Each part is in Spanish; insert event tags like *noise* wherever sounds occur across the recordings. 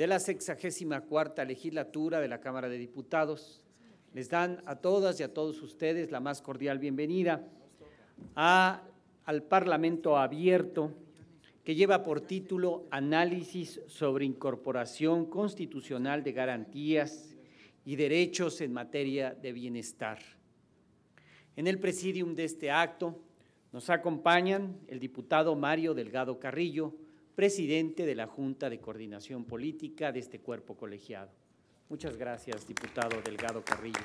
de la cuarta legislatura de la Cámara de Diputados. Les dan a todas y a todos ustedes la más cordial bienvenida a, al Parlamento Abierto, que lleva por título Análisis sobre Incorporación Constitucional de Garantías y Derechos en Materia de Bienestar. En el presidium de este acto nos acompañan el diputado Mario Delgado Carrillo, presidente de la Junta de Coordinación Política de este cuerpo colegiado. Muchas gracias, diputado Delgado Carrillo.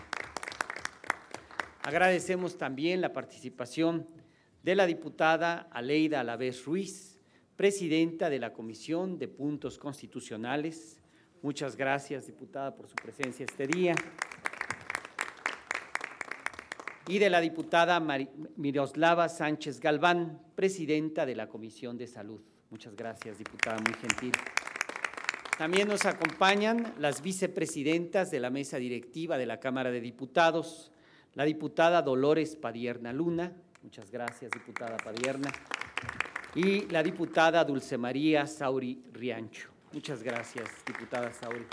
Agradecemos también la participación de la diputada Aleida Alavés Ruiz, presidenta de la Comisión de Puntos Constitucionales. Muchas gracias, diputada, por su presencia este día. Y de la diputada Miroslava Sánchez Galván, presidenta de la Comisión de Salud. Muchas gracias, diputada, muy gentil. También nos acompañan las vicepresidentas de la mesa directiva de la Cámara de Diputados, la diputada Dolores Padierna Luna, muchas gracias, diputada Padierna, y la diputada Dulce María Sauri Riancho. Muchas gracias, diputada Sauri.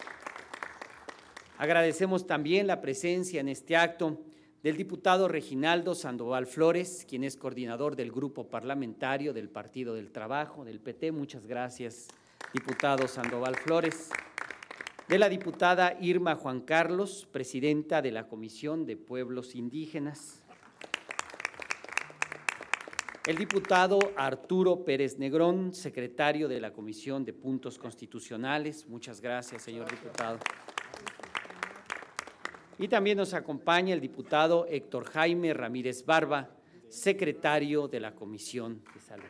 Agradecemos también la presencia en este acto del diputado Reginaldo Sandoval Flores, quien es coordinador del grupo parlamentario del Partido del Trabajo, del PT. Muchas gracias, diputado Sandoval Flores. De la diputada Irma Juan Carlos, presidenta de la Comisión de Pueblos Indígenas. El diputado Arturo Pérez Negrón, secretario de la Comisión de Puntos Constitucionales. Muchas gracias, señor diputado. Y también nos acompaña el diputado Héctor Jaime Ramírez Barba, secretario de la Comisión de Salud.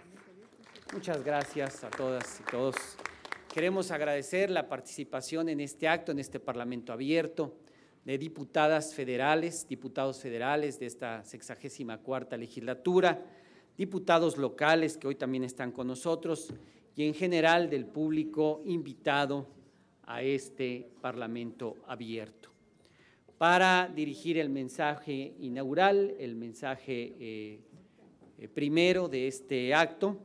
Muchas gracias a todas y todos. Queremos agradecer la participación en este acto, en este Parlamento abierto, de diputadas federales, diputados federales de esta 64 legislatura, diputados locales que hoy también están con nosotros y en general del público invitado a este Parlamento abierto para dirigir el mensaje inaugural, el mensaje eh, primero de este acto.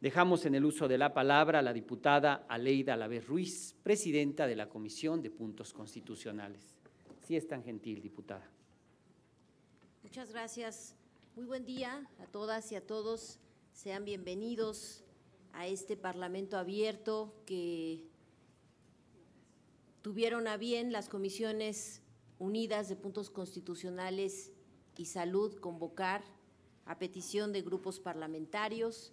Dejamos en el uso de la palabra a la diputada Aleida Alavés Ruiz, presidenta de la Comisión de Puntos Constitucionales. Si sí es tan gentil, diputada. Muchas gracias. Muy buen día a todas y a todos. Sean bienvenidos a este Parlamento abierto que tuvieron a bien las comisiones unidas de puntos constitucionales y salud convocar a petición de grupos parlamentarios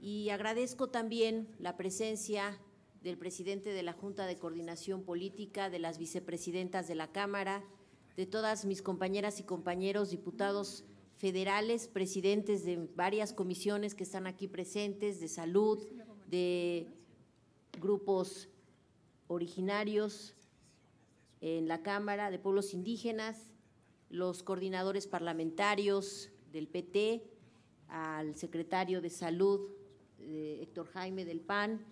y agradezco también la presencia del presidente de la Junta de Coordinación Política, de las vicepresidentas de la Cámara, de todas mis compañeras y compañeros diputados federales, presidentes de varias comisiones que están aquí presentes, de salud, de grupos originarios, en la Cámara de Pueblos Indígenas, los coordinadores parlamentarios del PT, al secretario de Salud, eh, Héctor Jaime del PAN,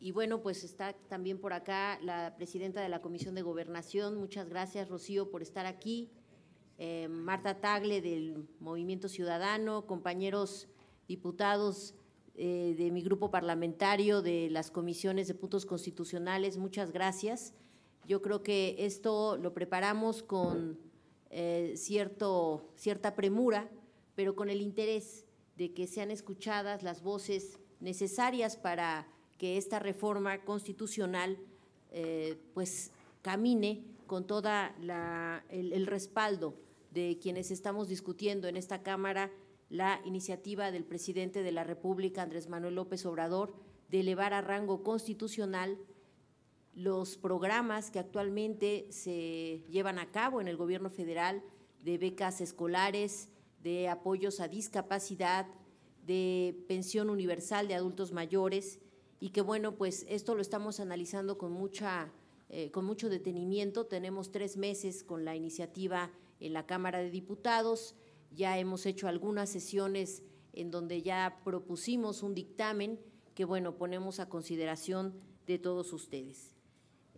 y bueno, pues está también por acá la presidenta de la Comisión de Gobernación. Muchas gracias, Rocío, por estar aquí. Eh, Marta Tagle del Movimiento Ciudadano, compañeros diputados eh, de mi grupo parlamentario, de las comisiones de puntos constitucionales, muchas gracias. Yo creo que esto lo preparamos con eh, cierto, cierta premura, pero con el interés de que sean escuchadas las voces necesarias para que esta reforma constitucional eh, pues camine con todo el respaldo de quienes estamos discutiendo en esta Cámara la iniciativa del presidente de la República, Andrés Manuel López Obrador, de elevar a rango constitucional los programas que actualmente se llevan a cabo en el gobierno federal de becas escolares, de apoyos a discapacidad, de pensión universal de adultos mayores y que bueno, pues esto lo estamos analizando con, mucha, eh, con mucho detenimiento. Tenemos tres meses con la iniciativa en la Cámara de Diputados, ya hemos hecho algunas sesiones en donde ya propusimos un dictamen que bueno, ponemos a consideración de todos ustedes.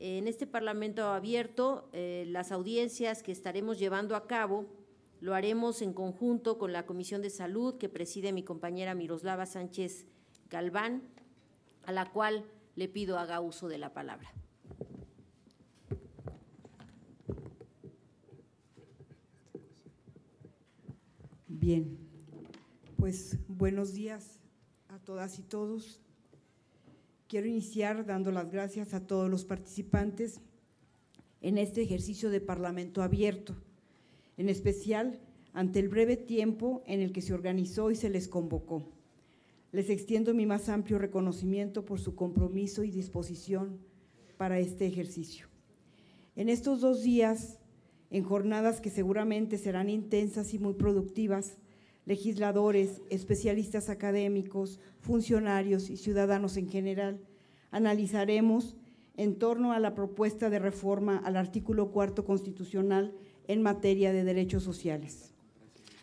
En este Parlamento abierto, eh, las audiencias que estaremos llevando a cabo lo haremos en conjunto con la Comisión de Salud que preside mi compañera Miroslava Sánchez Galván, a la cual le pido haga uso de la palabra. Bien, pues buenos días a todas y todos. Quiero iniciar dando las gracias a todos los participantes en este ejercicio de Parlamento abierto, en especial ante el breve tiempo en el que se organizó y se les convocó. Les extiendo mi más amplio reconocimiento por su compromiso y disposición para este ejercicio. En estos dos días, en jornadas que seguramente serán intensas y muy productivas, legisladores, especialistas académicos, funcionarios y ciudadanos en general. Analizaremos en torno a la propuesta de reforma al artículo cuarto constitucional en materia de derechos sociales.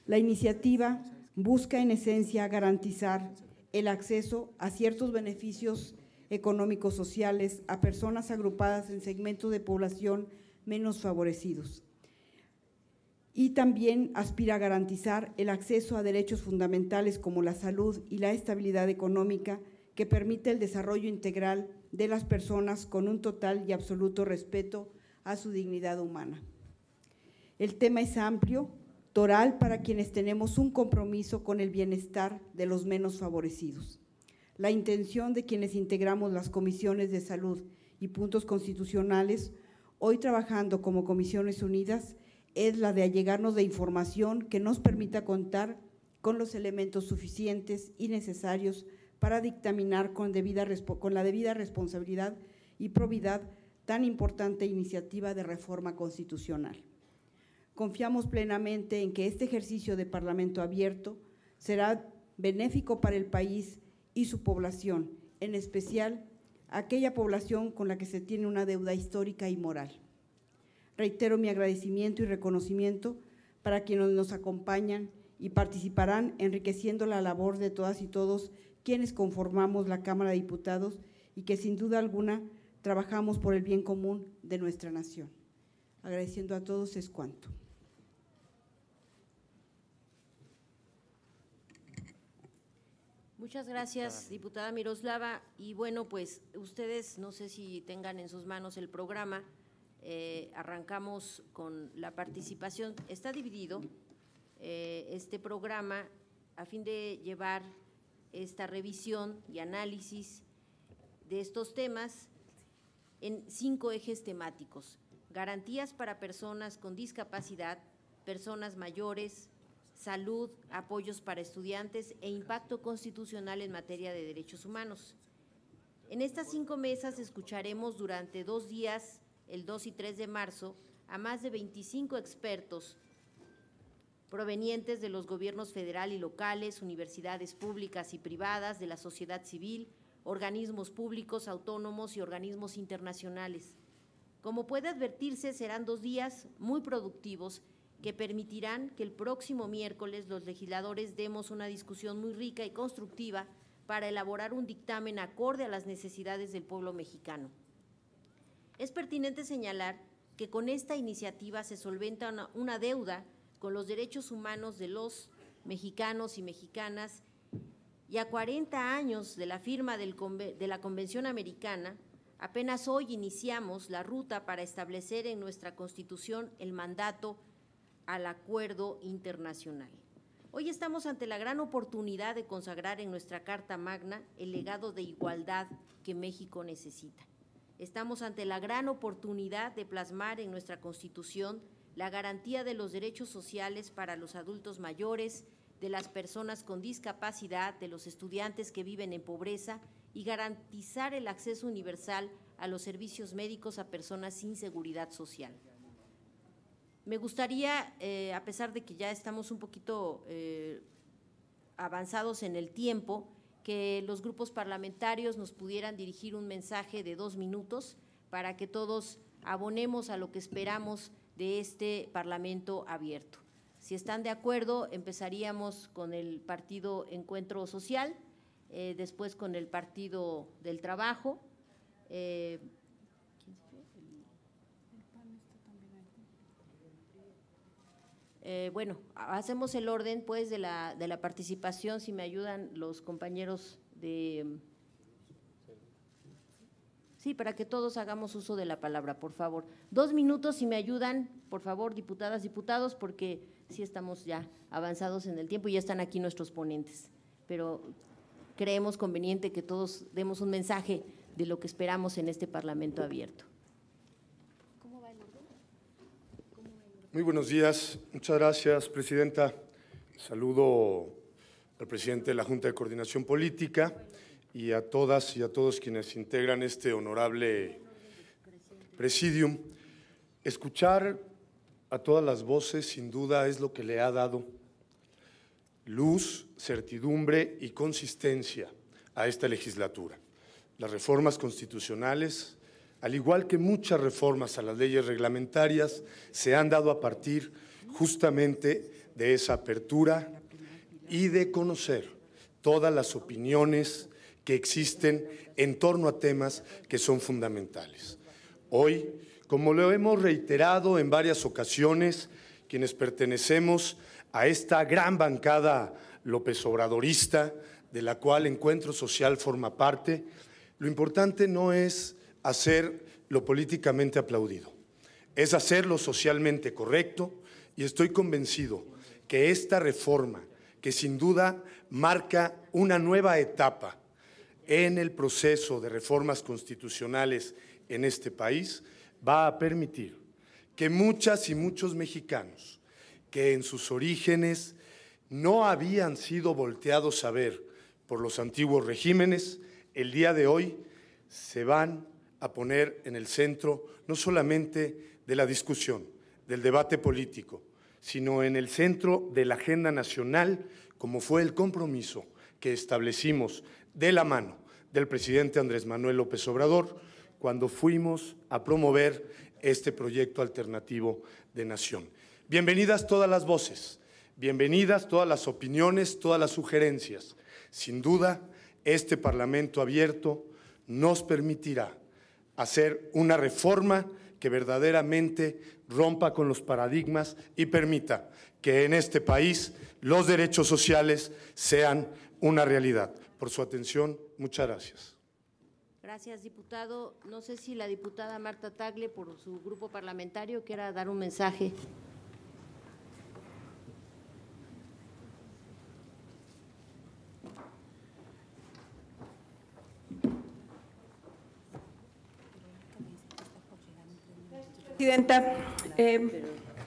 La iniciativa busca en esencia garantizar el acceso a ciertos beneficios económicos sociales a personas agrupadas en segmentos de población menos favorecidos y también aspira a garantizar el acceso a derechos fundamentales como la salud y la estabilidad económica que permite el desarrollo integral de las personas con un total y absoluto respeto a su dignidad humana. El tema es amplio, toral para quienes tenemos un compromiso con el bienestar de los menos favorecidos. La intención de quienes integramos las comisiones de salud y puntos constitucionales, hoy trabajando como Comisiones Unidas, es la de allegarnos de información que nos permita contar con los elementos suficientes y necesarios para dictaminar con, la debida responsabilidad y probidad tan importante iniciativa de reforma constitucional. Confiamos plenamente en que este ejercicio de Parlamento abierto será benéfico para el país y su población, en especial aquella población con la que se tiene una deuda histórica y moral. Reitero mi agradecimiento y reconocimiento para quienes nos acompañan y participarán enriqueciendo la labor de todas y todos quienes conformamos la Cámara de Diputados y que sin duda alguna trabajamos por el bien común de nuestra nación. Agradeciendo a todos es cuanto. Muchas gracias, diputada Miroslava. Y bueno, pues ustedes no sé si tengan en sus manos el programa. Eh, arrancamos con la participación. Está dividido eh, este programa a fin de llevar esta revisión y análisis de estos temas en cinco ejes temáticos. Garantías para personas con discapacidad, personas mayores, salud, apoyos para estudiantes e impacto constitucional en materia de derechos humanos. En estas cinco mesas escucharemos durante dos días el 2 y 3 de marzo, a más de 25 expertos provenientes de los gobiernos federal y locales, universidades públicas y privadas, de la sociedad civil, organismos públicos, autónomos y organismos internacionales. Como puede advertirse, serán dos días muy productivos que permitirán que el próximo miércoles los legisladores demos una discusión muy rica y constructiva para elaborar un dictamen acorde a las necesidades del pueblo mexicano. Es pertinente señalar que con esta iniciativa se solventa una, deuda con los derechos humanos de los mexicanos y mexicanas y a 40 años de la firma de la Convención Americana, apenas hoy iniciamos la ruta para establecer en nuestra Constitución el mandato al acuerdo internacional. Hoy estamos ante la gran oportunidad de consagrar en nuestra Carta Magna el legado de igualdad que México necesita. Estamos ante la gran oportunidad de plasmar en nuestra Constitución la garantía de los derechos sociales para los adultos mayores, de las personas con discapacidad, de los estudiantes que viven en pobreza y garantizar el acceso universal a los servicios médicos a personas sin seguridad social. Me gustaría, eh, a pesar de que ya estamos un poquito eh, avanzados en el tiempo, que los grupos parlamentarios nos pudieran dirigir un mensaje de dos minutos para que todos abonemos a lo que esperamos de este Parlamento abierto. Si están de acuerdo, empezaríamos con el partido Encuentro Social, eh, después con el partido del Trabajo, eh, Eh, bueno, hacemos el orden pues de la, de la participación, si me ayudan los compañeros de… Sí, para que todos hagamos uso de la palabra, por favor. Dos minutos, si me ayudan, por favor, diputadas, diputados, porque sí estamos ya avanzados en el tiempo y ya están aquí nuestros ponentes. Pero creemos conveniente que todos demos un mensaje de lo que esperamos en este Parlamento abierto. Muy buenos días. Muchas gracias, Presidenta. Saludo al presidente de la Junta de Coordinación Política y a todas y a todos quienes integran este honorable presidium. Escuchar a todas las voces sin duda es lo que le ha dado luz, certidumbre y consistencia a esta legislatura. Las reformas constitucionales al igual que muchas reformas a las leyes reglamentarias, se han dado a partir justamente de esa apertura y de conocer todas las opiniones que existen en torno a temas que son fundamentales. Hoy, como lo hemos reiterado en varias ocasiones, quienes pertenecemos a esta gran bancada López Obradorista, de la cual Encuentro Social forma parte, lo importante no es hacer lo políticamente aplaudido, es hacer lo socialmente correcto y estoy convencido que esta reforma, que sin duda marca una nueva etapa en el proceso de reformas constitucionales en este país, va a permitir que muchas y muchos mexicanos que en sus orígenes no habían sido volteados a ver por los antiguos regímenes, el día de hoy se van a poner en el centro no solamente de la discusión, del debate político, sino en el centro de la agenda nacional, como fue el compromiso que establecimos de la mano del presidente Andrés Manuel López Obrador cuando fuimos a promover este proyecto alternativo de nación. Bienvenidas todas las voces, bienvenidas todas las opiniones, todas las sugerencias. Sin duda, este Parlamento abierto nos permitirá hacer una reforma que verdaderamente rompa con los paradigmas y permita que en este país los derechos sociales sean una realidad. Por su atención, muchas gracias. Gracias, diputado. No sé si la diputada Marta Tagle, por su grupo parlamentario, quiera dar un mensaje. Presidenta, eh,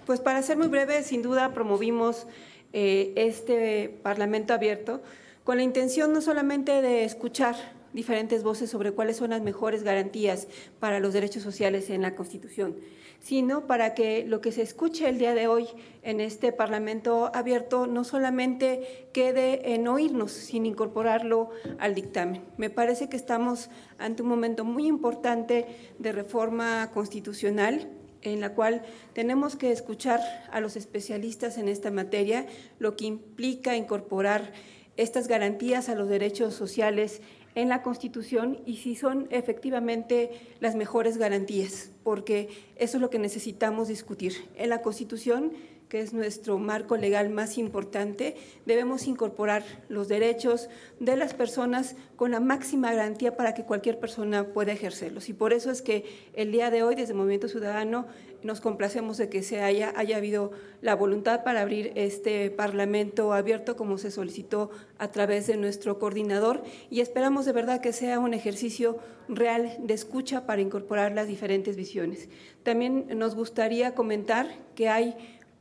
pues para ser muy breve, sin duda promovimos eh, este Parlamento abierto con la intención no solamente de escuchar diferentes voces sobre cuáles son las mejores garantías para los derechos sociales en la Constitución, sino para que lo que se escuche el día de hoy en este Parlamento abierto no solamente quede en oírnos, sin incorporarlo al dictamen. Me parece que estamos ante un momento muy importante de reforma constitucional en la cual tenemos que escuchar a los especialistas en esta materia, lo que implica incorporar estas garantías a los derechos sociales en la Constitución y si son efectivamente las mejores garantías, porque eso es lo que necesitamos discutir. En la Constitución que es nuestro marco legal más importante, debemos incorporar los derechos de las personas con la máxima garantía para que cualquier persona pueda ejercerlos. Y por eso es que el día de hoy, desde Movimiento Ciudadano, nos complacemos de que se haya, haya habido la voluntad para abrir este Parlamento abierto como se solicitó a través de nuestro coordinador y esperamos de verdad que sea un ejercicio real de escucha para incorporar las diferentes visiones. También nos gustaría comentar que hay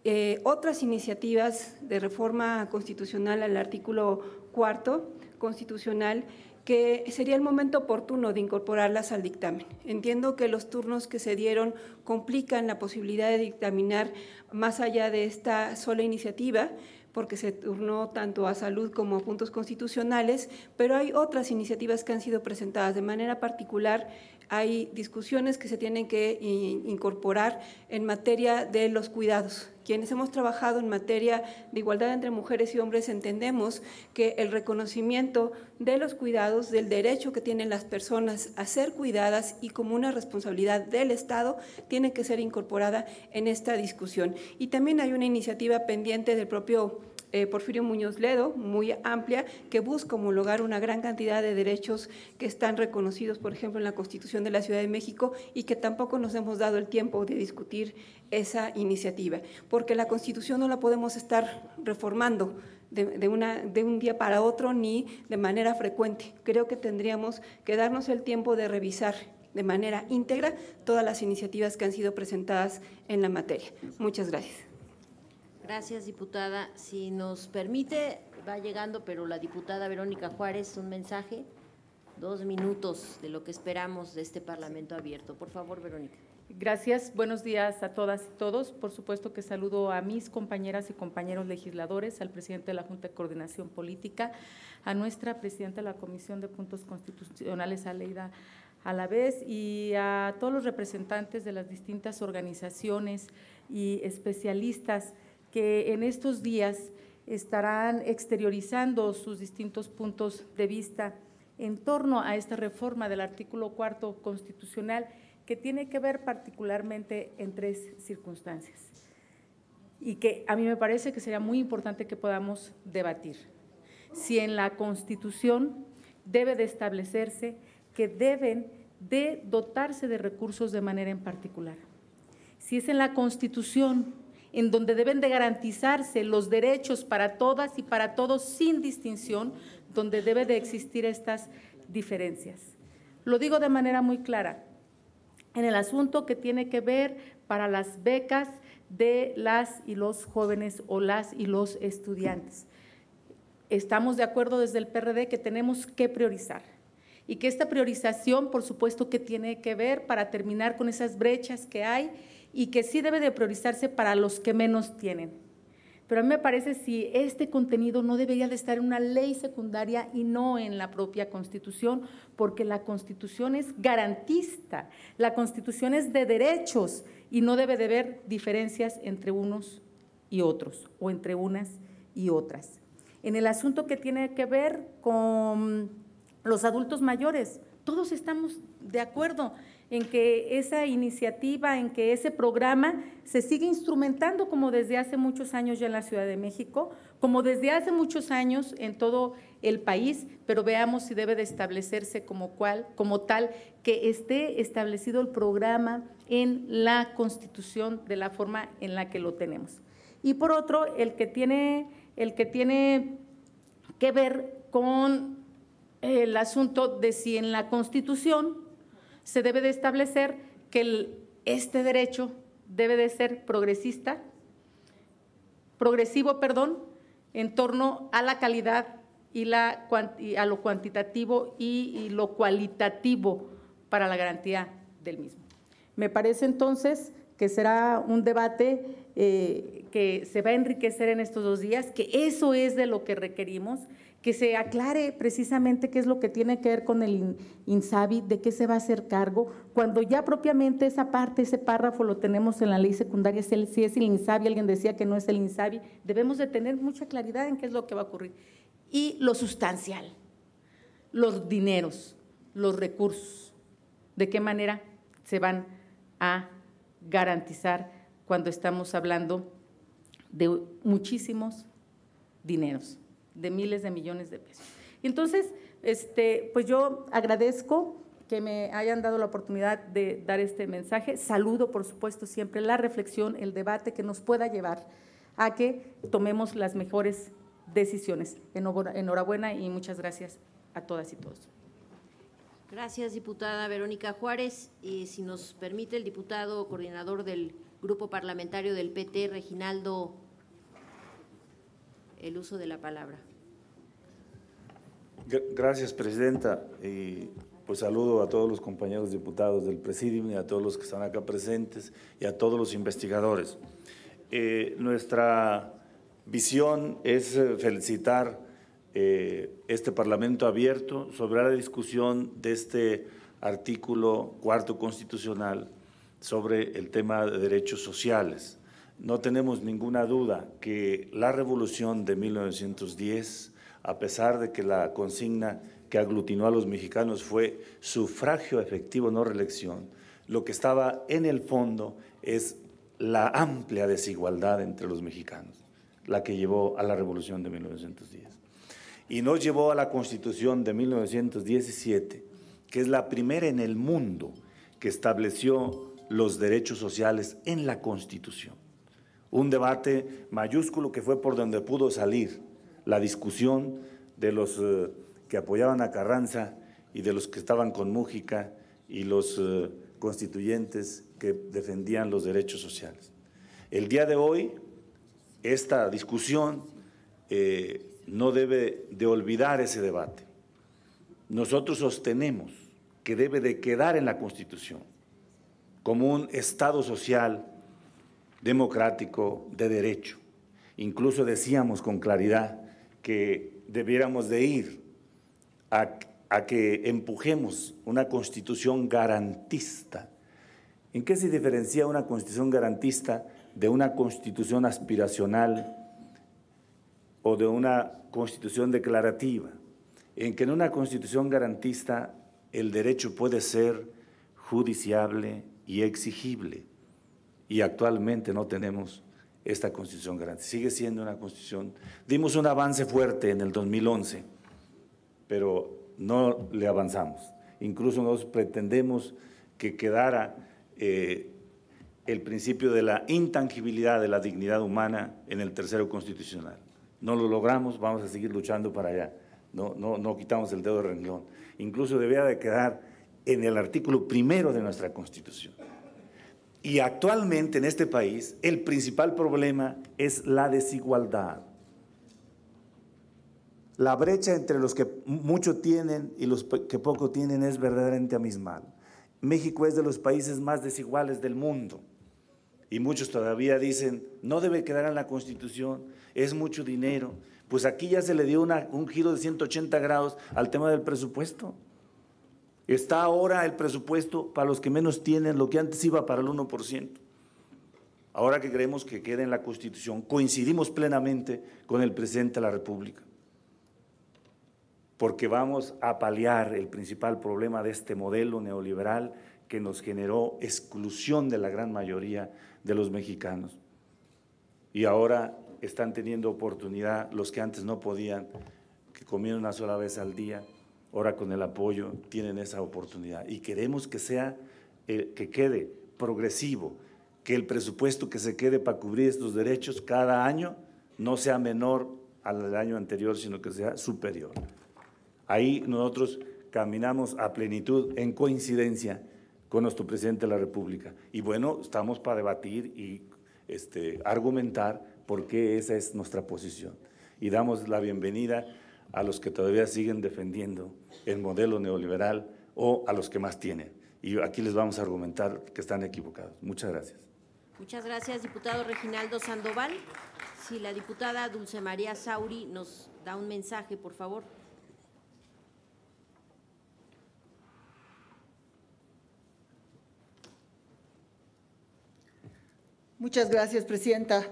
eh, otras iniciativas de reforma constitucional al artículo cuarto constitucional que sería el momento oportuno de incorporarlas al dictamen. Entiendo que los turnos que se dieron complican la posibilidad de dictaminar más allá de esta sola iniciativa, porque se turnó tanto a salud como a puntos constitucionales, pero hay otras iniciativas que han sido presentadas, de manera particular hay discusiones que se tienen que incorporar en materia de los cuidados. Quienes hemos trabajado en materia de igualdad entre mujeres y hombres entendemos que el reconocimiento de los cuidados, del derecho que tienen las personas a ser cuidadas y como una responsabilidad del Estado, tiene que ser incorporada en esta discusión. Y también hay una iniciativa pendiente del propio eh, Porfirio Muñoz Ledo, muy amplia, que busca homologar una gran cantidad de derechos que están reconocidos, por ejemplo, en la Constitución de la Ciudad de México y que tampoco nos hemos dado el tiempo de discutir esa iniciativa, porque la Constitución no la podemos estar reformando de, un día para otro ni de manera frecuente. Creo que tendríamos que darnos el tiempo de revisar de manera íntegra todas las iniciativas que han sido presentadas en la materia. Muchas gracias. Gracias, diputada. Si nos permite, va llegando, pero la diputada Verónica Juárez, un mensaje, dos minutos de lo que esperamos de este Parlamento abierto. Por favor, Verónica. Gracias, buenos días a todas y todos. Por supuesto que saludo a mis compañeras y compañeros legisladores, al presidente de la Junta de Coordinación Política, a nuestra presidenta de la Comisión de Puntos Constitucionales, Aleida a la vez y a todos los representantes de las distintas organizaciones y especialistas que en estos días estarán exteriorizando sus distintos puntos de vista en torno a esta reforma del artículo cuarto constitucional que tiene que ver particularmente en tres circunstancias y que a mí me parece que sería muy importante que podamos debatir. Si en la Constitución debe de establecerse que deben de dotarse de recursos de manera en particular. Si es en la Constitución en donde deben de garantizarse los derechos para todas y para todos sin distinción, donde debe de existir estas diferencias. Lo digo de manera muy clara, en el asunto que tiene que ver para las becas de las y los jóvenes o las y los estudiantes. Estamos de acuerdo desde el PRD que tenemos que priorizar y que esta priorización, por supuesto, que tiene que ver para terminar con esas brechas que hay y que sí debe de priorizarse para los que menos tienen. Pero a mí me parece si este contenido no debería de estar en una ley secundaria y no en la propia Constitución, porque la Constitución es garantista, la Constitución es de derechos y no debe de haber diferencias entre unos y otros o entre unas y otras. En el asunto que tiene que ver con los adultos mayores, todos estamos de acuerdo en que esa iniciativa, en que ese programa se sigue instrumentando como desde hace muchos años ya en la Ciudad de México, como desde hace muchos años en todo el país, pero veamos si debe de establecerse como, cual, como tal que esté establecido el programa en la Constitución de la forma en la que lo tenemos. Y por otro, el que tiene, el que, tiene que ver con el asunto de si en la Constitución se debe de establecer que este derecho debe de ser progresista, progresivo, perdón, en torno a la calidad y, la, a lo cuantitativo y, lo cualitativo para la garantía del mismo. Me parece entonces que será un debate eh, que se va a enriquecer en estos dos días, que eso es de lo que requerimos, que se aclare precisamente qué es lo que tiene que ver con el INSABI, de qué se va a hacer cargo, cuando ya propiamente esa parte, ese párrafo lo tenemos en la ley secundaria, si es el INSABI, alguien decía que no es el INSABI, debemos de tener mucha claridad en qué es lo que va a ocurrir. Y lo sustancial, los dineros, los recursos, de qué manera se van a garantizar cuando estamos hablando de muchísimos dineros de miles de millones de pesos. entonces, este, pues yo agradezco que me hayan dado la oportunidad de dar este mensaje. Saludo, por supuesto, siempre la reflexión, el debate que nos pueda llevar a que tomemos las mejores decisiones. Enhorabuena y muchas gracias a todas y todos. Gracias, diputada Verónica Juárez. Y si nos permite, el diputado coordinador del Grupo Parlamentario del PT, Reginaldo el uso de la palabra. Gracias, Presidenta. Y pues saludo a todos los compañeros diputados del Presidium y a todos los que están acá presentes y a todos los investigadores. Eh, nuestra visión es eh, felicitar eh, este Parlamento abierto sobre la discusión de este artículo cuarto constitucional sobre el tema de derechos sociales. No tenemos ninguna duda que la revolución de 1910, a pesar de que la consigna que aglutinó a los mexicanos fue sufragio efectivo, no reelección, lo que estaba en el fondo es la amplia desigualdad entre los mexicanos, la que llevó a la revolución de 1910. Y nos llevó a la constitución de 1917, que es la primera en el mundo que estableció los derechos sociales en la constitución un debate mayúsculo que fue por donde pudo salir la discusión de los eh, que apoyaban a Carranza y de los que estaban con Mújica y los eh, constituyentes que defendían los derechos sociales. El día de hoy, esta discusión eh, no debe de olvidar ese debate. Nosotros sostenemos que debe de quedar en la Constitución como un Estado social democrático de derecho. Incluso decíamos con claridad que debiéramos de ir a, que empujemos una constitución garantista. ¿En qué se diferencia una constitución garantista de una constitución aspiracional o de una constitución declarativa? En que en una constitución garantista el derecho puede ser judiciable y exigible y actualmente no tenemos esta constitución garantizada. Sigue siendo una constitución. Dimos un avance fuerte en el 2011, pero no le avanzamos. Incluso nos pretendemos que quedara eh, el principio de la intangibilidad de la dignidad humana en el tercero constitucional. No lo logramos, vamos a seguir luchando para allá. No, no quitamos el dedo de renglón. Incluso debía de quedar en el artículo primero de nuestra Constitución. Y actualmente en este país el principal problema es la desigualdad. La brecha entre los que mucho tienen y los que poco tienen es verdaderamente abismal. México es de los países más desiguales del mundo. Y muchos todavía dicen, no debe quedar en la Constitución, es mucho dinero. Pues aquí ya se le dio un giro de 180 grados al tema del presupuesto. Está ahora el presupuesto para los que menos tienen, lo que antes iba para el 1%. Ahora que creemos que queda en la Constitución, coincidimos plenamente con el presidente de la República, porque vamos a paliar el principal problema de este modelo neoliberal que nos generó exclusión de la gran mayoría de los mexicanos. Y ahora están teniendo oportunidad los que antes no podían, que comían una sola vez al día, ahora con el apoyo tienen esa oportunidad. Y queremos que sea, eh, que quede progresivo, que el presupuesto que se quede para cubrir estos derechos cada año no sea menor al año anterior, sino que sea superior. Ahí nosotros caminamos a plenitud en coincidencia con nuestro presidente de la República. Y bueno, estamos para debatir y este, argumentar por qué esa es nuestra posición. Y damos la bienvenida a los que todavía siguen defendiendo el modelo neoliberal o a los que más tienen. Y aquí les vamos a argumentar que están equivocados. Muchas gracias. Muchas gracias, diputado Reginaldo Sandoval. Si la diputada Dulce María Sauri nos da un mensaje, por favor. Muchas gracias, Presidenta.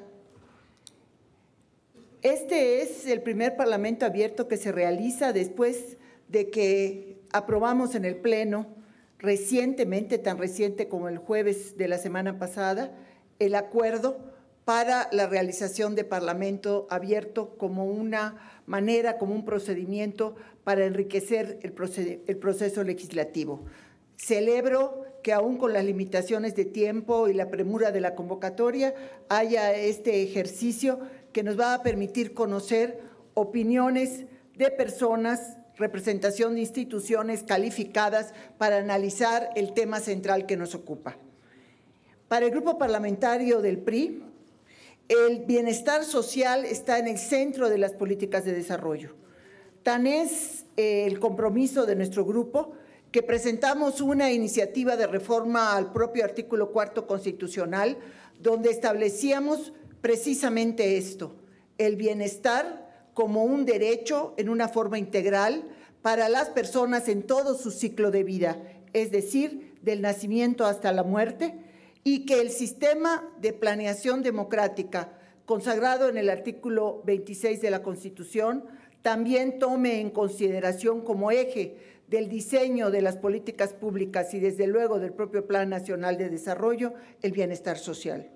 Este es el primer Parlamento abierto que se realiza después de que aprobamos en el Pleno recientemente, tan reciente como el jueves de la semana pasada, el acuerdo para la realización de Parlamento abierto como una manera, como un procedimiento para enriquecer el, proceso, legislativo. Celebro que aún con las limitaciones de tiempo y la premura de la convocatoria haya este ejercicio que nos va a permitir conocer opiniones de personas, representación de instituciones calificadas para analizar el tema central que nos ocupa. Para el grupo parlamentario del PRI, el bienestar social está en el centro de las políticas de desarrollo. Tan es eh, el compromiso de nuestro grupo que presentamos una iniciativa de reforma al propio artículo cuarto constitucional, donde establecíamos precisamente esto, el bienestar como un derecho en una forma integral para las personas en todo su ciclo de vida, es decir, del nacimiento hasta la muerte, y que el sistema de planeación democrática consagrado en el artículo 26 de la Constitución también tome en consideración como eje del diseño de las políticas públicas y desde luego del propio Plan Nacional de Desarrollo el bienestar social.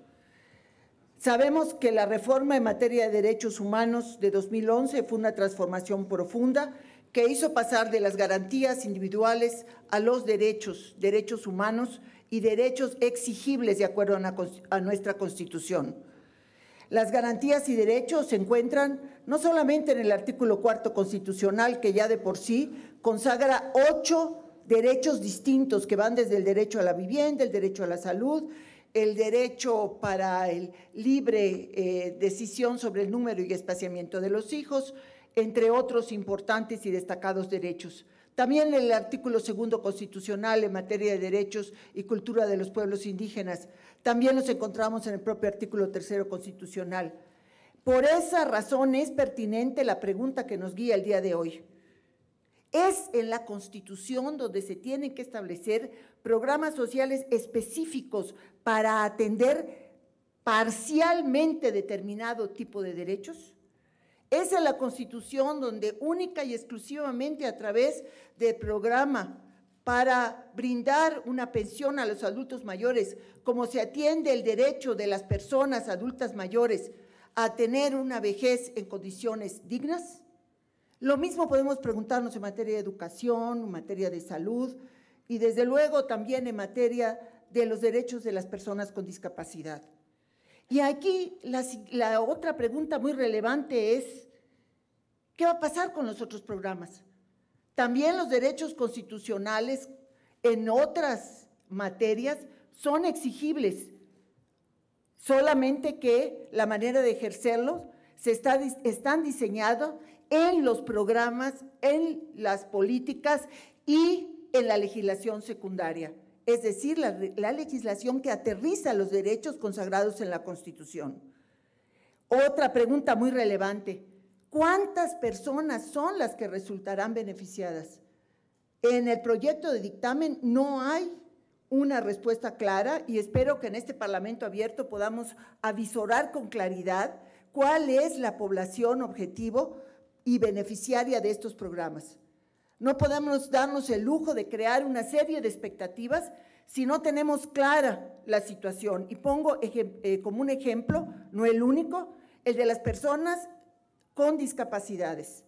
Sabemos que la reforma en materia de derechos humanos de 2011 fue una transformación profunda que hizo pasar de las garantías individuales a los derechos, derechos humanos y derechos exigibles de acuerdo a, nuestra Constitución. Las garantías y derechos se encuentran no solamente en el artículo cuarto constitucional, que ya de por sí consagra ocho derechos distintos que van desde el derecho a la vivienda, el derecho a la salud, el derecho para el libre eh, decisión sobre el número y espaciamiento de los hijos, entre otros importantes y destacados derechos. También el artículo segundo constitucional en materia de derechos y cultura de los pueblos indígenas. También los encontramos en el propio artículo tercero constitucional. Por esa razón es pertinente la pregunta que nos guía el día de hoy. Es en la Constitución donde se tienen que establecer programas sociales específicos para atender parcialmente determinado tipo de derechos. Es en la Constitución donde única y exclusivamente a través de programa para brindar una pensión a los adultos mayores, como se atiende el derecho de las personas adultas mayores a tener una vejez en condiciones dignas? Lo mismo podemos preguntarnos en materia de educación, en materia de salud y desde luego también en materia de los derechos de las personas con discapacidad. Y aquí la, otra pregunta muy relevante es, ¿qué va a pasar con los otros programas? También los derechos constitucionales en otras materias son exigibles, solamente que la manera de ejercerlos se está, están diseñados en los programas, en las políticas y en la legislación secundaria, es decir, la, legislación que aterriza los derechos consagrados en la Constitución. Otra pregunta muy relevante, ¿cuántas personas son las que resultarán beneficiadas? En el proyecto de dictamen no hay una respuesta clara y espero que en este Parlamento abierto podamos avisorar con claridad cuál es la población objetivo y beneficiaria de estos programas. No podemos darnos el lujo de crear una serie de expectativas si no tenemos clara la situación. Y pongo eh, como un ejemplo, no el único, el de las personas con discapacidades.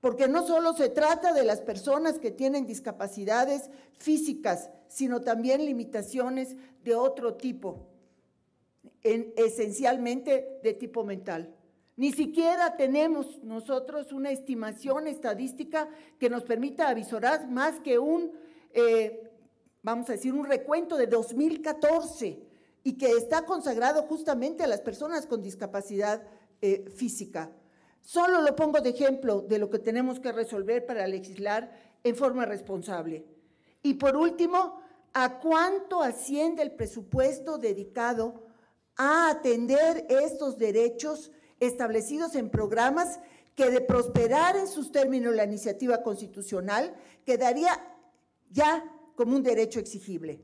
Porque no solo se trata de las personas que tienen discapacidades físicas, sino también limitaciones de otro tipo, esencialmente de tipo mental. Ni siquiera tenemos nosotros una estimación estadística que nos permita avisorar más que un, eh, vamos a decir, un recuento de 2014 y que está consagrado justamente a las personas con discapacidad eh, física. Solo lo pongo de ejemplo de lo que tenemos que resolver para legislar en forma responsable. Y por último, ¿a cuánto asciende el presupuesto dedicado a atender estos derechos? establecidos en programas que de prosperar en sus términos la iniciativa constitucional quedaría ya como un derecho exigible.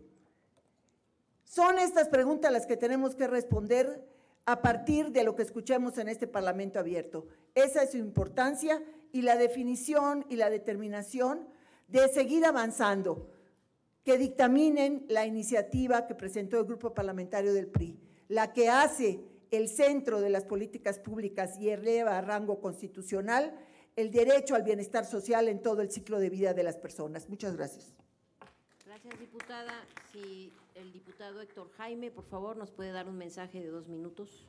Son estas preguntas las que tenemos que responder a partir de lo que escuchemos en este Parlamento abierto. Esa es su importancia y la definición y la determinación de seguir avanzando, que dictaminen la iniciativa que presentó el Grupo Parlamentario del PRI, la que hace el centro de las políticas públicas y eleva a rango constitucional el derecho al bienestar social en todo el ciclo de vida de las personas. Muchas gracias. Gracias, diputada. Si el diputado Héctor Jaime, por favor, nos puede dar un mensaje de dos minutos.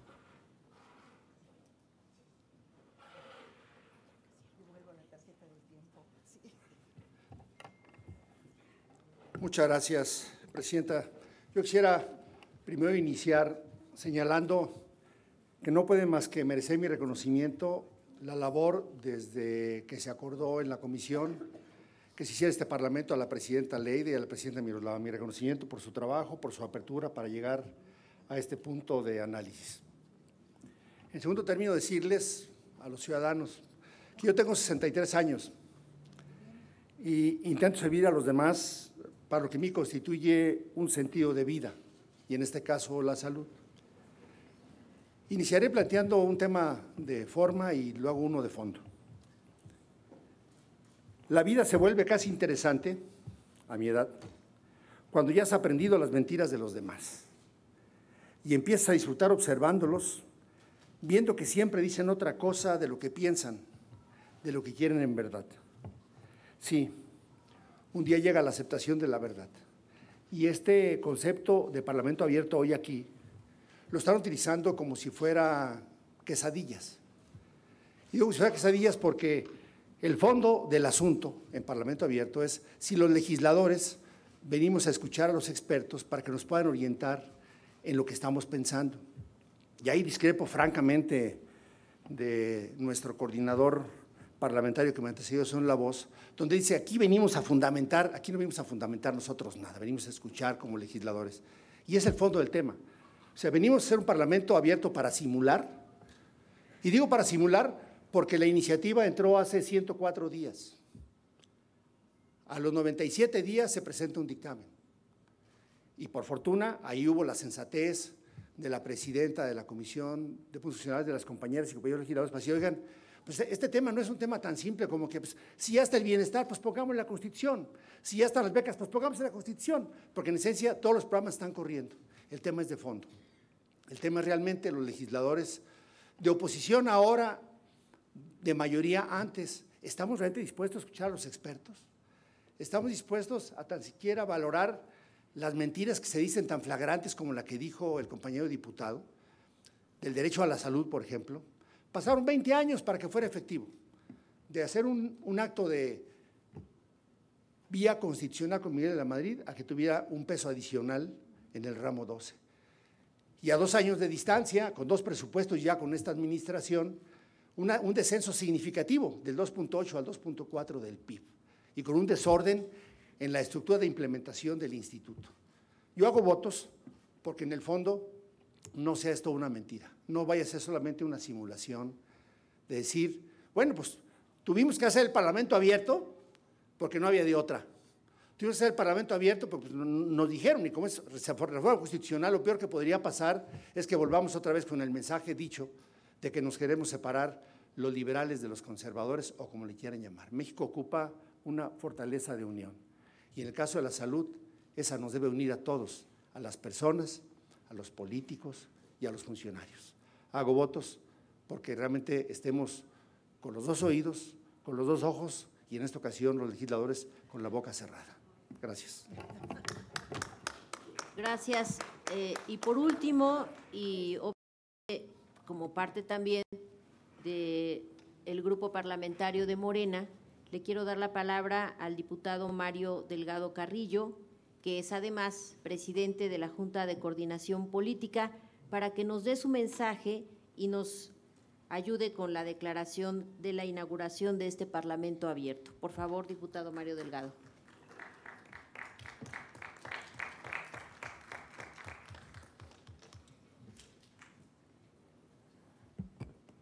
Muchas gracias, Presidenta. Yo quisiera primero iniciar señalando que no puede más que merecer mi reconocimiento la labor desde que se acordó en la comisión que se hiciera este Parlamento a la presidenta Leide y a la presidenta Miroslava. Mi reconocimiento por su trabajo, por su apertura para llegar a este punto de análisis. En segundo término, decirles a los ciudadanos que yo tengo 63 años y intento servir a los demás para lo que mí constituye un sentido de vida y en este caso la salud. Iniciaré planteando un tema de forma y luego uno de fondo. La vida se vuelve casi interesante, a mi edad, cuando ya has aprendido las mentiras de los demás y empiezas a disfrutar observándolos, viendo que siempre dicen otra cosa de lo que piensan, de lo que quieren en verdad. Sí, un día llega la aceptación de la verdad. Y este concepto de Parlamento abierto hoy aquí lo están utilizando como si fuera quesadillas. Y digo si fuera quesadillas porque el fondo del asunto en Parlamento Abierto es si los legisladores venimos a escuchar a los expertos para que nos puedan orientar en lo que estamos pensando. Y ahí discrepo francamente de nuestro coordinador parlamentario que me ha son la voz, donde dice, aquí venimos a fundamentar, aquí no venimos a fundamentar nosotros nada, venimos a escuchar como legisladores. Y es el fondo del tema. O sea, venimos a ser un parlamento abierto para simular. Y digo para simular porque la iniciativa entró hace 104 días. A los 97 días se presenta un dictamen. Y por fortuna, ahí hubo la sensatez de la presidenta de la Comisión de Funcionarios de las compañeras y compañeros legisladores para oigan, pues este tema no es un tema tan simple como que pues, si ya está el bienestar, pues pongamos en la Constitución. Si ya están las becas, pues pongamos en la Constitución. Porque en esencia todos los programas están corriendo. El tema es de fondo. El tema es realmente los legisladores de oposición ahora, de mayoría antes, ¿estamos realmente dispuestos a escuchar a los expertos? ¿Estamos dispuestos a tan siquiera valorar las mentiras que se dicen tan flagrantes como la que dijo el compañero diputado, del derecho a la salud, por ejemplo? Pasaron 20 años para que fuera efectivo, de hacer un, un acto de vía constitucional con Miguel de la Madrid a que tuviera un peso adicional en el ramo 12 y a dos años de distancia, con dos presupuestos ya con esta administración, un descenso significativo del 2.8 al 2.4 del PIB y con un desorden en la estructura de implementación del instituto. Yo hago votos porque en el fondo no sea esto una mentira, no vaya a ser solamente una simulación de decir, bueno, pues tuvimos que hacer el Parlamento abierto porque no había de otra, que ser el Parlamento abierto, porque pues, nos dijeron, y como es reforma constitucional, lo peor que podría pasar es que volvamos otra vez con el mensaje dicho de que nos queremos separar los liberales de los conservadores, o como le quieran llamar. México ocupa una fortaleza de unión. Y en el caso de la salud, esa nos debe unir a todos, a las personas, a los políticos y a los funcionarios. Hago votos porque realmente estemos con los dos oídos, con los dos ojos y en esta ocasión los legisladores con la boca cerrada. Gracias. Gracias. Eh, y por último, y como parte también del grupo parlamentario de Morena, le quiero dar la palabra al diputado Mario Delgado Carrillo, que es además presidente de la Junta de Coordinación Política, para que nos dé su mensaje y nos ayude con la declaración de la inauguración de este Parlamento abierto. Por favor, diputado Mario Delgado.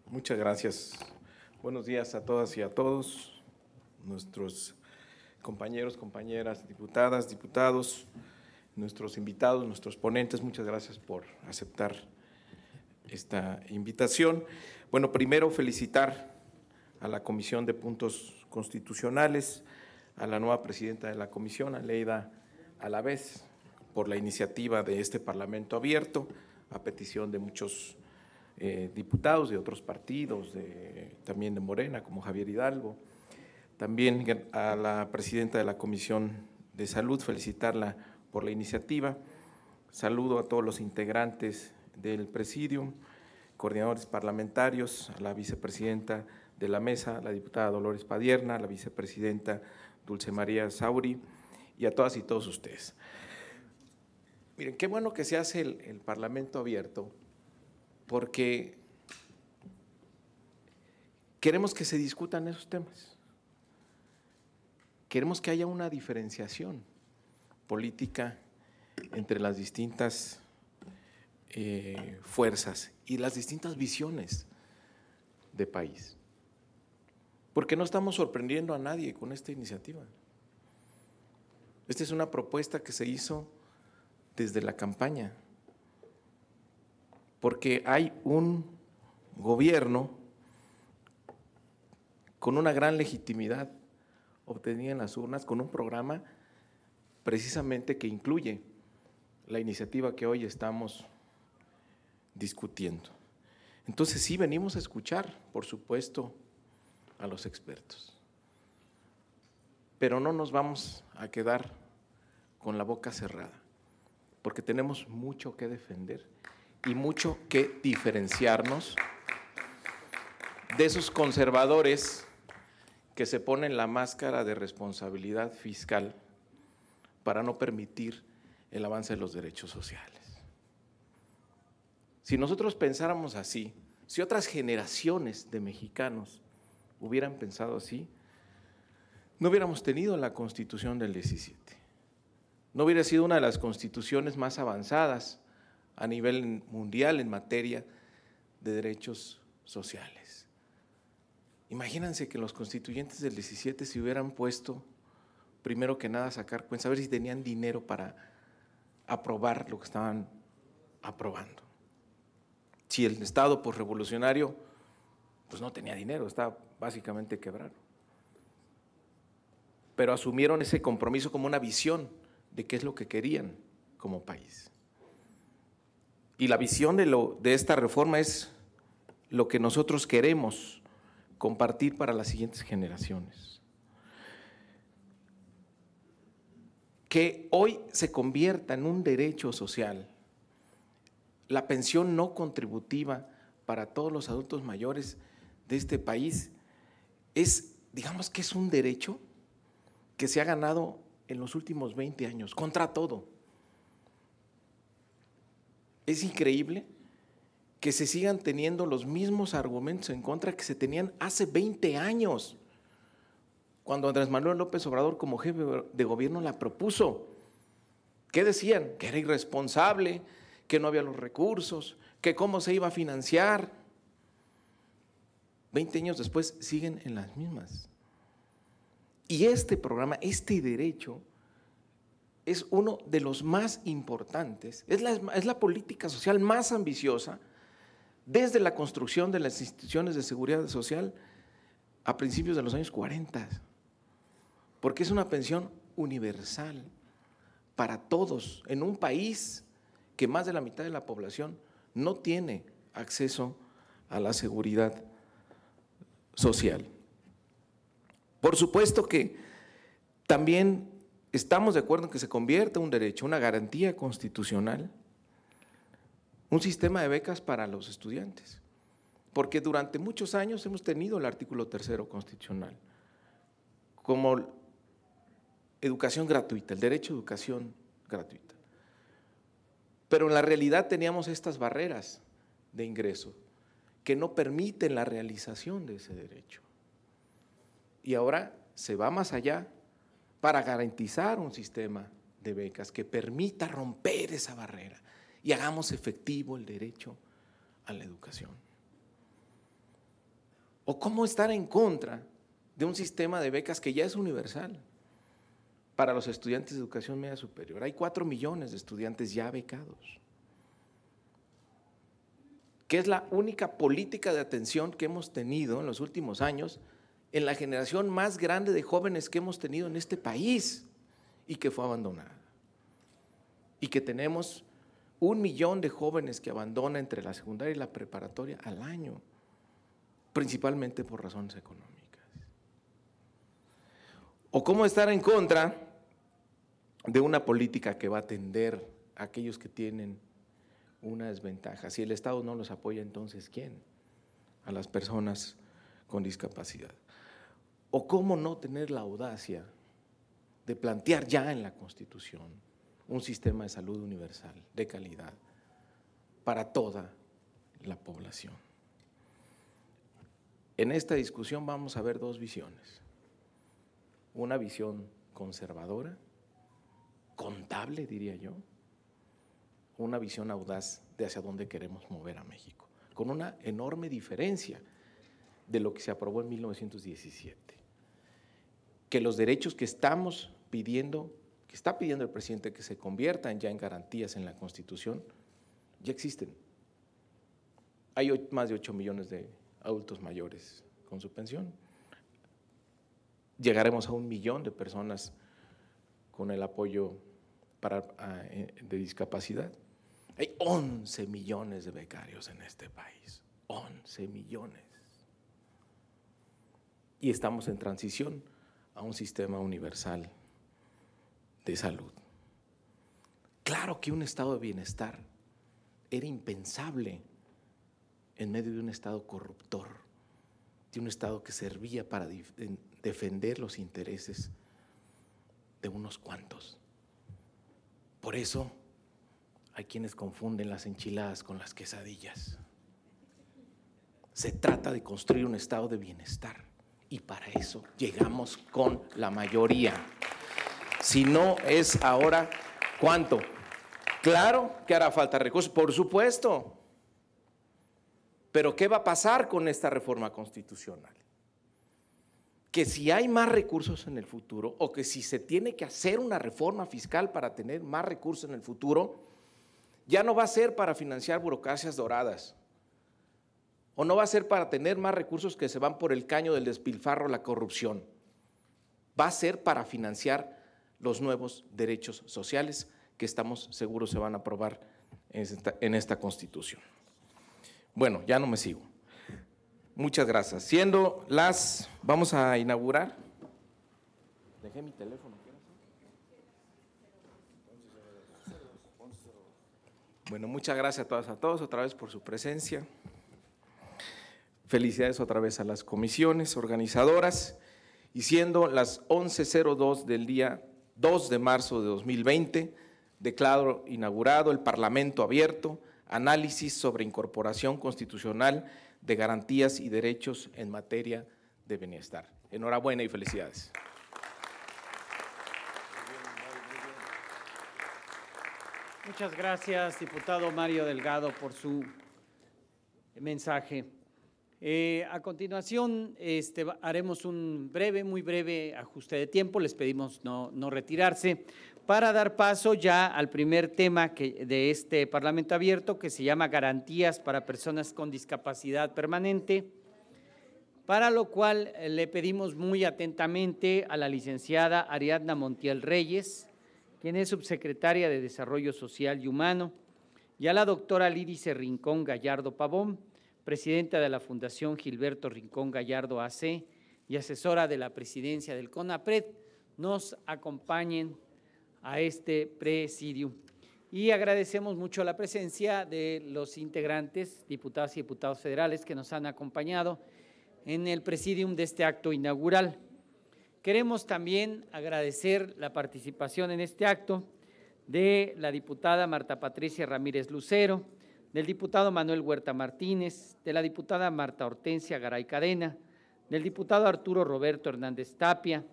Muchas gracias. Buenos días a todas y a todos, nuestros compañeros, compañeras, diputadas, diputados, nuestros invitados, nuestros ponentes. Muchas gracias por aceptar esta invitación. Bueno, primero felicitar a la Comisión de Puntos Constitucionales, a la nueva presidenta de la Comisión, Aleida vez por la iniciativa de este Parlamento abierto, a petición de muchos eh, diputados de otros partidos, también de Morena, como Javier Hidalgo. También a la presidenta de la Comisión de Salud, felicitarla por la iniciativa. Saludo a todos los integrantes del presidium, coordinadores parlamentarios, a la vicepresidenta de la mesa, la diputada Dolores Padierna, la vicepresidenta Dulce María Sauri y a todas y todos ustedes. Miren, qué bueno que se hace el Parlamento abierto, porque queremos que se discutan esos temas. Queremos que haya una diferenciación política entre las distintas eh, fuerzas y las distintas visiones de país. Porque no estamos sorprendiendo a nadie con esta iniciativa. Esta es una propuesta que se hizo desde la campaña porque hay un gobierno con una gran legitimidad obtenida en las urnas, con un programa precisamente que incluye la iniciativa que hoy estamos discutiendo. Entonces sí venimos a escuchar, por supuesto, a los expertos, pero no nos vamos a quedar con la boca cerrada, porque tenemos mucho que defender y mucho que diferenciarnos de esos conservadores que se ponen la máscara de responsabilidad fiscal para no permitir el avance de los derechos sociales. Si nosotros pensáramos así, si otras generaciones de mexicanos hubieran pensado así, no hubiéramos tenido la constitución del 17. No hubiera sido una de las constituciones más avanzadas a nivel mundial en materia de derechos sociales. Imagínense que los constituyentes del 17 se hubieran puesto, primero que nada, a sacar cuentas, a ver si tenían dinero para aprobar lo que estaban aprobando. Si el Estado por revolucionario, pues no tenía dinero, estaba básicamente quebrado. Pero asumieron ese compromiso como una visión de qué es lo que querían como país. Y la visión de, esta reforma es lo que nosotros queremos compartir para las siguientes generaciones. Que hoy se convierta en un derecho social la pensión no contributiva para todos los adultos mayores de este país es, digamos que es un derecho que se ha ganado en los últimos 20 años, contra todo. Es increíble que se sigan teniendo los mismos argumentos en contra que se tenían hace 20 años, cuando Andrés Manuel López Obrador como jefe de gobierno la propuso. ¿Qué decían? Que era irresponsable, que no había los recursos, que cómo se iba a financiar. 20 años después siguen en las mismas. Y este programa, este derecho, es uno de los más importantes, es la, es la política social más ambiciosa desde la construcción de las instituciones de seguridad social a principios de los años 40, porque es una pensión universal para todos en un país que más de la mitad de la población no tiene acceso a la seguridad social. Por supuesto que también Estamos de acuerdo en que se convierta un derecho, una garantía constitucional, un sistema de becas para los estudiantes, porque durante muchos años hemos tenido el artículo tercero constitucional como educación gratuita, el derecho a educación gratuita. Pero en la realidad teníamos estas barreras de ingreso que no permiten la realización de ese derecho. Y ahora se va más allá para garantizar un sistema de becas que permita romper esa barrera y hagamos efectivo el derecho a la educación. ¿O cómo estar en contra de un sistema de becas que ya es universal para los estudiantes de educación media superior? Hay cuatro millones de estudiantes ya becados que es la única política de atención que hemos tenido en los últimos años en la generación más grande de jóvenes que hemos tenido en este país y que fue abandonada. Y que tenemos un millón de jóvenes que abandona entre la secundaria y la preparatoria al año, principalmente por razones económicas. O cómo estar en contra de una política que va a atender a aquellos que tienen una desventaja. Si el Estado no los apoya, entonces ¿quién? A las personas con discapacidad. ¿O cómo no tener la audacia de plantear ya en la Constitución un sistema de salud universal, de calidad, para toda la población? En esta discusión vamos a ver dos visiones. Una visión conservadora, contable, diría yo, una visión audaz de hacia dónde queremos mover a México, con una enorme diferencia de lo que se aprobó en 1917 que los derechos que estamos pidiendo, que está pidiendo el presidente que se conviertan ya en garantías en la Constitución, ya existen. Hay más de 8 millones de adultos mayores con su pensión. Llegaremos a un millón de personas con el apoyo ah, eh, de discapacidad. Hay 11 millones de becarios en este país. 11 millones. Y estamos en transición a un sistema universal de salud. Claro que un estado de bienestar era impensable en medio de un estado corruptor, de un estado que servía para defender los intereses de unos cuantos. Por eso hay quienes confunden las enchiladas con las quesadillas. Se trata de construir un estado de bienestar y para eso llegamos con la mayoría. Si no es ahora, ¿cuánto? Claro que hará falta recursos, por supuesto. Pero ¿qué va a pasar con esta reforma constitucional? Que si hay más recursos en el futuro o que si se tiene que hacer una reforma fiscal para tener más recursos en el futuro, ya no va a ser para financiar burocracias doradas o no va a ser para tener más recursos que se van por el caño del despilfarro, la corrupción. Va a ser para financiar los nuevos derechos sociales que estamos seguros se van a aprobar en esta, Constitución. Bueno, ya no me sigo. Muchas gracias. Siendo las, vamos a inaugurar. Dejé mi teléfono. Bueno, muchas gracias a todas, a todos otra vez por su presencia. Felicidades otra vez a las comisiones organizadoras y siendo las 11.02 del día 2 de marzo de 2020, declaro inaugurado el Parlamento abierto, análisis sobre incorporación constitucional de garantías y derechos en materia de bienestar. Enhorabuena y felicidades. Muchas gracias, diputado Mario Delgado, por su mensaje. Eh, a continuación, este, haremos un breve, muy breve ajuste de tiempo, les pedimos no, retirarse, para dar paso ya al primer tema que, de este Parlamento Abierto, que se llama Garantías para Personas con Discapacidad Permanente, para lo cual eh, le pedimos muy atentamente a la licenciada Ariadna Montiel Reyes, quien es subsecretaria de Desarrollo Social y Humano, y a la doctora Lidice Rincón Gallardo Pavón, presidenta de la Fundación Gilberto Rincón Gallardo AC y asesora de la presidencia del CONAPRED, nos acompañen a este presidium. Y agradecemos mucho la presencia de los integrantes, diputadas y diputados federales que nos han acompañado en el presidium de este acto inaugural. Queremos también agradecer la participación en este acto de la diputada Marta Patricia Ramírez Lucero, del diputado Manuel Huerta Martínez, de la diputada Marta Hortensia Garay Cadena, del diputado Arturo Roberto Hernández Tapia,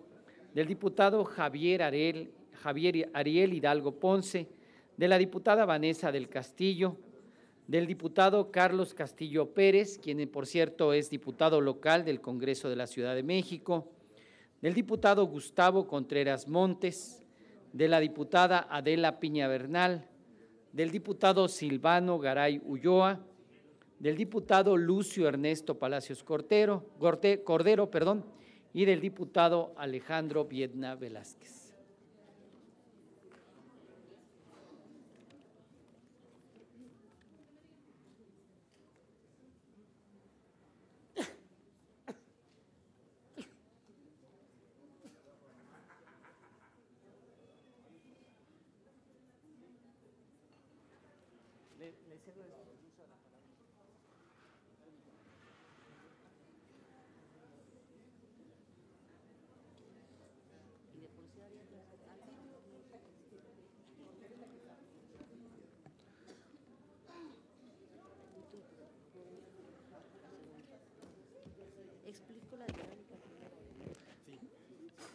del diputado Javier, Ariel Hidalgo Ponce, de la diputada Vanessa del Castillo, del diputado Carlos Castillo Pérez, quien por cierto es diputado local del Congreso de la Ciudad de México, del diputado Gustavo Contreras Montes, de la diputada Adela Piña Bernal, del diputado Silvano Garay Ulloa, del diputado Lucio Ernesto Palacios Cordero perdón, y del diputado Alejandro Viedna Velázquez.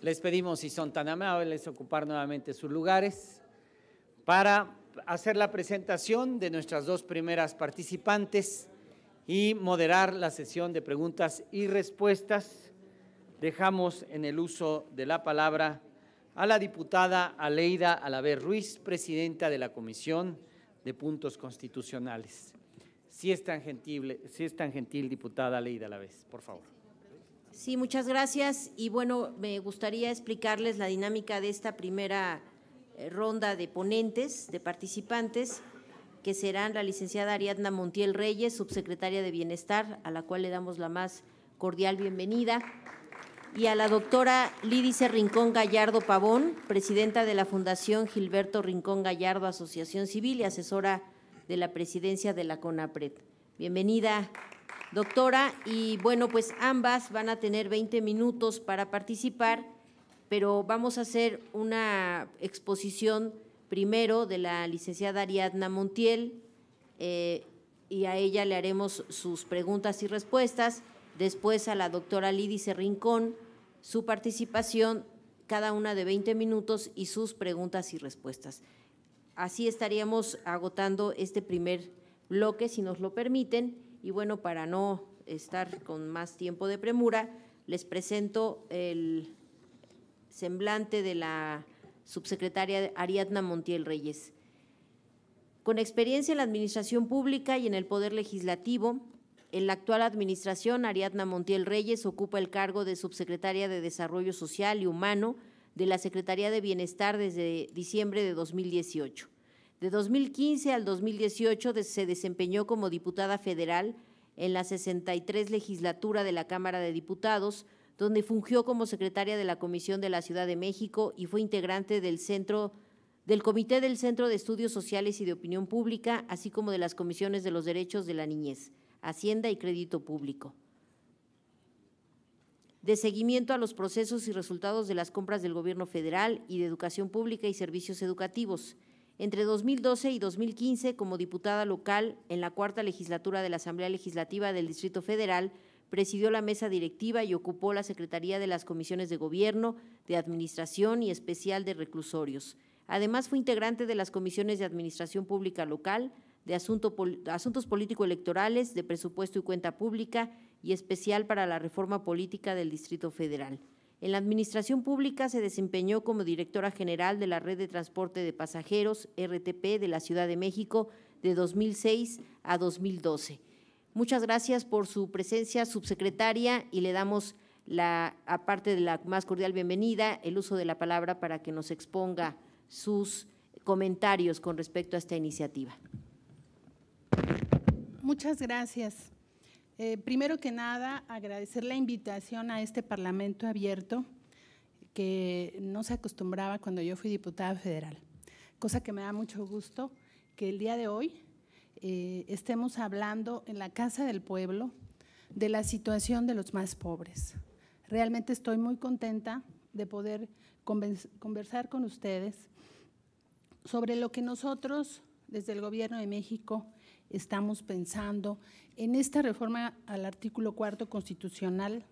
Les pedimos, si son tan amables, ocupar nuevamente sus lugares para hacer la presentación de nuestras dos primeras participantes y moderar la sesión de preguntas y respuestas. Dejamos en el uso de la palabra a la diputada Aleida Alavez Ruiz, presidenta de la Comisión de Puntos Constitucionales. Si es tan gentil, es tan gentil diputada Aleida Alavez, por favor. Sí, muchas gracias. Y bueno, me gustaría explicarles la dinámica de esta primera eh, ronda de ponentes, de participantes, que serán la licenciada Ariadna Montiel Reyes, subsecretaria de Bienestar, a la cual le damos la más cordial bienvenida, y a la doctora Lídice Rincón Gallardo Pavón, presidenta de la Fundación Gilberto Rincón Gallardo Asociación Civil y asesora de la presidencia de la CONAPRED. Bienvenida, doctora. Y bueno, pues ambas van a tener 20 minutos para participar, pero vamos a hacer una exposición primero de la licenciada Ariadna Montiel eh, y a ella le haremos sus preguntas y respuestas. Después a la doctora Lidice Rincón, su participación, cada una de 20 minutos y sus preguntas y respuestas. Así estaríamos agotando este primer bloque, si nos lo permiten. Y bueno, para no estar con más tiempo de premura, les presento el semblante de la subsecretaria Ariadna Montiel Reyes. Con experiencia en la administración pública y en el poder legislativo, en la actual administración, Ariadna Montiel Reyes ocupa el cargo de subsecretaria de Desarrollo Social y Humano de la Secretaría de Bienestar desde diciembre de 2018. De 2015 al 2018 se desempeñó como diputada federal en la 63 legislatura de la Cámara de Diputados, donde fungió como secretaria de la Comisión de la Ciudad de México y fue integrante del del Comité del Centro de Estudios Sociales y de Opinión Pública, así como de las comisiones de los derechos de la niñez, Hacienda y Crédito Público. De seguimiento a los procesos y resultados de las compras del Gobierno federal y de Educación Pública y Servicios Educativos. Entre 2012 y 2015, como diputada local en la cuarta legislatura de la Asamblea Legislativa del Distrito Federal, presidió la mesa directiva y ocupó la Secretaría de las Comisiones de Gobierno, de Administración y Especial de Reclusorios. Además, fue integrante de las Comisiones de Administración Pública Local, de Asuntos Político-Electorales, de Presupuesto y Cuenta Pública y Especial para la Reforma Política del Distrito Federal. En la Administración Pública se desempeñó como directora general de la Red de Transporte de Pasajeros, RTP, de la Ciudad de México de 2006 a 2012. Muchas gracias por su presencia, subsecretaria, y le damos la, aparte de la más cordial bienvenida, el uso de la palabra para que nos exponga sus comentarios con respecto a esta iniciativa. Muchas gracias. Eh, primero que nada, agradecer la invitación a este Parlamento abierto que no se acostumbraba cuando yo fui diputada federal, cosa que me da mucho gusto que el día de hoy eh, estemos hablando en la Casa del Pueblo de la situación de los más pobres. Realmente estoy muy contenta de poder conversar con ustedes sobre lo que nosotros desde el Gobierno de México estamos pensando en esta reforma al artículo cuarto constitucional,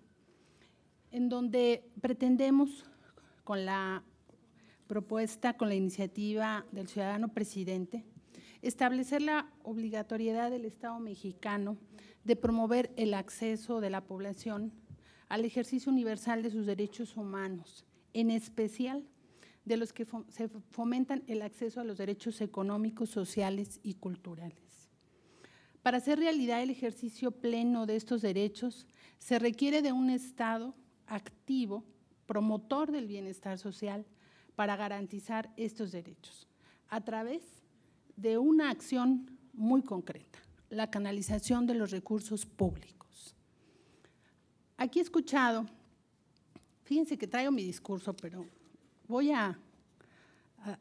en donde pretendemos con la propuesta, con la iniciativa del ciudadano presidente, establecer la obligatoriedad del Estado mexicano de promover el acceso de la población al ejercicio universal de sus derechos humanos, en especial de los que se fomentan el acceso a los derechos económicos, sociales y culturales. Para hacer realidad el ejercicio pleno de estos derechos, se requiere de un Estado activo, promotor del bienestar social, para garantizar estos derechos, a través de una acción muy concreta, la canalización de los recursos públicos. Aquí he escuchado, fíjense que traigo mi discurso, pero voy a,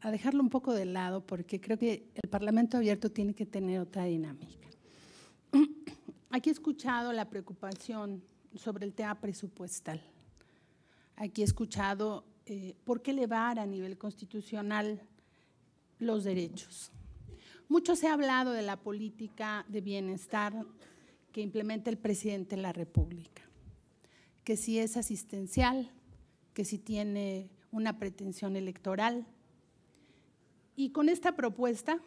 a dejarlo un poco de lado porque creo que el Parlamento abierto tiene que tener otra dinámica. *clears throat* Aquí he escuchado la preocupación sobre el tema presupuestal. Aquí he escuchado eh, por qué elevar a nivel constitucional los derechos. Mucho se ha hablado de la política de bienestar que implementa el presidente de la República, que si es asistencial, que si tiene una pretensión electoral. Y con esta propuesta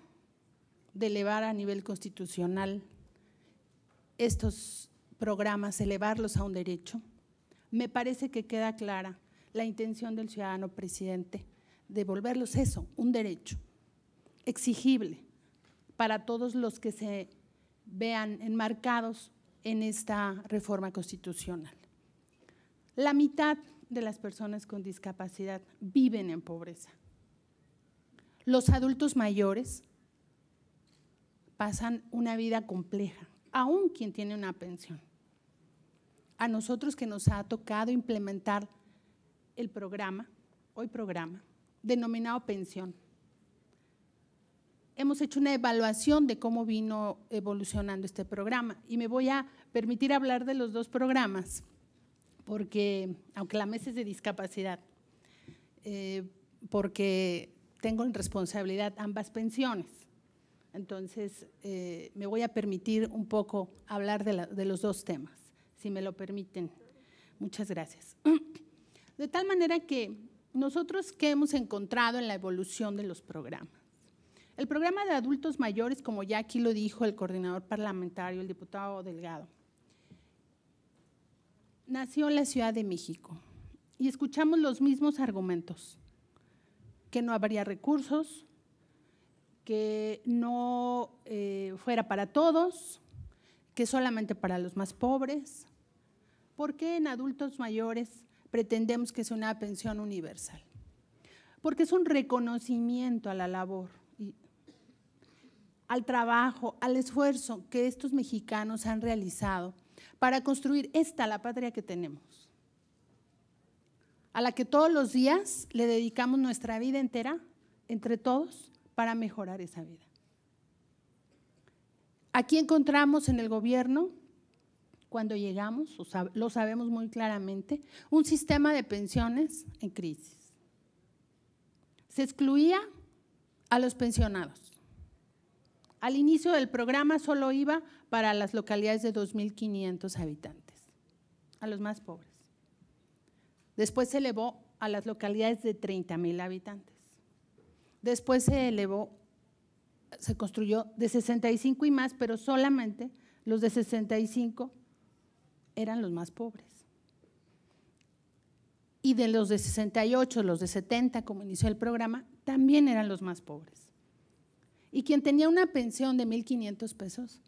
de elevar a nivel constitucional estos programas, elevarlos a un derecho, me parece que queda clara la intención del ciudadano presidente de volverlos eso, un derecho exigible para todos los que se vean enmarcados en esta reforma constitucional. La mitad de las personas con discapacidad viven en pobreza. Los adultos mayores pasan una vida compleja, aún quien tiene una pensión. A nosotros que nos ha tocado implementar el programa, hoy programa, denominado pensión. Hemos hecho una evaluación de cómo vino evolucionando este programa y me voy a permitir hablar de los dos programas, porque, aunque la mesa es de discapacidad, eh, porque tengo en responsabilidad ambas pensiones. Entonces, eh, me voy a permitir un poco hablar de, los dos temas, si me lo permiten. Muchas gracias. *clears throat* De tal manera que nosotros ¿qué hemos encontrado en la evolución de los programas. El programa de adultos mayores, como ya aquí lo dijo el coordinador parlamentario, el diputado Delgado, nació en la Ciudad de México y escuchamos los mismos argumentos, que no habría recursos, que no eh, fuera para todos, que solamente para los más pobres. ¿Por qué en adultos mayores pretendemos que sea una pensión universal? Porque es un reconocimiento a la labor, al trabajo, al esfuerzo que estos mexicanos han realizado para construir esta, la patria que tenemos, a la que todos los días le dedicamos nuestra vida entera, entre todos, para mejorar esa vida. Aquí encontramos en el gobierno, cuando llegamos, lo sabemos muy claramente, un sistema de pensiones en crisis. Se excluía a los pensionados. Al inicio del programa solo iba para las localidades de 2.500 habitantes, a los más pobres. Después se elevó a las localidades de 30.000 habitantes. Después se elevó, se construyó de 65 y más, pero solamente los de 65 eran los más pobres. Y de los de 68, los de 70, como inició el programa, también eran los más pobres. Y quien tenía una pensión de 1.500 pesos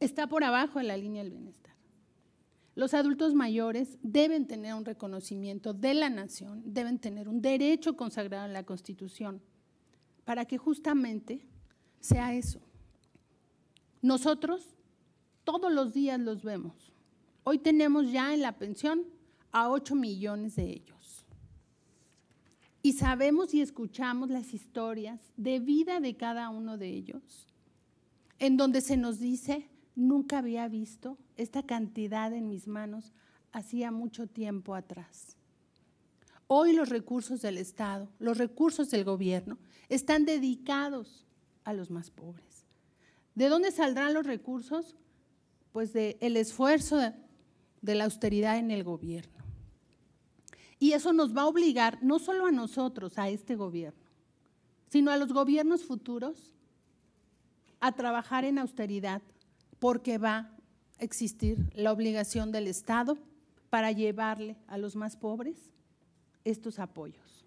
está por abajo de la línea del bienestar. Los adultos mayores deben tener un reconocimiento de la nación, deben tener un derecho consagrado en la Constitución, para que justamente sea eso. Nosotros todos los días los vemos. Hoy tenemos ya en la pensión a 8 millones de ellos. Y sabemos y escuchamos las historias de vida de cada uno de ellos, en donde se nos dice, nunca había visto esta cantidad en mis manos hacía mucho tiempo atrás. Hoy los recursos del Estado, los recursos del gobierno, están dedicados a los más pobres. ¿De dónde saldrán los recursos? Pues del el esfuerzo de la austeridad en el gobierno. Y eso nos va a obligar no solo a nosotros, a este gobierno, sino a los gobiernos futuros a trabajar en austeridad porque va existir la obligación del Estado para llevarle a los más pobres estos apoyos.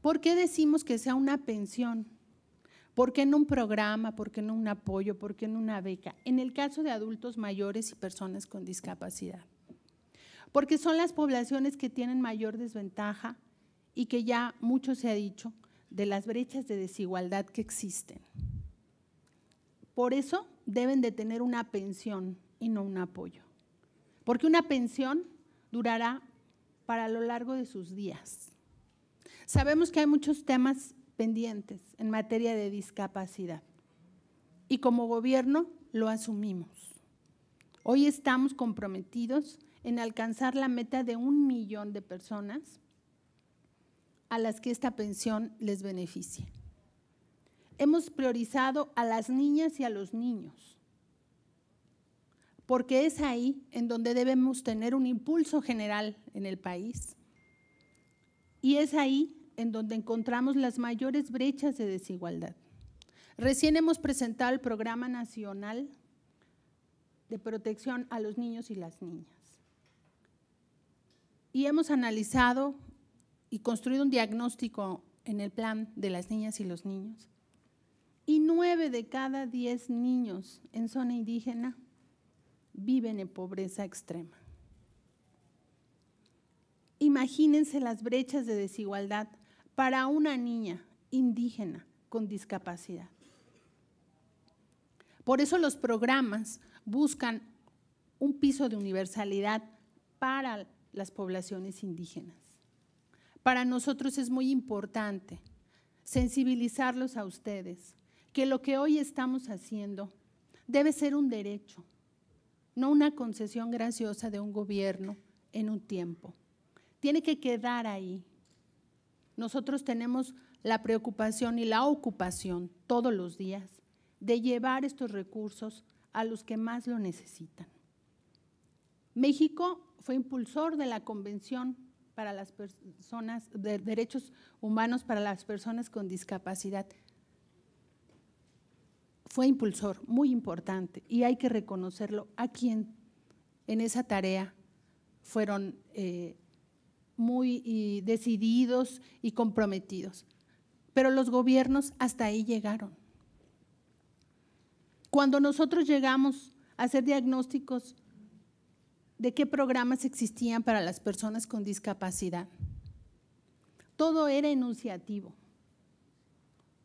¿Por qué decimos que sea una pensión? ¿Por qué no un programa? ¿Por qué no un apoyo? ¿Por qué no una beca? En el caso de adultos mayores y personas con discapacidad. Porque son las poblaciones que tienen mayor desventaja y que ya mucho se ha dicho de las brechas de desigualdad que existen. Por eso deben de tener una pensión y no un apoyo. Porque una pensión durará para lo largo de sus días. Sabemos que hay muchos temas pendientes en materia de discapacidad y como gobierno lo asumimos. Hoy estamos comprometidos en alcanzar la meta de un millón de personas a las que esta pensión les beneficie. Hemos priorizado a las niñas y a los niños porque es ahí en donde debemos tener un impulso general en el país. Y es ahí en donde encontramos las mayores brechas de desigualdad. Recién hemos presentado el Programa Nacional de Protección a los Niños y las Niñas. Y hemos analizado y construido un diagnóstico en el plan de las niñas y los niños. Y nueve de cada diez niños en zona indígena viven en pobreza extrema. Imagínense las brechas de desigualdad para una niña indígena con discapacidad. Por eso los programas buscan un piso de universalidad para las poblaciones indígenas. Para nosotros es muy importante sensibilizarlos a ustedes, que lo que hoy estamos haciendo debe ser un derecho, no una concesión graciosa de un gobierno en un tiempo. Tiene que quedar ahí. Nosotros tenemos la preocupación y la ocupación todos los días de llevar estos recursos a los que más lo necesitan. México fue impulsor de la Convención para las personas de derechos humanos para las personas con discapacidad fue impulsor, muy importante, y hay que reconocerlo a quien en esa tarea fueron eh, muy decididos y comprometidos. Pero los gobiernos hasta ahí llegaron. Cuando nosotros llegamos a hacer diagnósticos de qué programas existían para las personas con discapacidad, todo era enunciativo.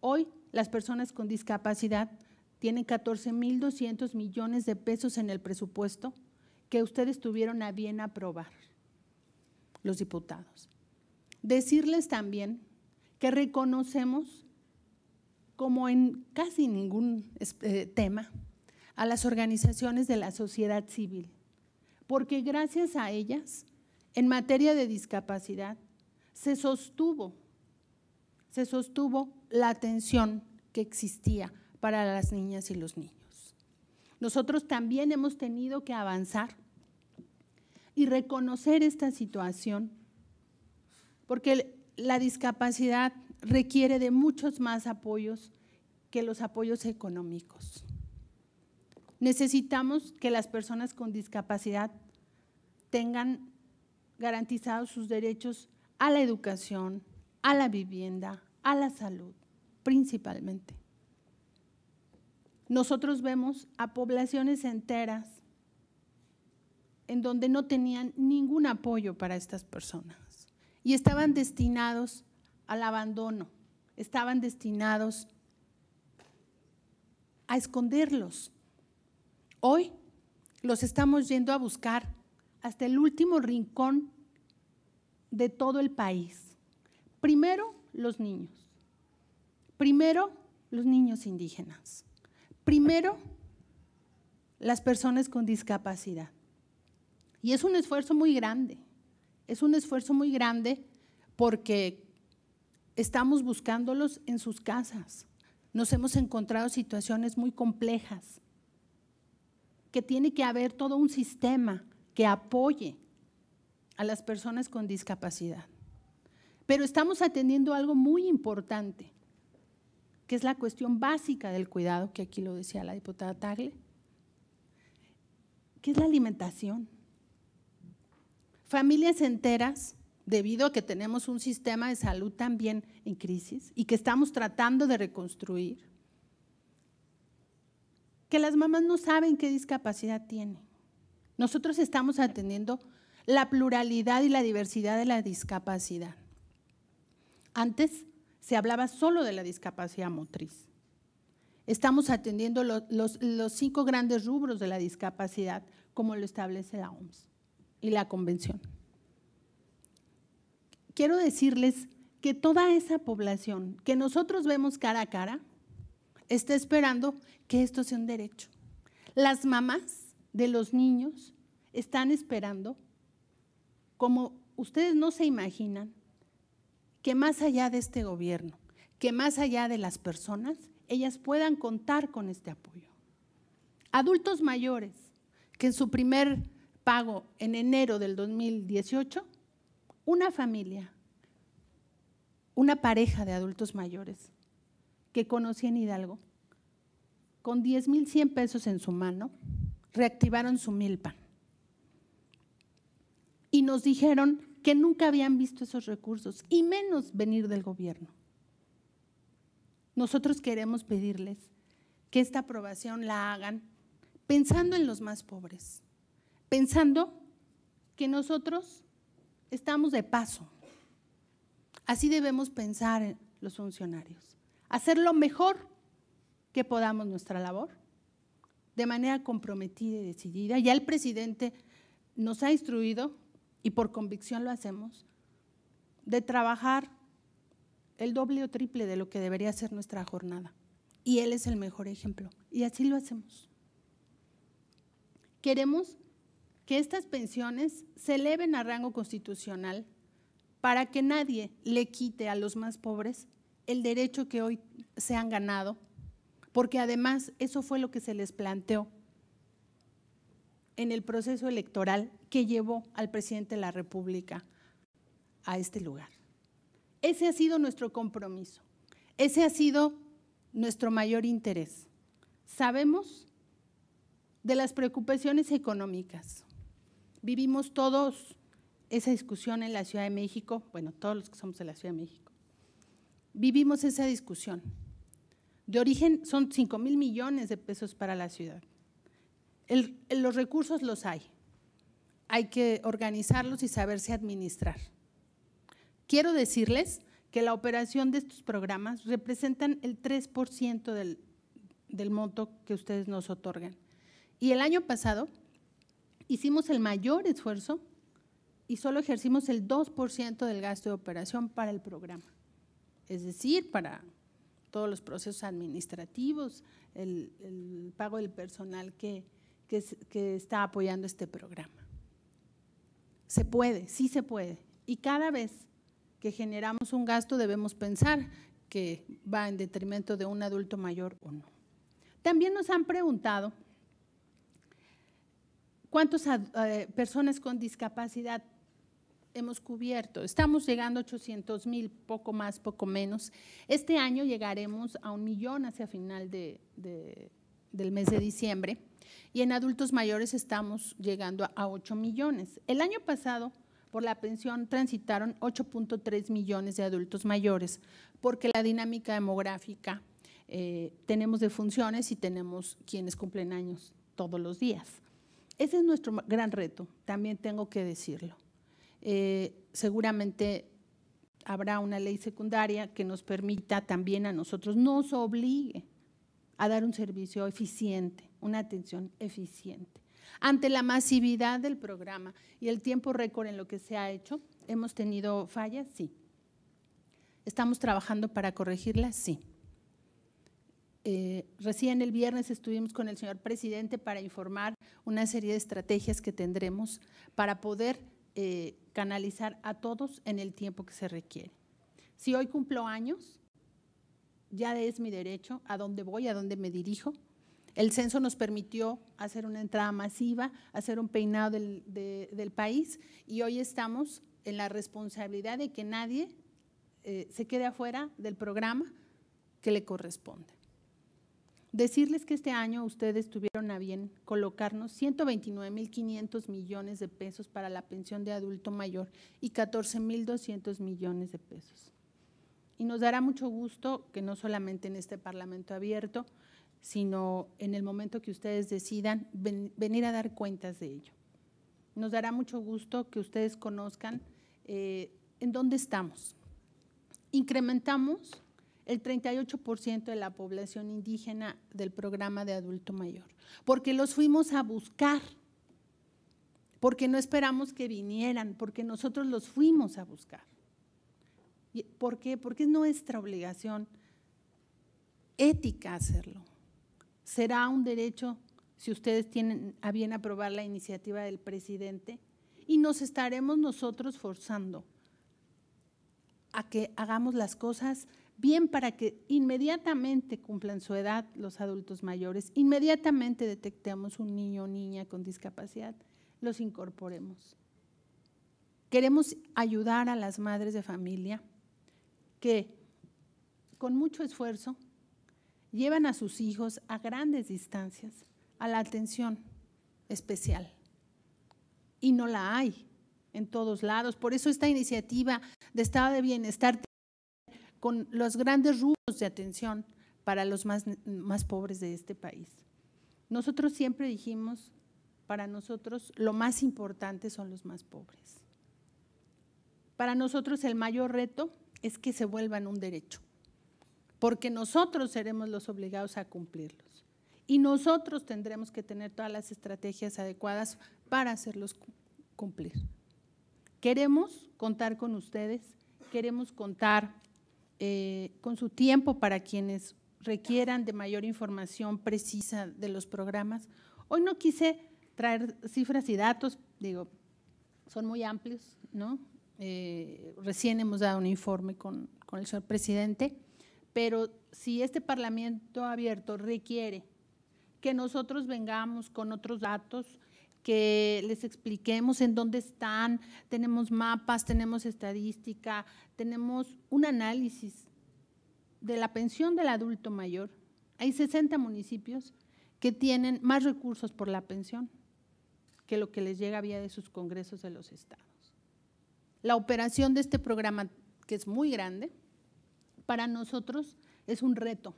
Hoy las personas con discapacidad tienen 14.200 millones de pesos en el presupuesto que ustedes tuvieron a bien aprobar, los diputados. Decirles también que reconocemos, como en casi ningún este, tema, a las organizaciones de la sociedad civil, porque gracias a ellas, en materia de discapacidad, se sostuvo, se sostuvo la atención que existía para las niñas y los niños. Nosotros también hemos tenido que avanzar y reconocer esta situación, porque la discapacidad requiere de muchos más apoyos que los apoyos económicos. Necesitamos que las personas con discapacidad tengan garantizados sus derechos a la educación, a la vivienda, a la salud, principalmente nosotros vemos a poblaciones enteras en donde no tenían ningún apoyo para estas personas y estaban destinados al abandono, estaban destinados a esconderlos. Hoy los estamos yendo a buscar hasta el último rincón de todo el país. Primero los niños, primero los niños indígenas. Primero, las personas con discapacidad. Y es un esfuerzo muy grande, es un esfuerzo muy grande porque estamos buscándolos en sus casas. Nos hemos encontrado situaciones muy complejas, que tiene que haber todo un sistema que apoye a las personas con discapacidad. Pero estamos atendiendo algo muy importante, que es la cuestión básica del cuidado, que aquí lo decía la diputada Tagle, que es la alimentación. Familias enteras, debido a que tenemos un sistema de salud también en crisis y que estamos tratando de reconstruir, que las mamás no saben qué discapacidad tienen. Nosotros estamos atendiendo la pluralidad y la diversidad de la discapacidad. Antes se hablaba solo de la discapacidad motriz. Estamos atendiendo los, cinco grandes rubros de la discapacidad, como lo establece la OMS y la Convención. Quiero decirles que toda esa población que nosotros vemos cara a cara está esperando que esto sea un derecho. Las mamás de los niños están esperando, como ustedes no se imaginan, que más allá de este gobierno, que más allá de las personas, ellas puedan contar con este apoyo. Adultos mayores que en su primer pago en enero del 2018, una familia, una pareja de adultos mayores que conocí en Hidalgo, con 10.100 pesos en su mano, reactivaron su milpa y nos dijeron que nunca habían visto esos recursos y menos venir del gobierno. Nosotros queremos pedirles que esta aprobación la hagan pensando en los más pobres, pensando que nosotros estamos de paso. Así debemos pensar los funcionarios, hacer lo mejor que podamos nuestra labor, de manera comprometida y decidida. Ya el presidente nos ha instruido y por convicción lo hacemos, de trabajar el doble o triple de lo que debería ser nuestra jornada. Y Él es el mejor ejemplo. Y así lo hacemos. Queremos que estas pensiones se eleven a rango constitucional para que nadie le quite a los más pobres el derecho que hoy se han ganado, porque además eso fue lo que se les planteó en el proceso electoral que llevó al presidente de la República a este lugar. Ese ha sido nuestro compromiso, ese ha sido nuestro mayor interés. Sabemos de las preocupaciones económicas. Vivimos todos esa discusión en la Ciudad de México, bueno, todos los que somos de la Ciudad de México. Vivimos esa discusión. De origen son 5 mil millones de pesos para la ciudad. los recursos los hay, hay que organizarlos y saberse administrar. Quiero decirles que la operación de estos programas representan el 3% del, monto que ustedes nos otorgan. Y el año pasado hicimos el mayor esfuerzo y solo ejercimos el 2% del gasto de operación para el programa, es decir, para todos los procesos administrativos, el, pago del personal que está apoyando este programa se puede, sí se puede. Y cada vez que generamos un gasto debemos pensar que va en detrimento de un adulto mayor o no. También nos han preguntado cuántas eh, personas con discapacidad hemos cubierto. Estamos llegando a 800 mil, poco más, poco menos. Este año llegaremos a un millón hacia final de del mes de diciembre, y en adultos mayores estamos llegando a 8 millones. El año pasado, por la pensión, transitaron 8.3 millones de adultos mayores, porque la dinámica demográfica eh, tenemos defunciones y tenemos quienes cumplen años todos los días. Ese es nuestro gran reto, también tengo que decirlo. Eh, seguramente habrá una ley secundaria que nos permita también a nosotros, nos obligue a dar un servicio eficiente, una atención eficiente. Ante la masividad del programa y el tiempo récord en lo que se ha hecho, ¿hemos tenido fallas? Sí. ¿Estamos trabajando para corregirlas? Sí. Eh, recién el viernes estuvimos con el señor presidente para informar una serie de estrategias que tendremos para poder eh, canalizar a todos en el tiempo que se requiere. Si hoy cumplo años, ya es mi derecho, a dónde voy, a dónde me dirijo. El censo nos permitió hacer una entrada masiva, hacer un peinado del, país y hoy estamos en la responsabilidad de que nadie eh, se quede afuera del programa que le corresponde. Decirles que este año ustedes tuvieron a bien colocarnos 129.500 millones de pesos para la pensión de adulto mayor y 14.200 millones de pesos y nos dará mucho gusto que no solamente en este Parlamento abierto, sino en el momento que ustedes decidan venir a dar cuentas de ello. Nos dará mucho gusto que ustedes conozcan eh, en dónde estamos. Incrementamos el 38% de la población indígena del programa de adulto mayor, porque los fuimos a buscar, porque no esperamos que vinieran, porque nosotros los fuimos a buscar. ¿Por qué? Porque es nuestra obligación ética hacerlo. Será un derecho si ustedes tienen a bien aprobar la iniciativa del presidente y nos estaremos nosotros forzando a que hagamos las cosas bien para que inmediatamente cumplan su edad los adultos mayores, inmediatamente detectemos un niño o niña con discapacidad, los incorporemos. Queremos ayudar a las madres de familia que con mucho esfuerzo llevan a sus hijos a grandes distancias a la atención especial. Y no la hay en todos lados. Por eso esta iniciativa de estado de bienestar con los grandes rubros de atención para los más pobres de este país. Nosotros siempre dijimos, para nosotros lo más importante son los más pobres. Para nosotros el mayor reto es que se vuelvan un derecho, porque nosotros seremos los obligados a cumplirlos y nosotros tendremos que tener todas las estrategias adecuadas para hacerlos cumplir. Queremos contar con ustedes, queremos contar eh, con su tiempo para quienes requieran de mayor información precisa de los programas. Hoy no quise traer cifras y datos, digo, son muy amplios, ¿no? Eh, recién hemos dado un informe con, con el señor presidente, pero si este Parlamento abierto requiere que nosotros vengamos con otros datos, que les expliquemos en dónde están, tenemos mapas, tenemos estadística, tenemos un análisis de la pensión del adulto mayor. Hay 60 municipios que tienen más recursos por la pensión que lo que les llega vía de sus congresos de los estados. La operación de este programa, que es muy grande, para nosotros es un reto.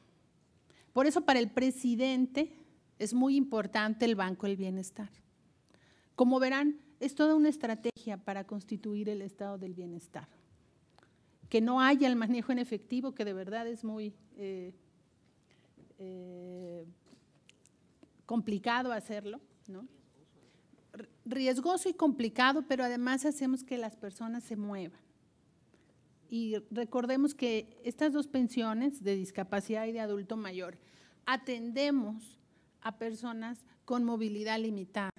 Por eso para el presidente es muy importante el Banco del Bienestar. Como verán, es toda una estrategia para constituir el estado del bienestar. Que no haya el manejo en efectivo, que de verdad es muy eh, eh, complicado hacerlo, ¿no? riesgoso y complicado, pero además hacemos que las personas se muevan. Y recordemos que estas dos pensiones de discapacidad y de adulto mayor atendemos a personas con movilidad limitada.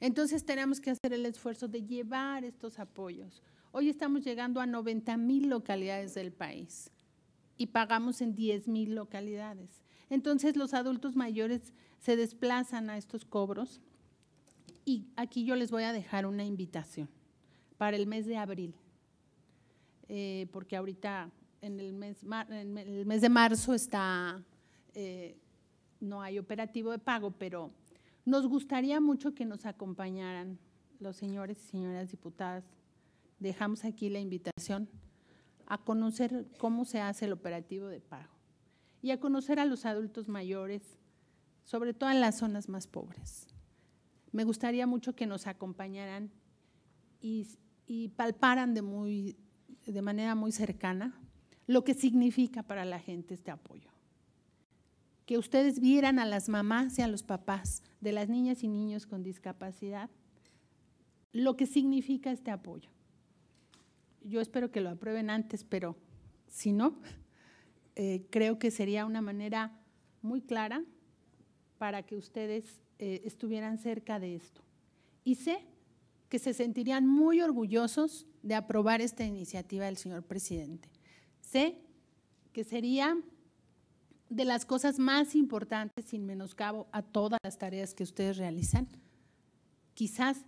Entonces tenemos que hacer el esfuerzo de llevar estos apoyos. Hoy estamos llegando a 90 mil localidades del país y pagamos en 10 mil localidades. Entonces los adultos mayores se desplazan a estos cobros y aquí yo les voy a dejar una invitación para el mes de abril, eh, porque ahorita en el mes, de marzo está, eh, no hay operativo de pago, pero nos gustaría mucho que nos acompañaran los señores y señoras diputadas. Dejamos aquí la invitación a conocer cómo se hace el operativo de pago y a conocer a los adultos mayores, sobre todo en las zonas más pobres me gustaría mucho que nos acompañaran y, palparan de, muy, de manera muy cercana lo que significa para la gente este apoyo. Que ustedes vieran a las mamás y a los papás de las niñas y niños con discapacidad lo que significa este apoyo. Yo espero que lo aprueben antes, pero si no, eh, creo que sería una manera muy clara para que ustedes eh, estuvieran cerca de esto. Y sé que se sentirían muy orgullosos de aprobar esta iniciativa del señor presidente. Sé que sería de las cosas más importantes, sin menoscabo a todas las tareas que ustedes realizan, quizás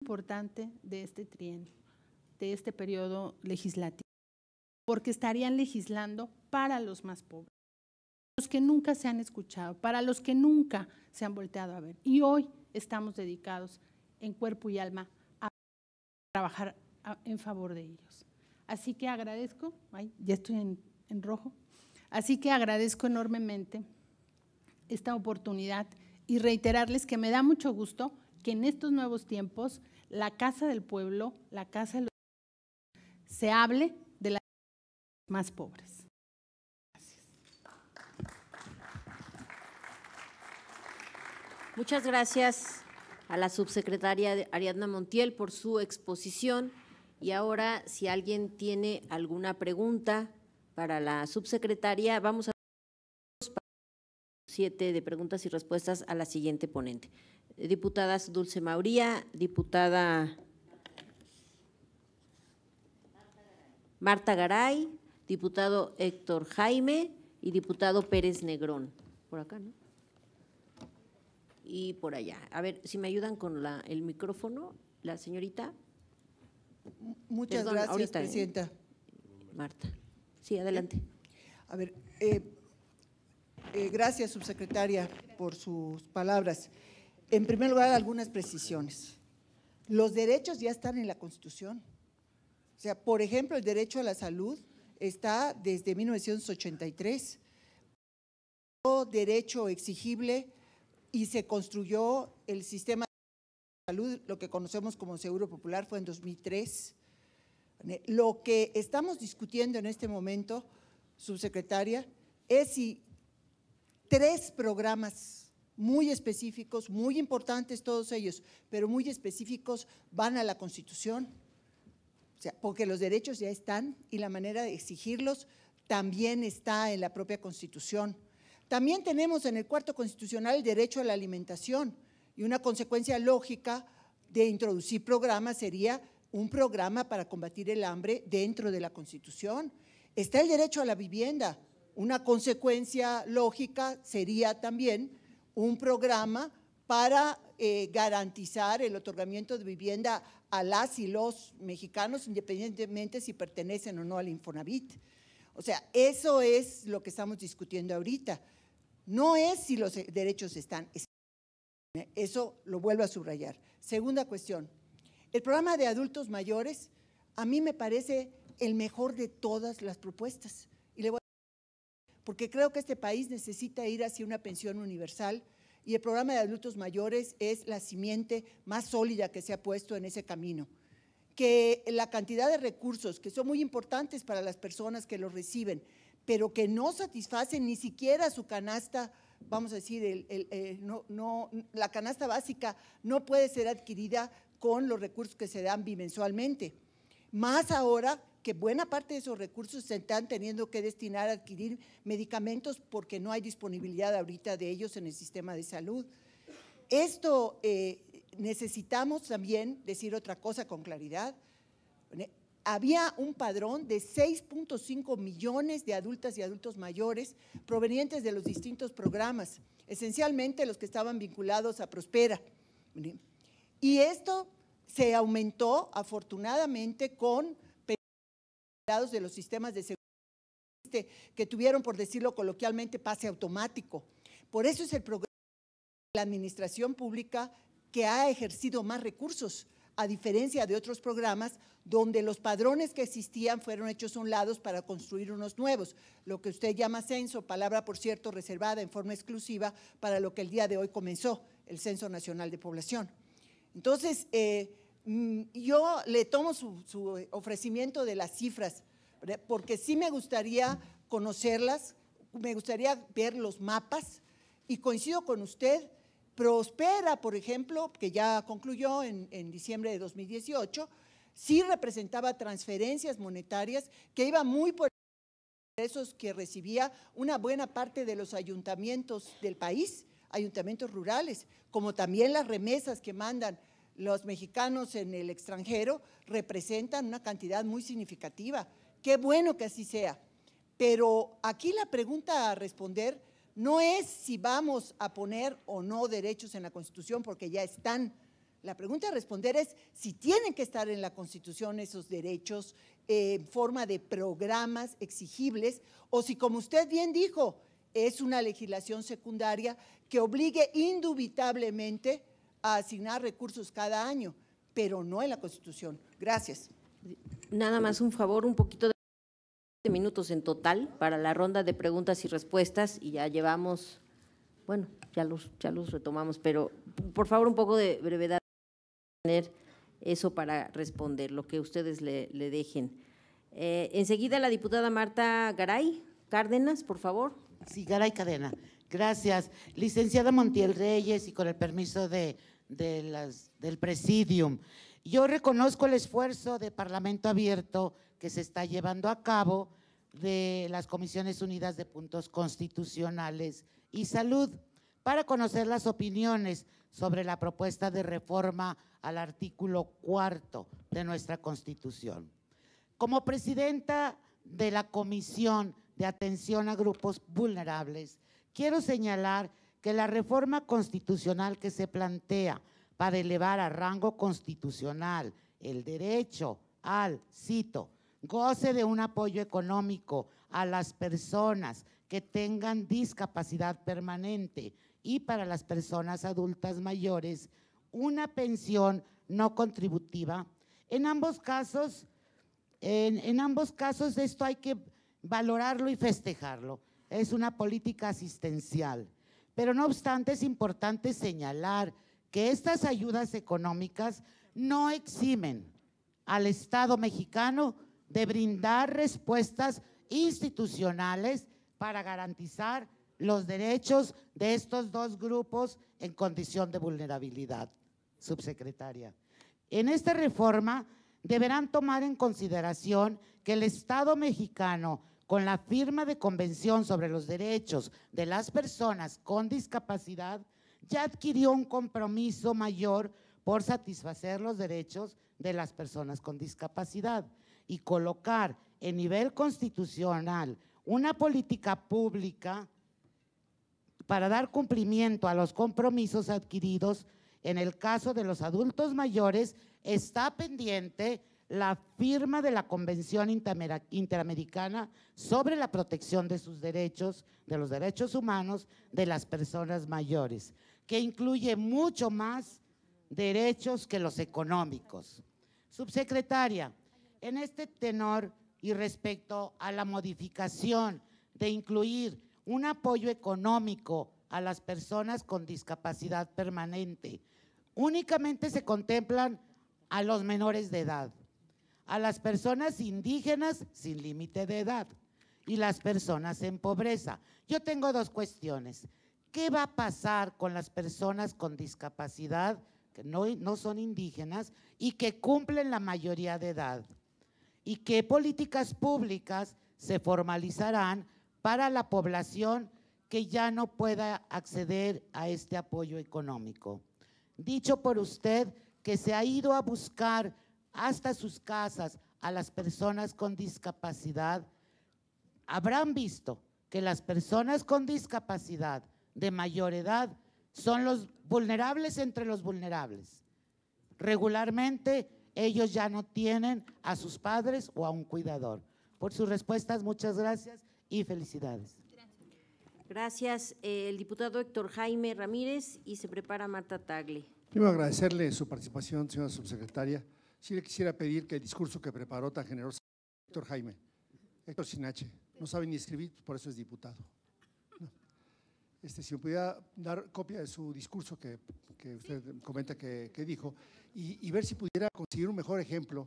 importante de este trienio, de este periodo legislativo, porque estarían legislando para los más pobres que nunca se han escuchado, para los que nunca se han volteado a ver. Y hoy estamos dedicados en cuerpo y alma a trabajar en favor de ellos. Así que agradezco, ay, ya estoy en, rojo, así que agradezco enormemente esta oportunidad y reiterarles que me da mucho gusto que en estos nuevos tiempos la Casa del Pueblo, la Casa de los se hable de las más pobres. Muchas gracias a la subsecretaria Ariadna Montiel por su exposición. Y ahora, si alguien tiene alguna pregunta para la subsecretaria, vamos a siete de preguntas y respuestas a la siguiente ponente. Diputadas Dulce Mauría, diputada Marta Garay, diputado Héctor Jaime y diputado Pérez Negrón. Por acá, ¿no? y por allá. A ver, si me ayudan con la, el micrófono, la señorita. Muchas gracias, ¿eh? presidenta. Marta. Sí, adelante. A ver, eh, eh, gracias, subsecretaria, por sus palabras. En primer lugar, algunas precisiones. Los derechos ya están en la Constitución. O sea, por ejemplo, el derecho a la salud está desde 1983. derecho exigible y se construyó el sistema de salud, lo que conocemos como Seguro Popular, fue en 2003. Lo que estamos discutiendo en este momento, subsecretaria, es si tres programas muy específicos, muy importantes todos ellos, pero muy específicos, van a la Constitución, porque los derechos ya están y la manera de exigirlos también está en la propia Constitución. También tenemos en el cuarto constitucional el derecho a la alimentación y una consecuencia lógica de introducir programas sería un programa para combatir el hambre dentro de la Constitución. Está el derecho a la vivienda. Una consecuencia lógica sería también un programa para eh, garantizar el otorgamiento de vivienda a las y los mexicanos, independientemente si pertenecen o no al Infonavit. O sea, eso es lo que estamos discutiendo ahorita. No es si los derechos están. Eso lo vuelvo a subrayar. Segunda cuestión. El programa de adultos mayores a mí me parece el mejor de todas las propuestas. Y le voy a... porque creo que este país necesita ir hacia una pensión universal y el programa de adultos mayores es la simiente más sólida que se ha puesto en ese camino. Que la cantidad de recursos que son muy importantes para las personas que los reciben, pero que no satisfacen ni siquiera su canasta, vamos a decir, eh, la canasta básica no puede ser adquirida con los recursos que se dan bimensualmente. Más ahora que buena parte de esos recursos se están teniendo que destinar a adquirir medicamentos porque no hay disponibilidad ahorita de ellos en el sistema de salud. Esto eh, necesitamos también decir otra cosa con claridad había un padrón de 6.5 millones de adultas y adultos mayores provenientes de los distintos programas, esencialmente los que estaban vinculados a Prospera. Y esto se aumentó afortunadamente con periodos de los sistemas de seguridad este, que tuvieron, por decirlo coloquialmente, pase automático. Por eso es el programa de la administración pública que ha ejercido más recursos, a diferencia de otros programas donde los padrones que existían fueron hechos a un lado para construir unos nuevos, lo que usted llama censo, palabra por cierto reservada en forma exclusiva para lo que el día de hoy comenzó, el Censo Nacional de Población. Entonces, eh, mm, yo le tomo su, su ofrecimiento de las cifras, porque sí me gustaría conocerlas, me gustaría ver los mapas y coincido con usted Prospera, por ejemplo, que ya concluyó en, diciembre de 2018, sí representaba transferencias monetarias que iba muy por ingresos que recibía una buena parte de los ayuntamientos del país, ayuntamientos rurales, como también las remesas que mandan los mexicanos en el extranjero representan una cantidad muy significativa. Qué bueno que así sea. Pero aquí la pregunta a responder no es si vamos a poner o no derechos en la Constitución porque ya están. La pregunta a responder es si tienen que estar en la Constitución esos derechos eh, en forma de programas exigibles o si, como usted bien dijo, es una legislación secundaria que obligue indubitablemente a asignar recursos cada año, pero no en la Constitución. Gracias. Nada más un favor, un poquito de minutos en total para la ronda de preguntas y respuestas y ya llevamos, bueno, ya los, ya los retomamos, pero por favor un poco de brevedad tener eso para responder, lo que ustedes le, dejen. Eh, enseguida la diputada Marta Garay Cárdenas, por favor. Sí, Garay Cadena Gracias. Licenciada Montiel Reyes y con el permiso de, las, del presidium, yo reconozco el esfuerzo de Parlamento Abierto que se está llevando a cabo de las Comisiones Unidas de Puntos Constitucionales y Salud para conocer las opiniones sobre la propuesta de reforma al artículo cuarto de nuestra Constitución. Como presidenta de la Comisión de Atención a Grupos Vulnerables, quiero señalar que la reforma constitucional que se plantea para elevar a rango constitucional el derecho al, cito, goce de un apoyo económico a las personas que tengan discapacidad permanente y para las personas adultas mayores una pensión no contributiva. En ambos casos, en, ambos casos esto hay que valorarlo y festejarlo. Es una política asistencial. Pero no obstante, es importante señalar que estas ayudas económicas no eximen al Estado mexicano de brindar respuestas institucionales para garantizar los derechos de estos dos grupos en condición de vulnerabilidad. Subsecretaria, en esta reforma deberán tomar en consideración que el Estado mexicano, con la firma de Convención sobre los Derechos de las Personas con Discapacidad, ya adquirió un compromiso mayor por satisfacer los derechos de las personas con discapacidad y colocar en nivel constitucional una política pública para dar cumplimiento a los compromisos adquiridos en el caso de los adultos mayores, está pendiente la firma de la Convención Interamericana sobre la protección de sus derechos, de los derechos humanos de las personas mayores, que incluye mucho más derechos que los económicos. Subsecretaria, en este tenor y respecto a la modificación de incluir un apoyo económico a las personas con discapacidad permanente, únicamente se contemplan a los menores de edad, a las personas indígenas sin límite de edad y las personas en pobreza. Yo tengo dos cuestiones. ¿Qué va a pasar con las personas con discapacidad que no, no son indígenas y que cumplen la mayoría de edad? y qué políticas públicas se formalizarán para la población que ya no pueda acceder a este apoyo económico. Dicho por usted que se ha ido a buscar hasta sus casas a las personas con discapacidad, habrán visto que las personas con discapacidad de mayor edad son los vulnerables entre los vulnerables. Regularmente ellos ya no tienen a sus padres o a un cuidador. Por sus respuestas, muchas gracias y felicidades. Gracias, eh, el diputado Héctor Jaime Ramírez y se prepara Marta Tagle. Primero agradecerle su participación, señora subsecretaria. Sí le quisiera pedir que el discurso que preparó tan generoso Héctor Jaime, Héctor Sinache, no sabe ni escribir, por eso es diputado. Este, si me pudiera dar copia de su discurso que, usted comenta que dijo, y, ver si pudiera conseguir un mejor ejemplo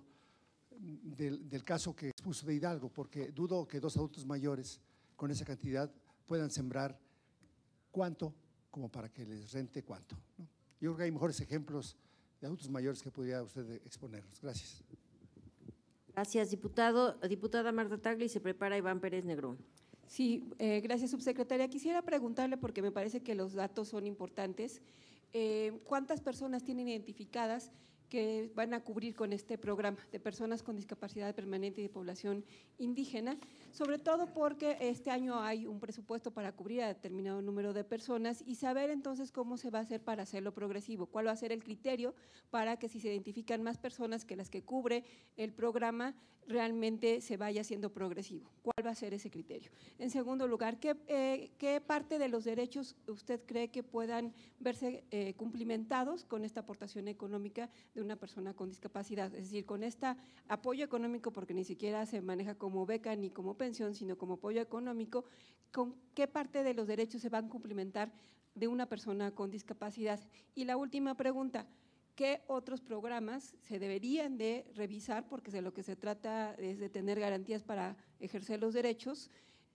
del, caso que expuso de Hidalgo, porque dudo que dos adultos mayores con esa cantidad puedan sembrar cuánto como para que les rente cuánto. Yo creo que hay mejores ejemplos de adultos mayores que pudiera usted exponernos. Gracias. Gracias, diputado. Diputada Marta Tagli, se prepara Iván Pérez Negrón. Sí, eh, gracias, subsecretaria. Quisiera preguntarle, porque me parece que los datos son importantes, eh, cuántas personas tienen identificadas que van a cubrir con este programa de personas con discapacidad permanente y de población indígena, sobre todo porque este año hay un presupuesto para cubrir a determinado número de personas y saber entonces cómo se va a hacer para hacerlo progresivo, cuál va a ser el criterio para que si se identifican más personas que las que cubre el programa, realmente se vaya siendo progresivo. ¿Cuál va a ser ese criterio? En segundo lugar, ¿qué, eh, qué parte de los derechos usted cree que puedan verse eh, cumplimentados con esta aportación económica una persona con discapacidad. Es decir, con este apoyo económico, porque ni siquiera se maneja como beca ni como pensión, sino como apoyo económico, ¿con qué parte de los derechos se van a cumplimentar de una persona con discapacidad? Y la última pregunta, qué otros programas se deberían de revisar, porque de lo que se trata es de tener garantías para ejercer los derechos,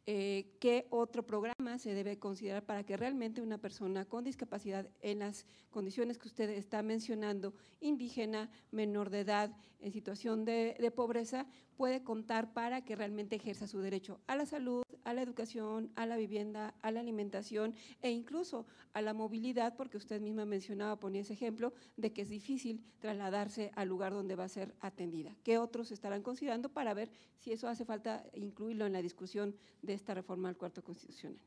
eh, qué otro programa se debe considerar para que realmente una persona con discapacidad en las condiciones que usted está mencionando, indígena, menor de edad, en situación de, de pobreza, puede contar para que realmente ejerza su derecho a la salud, a la educación, a la vivienda, a la alimentación e incluso a la movilidad, porque usted misma mencionaba, ponía ese ejemplo, de que es difícil trasladarse al lugar donde va a ser atendida. ¿Qué otros estarán considerando para ver si eso hace falta incluirlo en la discusión de esta reforma al cuarto constitucional?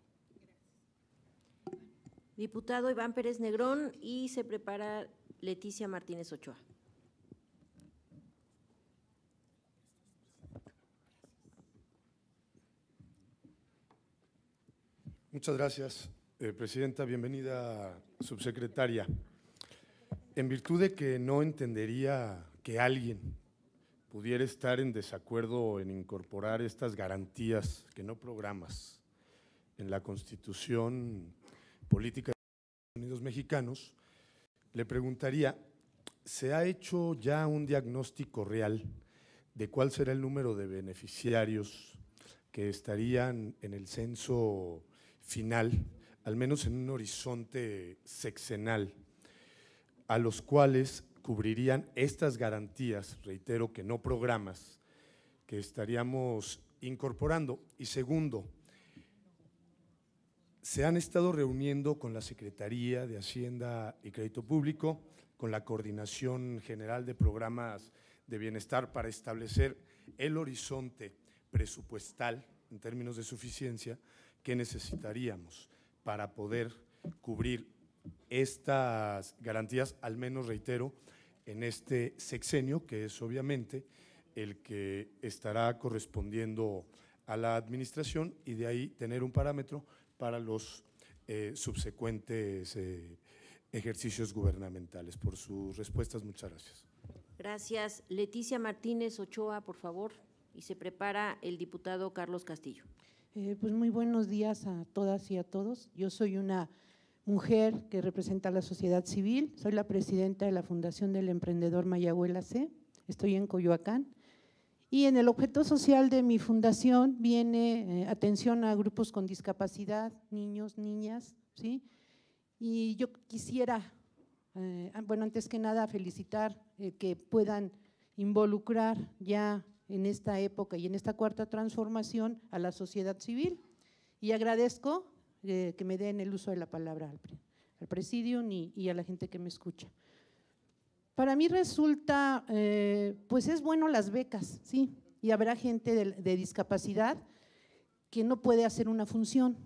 Diputado Iván Pérez Negrón y se prepara Leticia Martínez Ochoa. Muchas gracias, eh, Presidenta. Bienvenida, subsecretaria. En virtud de que no entendería que alguien pudiera estar en desacuerdo en incorporar estas garantías, que no programas, en la Constitución Política de los Estados Unidos Mexicanos, le preguntaría, ¿se ha hecho ya un diagnóstico real de cuál será el número de beneficiarios que estarían en el censo final, al menos en un horizonte sexenal, a los cuales cubrirían estas garantías, reitero que no programas, que estaríamos incorporando. Y segundo, se han estado reuniendo con la Secretaría de Hacienda y Crédito Público, con la Coordinación General de Programas de Bienestar para establecer el horizonte presupuestal en términos de suficiencia que necesitaríamos para poder cubrir estas garantías, al menos reitero, en este sexenio, que es obviamente el que estará correspondiendo a la administración y de ahí tener un parámetro para los eh, subsecuentes eh, ejercicios gubernamentales. Por sus respuestas, muchas gracias. Gracias. Leticia Martínez Ochoa, por favor, y se prepara el diputado Carlos Castillo. Eh, pues muy buenos días a todas y a todos. Yo soy una mujer que representa a la sociedad civil, soy la presidenta de la Fundación del Emprendedor Mayagüela C, estoy en Coyoacán. Y en el objeto social de mi fundación viene eh, atención a grupos con discapacidad, niños, niñas, ¿sí? Y yo quisiera, eh, bueno, antes que nada felicitar que puedan involucrar ya en esta época y en esta cuarta transformación a la sociedad civil. Y agradezco eh, que me den el uso de la palabra al, presidium y, y, a la gente que me escucha. Para mí resulta, eh, pues es bueno las becas, sí, y habrá gente de, de discapacidad que no puede hacer una función.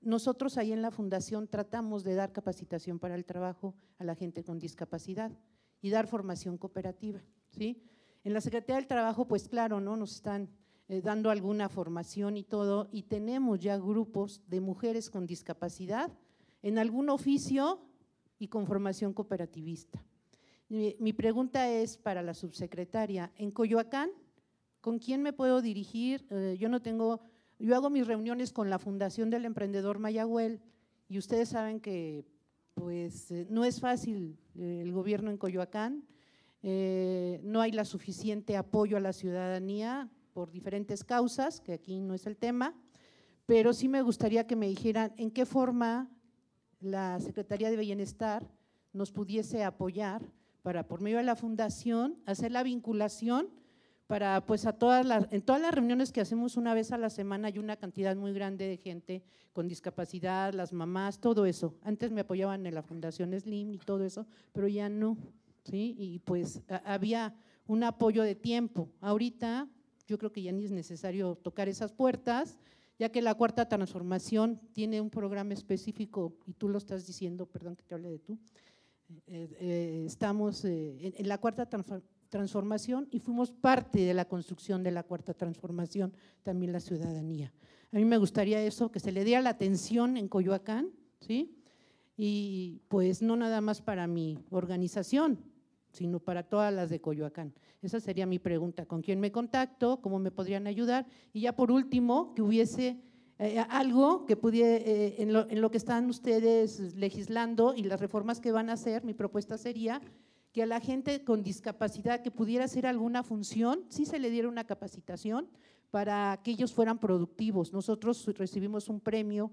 Nosotros ahí en la fundación tratamos de dar capacitación para el trabajo a la gente con discapacidad y dar formación cooperativa, ¿sí? En la Secretaría del Trabajo, pues claro, ¿no? Nos están eh, dando alguna formación y todo, y tenemos ya grupos de mujeres con discapacidad en algún oficio y con formación cooperativista. Mi, pregunta es para la subsecretaria, en Coyoacán, ¿con quién me puedo dirigir? Eh, yo no tengo, yo hago mis reuniones con la Fundación del Emprendedor Mayagüel y ustedes saben que pues eh, no es fácil el gobierno en Coyoacán, eh, no hay la suficiente apoyo a la ciudadanía por diferentes causas, que aquí no es el tema, pero sí me gustaría que me dijeran en qué forma la Secretaría de Bienestar nos pudiese apoyar para, por medio de la fundación, hacer la vinculación para, pues, a todas las, en todas las reuniones que hacemos una vez a la semana hay una cantidad muy grande de gente con discapacidad, las mamás, todo eso. Antes me apoyaban en la Fundación Slim y todo eso, pero ya no. ¿sí? Y pues había un apoyo de tiempo. Ahorita yo creo que ya ni es necesario tocar esas puertas, ya que la cuarta transformación tiene un programa específico, y tú lo estás diciendo, perdón que te hable de tú, eh, eh, estamos eh, en, la cuarta transformación y fuimos parte de la construcción de la cuarta transformación, también la ciudadanía. A mí me gustaría eso, que se le diera la atención en Coyoacán, ¿sí? Y pues no nada más para mi organización, sino para todas las de Coyoacán. Esa sería mi pregunta, ¿con quién me contacto? ¿Cómo me podrían ayudar? Y ya por último, que hubiese eh, algo que pudiera, eh, en, lo, que están ustedes legislando y las reformas que van a hacer, mi propuesta sería que a la gente con discapacidad que pudiera hacer alguna función, si se le diera una capacitación para que ellos fueran productivos. Nosotros recibimos un premio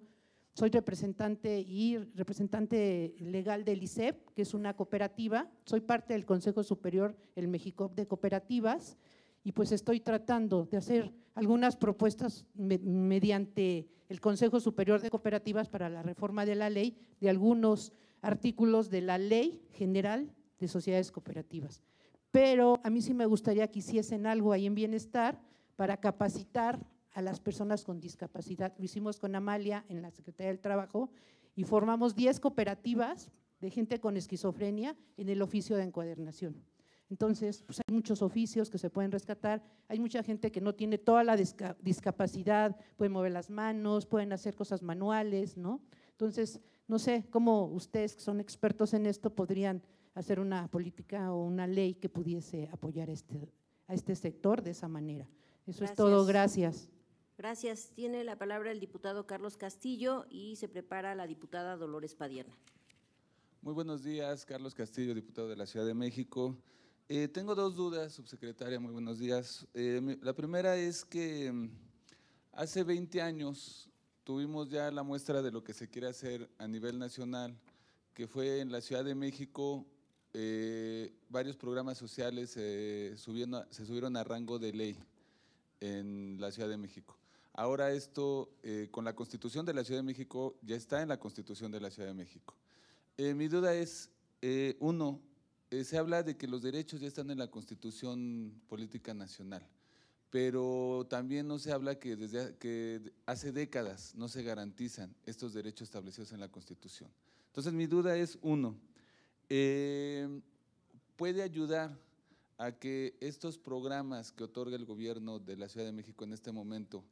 soy representante y representante legal del ICEP, que es una cooperativa. Soy parte del Consejo Superior, el México de Cooperativas, y pues estoy tratando de hacer algunas propuestas mediante el Consejo Superior de Cooperativas para la reforma de la ley de algunos artículos de la Ley General de Sociedades Cooperativas. Pero a mí sí me gustaría que hiciesen algo ahí en bienestar para capacitar a las personas con discapacidad. Lo hicimos con Amalia en la Secretaría del Trabajo y formamos 10 cooperativas de gente con esquizofrenia en el oficio de encuadernación. Entonces, pues, hay muchos oficios que se pueden rescatar, hay mucha gente que no tiene toda la discapacidad, pueden mover las manos, pueden hacer cosas manuales, ¿no? Entonces, no sé cómo ustedes que son expertos en esto podrían hacer una política o una ley que pudiese apoyar este, a este sector de esa manera. Eso es todo, gracias. Gracias. Tiene la palabra el diputado Carlos Castillo y se prepara la diputada Dolores Padierna. Muy buenos días, Carlos Castillo, diputado de la Ciudad de México. Eh, tengo dos dudas, subsecretaria, muy buenos días. Eh, la primera es que mm, hace 20 años tuvimos ya la muestra de lo que se quiere hacer a nivel nacional, que fue en la Ciudad de México eh, varios programas sociales subiendo se subieron a rango de ley en la Ciudad de México. Ahora esto, eh, con la Constitución de la Ciudad de México, ya está en la Constitución de la Ciudad de México. Eh, mi duda es, eh, uno, se habla de que los derechos ya están en la Constitución Política Nacional, pero también no se habla que desde que hace décadas no se garantizan estos derechos establecidos en la Constitución. Entonces, mi duda es, uno, ¿puede ayudar a que estos programas que otorga el gobierno de la Ciudad de México en este momento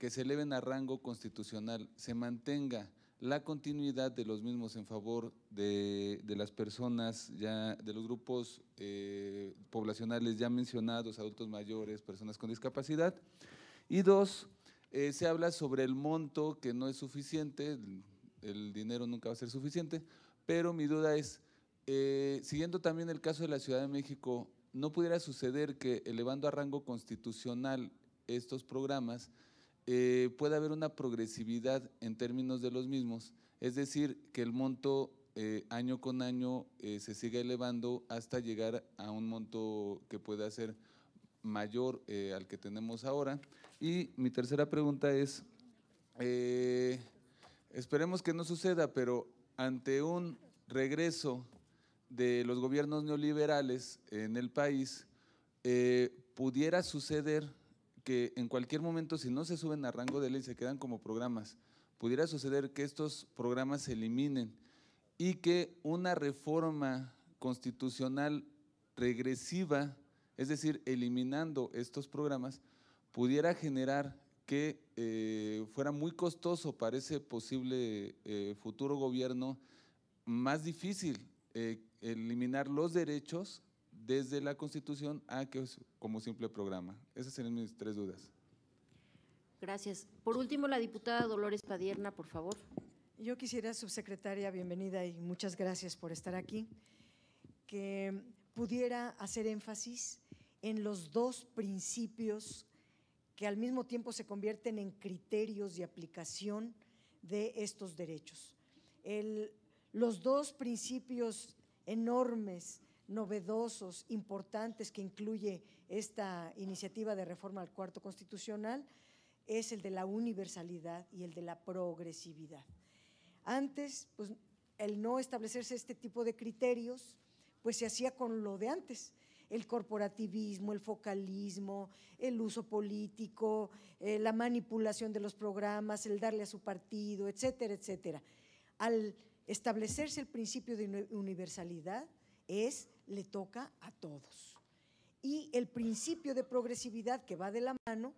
que se eleven a rango constitucional, se mantenga la continuidad de los mismos en favor de, las personas, ya de los grupos eh, poblacionales ya mencionados, adultos mayores, personas con discapacidad. Y dos, eh, se habla sobre el monto que no es suficiente, el, dinero nunca va a ser suficiente, pero mi duda es, eh, siguiendo también el caso de la Ciudad de México, ¿no pudiera suceder que elevando a rango constitucional estos programas, eh, puede haber una progresividad en términos de los mismos, es decir, que el monto eh, año con año eh, se siga elevando hasta llegar a un monto que pueda ser mayor al que tenemos ahora. Y mi tercera pregunta es, esperemos que no suceda, pero ante un regreso de los gobiernos neoliberales en el país, pudiera suceder que en cualquier momento, si no se suben a rango de ley, se quedan como programas. Pudiera suceder que estos programas se eliminen y que una reforma constitucional regresiva, es decir, eliminando estos programas, pudiera generar que eh, fuera muy costoso para ese posible eh, futuro gobierno, más difícil eh, eliminar los derechos desde la Constitución a que como simple programa. Esas serían mis tres dudas. Gracias. Por último, la diputada Dolores Padierna, por favor. Yo quisiera, subsecretaria, bienvenida y muchas gracias por estar aquí, que pudiera hacer énfasis en los dos principios que al mismo tiempo se convierten en criterios de aplicación de estos derechos. los dos principios enormes novedosos, importantes que incluye esta iniciativa de reforma al cuarto constitucional es el de la universalidad y el de la progresividad. Antes, pues el no establecerse este tipo de criterios, pues se hacía con lo de antes, el corporativismo, el focalismo, el uso político, eh, la manipulación de los programas, el darle a su partido, etcétera, etcétera. Al establecerse el principio de universalidad es le toca a todos. Y el principio de progresividad que va de la mano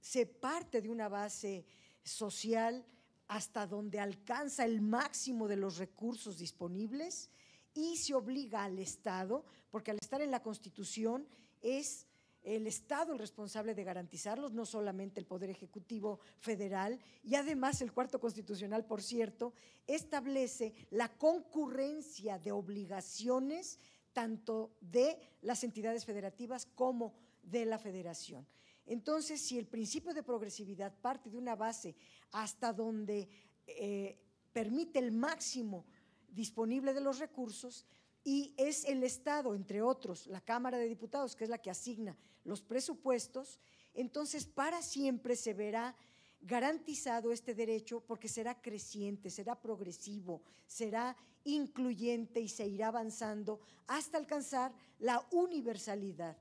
se parte de una base social hasta donde alcanza el máximo de los recursos disponibles y se obliga al Estado, porque al estar en la Constitución es el Estado el responsable de garantizarlos, no solamente el Poder Ejecutivo Federal. Y además el cuarto constitucional, por cierto, establece la concurrencia de obligaciones tanto de las entidades federativas como de la federación. Entonces, si el principio de progresividad parte de una base hasta donde eh, permite el máximo disponible de los recursos y es el Estado, entre otros, la Cámara de Diputados, que es la que asigna los presupuestos, entonces para siempre se verá garantizado este derecho porque será creciente, será progresivo, será incluyente y se irá avanzando hasta alcanzar la universalidad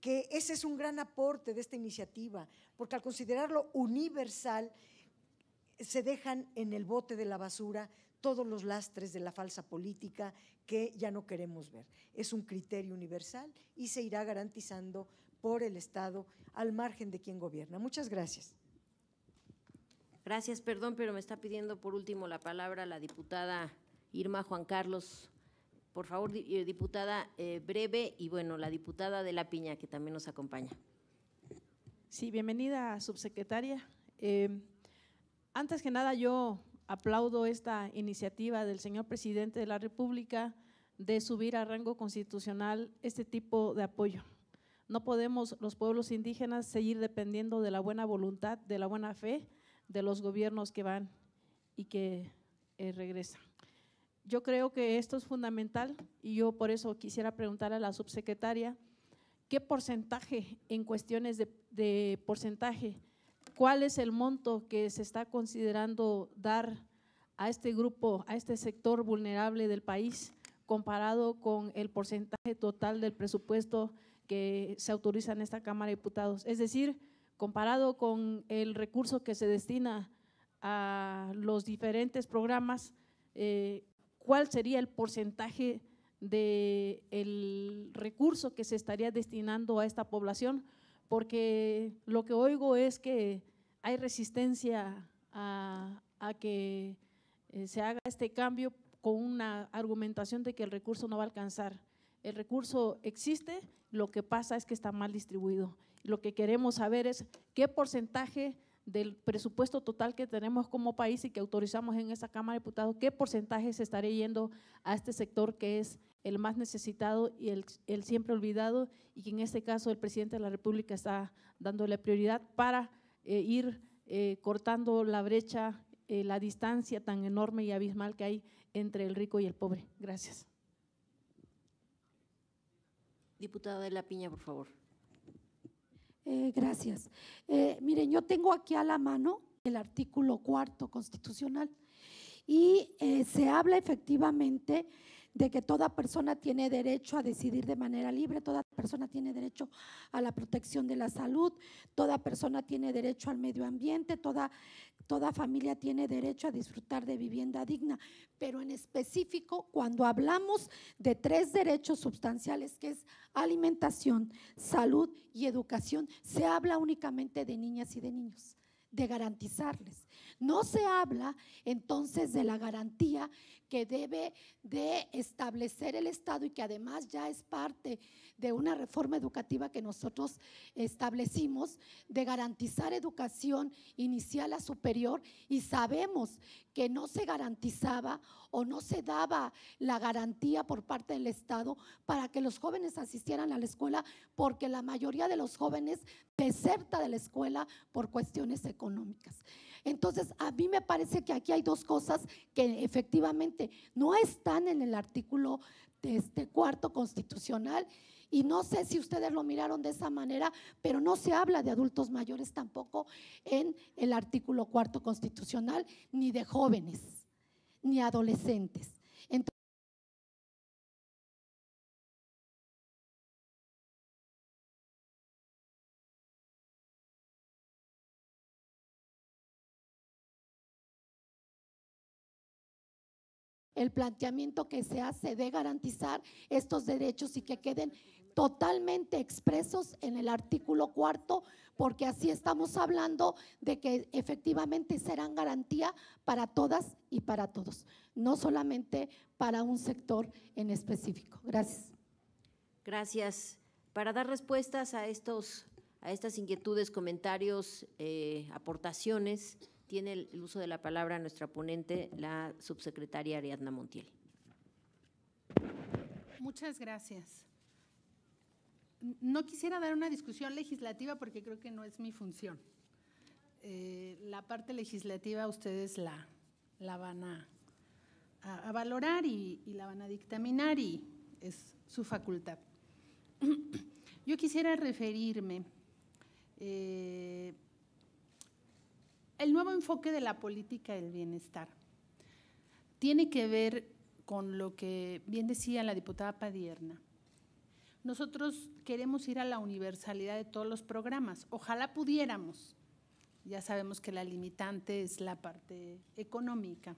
que ese es un gran aporte de esta iniciativa, porque al considerarlo universal, se dejan en el bote de la basura todos los lastres de la falsa política que ya no queremos ver. Es un criterio universal y se irá garantizando por el Estado al margen de quien gobierna. Muchas gracias. Gracias, perdón, pero me está pidiendo por último la palabra la diputada Irma Juan Carlos. Por favor, eh, diputada, eh, breve y bueno, la diputada de La Piña, que también nos acompaña. Sí, bienvenida, subsecretaria. Eh, antes que nada, yo aplaudo esta iniciativa del señor presidente de la República de subir a rango constitucional este tipo de apoyo. No podemos los pueblos indígenas seguir dependiendo de la buena voluntad, de la buena fe de los gobiernos que van y que regresan. Yo creo que esto es fundamental y yo por eso quisiera preguntar a la subsecretaria qué porcentaje en cuestiones de, porcentaje, cuál es el monto que se está considerando dar a este grupo, a este sector vulnerable del país comparado con el porcentaje total del presupuesto que se autoriza en esta Cámara de Diputados. Es decir, comparado con el recurso que se destina a los diferentes programas, eh, cuál sería el porcentaje del recurso que se estaría destinando a esta población, porque lo que oigo es que hay resistencia a, que eh, se haga este cambio con una argumentación de que el recurso no va a alcanzar. El recurso existe, lo que pasa es que está mal distribuido. Lo que queremos saber es qué porcentaje del presupuesto total que tenemos como país y que autorizamos en esa Cámara de Diputados, qué porcentaje se estaría yendo a este sector que es el más necesitado y el, siempre olvidado, y que en este caso el presidente de la República está dándole prioridad para eh, ir eh, cortando la brecha, eh, la distancia tan enorme y abismal que hay entre el rico y el pobre. Gracias. Diputada de la Piña, por favor. Eh, gracias. Eh, miren, yo tengo aquí a la mano el artículo cuarto constitucional y eh, se habla efectivamente de que toda persona tiene derecho a decidir de manera libre, toda persona tiene derecho a la protección de la salud, toda persona tiene derecho al medio ambiente, toda, toda familia tiene derecho a disfrutar de vivienda digna, pero en específico cuando hablamos de tres derechos sustanciales que es alimentación, salud y educación, se habla únicamente de niñas y de niños, de garantizarles no se habla entonces de la garantía que debe de establecer el Estado y que además ya es parte de una reforma educativa que nosotros establecimos de garantizar educación inicial a superior y sabemos que no se garantizaba o no se daba la garantía por parte del Estado para que los jóvenes asistieran a la escuela porque la mayoría de los jóvenes deserta de la escuela por cuestiones económicas. Entonces, a mí me parece que aquí hay dos cosas que efectivamente no están en el artículo este cuarto constitucional y no sé si ustedes lo miraron de esa manera, pero no se habla de adultos mayores tampoco en el artículo cuarto constitucional, ni de jóvenes, ni adolescentes. el planteamiento que se hace de garantizar estos derechos y que queden totalmente expresos en el artículo cuarto, porque así estamos hablando de que efectivamente serán garantía para todas y para todos, no solamente para un sector en específico. Gracias. Gracias. Para dar respuestas a estos a estas inquietudes, comentarios, eh, aportaciones, tiene el uso de la palabra nuestra ponente, la subsecretaria Ariadna Montiel. Muchas gracias. No quisiera dar una discusión legislativa porque creo que no es mi función. Eh, la parte legislativa ustedes la, la van a, valorar y, la van a dictaminar y es su facultad. *clears throat* Yo quisiera referirme eh, el nuevo enfoque de la política del bienestar tiene que ver con lo que bien decía la diputada Padierna. Nosotros queremos ir a la universalidad de todos los programas. Ojalá pudiéramos. Ya sabemos que la limitante es la parte económica.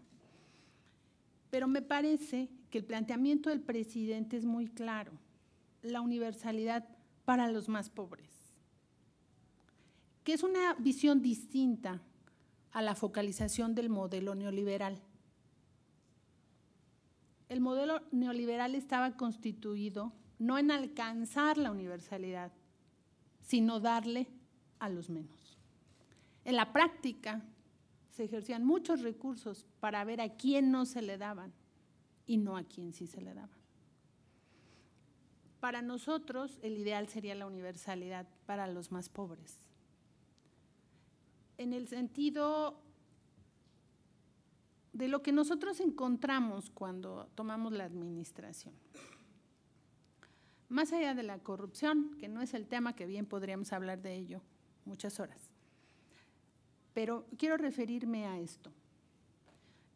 Pero me parece que el planteamiento del presidente es muy claro. La universalidad para los más pobres, que es una visión distinta a la focalización del modelo neoliberal. El modelo neoliberal estaba constituido no en alcanzar la universalidad, sino darle a los menos. En la práctica se ejercían muchos recursos para ver a quién no se le daban y no a quién sí se le daban. Para nosotros el ideal sería la universalidad para los más pobres, en el sentido de lo que nosotros encontramos cuando tomamos la administración. Más allá de la corrupción, que no es el tema que bien podríamos hablar de ello muchas horas, pero quiero referirme a esto.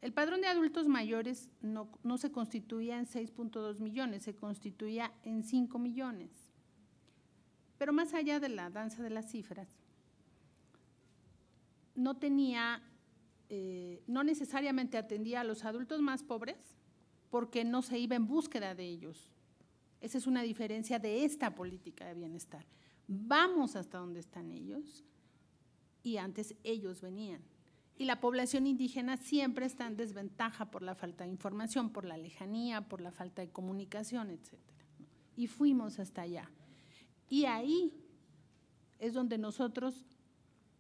El padrón de adultos mayores no, no se constituía en 6.2 millones, se constituía en 5 millones. Pero más allá de la danza de las cifras, no tenía, eh, no necesariamente atendía a los adultos más pobres porque no se iba en búsqueda de ellos. Esa es una diferencia de esta política de bienestar. Vamos hasta donde están ellos y antes ellos venían. Y la población indígena siempre está en desventaja por la falta de información, por la lejanía, por la falta de comunicación, etc. Y fuimos hasta allá. Y ahí es donde nosotros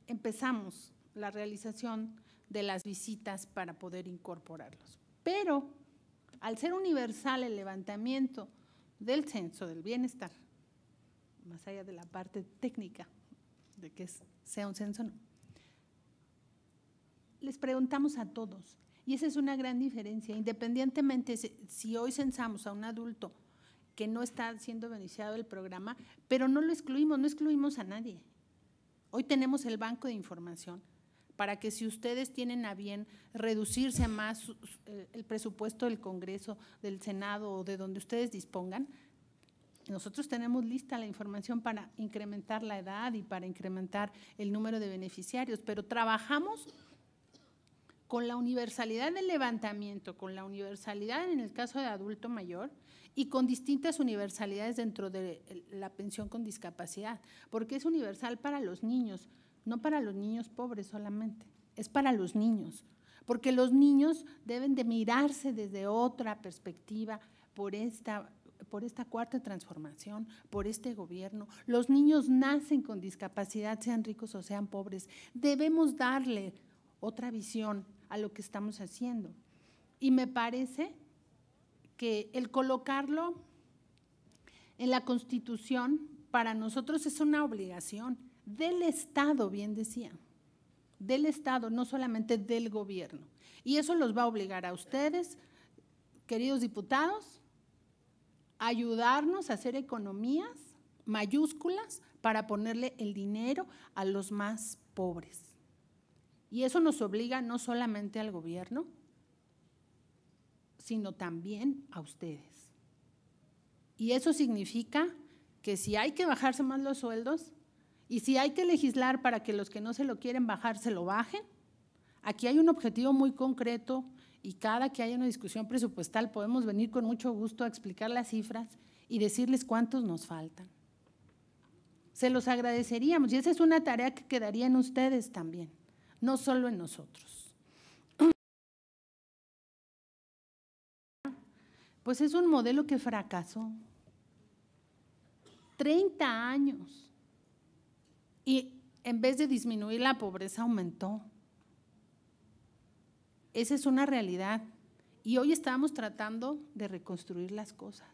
empezamos la realización de las visitas para poder incorporarlos. Pero al ser universal el levantamiento del censo del bienestar, más allá de la parte técnica de que sea un censo no, les preguntamos a todos, y esa es una gran diferencia, independientemente si hoy censamos a un adulto que no está siendo beneficiado del programa, pero no lo excluimos, no excluimos a nadie. Hoy tenemos el banco de información para que si ustedes tienen a bien reducirse más eh, el presupuesto del Congreso, del Senado o de donde ustedes dispongan, nosotros tenemos lista la información para incrementar la edad y para incrementar el número de beneficiarios, pero trabajamos con la universalidad del levantamiento, con la universalidad en el caso de adulto mayor y con distintas universalidades dentro de la pensión con discapacidad, porque es universal para los niños, no para los niños pobres solamente, es para los niños, porque los niños deben de mirarse desde otra perspectiva por esta por esta cuarta transformación, por este gobierno. Los niños nacen con discapacidad, sean ricos o sean pobres. Debemos darle otra visión a lo que estamos haciendo. Y me parece que el colocarlo en la Constitución para nosotros es una obligación del Estado, bien decía, del Estado, no solamente del gobierno. Y eso los va a obligar a ustedes, queridos diputados, a ayudarnos a hacer economías mayúsculas para ponerle el dinero a los más pobres. Y eso nos obliga no solamente al gobierno, sino también a ustedes. Y eso significa que si hay que bajarse más los sueldos, y si hay que legislar para que los que no se lo quieren bajar se lo bajen, aquí hay un objetivo muy concreto y cada que haya una discusión presupuestal podemos venir con mucho gusto a explicar las cifras y decirles cuántos nos faltan. Se los agradeceríamos y esa es una tarea que quedaría en ustedes también, no solo en nosotros. Pues es un modelo que fracasó. 30 años y en vez de disminuir la pobreza, aumentó. Esa es una realidad. Y hoy estamos tratando de reconstruir las cosas.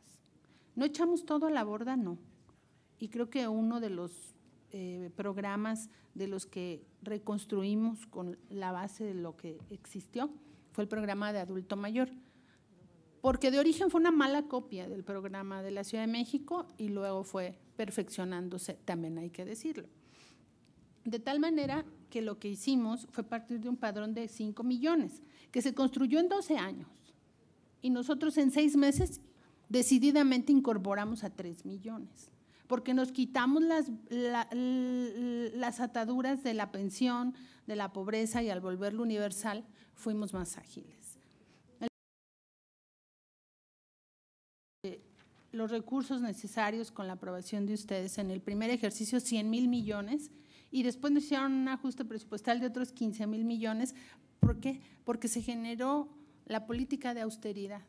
No echamos todo a la borda, no. Y creo que uno de los eh, programas de los que reconstruimos con la base de lo que existió fue el programa de adulto mayor. Porque de origen fue una mala copia del programa de la Ciudad de México y luego fue perfeccionándose, también hay que decirlo. De tal manera que lo que hicimos fue partir de un padrón de 5 millones, que se construyó en 12 años. Y nosotros en 6 meses decididamente incorporamos a 3 millones, porque nos quitamos las, las ataduras de la pensión, de la pobreza y al volverlo universal fuimos más ágiles. Eh, los recursos necesarios con la aprobación de ustedes en el primer ejercicio, 100 mil millones, y después nos hicieron un ajuste presupuestal de otros 15 mil millones. ¿Por qué? Porque se generó la política de austeridad.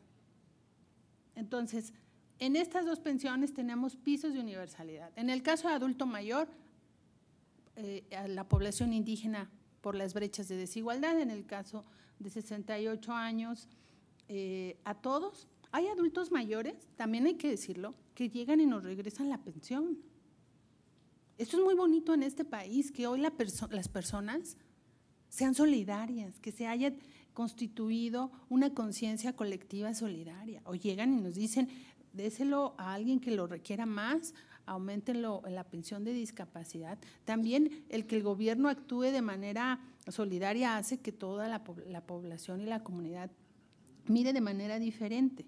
Entonces, en estas dos pensiones tenemos pisos de universalidad. En el caso de adulto mayor, eh, a la población indígena por las brechas de desigualdad, en el caso de 68 años, eh, a todos. Hay adultos mayores, también hay que decirlo, que llegan y nos regresan la pensión. Esto es muy bonito en este país, que hoy las personas sean solidarias, que se haya constituido una conciencia colectiva solidaria. O llegan y nos dicen, déselo a alguien que lo requiera más, aumenten la pensión de discapacidad. También el que el gobierno actúe de manera solidaria hace que toda la, la población y la comunidad mire de manera diferente.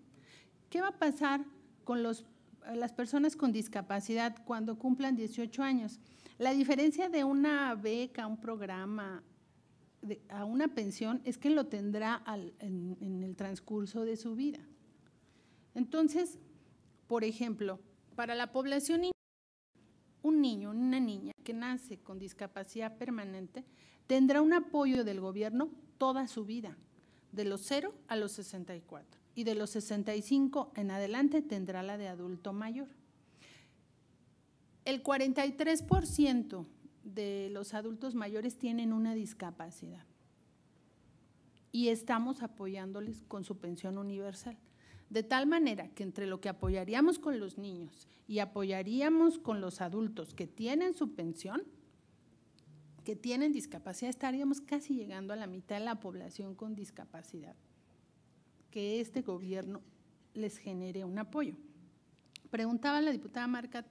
¿Qué va a pasar con los las personas con discapacidad cuando cumplan 18 años. La diferencia de una beca, un programa, a una pensión es que lo tendrá en, el transcurso de su vida. Entonces, por ejemplo, para la población un niño, una niña que nace con discapacidad permanente tendrá un apoyo del gobierno toda su vida, de los 0 a los 64 y de los 65 en adelante tendrá la de adulto mayor. El 43% de los adultos mayores tienen una discapacidad y estamos apoyándoles con su pensión universal. De tal manera que entre lo que apoyaríamos con los niños y apoyaríamos con los adultos que tienen su pensión, que tienen discapacidad, estaríamos casi llegando a la mitad de la población con discapacidad que este gobierno les genere un apoyo. Preguntaba la diputada Marta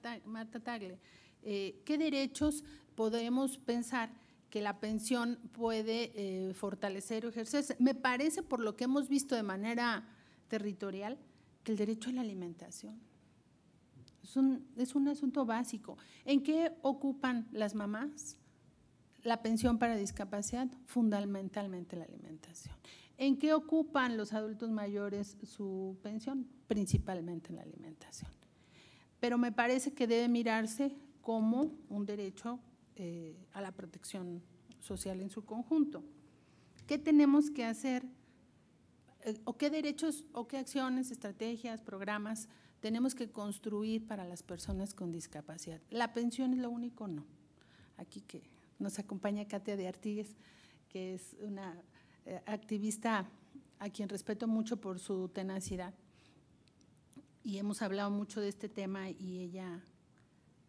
Tagle, eh, ¿qué derechos podemos pensar que la pensión puede eh, fortalecer o ejercerse? Me parece, por lo que hemos visto de manera territorial, que el derecho a la alimentación es un, es un asunto básico. ¿En qué ocupan las mamás? La pensión para discapacidad, fundamentalmente la alimentación. ¿En qué ocupan los adultos mayores su pensión? Principalmente en la alimentación. Pero me parece que debe mirarse como un derecho eh, a la protección social en su conjunto. ¿Qué tenemos que hacer? Eh, ¿O qué derechos o qué acciones, estrategias, programas tenemos que construir para las personas con discapacidad? ¿La pensión es lo único? No. Aquí que nos acompaña Katia de Artigues, que es una eh, activista a quien respeto mucho por su tenacidad. Y hemos hablado mucho de este tema y ella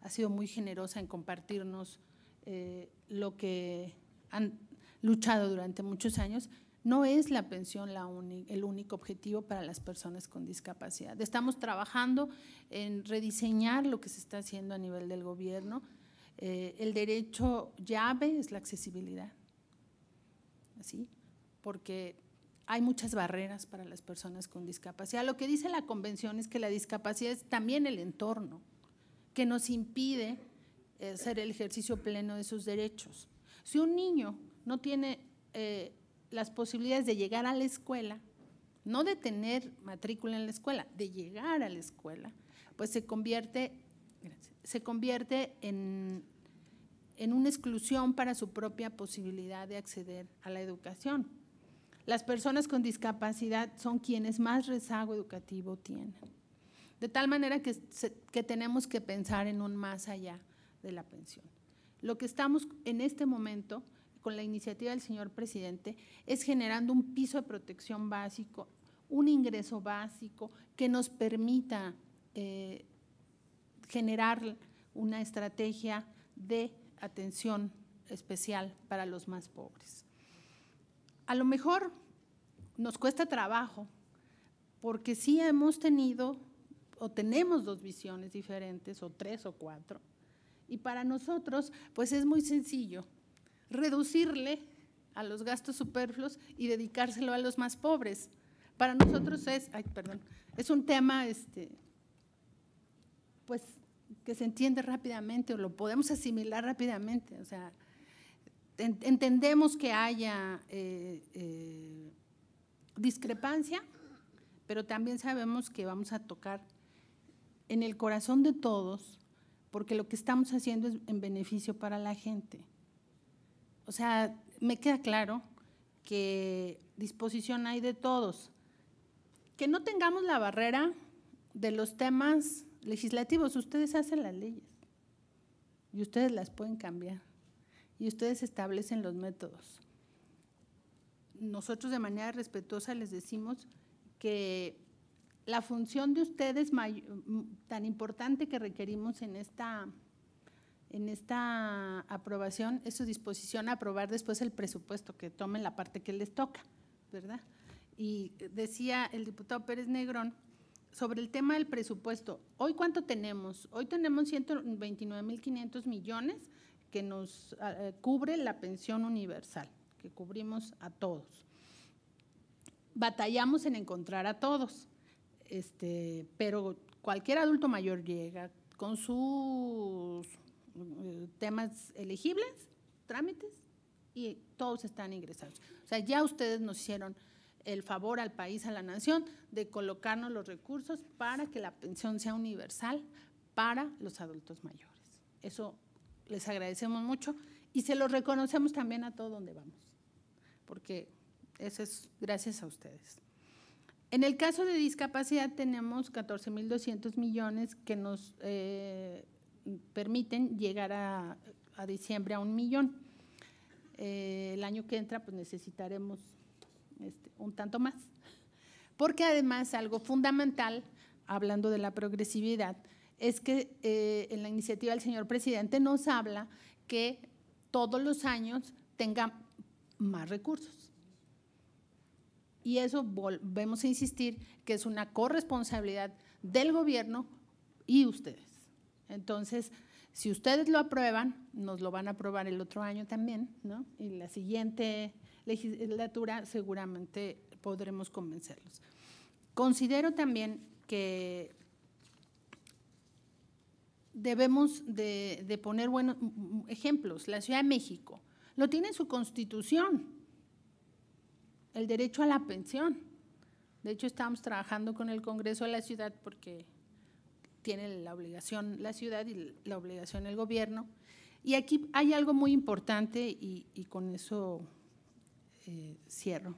ha sido muy generosa en compartirnos eh, lo que han luchado durante muchos años. No es la pensión la el único objetivo para las personas con discapacidad. Estamos trabajando en rediseñar lo que se está haciendo a nivel del gobierno. Eh, el derecho llave es la accesibilidad. Así, porque hay muchas barreras para las personas con discapacidad. Lo que dice la convención es que la discapacidad es también el entorno que nos impide eh, hacer el ejercicio pleno de sus derechos. Si un niño no tiene eh, las posibilidades de llegar a la escuela, no de tener matrícula en la escuela, de llegar a la escuela, pues se convierte, se convierte en una exclusión para su propia posibilidad de acceder a la educación. Las personas con discapacidad son quienes más rezago educativo tienen. De tal manera que, tenemos que pensar en un más allá de la pensión. Lo que estamos en este momento con la iniciativa del señor presidente es generando un piso de protección básico, un ingreso básico que nos permita eh, generar una estrategia de atención especial para los más pobres a lo mejor nos cuesta trabajo, porque sí hemos tenido o tenemos dos visiones diferentes, o tres o cuatro, y para nosotros, pues es muy sencillo, reducirle a los gastos superfluos y dedicárselo a los más pobres. Para nosotros es, perdón, es un tema, este, pues, que se entiende rápidamente o lo podemos asimilar rápidamente, o sea, entendemos que haya eh, eh, discrepancia, pero también sabemos que vamos a tocar en el corazón de todos, porque lo que estamos haciendo es en beneficio para la gente. O sea, me queda claro que disposición hay de todos. Que no tengamos la barrera de los temas legislativos. Ustedes hacen las leyes y ustedes las pueden cambiar y ustedes establecen los métodos. Nosotros de manera respetuosa les decimos que la función de ustedes tan importante que requerimos en esta, en esta aprobación es su disposición a aprobar después el presupuesto, que tomen la parte que les toca, ¿verdad? Y decía el diputado Pérez Negrón sobre el tema del presupuesto. Hoy cuánto tenemos? Hoy tenemos 129.500 millones que nos eh, cubre la pensión universal, que cubrimos a todos. Batallamos en encontrar a todos, este, pero cualquier adulto mayor llega con sus eh, temas elegibles, trámites, y todos están ingresados. O sea, ya ustedes nos hicieron el favor al país, a la nación, de colocarnos los recursos para que la pensión sea universal para los adultos mayores. Eso les agradecemos mucho y se los reconocemos también a todo donde vamos, porque eso es gracias a ustedes. En el caso de discapacidad tenemos 14.200 millones que nos eh, permiten llegar a, diciembre a un millón. Eh, el año que entra pues necesitaremos este, un tanto más, porque además algo fundamental, hablando de la progresividad, es que eh, en la iniciativa del señor presidente nos habla que todos los años tenga más recursos. Y eso volvemos a insistir que es una corresponsabilidad del gobierno y ustedes. Entonces, si ustedes lo aprueban, nos lo van a aprobar el otro año también, ¿no? Y la siguiente legislatura seguramente podremos convencerlos. Considero también que debemos de, poner buenos ejemplos. La Ciudad de México lo tiene en su constitución, el derecho a la pensión. De hecho, estamos trabajando con el Congreso de la Ciudad porque tiene la obligación la ciudad y la obligación el gobierno. Y aquí hay algo muy importante y, con eso eh, cierro.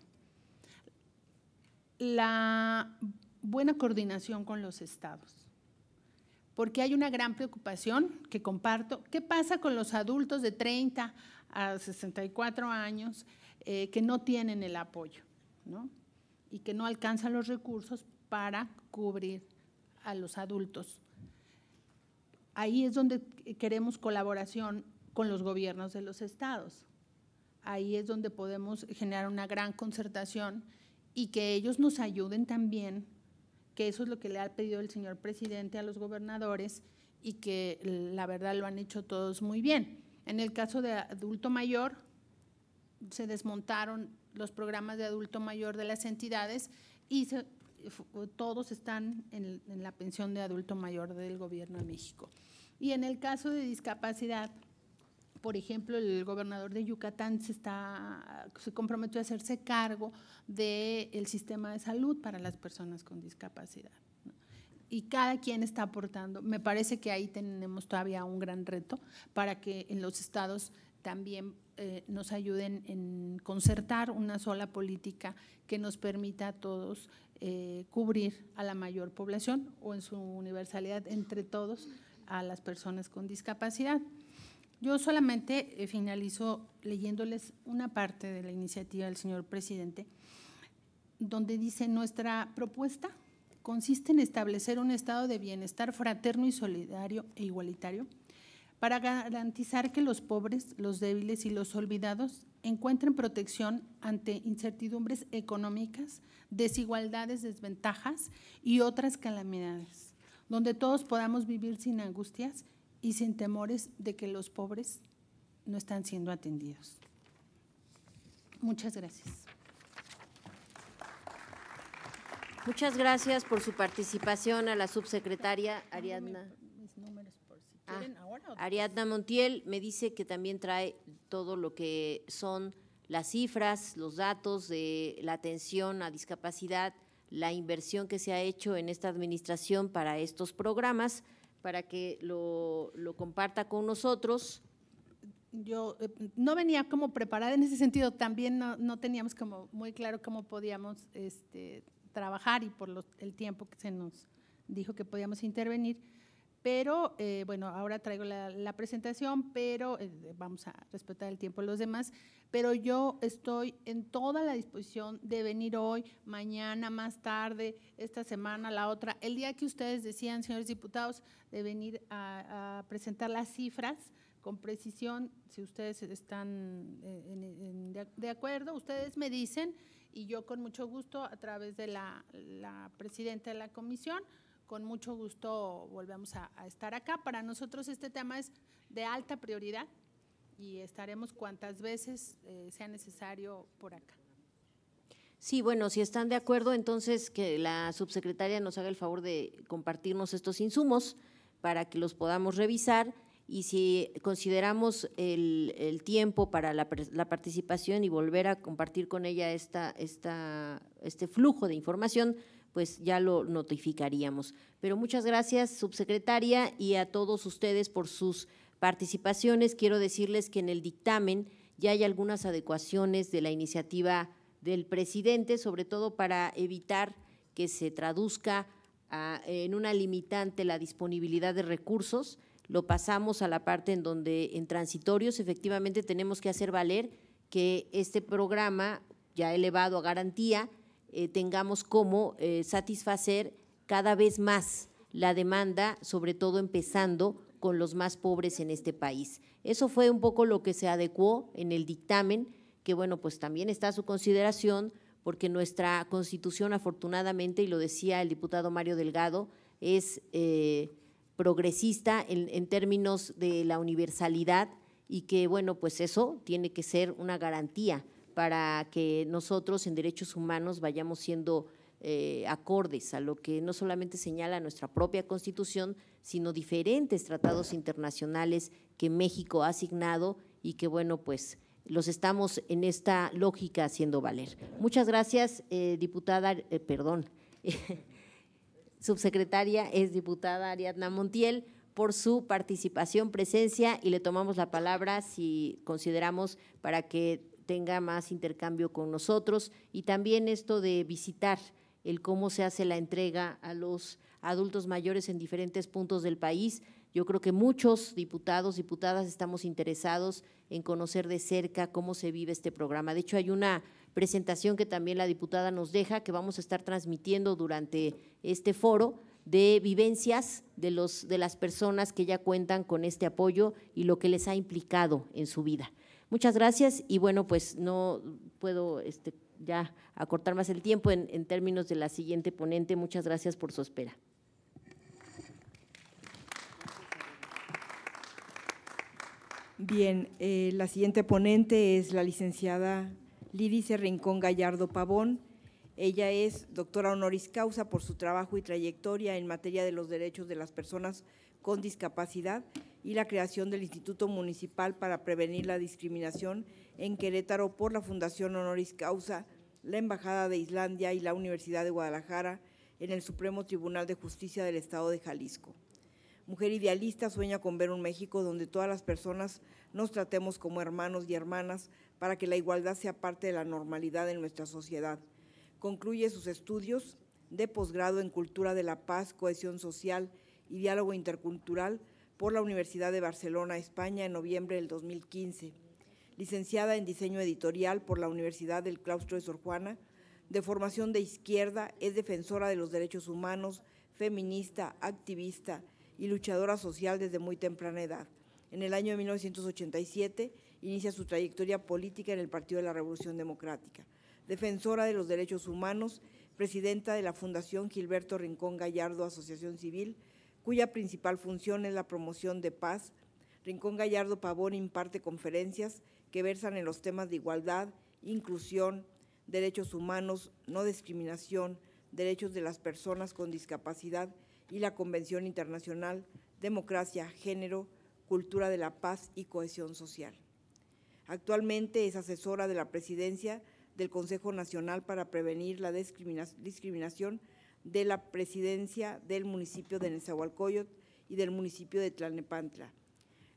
La buena coordinación con los estados porque hay una gran preocupación que comparto. ¿Qué pasa con los adultos de 30 a 64 años eh, que no tienen el apoyo y que no alcanzan los recursos para cubrir a los adultos? Ahí es donde queremos colaboración con los gobiernos de los estados. Ahí es donde podemos generar una gran concertación y que ellos nos ayuden también que eso es lo que le ha pedido el señor presidente a los gobernadores y que la verdad lo han hecho todos muy bien. En el caso de adulto mayor, se desmontaron los programas de adulto mayor de las entidades y todos están en la pensión de adulto mayor del Gobierno de México. Y en el caso de discapacidad, por ejemplo, el gobernador de Yucatán se, está, se comprometió a hacerse cargo del sistema de salud para las personas con discapacidad. Y cada quien está aportando. Me parece que ahí tenemos todavía un gran reto para que en los estados también eh, nos ayuden en concertar una sola política que nos permita a todos eh, cubrir a la mayor población o en su universalidad entre todos a las personas con discapacidad. Yo solamente eh, finalizo leyéndoles una parte de la iniciativa del señor presidente, donde dice nuestra propuesta consiste en establecer un estado de bienestar fraterno y solidario e igualitario para garantizar que los pobres, los débiles y los olvidados encuentren protección ante incertidumbres económicas, desigualdades, desventajas y otras calamidades, donde todos podamos vivir sin angustias y sin temores de que los pobres no están siendo atendidos. Muchas gracias. Muchas gracias por su participación a la subsecretaria Ariadna. Ah, Ariadna Montiel me dice que también trae todo lo que son las cifras, los datos de la atención a discapacidad, la inversión que se ha hecho en esta administración para estos programas para que lo, comparta con nosotros yo eh, no venía como preparada en ese sentido, también no, teníamos como muy claro cómo podíamos este, trabajar y por el tiempo que se nos dijo que podíamos intervenir. Pero eh, bueno, ahora traigo la, presentación, pero eh, vamos a respetar el tiempo de los demás. Pero yo estoy en toda la disposición de venir hoy, mañana, más tarde, esta semana, la otra, el día que ustedes decían, señores diputados, de venir a, presentar las cifras con precisión, si ustedes están eh, de, acuerdo, ustedes me dicen y yo con mucho gusto a través de la presidenta de la comisión con mucho gusto volvemos a, estar acá. Para nosotros este tema es de alta prioridad y estaremos cuantas veces eh, sea necesario por acá. Sí, bueno, si están de acuerdo, entonces que la subsecretaria nos haga el favor de compartirnos estos insumos para que los podamos revisar y si consideramos el, tiempo para la, participación y volver a compartir con ella esta, esta, este flujo de información, pues ya lo notificaríamos. Pero muchas gracias, subsecretaria, y a todos ustedes por sus participaciones. Quiero decirles que en el dictamen ya hay algunas adecuaciones de la iniciativa del presidente, sobre todo para evitar que se traduzca ah, en una limitante la disponibilidad de recursos. Lo pasamos a la parte en donde en transitorios efectivamente tenemos que hacer valer que este programa ya elevado a garantía eh, tengamos cómo eh, satisfacer cada vez más la demanda, sobre todo empezando con los más pobres en este país. Eso fue un poco lo que se adecuó en el dictamen, que bueno, pues también está a su consideración, porque nuestra constitución afortunadamente, y lo decía el diputado Mario Delgado, es eh, progresista en términos de la universalidad y que bueno, pues eso tiene que ser una garantía para que nosotros en derechos humanos vayamos siendo eh, acordes a lo que no solamente señala nuestra propia constitución, sino diferentes tratados internacionales que México ha asignado y que, bueno, pues los estamos en esta lógica haciendo valer. Muchas gracias, eh, diputada, eh, perdón, *laughs* subsecretaria es diputada Ariadna Montiel por su participación, presencia y le tomamos la palabra si consideramos para que tenga más intercambio con nosotros y también esto de visitar el cómo se hace la entrega a los adultos mayores en diferentes puntos del país. Yo creo que muchos diputados, diputadas, estamos interesados en conocer de cerca cómo se vive este programa. De hecho, hay una presentación que también la diputada nos deja, que vamos a estar transmitiendo durante este foro de vivencias de, de las personas que ya cuentan con este apoyo y lo que les ha implicado en su vida. Muchas gracias y bueno, pues no puedo este, ya acortar más el tiempo en, términos de la siguiente ponente. Muchas gracias por su espera. Bien, eh, la siguiente ponente es la licenciada Lidice Rincón Gallardo Pavón. Ella es doctora honoris causa por su trabajo y trayectoria en materia de los derechos de las personas con discapacidad y la creación del Instituto Municipal para Prevenir la Discriminación en Querétaro por la Fundación Honoris Causa, la Embajada de Islandia y la Universidad de Guadalajara en el Supremo Tribunal de Justicia del Estado de Jalisco. Mujer idealista sueña con ver un México donde todas las personas nos tratemos como hermanos y hermanas para que la igualdad sea parte de la normalidad en nuestra sociedad. Concluye sus estudios de posgrado en Cultura de la Paz, Cohesión Social y Diálogo Intercultural por la Universidad de Barcelona, España, en noviembre del 2015. Licenciada en Diseño Editorial por la Universidad del Claustro de Sor Juana, de formación de izquierda, es defensora de los derechos humanos, feminista, activista y luchadora social desde muy temprana edad. En el año de 1987 inicia su trayectoria política en el Partido de la Revolución Democrática. Defensora de los derechos humanos, presidenta de la Fundación Gilberto Rincón Gallardo Asociación Civil, cuya principal función es la promoción de paz, Rincón Gallardo Pavón imparte conferencias que versan en los temas de igualdad, inclusión, derechos humanos, no discriminación, derechos de las personas con discapacidad y la Convención Internacional, democracia, género, cultura de la paz y cohesión social. Actualmente es asesora de la presidencia del Consejo Nacional para Prevenir la Discriminación de la presidencia del municipio de Nezahualcóyotl y del municipio de Tlalnepantla.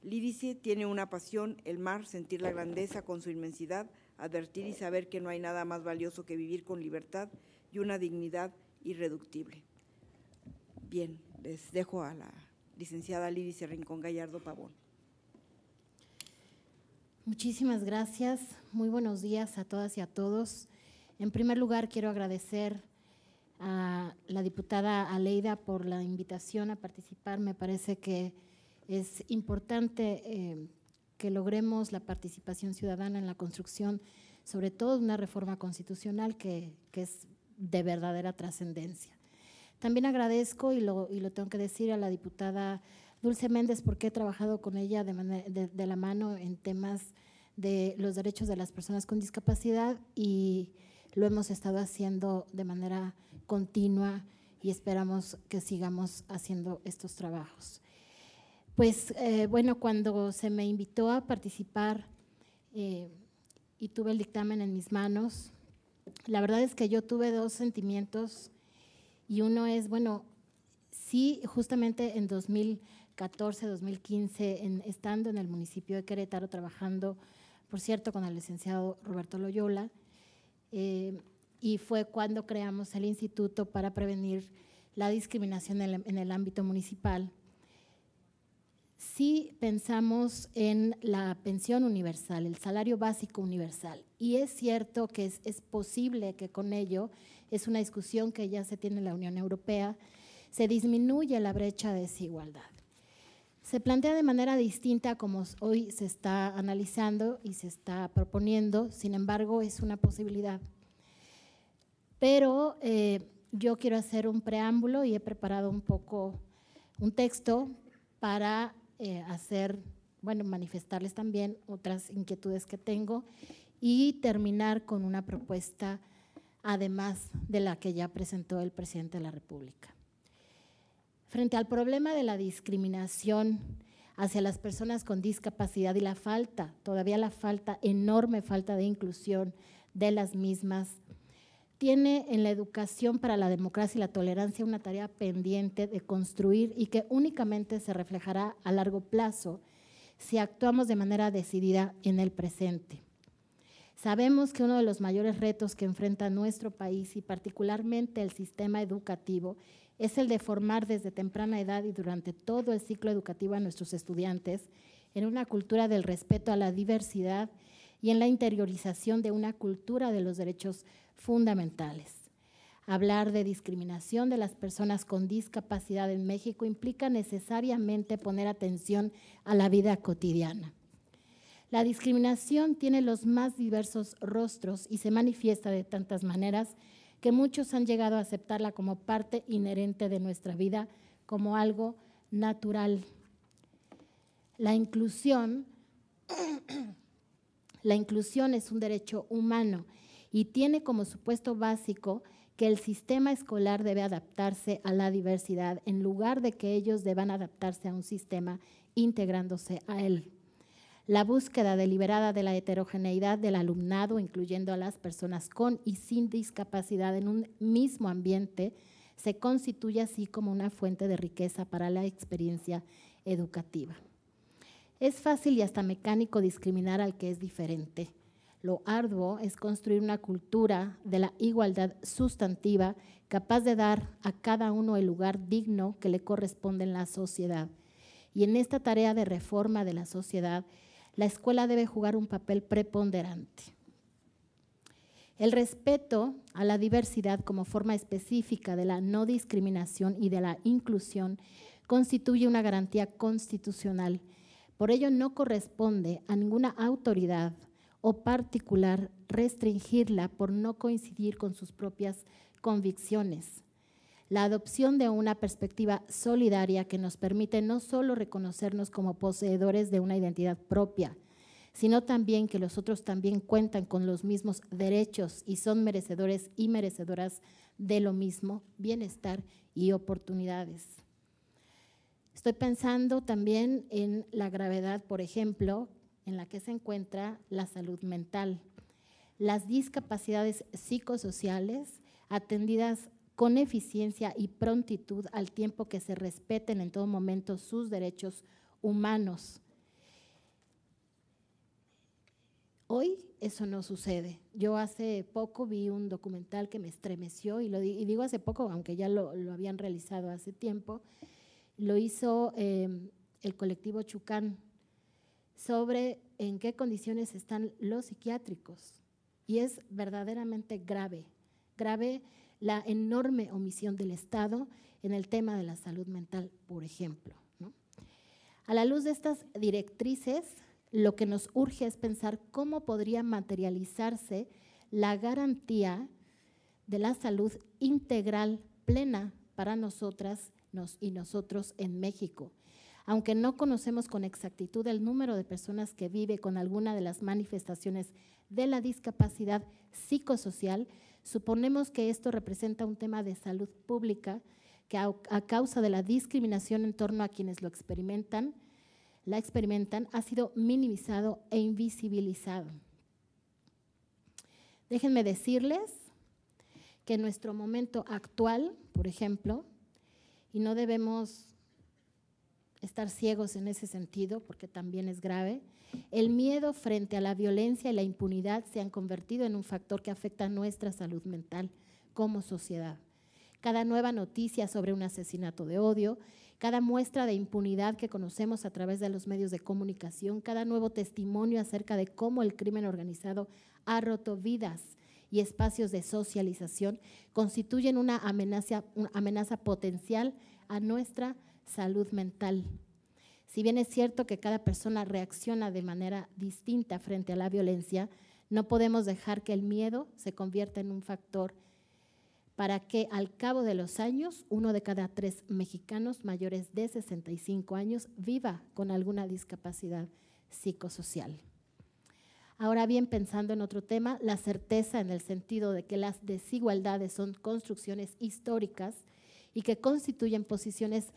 Lídice tiene una pasión, el mar, sentir la grandeza con su inmensidad, advertir y saber que no hay nada más valioso que vivir con libertad y una dignidad irreductible. Bien, les dejo a la licenciada Lídice Rincón Gallardo Pavón. Muchísimas gracias. Muy buenos días a todas y a todos. En primer lugar, quiero agradecer a la diputada Aleida por la invitación a participar. Me parece que es importante eh, que logremos la participación ciudadana en la construcción, sobre todo de una reforma constitucional que, que es de verdadera trascendencia. También agradezco, y lo, y lo tengo que decir, a la diputada Dulce Méndez porque he trabajado con ella de, de la mano en temas de los derechos de las personas con discapacidad y lo hemos estado haciendo de manera continua y esperamos que sigamos haciendo estos trabajos. Pues eh, bueno, cuando se me invitó a participar eh, y tuve el dictamen en mis manos, la verdad es que yo tuve dos sentimientos y uno es, bueno, sí, justamente en 2014, 2015, estando en el municipio de Querétaro trabajando, por cierto, con el licenciado Roberto Loyola, eh, y fue cuando creamos el Instituto para Prevenir la Discriminación en el, ámbito municipal. Si pensamos en la pensión universal, el salario básico universal, y es cierto que es, posible que con ello, es una discusión que ya se tiene en la Unión Europea, se disminuya la brecha de desigualdad se plantea de manera distinta como hoy se está analizando y se está proponiendo, sin embargo es una posibilidad. Pero eh, yo quiero hacer un preámbulo y he preparado un poco un texto para eh, hacer, bueno, manifestarles también otras inquietudes que tengo y terminar con una propuesta además de la que ya presentó el presidente de la República. Frente al problema de la discriminación hacia las personas con discapacidad y la falta, todavía la falta, enorme falta de inclusión de las mismas, tiene en la educación para la democracia y la tolerancia una tarea pendiente de construir y que únicamente se reflejará a largo plazo si actuamos de manera decidida en el presente. Sabemos que uno de los mayores retos que enfrenta nuestro país y particularmente el sistema educativo es el de formar desde temprana edad y durante todo el ciclo educativo a nuestros estudiantes en una cultura del respeto a la diversidad y en la interiorización de una cultura de los derechos fundamentales. Hablar de discriminación de las personas con discapacidad en México implica necesariamente poner atención a la vida cotidiana. La discriminación tiene los más diversos rostros y se manifiesta de tantas maneras que muchos han llegado a aceptarla como parte inherente de nuestra vida, como algo natural. La inclusión, *clears throat* la inclusión es un derecho humano y tiene como supuesto básico que el sistema escolar debe adaptarse a la diversidad en lugar de que ellos deban adaptarse a un sistema integrándose a él la búsqueda deliberada de la heterogeneidad del alumnado, incluyendo a las personas con y sin discapacidad en un mismo ambiente, se constituye así como una fuente de riqueza para la experiencia educativa. Es fácil y hasta mecánico discriminar al que es diferente. Lo arduo es construir una cultura de la igualdad sustantiva capaz de dar a cada uno el lugar digno que le corresponde en la sociedad. Y en esta tarea de reforma de la sociedad la escuela debe jugar un papel preponderante. El respeto a la diversidad como forma específica de la no discriminación y de la inclusión constituye una garantía constitucional. Por ello, no corresponde a ninguna autoridad o particular restringirla por no coincidir con sus propias convicciones la adopción de una perspectiva solidaria que nos permite no solo reconocernos como poseedores de una identidad propia, sino también que los otros también cuentan con los mismos derechos y son merecedores y merecedoras de lo mismo, bienestar y oportunidades. Estoy pensando también en la gravedad, por ejemplo, en la que se encuentra la salud mental, las discapacidades psicosociales atendidas con eficiencia y prontitud al tiempo que se respeten en todo momento sus derechos humanos. Hoy eso no sucede. Yo hace poco vi un documental que me estremeció y, lo, digo hace poco, aunque ya lo, habían realizado hace tiempo, lo hizo em, el colectivo Chucán sobre en qué condiciones están los psiquiátricos. Y es verdaderamente grave, grave la enorme omisión del Estado en el tema de la salud mental, por ejemplo. A la luz de estas directrices, lo que nos urge es pensar cómo podría materializarse la garantía de la salud integral plena para nosotras y nosotros en México. Aunque no conocemos con exactitud el número de personas que vive con alguna de las manifestaciones de la discapacidad psicosocial, Suponemos que esto representa un tema de salud pública que a, causa de la discriminación en torno a quienes lo experimentan, la experimentan, ha sido minimizado e invisibilizado. Déjenme decirles que en nuestro momento actual, por ejemplo, y no debemos estar ciegos en ese sentido porque también es grave, el miedo frente a la violencia y la impunidad se han convertido en un factor que afecta nuestra salud mental como sociedad. Cada nueva noticia sobre un asesinato de odio, cada muestra de impunidad que conocemos a través de los medios de comunicación, cada nuevo testimonio acerca de cómo el crimen organizado ha roto vidas y espacios de socialización constituyen una amenaza, una amenaza potencial a nuestra salud mental si bien es cierto que cada persona reacciona de manera distinta frente a la violencia, no podemos dejar que el miedo se convierta en un factor para que al cabo de los años uno de cada tres mexicanos mayores de 65 años viva con alguna discapacidad psicosocial. Ahora bien, pensando en otro tema, la certeza en el sentido de que las desigualdades son construcciones históricas y que constituyen posiciones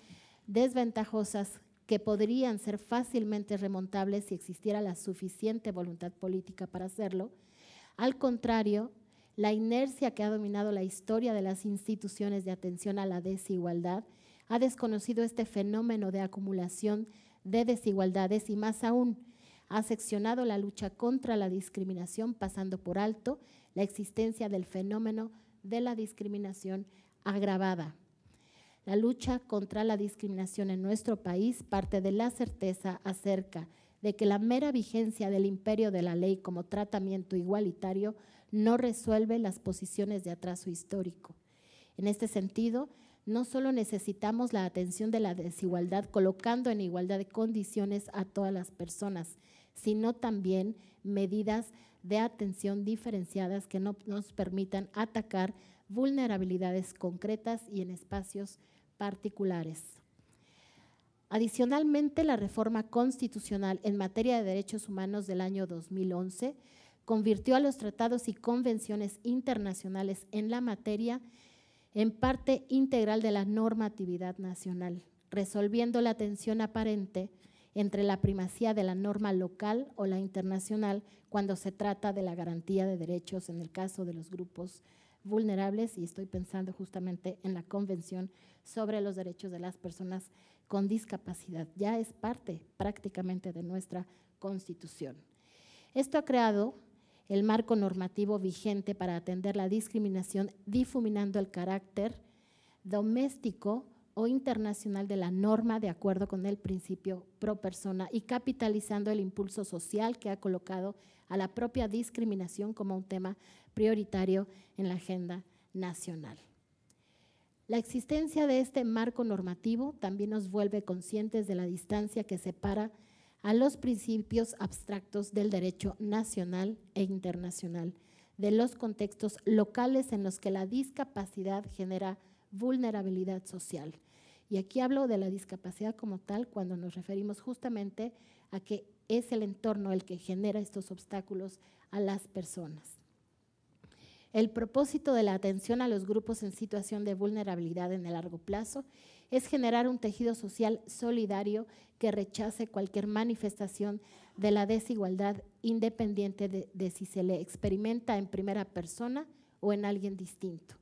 desventajosas que podrían ser fácilmente remontables si existiera la suficiente voluntad política para hacerlo. Al contrario, la inercia que ha dominado la historia de las instituciones de atención a la desigualdad ha desconocido este fenómeno de acumulación de desigualdades y más aún ha seccionado la lucha contra la discriminación pasando por alto la existencia del fenómeno de la discriminación agravada. La lucha contra la discriminación en nuestro país parte de la certeza acerca de que la mera vigencia del imperio de la ley como tratamiento igualitario no resuelve las posiciones de atraso histórico. En este sentido, no solo necesitamos la atención de la desigualdad colocando en igualdad de condiciones a todas las personas, sino también medidas de atención diferenciadas que nos permitan atacar vulnerabilidades concretas y en espacios particulares. Adicionalmente, la reforma constitucional en materia de derechos humanos del año 2011 convirtió a los tratados y convenciones internacionales en la materia en parte integral de la normatividad nacional, resolviendo la tensión aparente entre la primacía de la norma local o la internacional cuando se trata de la garantía de derechos en el caso de los grupos vulnerables y estoy pensando justamente en la Convención sobre los Derechos de las Personas con Discapacidad. Ya es parte prácticamente de nuestra Constitución. Esto ha creado el marco normativo vigente para atender la discriminación, difuminando el carácter doméstico o internacional de la norma de acuerdo con el principio pro persona y capitalizando el impulso social que ha colocado a la propia discriminación como un tema prioritario en la agenda nacional. La existencia de este marco normativo también nos vuelve conscientes de la distancia que separa a los principios abstractos del derecho nacional e internacional, de los contextos locales en los que la discapacidad genera vulnerabilidad social. Y aquí hablo de la discapacidad como tal cuando nos referimos justamente a que es el entorno el que genera estos obstáculos a las personas. El propósito de la atención a los grupos en situación de vulnerabilidad en el largo plazo es generar un tejido social solidario que rechace cualquier manifestación de la desigualdad independiente de, si se le experimenta en primera persona o en alguien distinto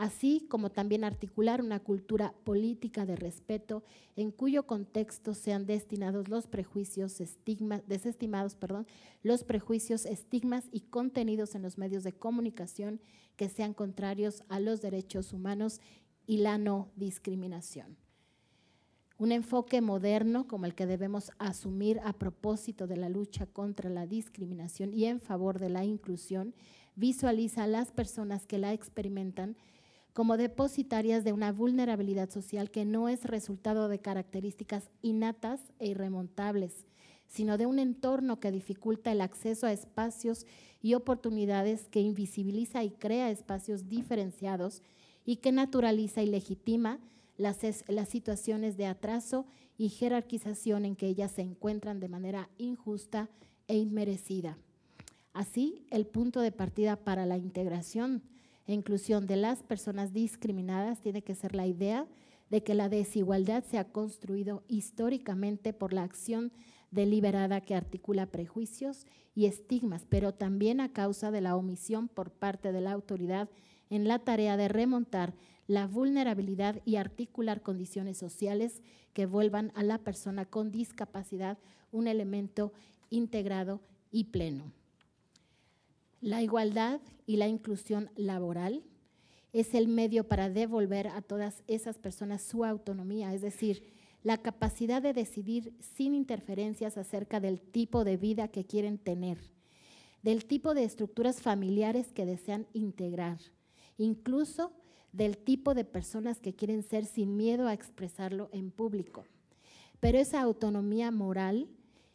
así como también articular una cultura política de respeto en cuyo contexto sean destinados los prejuicios, estigmas, desestimados, perdón, los prejuicios, estigmas y contenidos en los medios de comunicación que sean contrarios a los derechos humanos y la no discriminación. Un enfoque moderno como el que debemos asumir a propósito de la lucha contra la discriminación y en favor de la inclusión visualiza a las personas que la experimentan como depositarias de una vulnerabilidad social que no es resultado de características innatas e irremontables, sino de un entorno que dificulta el acceso a espacios y oportunidades, que invisibiliza y crea espacios diferenciados y que naturaliza y legitima las, las situaciones de atraso y jerarquización en que ellas se encuentran de manera injusta e inmerecida. Así, el punto de partida para la integración la inclusión de las personas discriminadas tiene que ser la idea de que la desigualdad se ha construido históricamente por la acción deliberada que articula prejuicios y estigmas, pero también a causa de la omisión por parte de la autoridad en la tarea de remontar la vulnerabilidad y articular condiciones sociales que vuelvan a la persona con discapacidad un elemento integrado y pleno. La igualdad y la inclusión laboral es el medio para devolver a todas esas personas su autonomía, es decir, la capacidad de decidir sin interferencias acerca del tipo de vida que quieren tener, del tipo de estructuras familiares que desean integrar, incluso del tipo de personas que quieren ser sin miedo a expresarlo en público. Pero esa autonomía moral,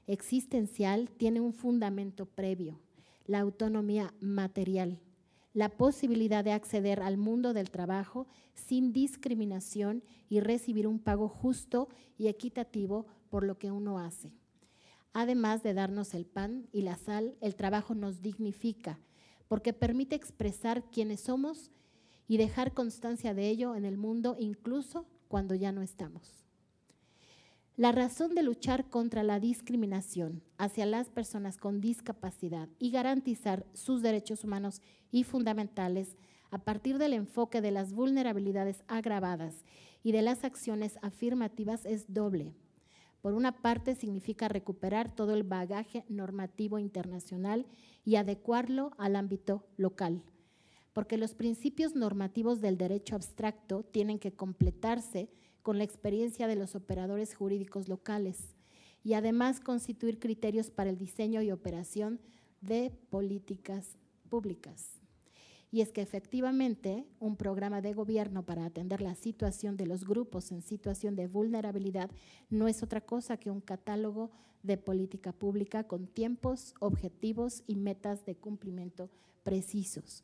existencial, tiene un fundamento previo, la autonomía material, la posibilidad de acceder al mundo del trabajo sin discriminación y recibir un pago justo y equitativo por lo que uno hace. Además de darnos el pan y la sal, el trabajo nos dignifica porque permite expresar quiénes somos y dejar constancia de ello en el mundo incluso cuando ya no estamos. La razón de luchar contra la discriminación hacia las personas con discapacidad y garantizar sus derechos humanos y fundamentales a partir del enfoque de las vulnerabilidades agravadas y de las acciones afirmativas es doble. Por una parte, significa recuperar todo el bagaje normativo internacional y adecuarlo al ámbito local, porque los principios normativos del derecho abstracto tienen que completarse con la experiencia de los operadores jurídicos locales y además constituir criterios para el diseño y operación de políticas públicas. Y es que efectivamente un programa de gobierno para atender la situación de los grupos en situación de vulnerabilidad no es otra cosa que un catálogo de política pública con tiempos, objetivos y metas de cumplimiento precisos.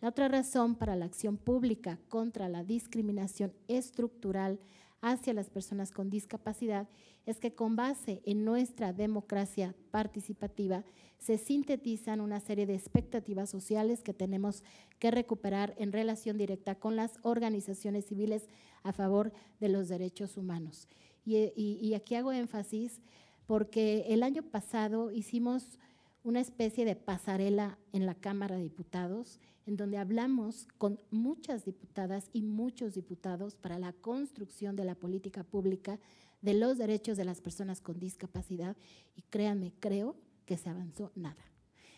La otra razón para la acción pública contra la discriminación estructural hacia las personas con discapacidad es que con base en nuestra democracia participativa se sintetizan una serie de expectativas sociales que tenemos que recuperar en relación directa con las organizaciones civiles a favor de los derechos humanos. Y, aquí hago énfasis porque el año pasado hicimos una especie de pasarela en la Cámara de Diputados, en donde hablamos con muchas diputadas y muchos diputados para la construcción de la política pública de los derechos de las personas con discapacidad y créanme, creo que se avanzó nada.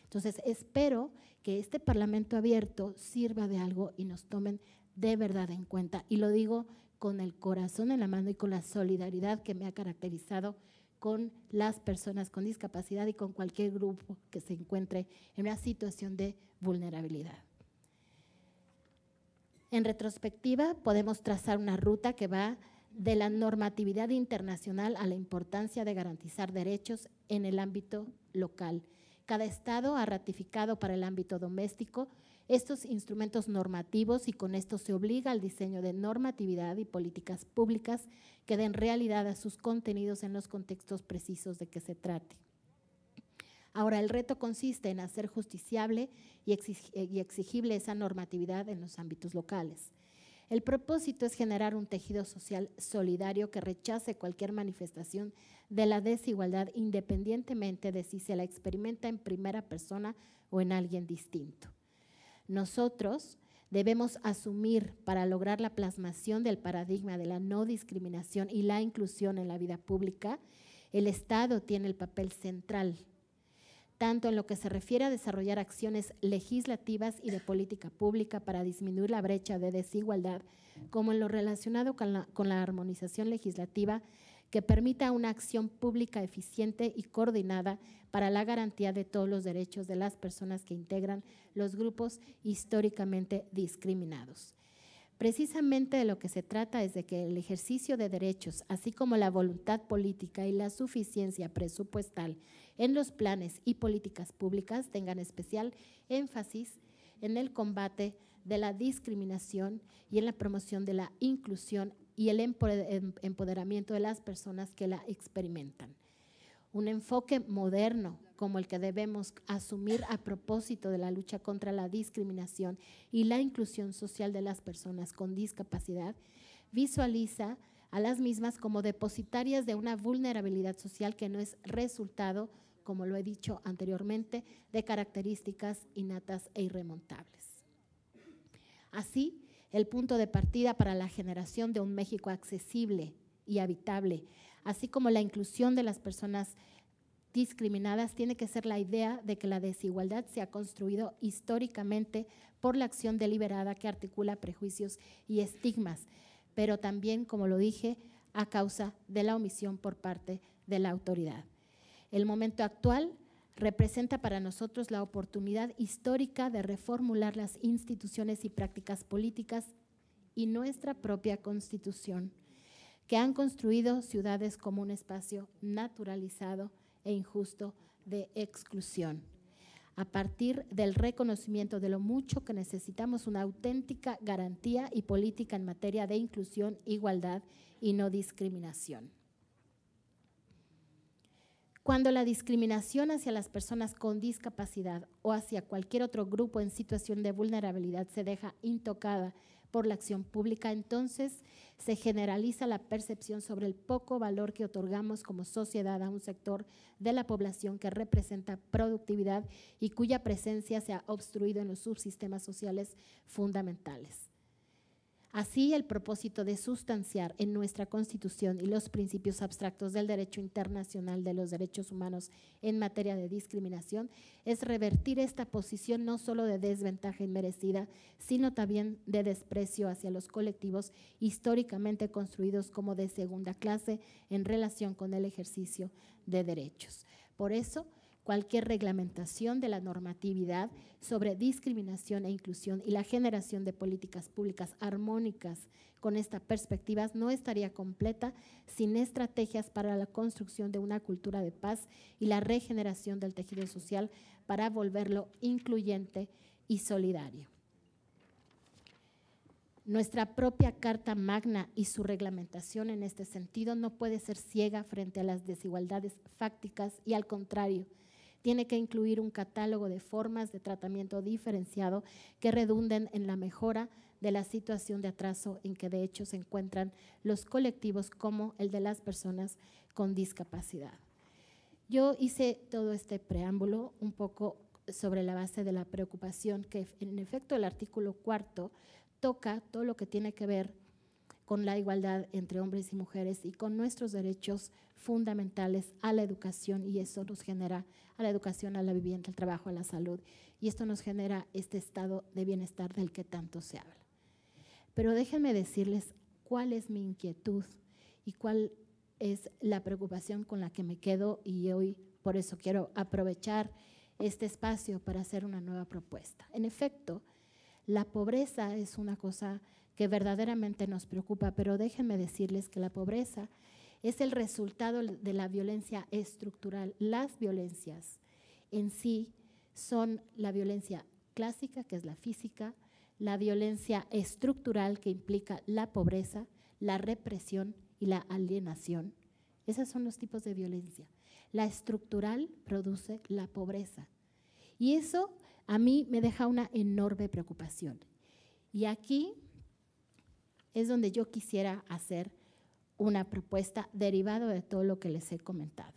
Entonces, espero que este Parlamento abierto sirva de algo y nos tomen de verdad en cuenta. Y lo digo con el corazón en la mano y con la solidaridad que me ha caracterizado con las personas con discapacidad y con cualquier grupo que se encuentre en una situación de vulnerabilidad. En retrospectiva, podemos trazar una ruta que va de la normatividad internacional a la importancia de garantizar derechos en el ámbito local. Cada Estado ha ratificado para el ámbito doméstico estos instrumentos normativos y con esto se obliga al diseño de normatividad y políticas públicas que den realidad a sus contenidos en los contextos precisos de que se trate. Ahora, el reto consiste en hacer justiciable y, eh, exigible esa normatividad en los ámbitos locales. El propósito es generar un tejido social solidario que rechace cualquier manifestación de la desigualdad independientemente de si se la experimenta en primera persona o en alguien distinto. Nosotros debemos asumir para lograr la plasmación del paradigma de la no discriminación y la inclusión en la vida pública, el Estado tiene el papel central, tanto en lo que se refiere a desarrollar acciones legislativas y de política pública para disminuir la brecha de desigualdad, como en lo relacionado con la, armonización legislativa que permita una acción pública eficiente y coordinada para la garantía de todos los derechos de las personas que integran los grupos históricamente discriminados. Precisamente de lo que se trata es de que el ejercicio de derechos, así como la voluntad política y la suficiencia presupuestal en los planes y políticas públicas tengan especial énfasis en el combate de la discriminación y en la promoción de la inclusión y el em-, empoderamiento de las personas que la experimentan. Un enfoque moderno como el que debemos asumir a propósito de la lucha contra la discriminación y la inclusión social de las personas con discapacidad visualiza a las mismas como depositarias de una vulnerabilidad social que no es resultado, como lo he dicho anteriormente, de características innatas e irremontables. Así, el punto de partida para la generación de un México accesible y habitable, así como la inclusión de las personas discriminadas tiene que ser la idea de que la desigualdad se ha construido históricamente por la acción deliberada que articula prejuicios y estigmas, pero también, como lo dije, a causa de la omisión por parte de la autoridad. El momento actual representa para nosotros la oportunidad histórica de reformular las instituciones y prácticas políticas y nuestra propia constitución, que han construido ciudades como un espacio naturalizado e injusto de exclusión. A partir del reconocimiento de lo mucho que necesitamos una auténtica garantía y política en materia de inclusión, igualdad y no discriminación. Cuando la discriminación hacia las personas con discapacidad o hacia cualquier otro grupo en situación de vulnerabilidad se deja intocada por la acción pública, entonces se generaliza la percepción sobre el poco valor que otorgamos como sociedad a un sector de la población que representa productividad y cuya presencia se ha obstruido en los subsistemas sociales fundamentales. Así, el propósito de sustanciar en nuestra Constitución y los principios abstractos del derecho internacional de los derechos humanos en materia de discriminación es revertir esta posición no solo de desventaja inmerecida, sino también de desprecio hacia los colectivos históricamente construidos como de segunda clase en relación con el ejercicio de derechos. Por eso, cualquier reglamentación de la normatividad sobre discriminación e inclusión y la generación de políticas públicas armónicas con estas perspectivas no estaría completa sin estrategias para la construcción de una cultura de paz y la regeneración del tejido social para volverlo incluyente y solidario. Nuestra propia Carta Magna y su reglamentación en este sentido no puede ser ciega frente a las desigualdades fácticas y al contrario, tiene que incluir un catálogo de formas de tratamiento diferenciado que redunden en la mejora de la situación de atraso en que de hecho se encuentran los colectivos como el de las personas con discapacidad. Yo hice todo este preámbulo un poco sobre la base de la preocupación que en efecto el artículo cuarto toca todo lo que tiene que ver con la igualdad entre hombres y mujeres y con nuestros derechos fundamentales a la educación y eso nos genera a la educación, a la vivienda, al trabajo, a la salud y esto nos genera este estado de bienestar del que tanto se habla. Pero déjenme decirles cuál es mi inquietud y cuál es la preocupación con la que me quedo y hoy por eso quiero aprovechar este espacio para hacer una nueva propuesta. En efecto, la pobreza es una cosa que verdaderamente nos preocupa, pero déjenme decirles que la pobreza es el resultado de la violencia estructural. Las violencias en sí son la violencia clásica, que es la física, la violencia estructural, que implica la pobreza, la represión y la alienación. Esos son los tipos de violencia. La estructural produce la pobreza. Y eso a mí me deja una enorme preocupación. Y aquí es donde yo quisiera hacer una propuesta derivada de todo lo que les he comentado.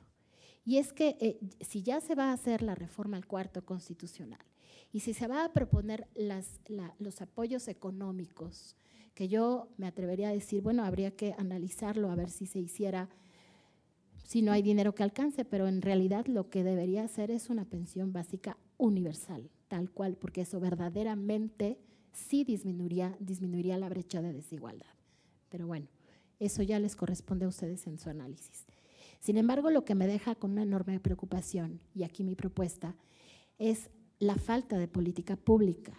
Y es que eh, si ya se va a hacer la reforma al cuarto constitucional y si se va a proponer los apoyos económicos, que yo me atrevería a decir, bueno, habría que analizarlo a ver si se hiciera, si no hay dinero que alcance, pero en realidad lo que debería hacer es una pensión básica universal, tal cual, porque eso verdaderamente sí disminuiría, disminuiría la brecha de desigualdad. Pero bueno, eso ya les corresponde a ustedes en su análisis. Sin embargo, lo que me deja con una enorme preocupación, y aquí mi propuesta, es la falta de política pública.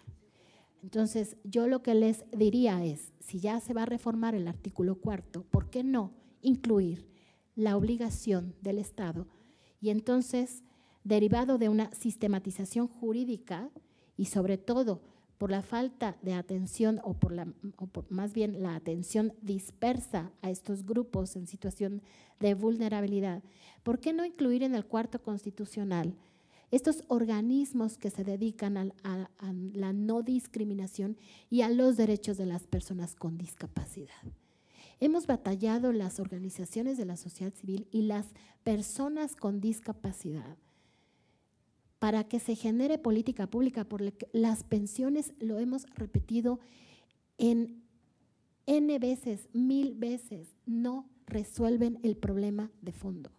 Entonces, yo lo que les diría es, si ya se va a reformar el artículo cuarto, ¿por qué no incluir la obligación del Estado? Y entonces, derivado de una sistematización jurídica y sobre todo por la falta de atención o por, más bien la atención dispersa a estos grupos en situación de vulnerabilidad, ¿por qué no incluir en el cuarto constitucional estos organismos que se dedican a la no discriminación y a los derechos de las personas con discapacidad? Hemos batallado las organizaciones de la sociedad civil y las personas con discapacidad para que se genere política pública, porque las pensiones, lo hemos repetido en N veces, mil veces, no resuelven el problema de fondo.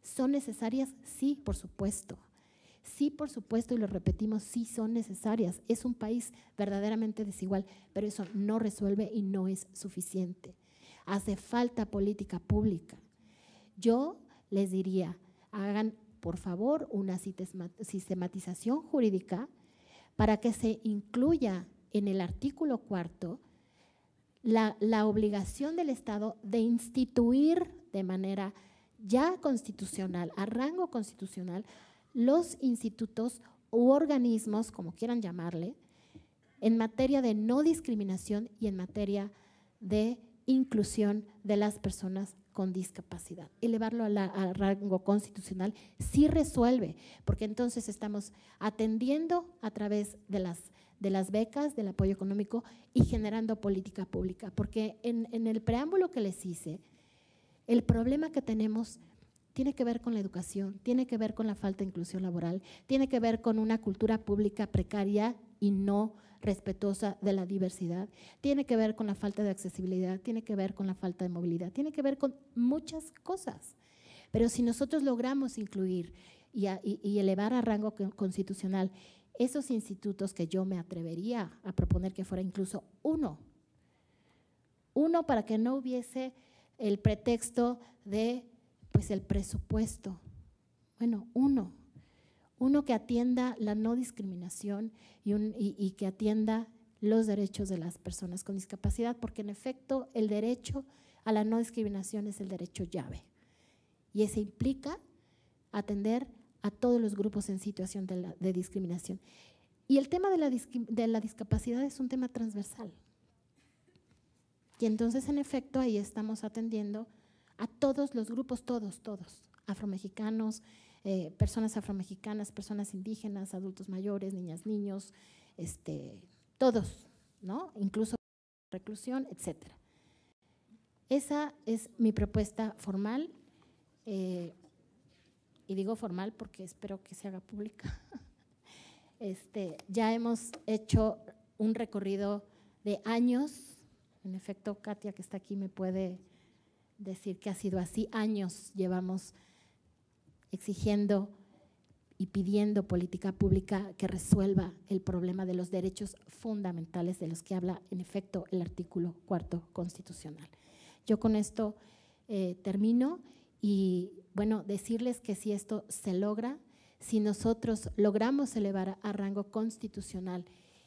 ¿Son necesarias? Sí, por supuesto. Sí, por supuesto, y lo repetimos, sí son necesarias. Es un país verdaderamente desigual, pero eso no resuelve y no es suficiente. Hace falta política pública. Yo les diría, hagan por favor, una sistematización jurídica para que se incluya en el artículo cuarto la, obligación del Estado de instituir de manera ya constitucional, a rango constitucional, los institutos u organismos, como quieran llamarle, en materia de no discriminación y en materia de inclusión de las personas con discapacidad. Elevarlo al rango constitucional sí resuelve, porque entonces estamos atendiendo a través de las, de las becas, del apoyo económico y generando política pública, porque en, en el preámbulo que les hice, el problema que tenemos tiene que ver con la educación, tiene que ver con la falta de inclusión laboral, tiene que ver con una cultura pública precaria y no respetuosa de la diversidad, tiene que ver con la falta de accesibilidad, tiene que ver con la falta de movilidad, tiene que ver con muchas cosas. Pero si nosotros logramos incluir y, elevar a rango constitucional esos institutos que yo me atrevería a proponer que fuera incluso uno, uno para que no hubiese el pretexto de pues el presupuesto. Bueno, uno, uno que atienda la no discriminación y, que atienda los derechos de las personas con discapacidad, porque en efecto el derecho a la no discriminación es el derecho llave. Y ese implica atender a todos los grupos en situación de, discriminación. Y el tema de la, de la, discapacidad es un tema transversal. Y entonces, en efecto, ahí estamos atendiendo a todos los grupos, todos, todos, afromexicanos, eh, personas afromexicanas, personas indígenas, adultos mayores, niñas, niños, este, todos, ¿no? Incluso reclusión, etcétera. Esa es mi propuesta formal, eh, y digo formal porque espero que se haga pública. *laughs* Este, ya hemos hecho un recorrido de años, en efecto Katia que está aquí me puede decir que ha sido así, años llevamos exigiendo y pidiendo política pública que resuelva el problema de los derechos fundamentales de los que habla, en efecto, el artículo cuarto constitucional. Yo con esto eh, termino y, bueno, decirles que si esto se logra, si nosotros logramos elevar a rango constitucional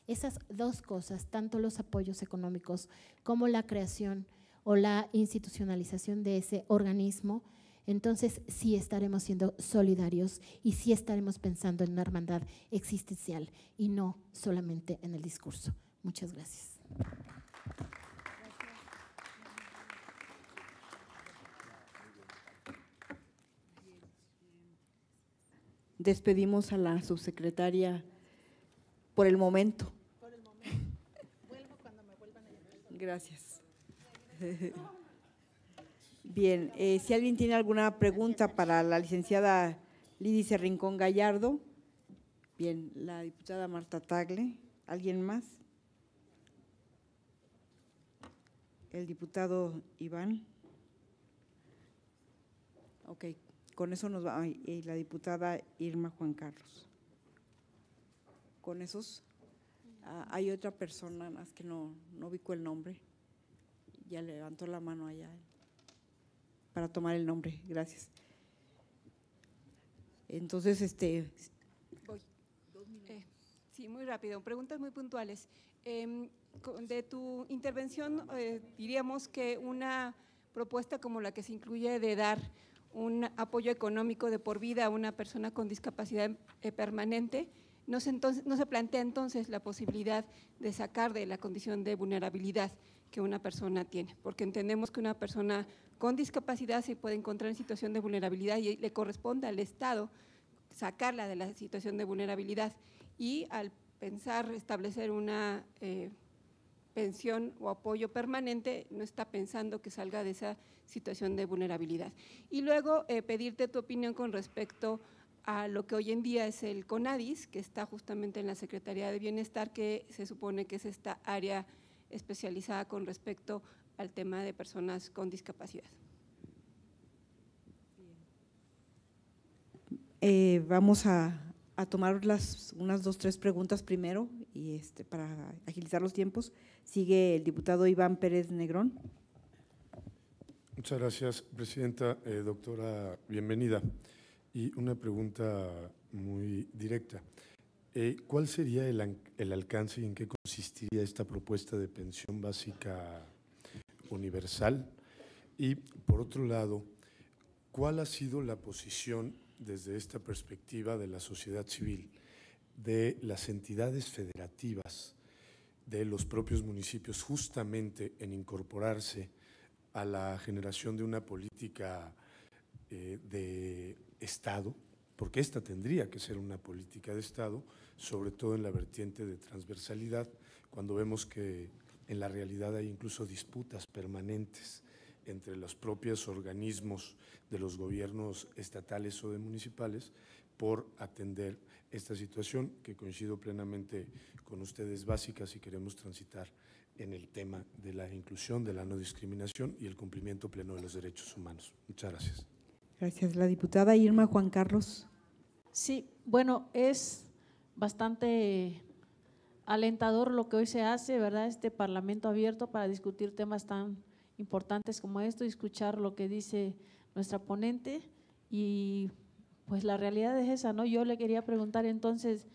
esas dos cosas, tanto los apoyos económicos como la creación o la institucionalización de ese organismo, entonces sí estaremos siendo solidarios y sí estaremos pensando en una hermandad existencial y no solamente en el discurso. Muchas gracias. Despedimos a la subsecretaria por el momento. Gracias. Bien, eh, si alguien tiene alguna pregunta para la licenciada Lidice Rincón Gallardo. Bien, la diputada Marta Tagle. ¿Alguien más? El diputado Iván. Ok, con eso nos va. Y la diputada Irma Juan Carlos. Con esos. Ah, hay otra persona más que no, no el nombre. Ya levantó la mano allá para tomar el nombre. Gracias. Entonces, este. Eh, sí, muy rápido. Preguntas muy puntuales. Em, de tu intervención, eh, diríamos que una propuesta como la que se incluye de dar un apoyo económico de por vida a una persona con discapacidad eh, permanente, no entonces, no se plantea entonces la posibilidad de sacar de la condición de vulnerabilidad que una persona tiene, porque entendemos que una persona con discapacidad se puede encontrar en situación de vulnerabilidad y le corresponde al Estado sacarla de la situación de vulnerabilidad y al pensar establecer una eh, pensión o apoyo permanente, no está pensando que salga de esa situación de vulnerabilidad. Y luego eh, pedirte tu opinión con respecto a lo que hoy en día es el CONADIS, que está justamente en la Secretaría de Bienestar, que se supone que es esta área especializada con respecto al tema de personas con discapacidad. Eh, vamos a, tomar las, unas dos, tres preguntas primero y este, para agilizar los tiempos. Sigue el diputado Iván Pérez Negrón. Muchas gracias, Presidenta. Eh, doctora, bienvenida. Y una pregunta muy directa. Eh, ¿Cuál sería el, alcance y en qué consistiría esta propuesta de pensión básica universal? Y por otro lado, ¿cuál ha sido la posición desde esta perspectiva de la sociedad civil, de las entidades federativas, de los propios municipios, justamente en incorporarse a la generación de una política eh, de Estado? Porque esta tendría que ser una política de Estado sobre todo en la vertiente de transversalidad, cuando vemos que en la realidad hay incluso disputas permanentes entre los propios organismos de los gobiernos estatales o de municipales por atender esta situación que coincido plenamente con ustedes básicas y queremos transitar en el tema de la inclusión, de la no discriminación y el cumplimiento pleno de los derechos humanos. Muchas gracias. Gracias. La diputada Irma Juan Carlos. Sí, bueno, es bastante alentador lo que hoy se hace, ¿verdad? Este Parlamento abierto para discutir temas tan importantes como esto y escuchar lo que dice nuestra ponente. Y pues la realidad es esa, ¿no? Yo le quería preguntar entonces,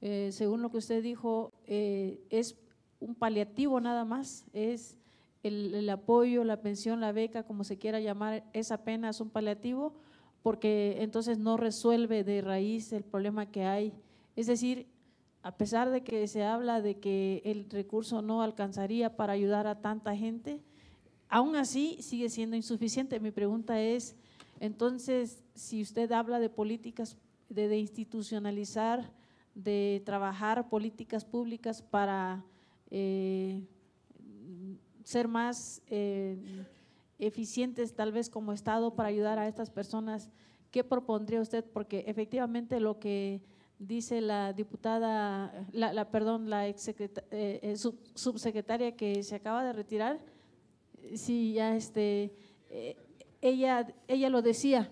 eh, según lo que usted dijo, eh, es un paliativo nada más, es el, el, apoyo, la pensión, la beca, como se quiera llamar, es apenas un paliativo, porque entonces no resuelve de raíz el problema que hay es decir, a pesar de que se habla de que el recurso no alcanzaría para ayudar a tanta gente, aún así sigue siendo insuficiente. Mi pregunta es, entonces, si usted habla de políticas, de, institucionalizar, de trabajar políticas públicas para eh, ser más eh, eficientes tal vez como Estado para ayudar a estas personas, ¿qué propondría usted? Porque efectivamente lo que dice la diputada, la, perdón, la ex eh, eh, subsecretaria que se acaba de retirar, si ya este, eh, ella, ella lo decía,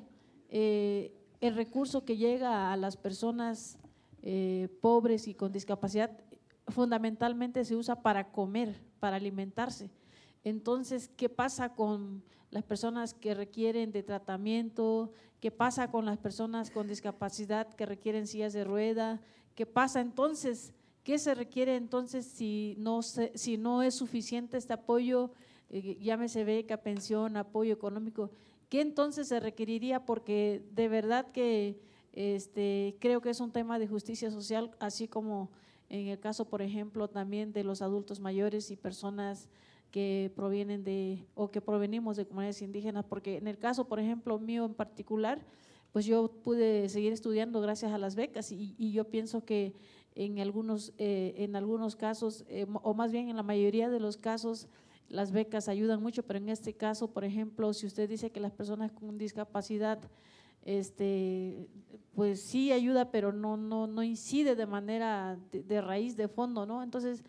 el recurso que llega a las personas pobres y con discapacidad fundamentalmente se usa para comer, para alimentarse. Entonces, ¿qué pasa con las personas que requieren de tratamiento, qué pasa con las personas con discapacidad que requieren sillas de rueda, qué pasa entonces, qué se requiere entonces si no, si no es suficiente este apoyo, eh, llámese beca, pensión, apoyo económico, qué entonces se requeriría porque de verdad que este, creo que es un tema de justicia social, así como en el caso, por ejemplo, también de los adultos mayores y personas que provienen de o que provenimos de comunidades indígenas, porque en el caso, por ejemplo, mío en particular, pues yo pude seguir estudiando gracias a las becas y, yo pienso que en algunos, eh, en algunos casos, eh, o más bien en la mayoría de los casos, las becas ayudan mucho, pero en este caso, por ejemplo, si usted dice que las personas con discapacidad, este, pues sí ayuda, pero no, no, no incide de manera de raíz, de fondo, ¿no? Entonces,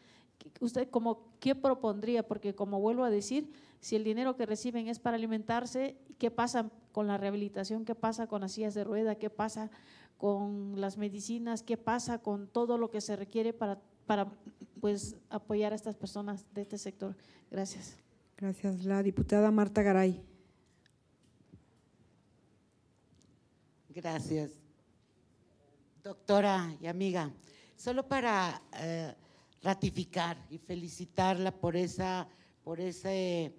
usted como qué propondría, porque como vuelvo a decir, si el dinero que reciben es para alimentarse, ¿qué pasa con la rehabilitación? ¿Qué pasa con las sillas de rueda? ¿Qué pasa con las medicinas? ¿Qué pasa con todo lo que se requiere para, para pues, apoyar a estas personas de este sector? Gracias. Gracias. La diputada Marta Garay. Gracias. Doctora y amiga, solo para eh, ratificar y felicitarla por esa, por ese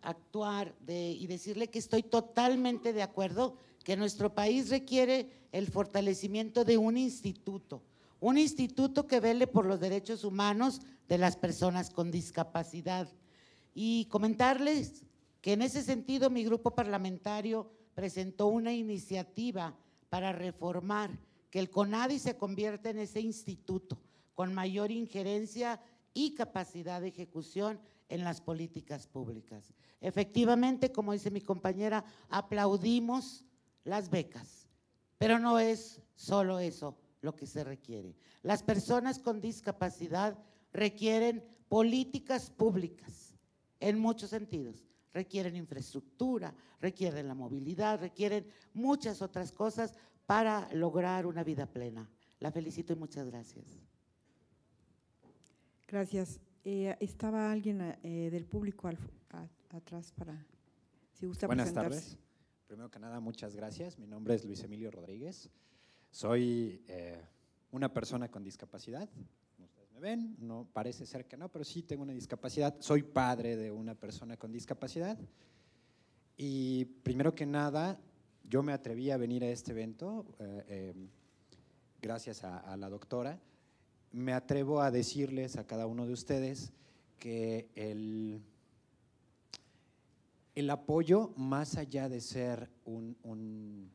actuar de, y decirle que estoy totalmente de acuerdo que nuestro país requiere el fortalecimiento de un instituto, un instituto que vele por los derechos humanos de las personas con discapacidad. Y comentarles que en ese sentido mi grupo parlamentario presentó una iniciativa para reformar que el CONADI se convierta en ese instituto con mayor injerencia y capacidad de ejecución en las políticas públicas. Efectivamente, como dice mi compañera, aplaudimos las becas, pero no es solo eso lo que se requiere. Las personas con discapacidad requieren políticas públicas en muchos sentidos. Requieren infraestructura, requieren la movilidad, requieren muchas otras cosas para lograr una vida plena. La felicito y muchas gracias. Gracias. Eh, estaba alguien eh, del público atrás para, si gusta Buenas tardes. Primero que nada, muchas gracias. Mi nombre es Luis Emilio Rodríguez. Soy eh, una persona con discapacidad. Ustedes me ven, no parece ser que no, pero sí tengo una discapacidad. Soy padre de una persona con discapacidad. Y primero que nada, yo me atreví a venir a este evento gracias a la doctora me atrevo a decirles a cada uno de ustedes que el, el apoyo, más allá de ser un, un,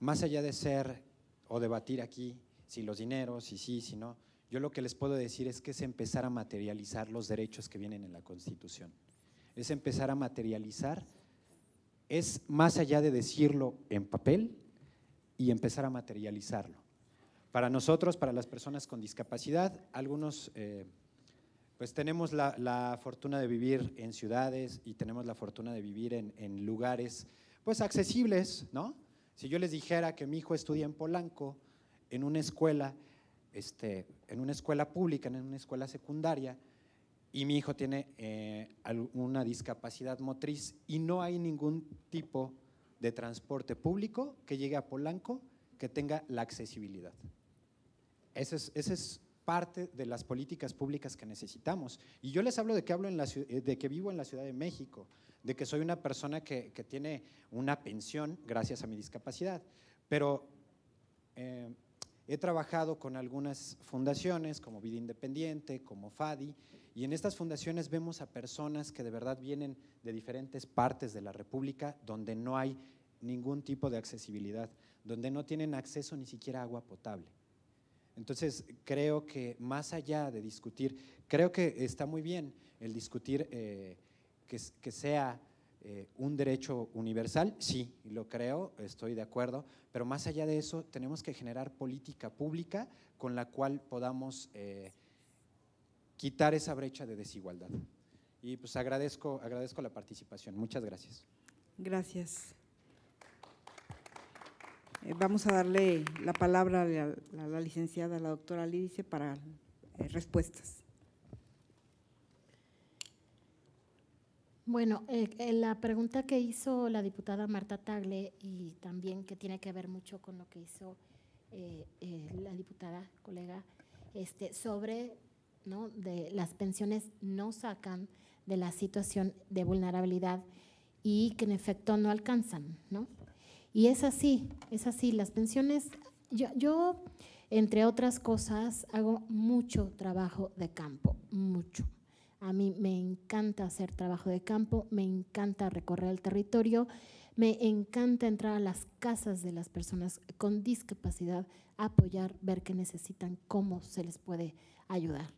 más allá de ser o debatir aquí si los dineros, si sí, si no, yo lo que les puedo decir es que es empezar a materializar los derechos que vienen en la Constitución. Es empezar a materializar, es más allá de decirlo en papel y empezar a materializarlo. Para nosotros, para las personas con discapacidad, algunos eh, pues tenemos la, fortuna de vivir en ciudades y tenemos la fortuna de vivir en, lugares pues accesibles, ¿no? Si yo les dijera que mi hijo estudia en Polanco, en una escuela, este, en una escuela pública, en una escuela secundaria, y mi hijo tiene una eh, alguna discapacidad motriz y no hay ningún tipo de transporte público que llegue a Polanco que tenga la accesibilidad. Esa es, parte de las políticas públicas que necesitamos. Y yo les hablo de que, hablo eh, de que vivo en la Ciudad de México, de que soy una persona que, tiene una pensión gracias a mi discapacidad. Pero eh, he trabajado con algunas fundaciones como Vida Independiente, como FADI, y en estas fundaciones vemos a personas que de verdad vienen de diferentes partes de la República donde no hay ningún tipo de accesibilidad, donde no tienen acceso ni siquiera a agua potable. Entonces, creo que más allá de discutir, creo que está muy bien el discutir eh, que, sea eh, un derecho universal, sí, lo creo, estoy de acuerdo, pero más allá de eso tenemos que generar política pública con la cual podamos eh, quitar esa brecha de desigualdad. Y pues agradezco, agradezco la participación. Muchas gracias. Gracias. Eh, vamos a darle la palabra a la, licenciada, la doctora Lidice, para eh, respuestas. Bueno, eh, la pregunta que hizo la diputada Marta Tagle y también que tiene que ver mucho con lo que hizo la diputada colega este, sobre ¿no? de las pensiones no sacan de la situación de vulnerabilidad y que en efecto no alcanzan, ¿no? Y es así, es así. Las pensiones, yo, entre otras cosas, hago mucho trabajo de campo, mucho. A mí me encanta hacer trabajo de campo, me encanta recorrer el territorio, me encanta entrar a las casas de las personas con discapacidad, apoyar, ver qué necesitan, cómo se les puede ayudar.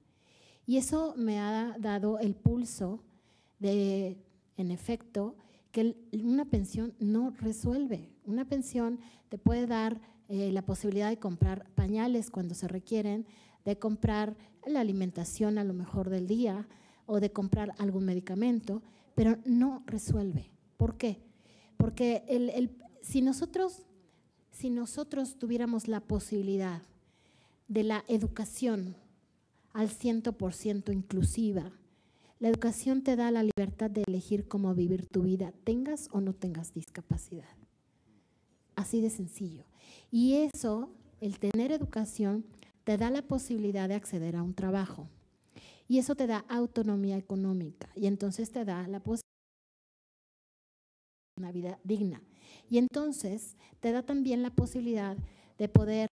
Y eso me ha dado el pulso de, en efecto, que una pensión no resuelve. Una pensión te puede dar eh, la posibilidad de comprar pañales cuando se requieren, de comprar la alimentación a lo mejor del día o de comprar algún medicamento, pero no resuelve. ¿Por qué? Porque si, nosotros, si nosotros tuviéramos la posibilidad de la educación al 100% inclusiva, la educación te da la libertad de elegir cómo vivir tu vida, tengas o no tengas discapacidad. Así de sencillo. Y eso, el tener educación, te da la posibilidad de acceder a un trabajo. Y eso te da autonomía económica. Y entonces te da la posibilidad de una vida digna. Y entonces te da también la posibilidad de poder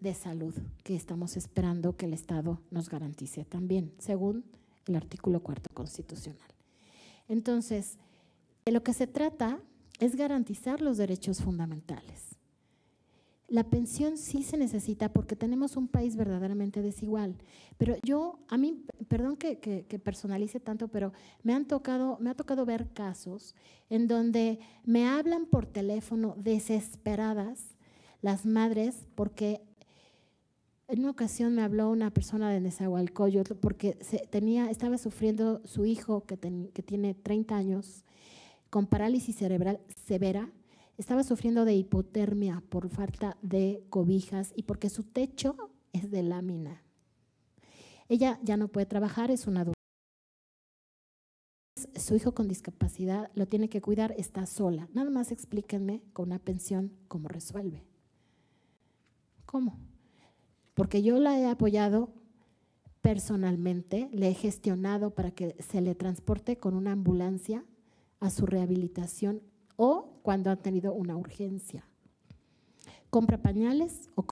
de salud que estamos esperando que el Estado nos garantice también, según el artículo cuarto constitucional. Entonces, de lo que se trata es garantizar los derechos fundamentales. La pensión sí se necesita porque tenemos un país verdaderamente desigual. Pero yo, a mí, perdón que, personalice tanto, pero me, han tocado, me ha tocado ver casos en donde me hablan por teléfono desesperadas las madres, porque en una ocasión me habló una persona de Nezahualcóyotl porque tenía, estaba sufriendo su hijo, que, que tiene 30 años, con parálisis cerebral severa, estaba sufriendo de hipotermia por falta de cobijas y porque su techo es de lámina. Ella ya no puede trabajar, es una adulta. Su hijo con discapacidad lo tiene que cuidar, está sola. Nada más explíquenme con una pensión cómo resuelve. ¿Cómo? Porque yo la he apoyado personalmente, le he gestionado para que se le transporte con una ambulancia a su rehabilitación o cuando ha tenido una urgencia. Compra pañales o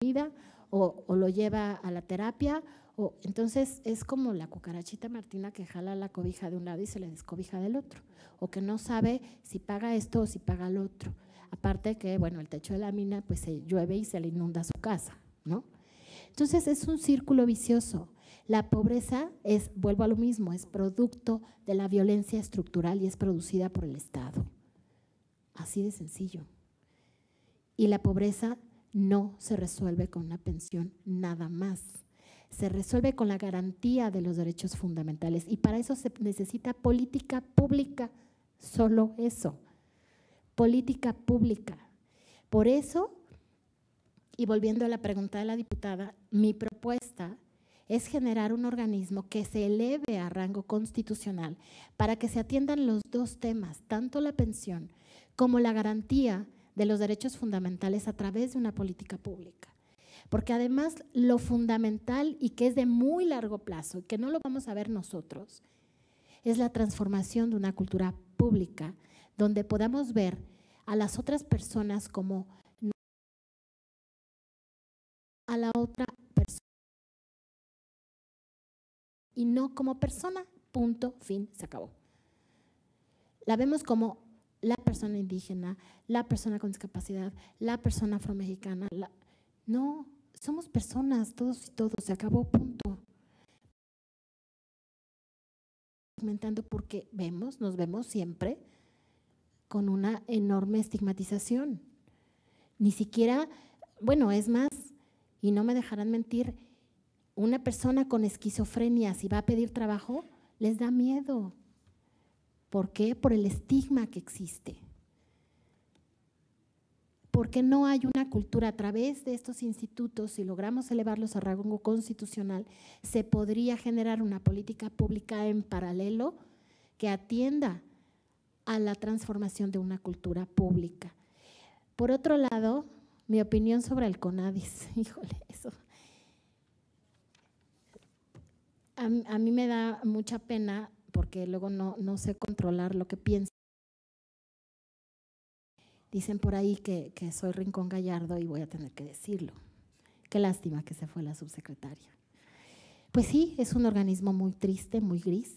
comida o, lo lleva a la terapia. O, entonces es como la cucarachita martina que jala la cobija de un lado y se le descobija del otro, o que no sabe si paga esto o si paga el otro. Aparte que, bueno, el techo de la mina, pues se llueve y se le inunda su casa, ¿no? Entonces es un círculo vicioso. La pobreza es, vuelvo a lo mismo, es producto de la violencia estructural y es producida por el Estado. Así de sencillo. Y la pobreza no se resuelve con una pensión nada más. Se resuelve con la garantía de los derechos fundamentales y para eso se necesita política pública, solo eso política pública. Por eso, y volviendo a la pregunta de la diputada, mi propuesta es generar un organismo que se eleve a rango constitucional para que se atiendan los dos temas, tanto la pensión como la garantía de los derechos fundamentales a través de una política pública. Porque además lo fundamental y que es de muy largo plazo, que no lo vamos a ver nosotros, es la transformación de una cultura pública donde podamos ver a las otras personas como a la otra persona y no como persona, punto, fin, se acabó. La vemos como la persona indígena, la persona con discapacidad, la persona afromexicana. No, somos personas, todos y todos, se acabó, punto. Comentando porque vemos, nos vemos siempre, con una enorme estigmatización. Ni siquiera, bueno, es más, y no me dejarán mentir, una persona con esquizofrenia, si va a pedir trabajo, les da miedo. ¿Por qué? Por el estigma que existe. Porque no hay una cultura a través de estos institutos, si logramos elevarlos a rango constitucional, se podría generar una política pública en paralelo que atienda a la transformación de una cultura pública. Por otro lado, mi opinión sobre el CONADIS, *laughs* híjole, eso. A, mí me da mucha pena porque luego no, sé controlar lo que pienso. Dicen por ahí que, que soy Rincón Gallardo y voy a tener que decirlo. Qué lástima que se fue la subsecretaria. Pues sí, es un organismo muy triste, muy gris,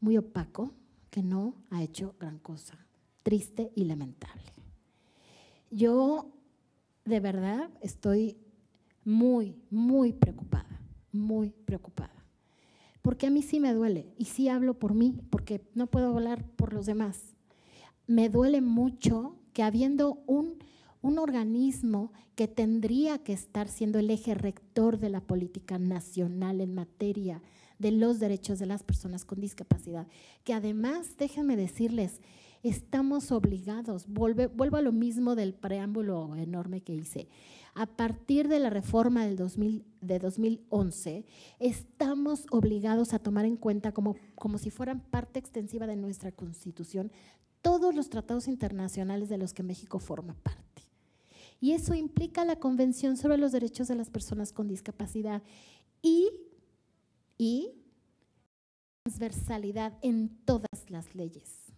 muy opaco, que no ha hecho gran cosa. Triste y lamentable. Yo de verdad estoy muy, muy preocupada, muy preocupada. Porque a mí sí me duele y sí hablo por mí, porque no puedo hablar por los demás. Me duele mucho que habiendo un, un organismo que tendría que estar siendo el eje rector de la política nacional en materia de los derechos de las personas con discapacidad, que además, déjenme decirles, estamos obligados, vuelve, vuelvo a lo mismo del preámbulo enorme que hice, a partir de la reforma del de 2011, estamos obligados a tomar en cuenta como, como si fueran parte extensiva de nuestra constitución todos los tratados internacionales de los que México forma parte. Y eso implica la Convención sobre los Derechos de las Personas con Discapacidad y y transversalidad en todas las leyes.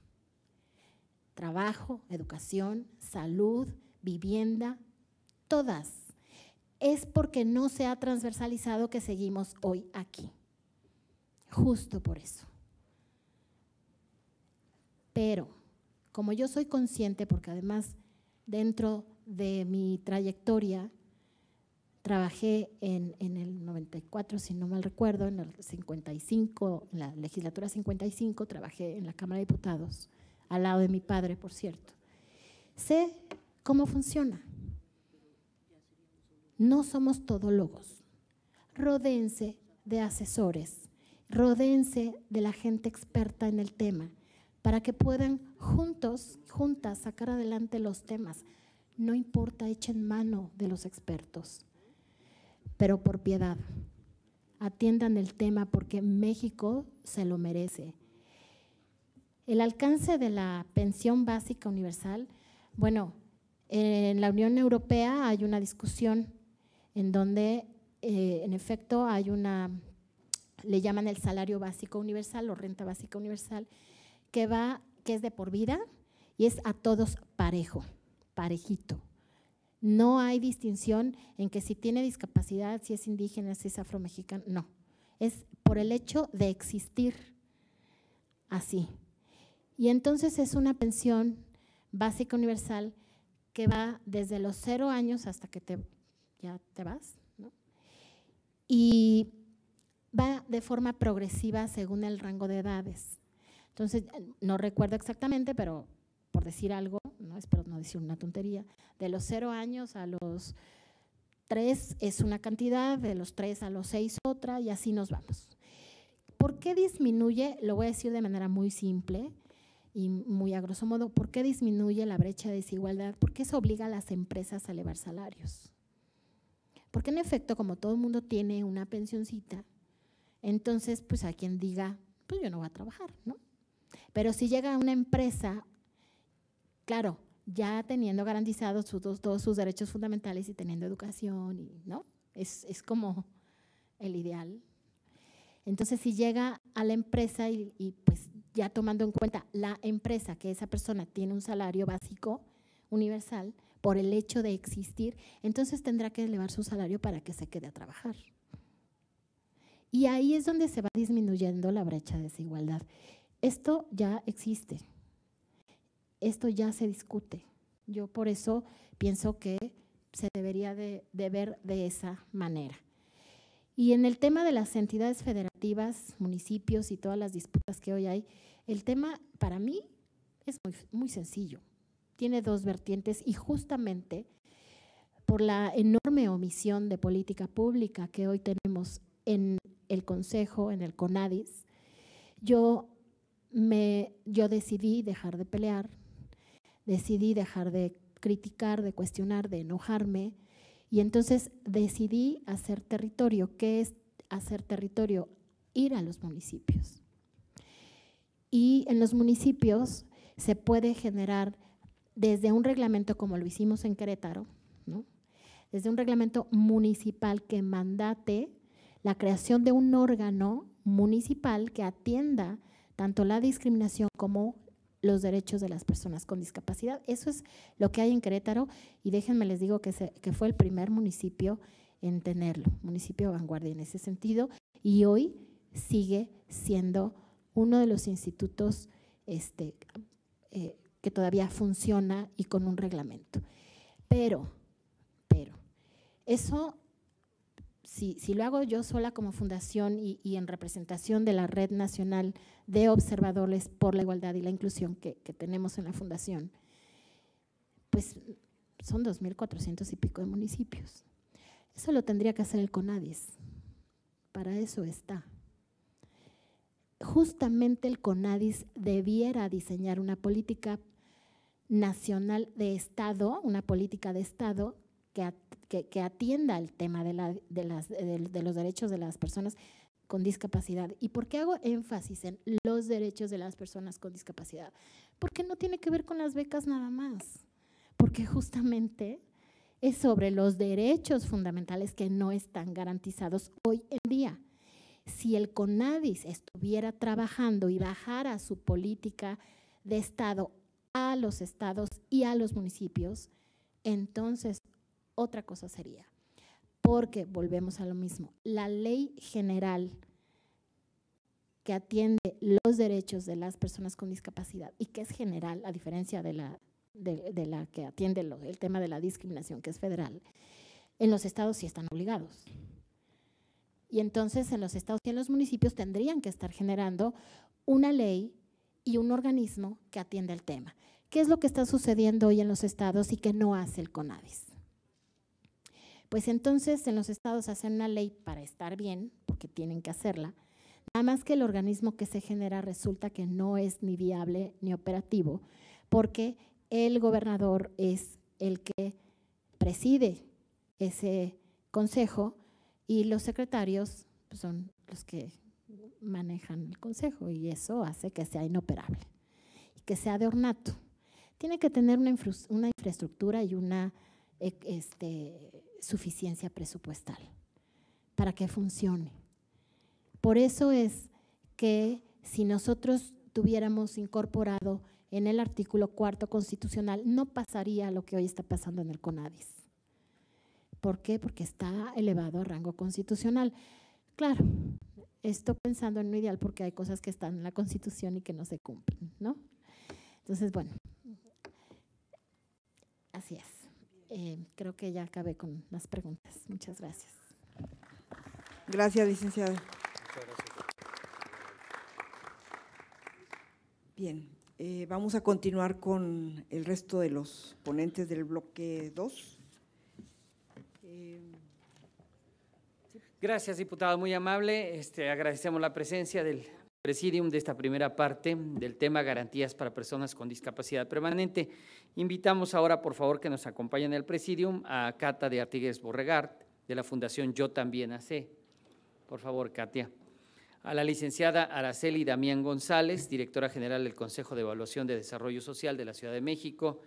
Trabajo, educación, salud, vivienda, todas. Es porque no se ha transversalizado que seguimos hoy aquí. Justo por eso. Pero, como yo soy consciente, porque además dentro de mi trayectoria Trabajé en, el 94, si no mal recuerdo, en el 55, la legislatura 55, trabajé en la Cámara de Diputados, al lado de mi padre, por cierto. Sé cómo funciona. No somos todólogos. Rodense de asesores, rodense de la gente experta en el tema, para que puedan juntos, juntas, sacar adelante los temas. No importa, echen mano de los expertos pero por piedad. Atiendan el tema porque México se lo merece. El alcance de la pensión básica universal, bueno, en la Unión Europea hay una discusión en donde, eh, en efecto, hay una, le llaman el salario básico universal o renta básica universal, que va, que es de por vida y es a todos parejo, parejito. No hay distinción en que si tiene discapacidad, si es indígena, si es afromexicano, no. Es por el hecho de existir así. Y entonces es una pensión básica universal que va desde los cero años hasta que te, ya te vas. ¿no? Y va de forma progresiva según el rango de edades. Entonces, no recuerdo exactamente, pero por decir algo, ¿no? espero no decir una tontería, de los cero años a los tres es una cantidad, de los tres a los seis otra, y así nos vamos. ¿Por qué disminuye? Lo voy a decir de manera muy simple y muy a grosso modo, ¿por qué disminuye la brecha de desigualdad? Porque eso obliga a las empresas a elevar salarios. Porque en efecto, como todo el mundo tiene una pensioncita, entonces pues a quien diga, pues yo no voy a trabajar, ¿no? Pero si llega una empresa Claro, ya teniendo garantizados todos sus derechos fundamentales y teniendo educación, ¿no? Es, como el ideal. Entonces, si llega a la empresa y, y, pues ya tomando en cuenta la empresa, que esa persona tiene un salario básico universal por el hecho de existir, entonces tendrá que elevar su salario para que se quede a trabajar. Y ahí es donde se va disminuyendo la brecha de desigualdad. Esto ya existe esto ya se discute. Yo por eso pienso que se debería de, ver de esa manera. Y en el tema de las entidades federativas, municipios y todas las disputas que hoy hay, el tema para mí es muy, muy sencillo. Tiene dos vertientes y justamente por la enorme omisión de política pública que hoy tenemos en el Consejo, en el CONADIS, yo, me, yo decidí dejar de pelear decidí dejar de criticar, de cuestionar, de enojarme. Y entonces decidí hacer territorio. ¿Qué es hacer territorio? Ir a los municipios. Y en los municipios se puede generar desde un reglamento como lo hicimos en Querétaro, desde un reglamento municipal que mandate la creación de un órgano municipal que atienda tanto la discriminación como los derechos de las personas con discapacidad. Eso es lo que hay en Querétaro y déjenme les digo que, fue el primer municipio en tenerlo, municipio vanguardia en ese sentido, y hoy sigue siendo uno de los institutos este, eh, que todavía funciona y con un reglamento. Pero, pero, eso si, lo hago yo sola como fundación y, en representación de la Red Nacional de Observadores por la Igualdad y la Inclusión que, que tenemos en la fundación, pues son 2.400 y pico de municipios. Eso lo tendría que hacer el CONADIS, para eso está. Justamente el CONADIS debiera diseñar una política nacional de Estado, una política de Estado que, atienda el tema de, las, de, de los derechos de las personas con discapacidad. ¿Y por qué hago énfasis en los derechos de las personas con discapacidad? Porque no tiene que ver con las becas nada más, porque justamente es sobre los derechos fundamentales que no están garantizados hoy en día. Si el CONADIS estuviera trabajando y bajara su política de Estado a los estados y a los municipios, entonces otra cosa sería. Porque volvemos a lo mismo, la ley general que atiende los derechos de las personas con discapacidad y que es general, a diferencia de la, que atiende el tema de la discriminación, que es federal, en los estados sí están obligados. Y entonces en los estados y en los municipios tendrían que estar generando una ley y un organismo que atienda el tema. ¿Qué es lo que está sucediendo hoy en los estados y que no hace el CONADIS? pues entonces en los estados hacen una ley para estar bien, porque tienen que hacerla, nada más que el organismo que se genera resulta que no es ni viable ni operativo, porque el gobernador es el que preside ese consejo y los secretarios pues, son los que manejan el consejo y eso hace que sea inoperable y que sea de ornato. Tiene que tener una, infraestructura y una eh, este, suficiencia presupuestal para que funcione. Por eso es que si nosotros tuviéramos incorporado en el artículo cuarto constitucional, no pasaría lo que hoy está pasando en el CONADIS. ¿Por qué? Porque está elevado a rango constitucional. Claro, estoy pensando en un ideal porque hay cosas que están en la Constitución y que no se cumplen, ¿no? Entonces, bueno, así es. Eh, creo que ya acabé con las preguntas. Muchas gracias. Gracias, licenciada. Bien, eh, vamos a continuar con el resto de los ponentes del bloque 2. Gracias, diputado, muy amable. Este, agradecemos la presencia del presidium de esta primera parte del tema garantías para personas con discapacidad permanente. Invitamos ahora, por favor, que nos acompañen al presidium a Cata de Artigues Borregard, de la Fundación Yo También Hacé. Por favor, Katia. A la licenciada Araceli Damián González, directora general del Consejo de Evaluación de Desarrollo Social de la Ciudad de México,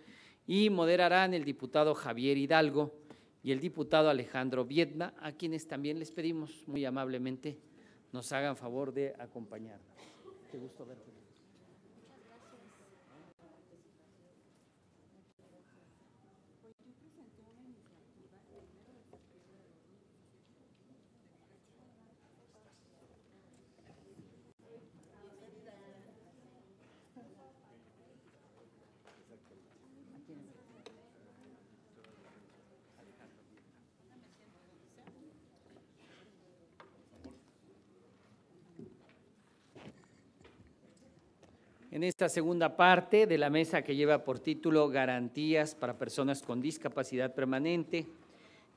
y moderarán el diputado Javier Hidalgo y el diputado Alejandro Vietna, a quienes también les pedimos muy amablemente nos hagan favor de acompañarnos. en esta segunda parte de la mesa que lleva por título Garantías para personas con discapacidad permanente,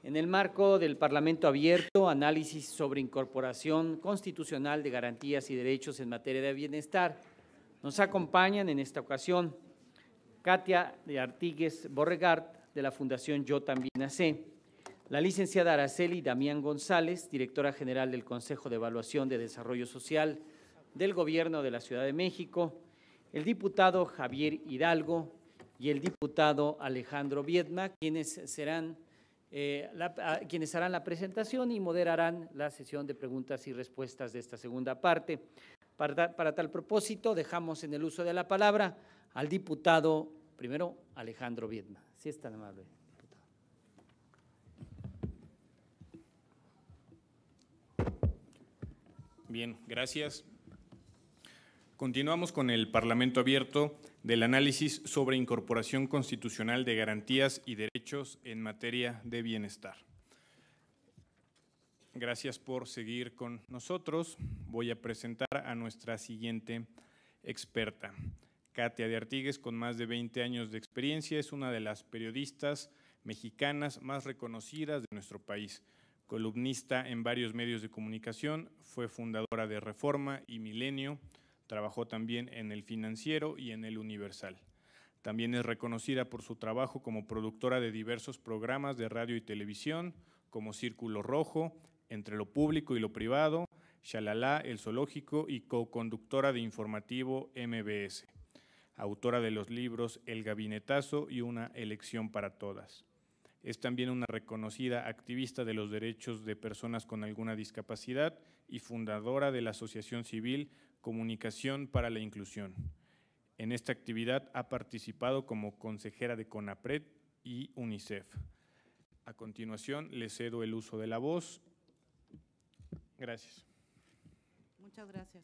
en el marco del Parlamento Abierto, análisis sobre incorporación constitucional de garantías y derechos en materia de bienestar. Nos acompañan en esta ocasión Katia de Artigues Borregard, de la Fundación Yo También Hacé, la licenciada Araceli Damián González, directora general del Consejo de Evaluación de Desarrollo Social del Gobierno de la Ciudad de México, el diputado Javier Hidalgo y el diputado Alejandro Viedma, quienes serán eh, ah, quienes harán la presentación y moderarán la sesión de preguntas y respuestas de esta segunda parte. Para, tal propósito, dejamos en el uso de la palabra al diputado, primero, Alejandro Viedma. Si es tan amable. diputado. Bien, gracias. Continuamos con el Parlamento Abierto del análisis sobre incorporación constitucional de garantías y derechos en materia de bienestar. Gracias por seguir con nosotros. Voy a presentar a nuestra siguiente experta. Katia de Artigues, con más de 20 años de experiencia, es una de las periodistas mexicanas más reconocidas de nuestro país. Columnista en varios medios de comunicación, fue fundadora de Reforma y Milenio, Trabajó también en El Financiero y en El Universal. También es reconocida por su trabajo como productora de diversos programas de radio y televisión, como Círculo Rojo, Entre lo Público y lo Privado, Shalala, El Zoológico y co-conductora de informativo MBS. Autora de los libros El Gabinetazo y Una Elección para Todas. Es también una reconocida activista de los derechos de personas con alguna discapacidad y fundadora de la Asociación Civil Comunicación para la Inclusión. En esta actividad ha participado como consejera de CONAPRED y UNICEF. A continuación, le cedo el uso de la voz. Gracias. Muchas gracias.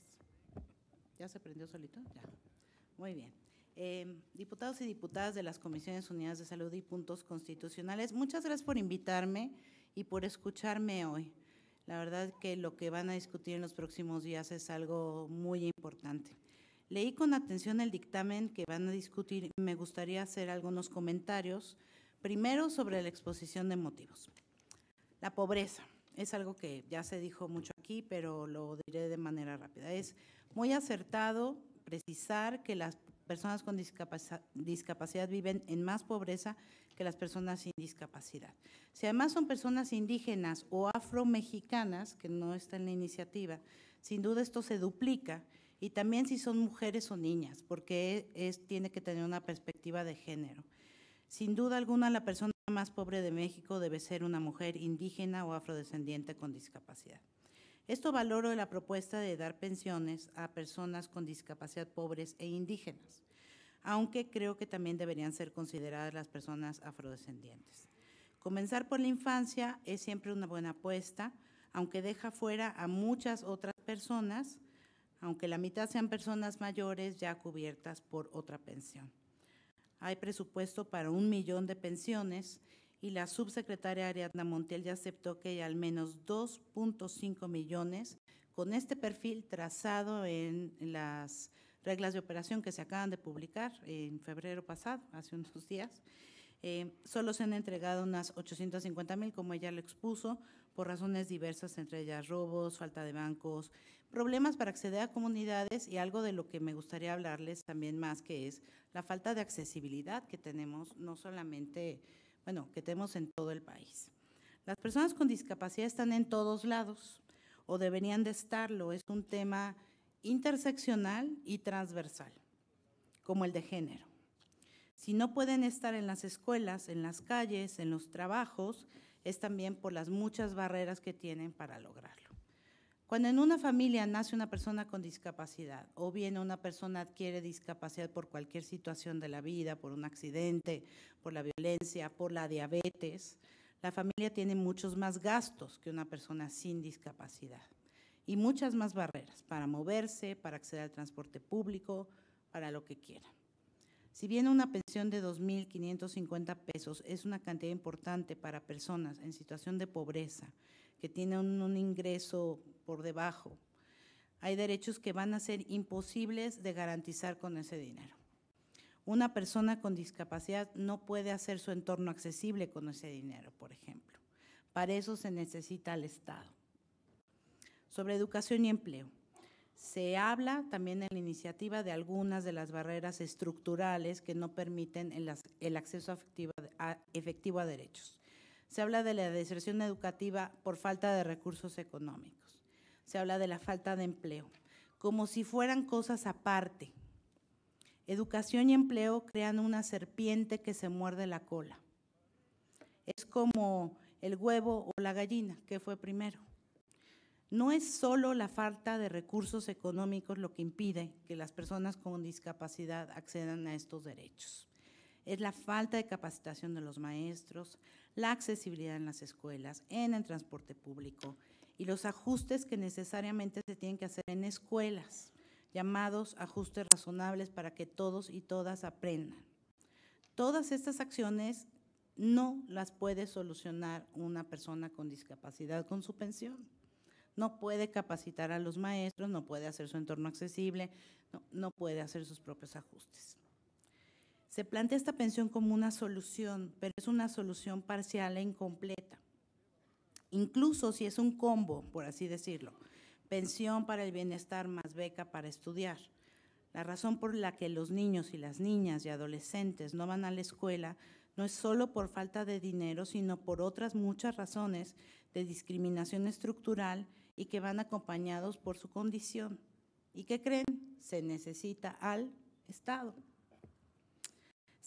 ¿Ya se prendió solito? Ya. Muy bien. Em, diputados y diputadas de las Comisiones Unidas de Salud y Puntos Constitucionales, muchas gracias por invitarme y por escucharme hoy. La verdad que lo que van a discutir en los próximos días es algo muy importante. Leí con atención el dictamen que van a discutir y me gustaría hacer algunos comentarios. Primero sobre la exposición de motivos. La pobreza es algo que ya se dijo mucho aquí, pero lo diré de manera rápida. Es muy acertado precisar que las personas con discapacidad, viven en más pobreza que las personas sin discapacidad. Si además son personas indígenas o afromexicanas, que no está en la iniciativa, sin duda esto se duplica y también si son mujeres o niñas, porque tiene que tener una perspectiva de género. Sin duda alguna, la persona más pobre de México debe ser una mujer indígena o afrodescendiente con discapacidad. Esto valoro la propuesta de dar pensiones a personas con discapacidad pobres e indígenas, aunque creo que también deberían ser consideradas las personas afrodescendientes. Comenzar por la infancia es siempre una buena apuesta, aunque deja fuera a muchas otras personas, aunque la mitad sean personas mayores ya cubiertas por otra pensión. Hay presupuesto para un millón de pensiones y la subsecretaria Ariadna Montiel ya aceptó que hay al menos 2.5 millones con este perfil trazado en las reglas de operación que se acaban de publicar en febrero pasado, hace unos días. Eh, solo se han entregado unas 850 mil, como ella lo expuso, por razones diversas, entre ellas robos, falta de bancos, problemas para acceder a comunidades y algo de lo que me gustaría hablarles también más, que es la falta de accesibilidad que tenemos, no solamente bueno, que tenemos en todo el país. Las personas con discapacidad están en todos lados o deberían de estarlo. Es un tema interseccional y transversal, como el de género. Si no pueden estar en las escuelas, en las calles, en los trabajos, es también por las muchas barreras que tienen para lograrlo. Cuando en una familia nace una persona con discapacidad o bien una persona adquiere discapacidad por cualquier situación de la vida, por un accidente, por la violencia, por la diabetes, la familia tiene muchos más gastos que una persona sin discapacidad y muchas más barreras para moverse, para acceder al transporte público, para lo que quiera. Si bien una pensión de 2.550 pesos es una cantidad importante para personas en situación de pobreza que tienen un, ingreso por debajo. Hay derechos que van a ser imposibles de garantizar con ese dinero. Una persona con discapacidad no puede hacer su entorno accesible con ese dinero, por ejemplo. Para eso se necesita el Estado. Sobre educación y empleo. Se habla también en la iniciativa de algunas de las barreras estructurales que no permiten el, acceso efectivo a derechos. Se habla de la deserción educativa por falta de recursos económicos. Se habla de la falta de empleo, como si fueran cosas aparte. Educación y empleo crean una serpiente que se muerde la cola. Es como el huevo o la gallina, que fue primero. No es solo la falta de recursos económicos lo que impide que las personas con discapacidad accedan a estos derechos. Es la falta de capacitación de los maestros, la accesibilidad en las escuelas, en el transporte público y los ajustes que necesariamente se tienen que hacer en escuelas, llamados ajustes razonables para que todos y todas aprendan. Todas estas acciones no las puede solucionar una persona con discapacidad con su pensión. No puede capacitar a los maestros, no puede hacer su entorno accesible, no, puede hacer sus propios ajustes. Se plantea esta pensión como una solución, pero es una solución parcial e incompleta. Incluso si es un combo, por así decirlo, pensión para el bienestar más beca para estudiar. La razón por la que los niños y las niñas y adolescentes no van a la escuela no es solo por falta de dinero, sino por otras muchas razones de discriminación estructural y que van acompañados por su condición. ¿Y qué creen? Se necesita al Estado.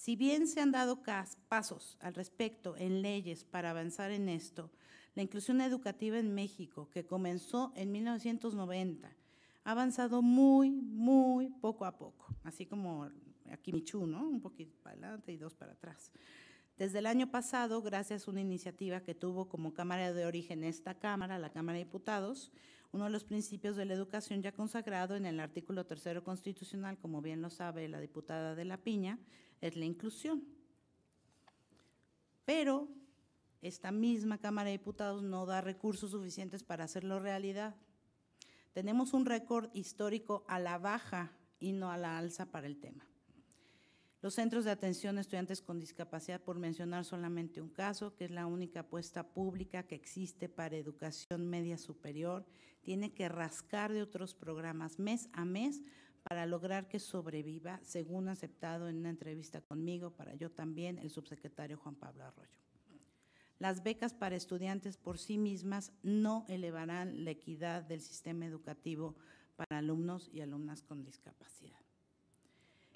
Si bien se han dado pasos al respecto en leyes para avanzar en esto, la inclusión educativa en México, que comenzó en 1990, ha avanzado muy, muy poco a poco, así como aquí Michu, ¿no? Un poquito para adelante y dos para atrás. Desde el año pasado, gracias a una iniciativa que tuvo como Cámara de Origen esta Cámara, la Cámara de Diputados, uno de los principios de la educación ya consagrado en el artículo tercero constitucional, como bien lo sabe la diputada de la Piña, es la inclusión. Pero esta misma Cámara de Diputados no da recursos suficientes para hacerlo realidad. Tenemos un récord histórico a la baja y no a la alza para el tema. Los centros de atención a estudiantes con discapacidad, por mencionar solamente un caso, que es la única apuesta pública que existe para educación media superior, tiene que rascar de otros programas mes a mes para lograr que sobreviva, según aceptado en una entrevista conmigo, para yo también, el subsecretario Juan Pablo Arroyo. Las becas para estudiantes por sí mismas no elevarán la equidad del sistema educativo para alumnos y alumnas con discapacidad.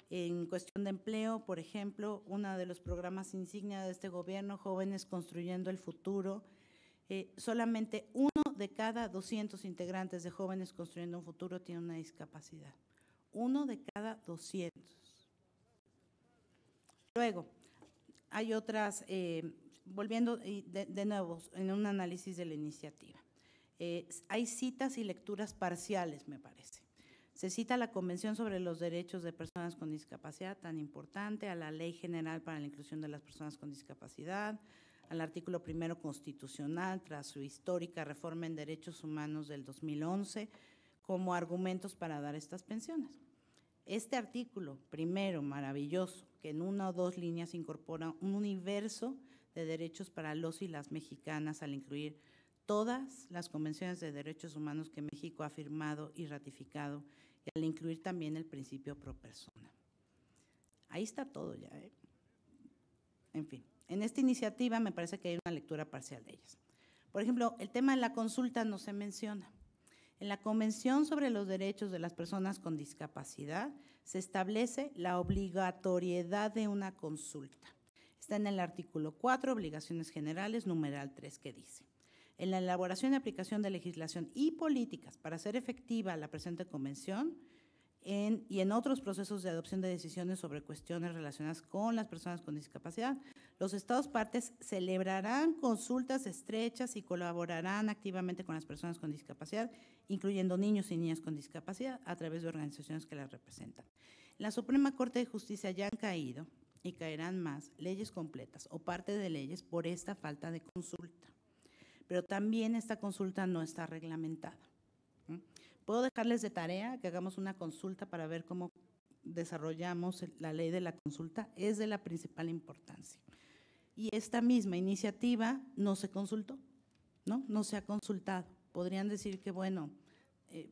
En cuestión de empleo, por ejemplo, uno de los programas insignia de este gobierno, Jóvenes Construyendo el Futuro, eh, solamente uno de cada 200 integrantes de Jóvenes Construyendo un Futuro tiene una discapacidad uno de cada 200. Luego, hay otras, eh, volviendo de, nuevo en un análisis de la iniciativa. Eh, hay citas y lecturas parciales, me parece. Se cita la Convención sobre los Derechos de Personas con Discapacidad, tan importante, a la Ley General para la Inclusión de las Personas con Discapacidad, al artículo primero constitucional, tras su histórica reforma en derechos humanos del 2011, como argumentos para dar estas pensiones. Este artículo, primero, maravilloso, que en una o dos líneas incorpora un universo de derechos para los y las mexicanas al incluir todas las convenciones de derechos humanos que México ha firmado y ratificado, y al incluir también el principio pro persona. Ahí está todo ya. ¿eh? En fin, en esta iniciativa me parece que hay una lectura parcial de ellas. Por ejemplo, el tema de la consulta no se menciona. En la Convención sobre los Derechos de las Personas con Discapacidad se establece la obligatoriedad de una consulta. Está en el artículo 4, Obligaciones Generales, numeral 3, que dice. En la elaboración y aplicación de legislación y políticas para hacer efectiva la presente convención, y en otros procesos de adopción de decisiones sobre cuestiones relacionadas con las personas con discapacidad. Los estados partes celebrarán consultas estrechas y colaborarán activamente con las personas con discapacidad, incluyendo niños y niñas con discapacidad, a través de organizaciones que las representan. La Suprema Corte de Justicia ya han caído y caerán más leyes completas o parte de leyes por esta falta de consulta. Pero también esta consulta no está reglamentada. Puedo dejarles de tarea que hagamos una consulta para ver cómo desarrollamos la ley de la consulta. Es de la principal importancia. Y esta misma iniciativa no se consultó, ¿no? No se ha consultado. Podrían decir que, bueno, eh,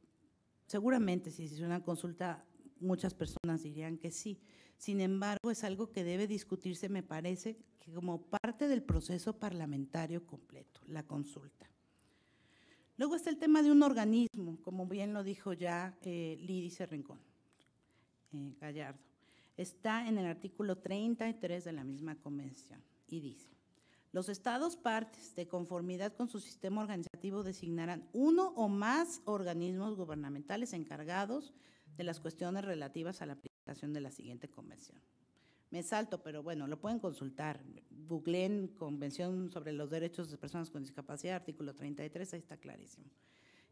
seguramente si se hizo una consulta, muchas personas dirían que sí. Sin embargo, es algo que debe discutirse, me parece, que como parte del proceso parlamentario completo, la consulta. Luego está el tema de un organismo, como bien lo dijo ya eh, Lidice Rincón eh, Gallardo. Está en el artículo 33 de la misma convención y dice, los estados partes, de conformidad con su sistema organizativo, designarán uno o más organismos gubernamentales encargados de las cuestiones relativas a la aplicación de la siguiente convención me salto, pero bueno, lo pueden consultar. Googleen Convención sobre los Derechos de Personas con Discapacidad, artículo 33, ahí está clarísimo.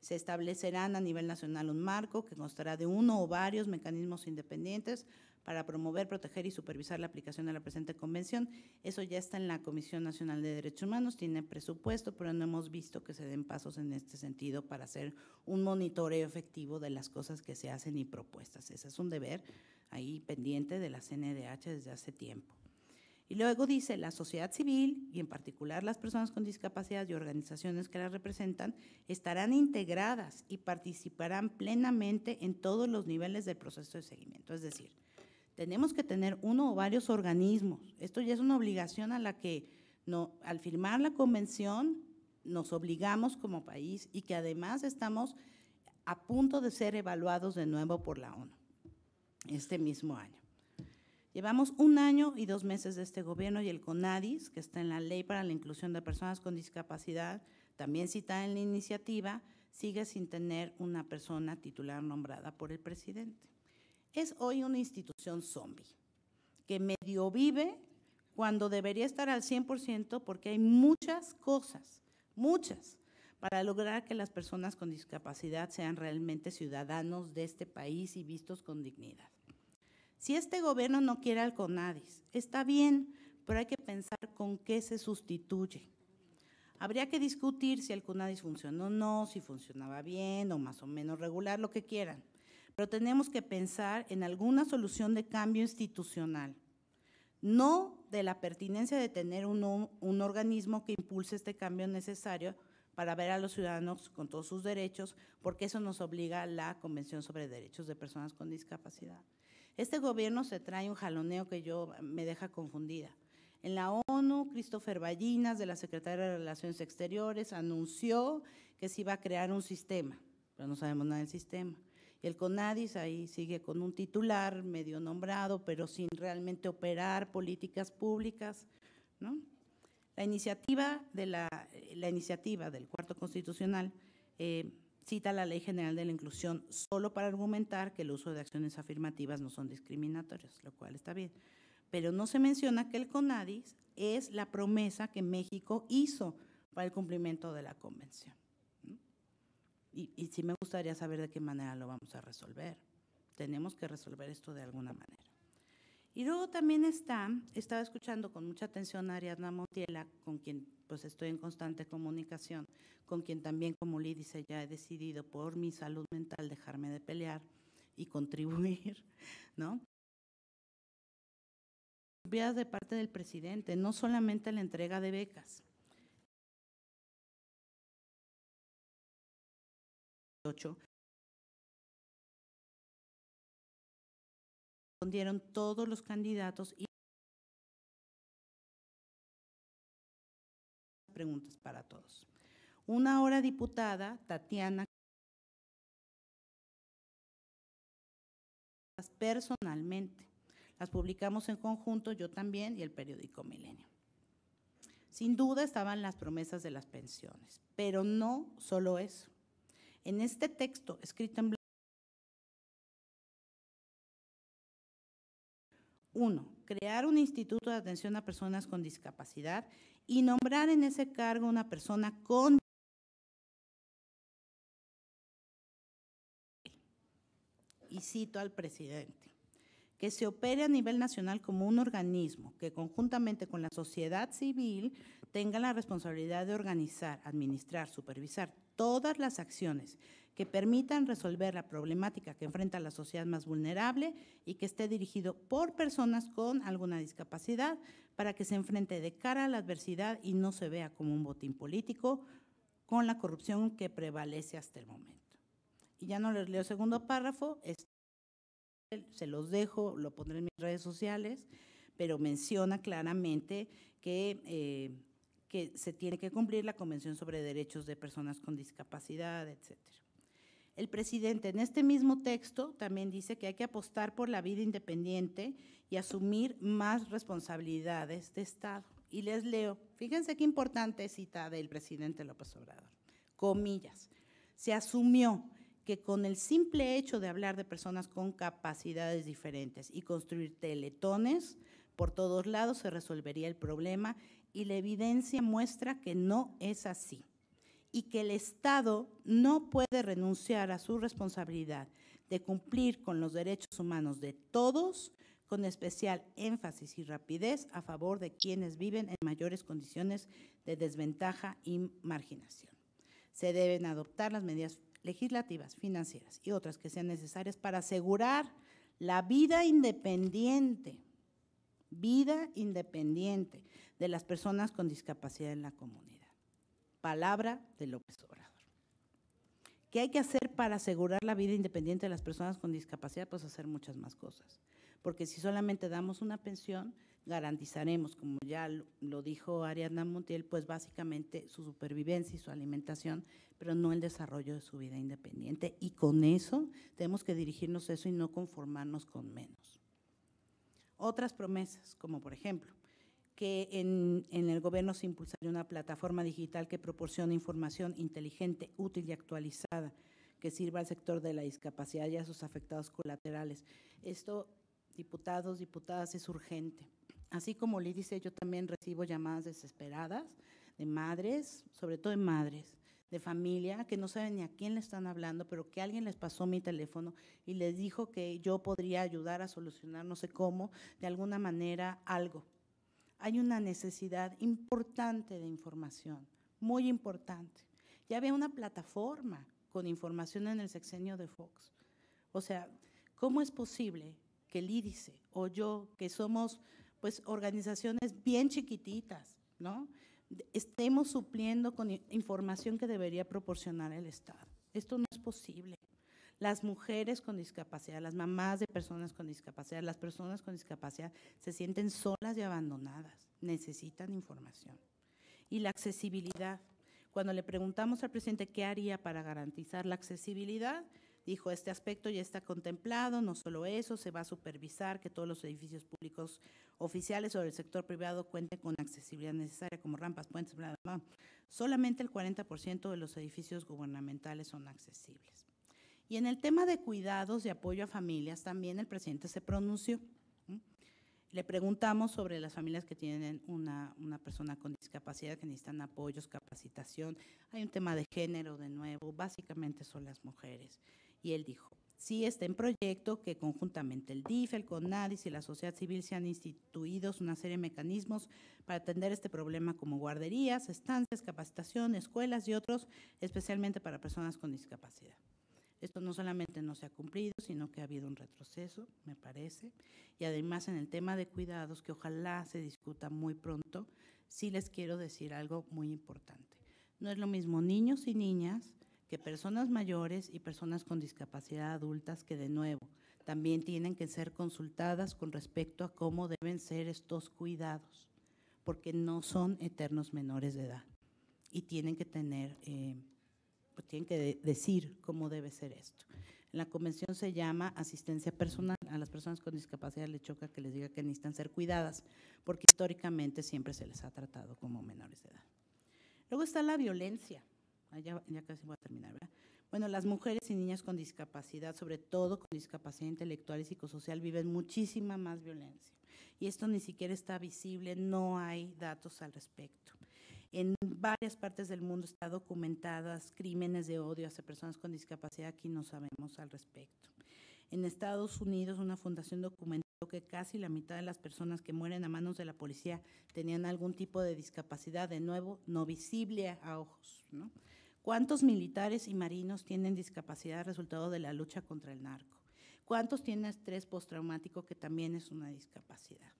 Se establecerán a nivel nacional un marco que constará de uno o varios mecanismos independientes para promover, proteger y supervisar la aplicación de la presente convención. Eso ya está en la Comisión Nacional de Derechos Humanos, tiene presupuesto, pero no hemos visto que se den pasos en este sentido para hacer un monitoreo efectivo de las cosas que se hacen y propuestas. Ese es un deber ahí pendiente de la CNDH desde hace tiempo. Y luego dice, la sociedad civil, y en particular las personas con discapacidad y organizaciones que las representan, estarán integradas y participarán plenamente en todos los niveles del proceso de seguimiento. Es decir, tenemos que tener uno o varios organismos. Esto ya es una obligación a la que no, al firmar la convención nos obligamos como país y que además estamos a punto de ser evaluados de nuevo por la ONU este mismo año. Llevamos un año y dos meses de este gobierno y el CONADIS, que está en la Ley para la Inclusión de Personas con Discapacidad, también citada en la iniciativa, sigue sin tener una persona titular nombrada por el presidente es hoy una institución zombie, que medio vive cuando debería estar al 100% porque hay muchas cosas, muchas, para lograr que las personas con discapacidad sean realmente ciudadanos de este país y vistos con dignidad. Si este gobierno no quiere al CONADIS, está bien, pero hay que pensar con qué se sustituye. Habría que discutir si el CONADIS funcionó o no, si funcionaba bien o más o menos regular, lo que quieran pero tenemos que pensar en alguna solución de cambio institucional, no de la pertinencia de tener un, organismo que impulse este cambio necesario para ver a los ciudadanos con todos sus derechos, porque eso nos obliga la Convención sobre Derechos de Personas con Discapacidad. Este gobierno se trae un jaloneo que yo eh, me deja confundida. En la ONU, Christopher Ballinas, de la Secretaría de Relaciones Exteriores, anunció que se iba a crear un sistema, pero no sabemos nada del sistema. El CONADIS ahí sigue con un titular medio nombrado, pero sin realmente operar políticas públicas. La, iniciativa de eh, la, iniciativa del Cuarto Constitucional eh, cita la Ley General de la Inclusión solo para argumentar que el uso de acciones afirmativas no son discriminatorias, lo cual está bien. Pero no se menciona que el CONADIS es la promesa que México hizo para el cumplimiento de la Convención. Y, sí me gustaría saber de qué manera lo vamos a resolver. Tenemos que resolver esto de alguna manera. Y luego también está, estaba escuchando con mucha atención a Ariadna Montiela, con quien pues estoy en constante comunicación, con quien también, como Lee dice, ya he decidido por mi salud mental dejarme de pelear y contribuir, *laughs* ¿no? de parte del presidente, no solamente la entrega de becas, Respondieron todos los candidatos y preguntas para todos. Una hora diputada, Tatiana, personalmente. Las publicamos en conjunto, yo también y el periódico Milenio. Sin duda estaban las promesas de las pensiones, pero no solo eso. En este texto, escrito en blanco, uno, Crear un instituto de atención a personas con discapacidad y nombrar en ese cargo una persona con y cito al presidente, que se opere a nivel nacional como un organismo que conjuntamente con la sociedad civil tenga la responsabilidad de organizar, administrar, supervisar todas las acciones que permitan resolver la problemática que enfrenta la sociedad más vulnerable y que esté dirigido por personas con alguna discapacidad para que se enfrente de cara a la adversidad y no se vea como un botín político con la corrupción que prevalece hasta el momento. Y ya no les leo el segundo párrafo, se los dejo, lo pondré en mis redes sociales, pero menciona claramente que… Eh, que se tiene que cumplir la Convención sobre Derechos de Personas con Discapacidad, etc. El presidente en este mismo texto también dice que hay que apostar por la vida independiente y asumir más responsabilidades de Estado. Y les leo, fíjense qué importante cita del presidente López Obrador, comillas, se asumió que con el simple hecho de hablar de personas con capacidades diferentes y construir teletones por todos lados se resolvería el problema y la evidencia muestra que no es así y que el Estado no puede renunciar a su responsabilidad de cumplir con los derechos humanos de todos, con especial énfasis y rapidez a favor de quienes viven en mayores condiciones de desventaja y marginación. Se deben adoptar las medidas legislativas, financieras y otras que sean necesarias para asegurar la vida independiente, vida independiente de las personas con discapacidad en la comunidad. Palabra de López Obrador. ¿Qué hay que hacer para asegurar la vida independiente de las personas con discapacidad? Pues hacer muchas más cosas. Porque si solamente damos una pensión, garantizaremos, como ya lo dijo Ariadna Montiel, pues básicamente su supervivencia y su alimentación, pero no el desarrollo de su vida independiente. Y con eso tenemos que dirigirnos a eso y no conformarnos con menos. Otras promesas, como por ejemplo, que en, el gobierno se impulsaría una plataforma digital que proporcione información inteligente, útil y actualizada que sirva al sector de la discapacidad y a sus afectados colaterales. Esto, diputados, diputadas, es urgente. Así como le dice, yo también recibo llamadas desesperadas de madres, sobre todo de madres, de familia, que no saben ni a quién le están hablando, pero que alguien les pasó mi teléfono y les dijo que yo podría ayudar a solucionar, no sé cómo, de alguna manera algo hay una necesidad importante de información, muy importante. Ya había una plataforma con información en el sexenio de Fox. O sea, ¿cómo es posible que el IDICE o yo, que somos pues organizaciones bien chiquititas, ¿no? estemos supliendo con información que debería proporcionar el Estado? Esto no es posible las mujeres con discapacidad, las mamás de personas con discapacidad, las personas con discapacidad se sienten solas y abandonadas, necesitan información. Y la accesibilidad. Cuando le preguntamos al presidente qué haría para garantizar la accesibilidad, dijo, este aspecto ya está contemplado, no solo eso, se va a supervisar que todos los edificios públicos oficiales o del sector privado cuenten con accesibilidad necesaria, como rampas, puentes, bla, bla, bla. Solamente el 40% de los edificios gubernamentales son accesibles. Y en el tema de cuidados y apoyo a familias también el presidente se pronunció. Le preguntamos sobre las familias que tienen una, persona con discapacidad, que necesitan apoyos, capacitación. Hay un tema de género de nuevo, básicamente son las mujeres. Y él dijo, sí está en proyecto que conjuntamente el DIF, el CONADIS y la sociedad civil se han instituido una serie de mecanismos para atender este problema como guarderías, estancias, capacitación, escuelas y otros, especialmente para personas con discapacidad. Esto no solamente no se ha cumplido, sino que ha habido un retroceso, me parece. Y además en el tema de cuidados, que ojalá se discuta muy pronto, sí les quiero decir algo muy importante. No es lo mismo niños y niñas que personas mayores y personas con discapacidad adultas que de nuevo también tienen que ser consultadas con respecto a cómo deben ser estos cuidados, porque no son eternos menores de edad y tienen que tener... Eh, pues tienen que decir cómo debe ser esto. En La convención se llama asistencia personal. A las personas con discapacidad le choca que les diga que necesitan ser cuidadas, porque históricamente siempre se les ha tratado como menores de edad. Luego está la violencia. ya casi voy a terminar, ¿verdad? Bueno, las mujeres y niñas con discapacidad, sobre todo con discapacidad intelectual y psicosocial, viven muchísima más violencia. Y esto ni siquiera está visible, no hay datos al respecto. En varias partes del mundo está documentadas crímenes de odio hacia personas con discapacidad, aquí no sabemos al respecto. En Estados Unidos, una fundación documentó que casi la mitad de las personas que mueren a manos de la policía tenían algún tipo de discapacidad, de nuevo, no visible a ojos. ¿Cuántos militares y marinos tienen discapacidad resultado de la lucha contra el narco? ¿Cuántos tienen estrés postraumático que también es una discapacidad?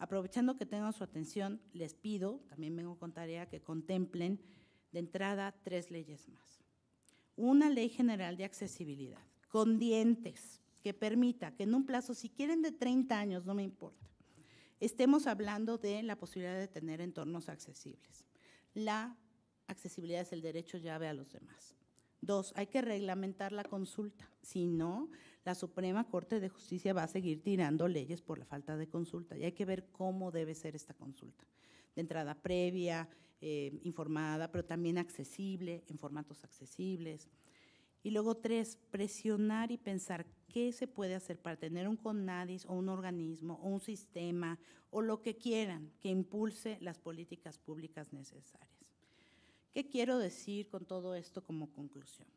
Aprovechando que tengan su atención, les pido, también vengo con tarea, que contemplen de entrada tres leyes más. Una ley general de accesibilidad, con dientes, que permita que en un plazo, si quieren de 30 años, no me importa, estemos hablando de la posibilidad de tener entornos accesibles. La accesibilidad es el derecho llave a los demás. Dos, hay que reglamentar la consulta. Si no, la Suprema Corte de Justicia va a seguir tirando leyes por la falta de consulta y hay que ver cómo debe ser esta consulta. De entrada previa, eh, informada, pero también accesible, en formatos accesibles. Y luego tres, presionar y pensar qué se puede hacer para tener un CONADIS o un organismo o un sistema o lo que quieran que impulse las políticas públicas necesarias. ¿Qué quiero decir con todo esto como conclusión?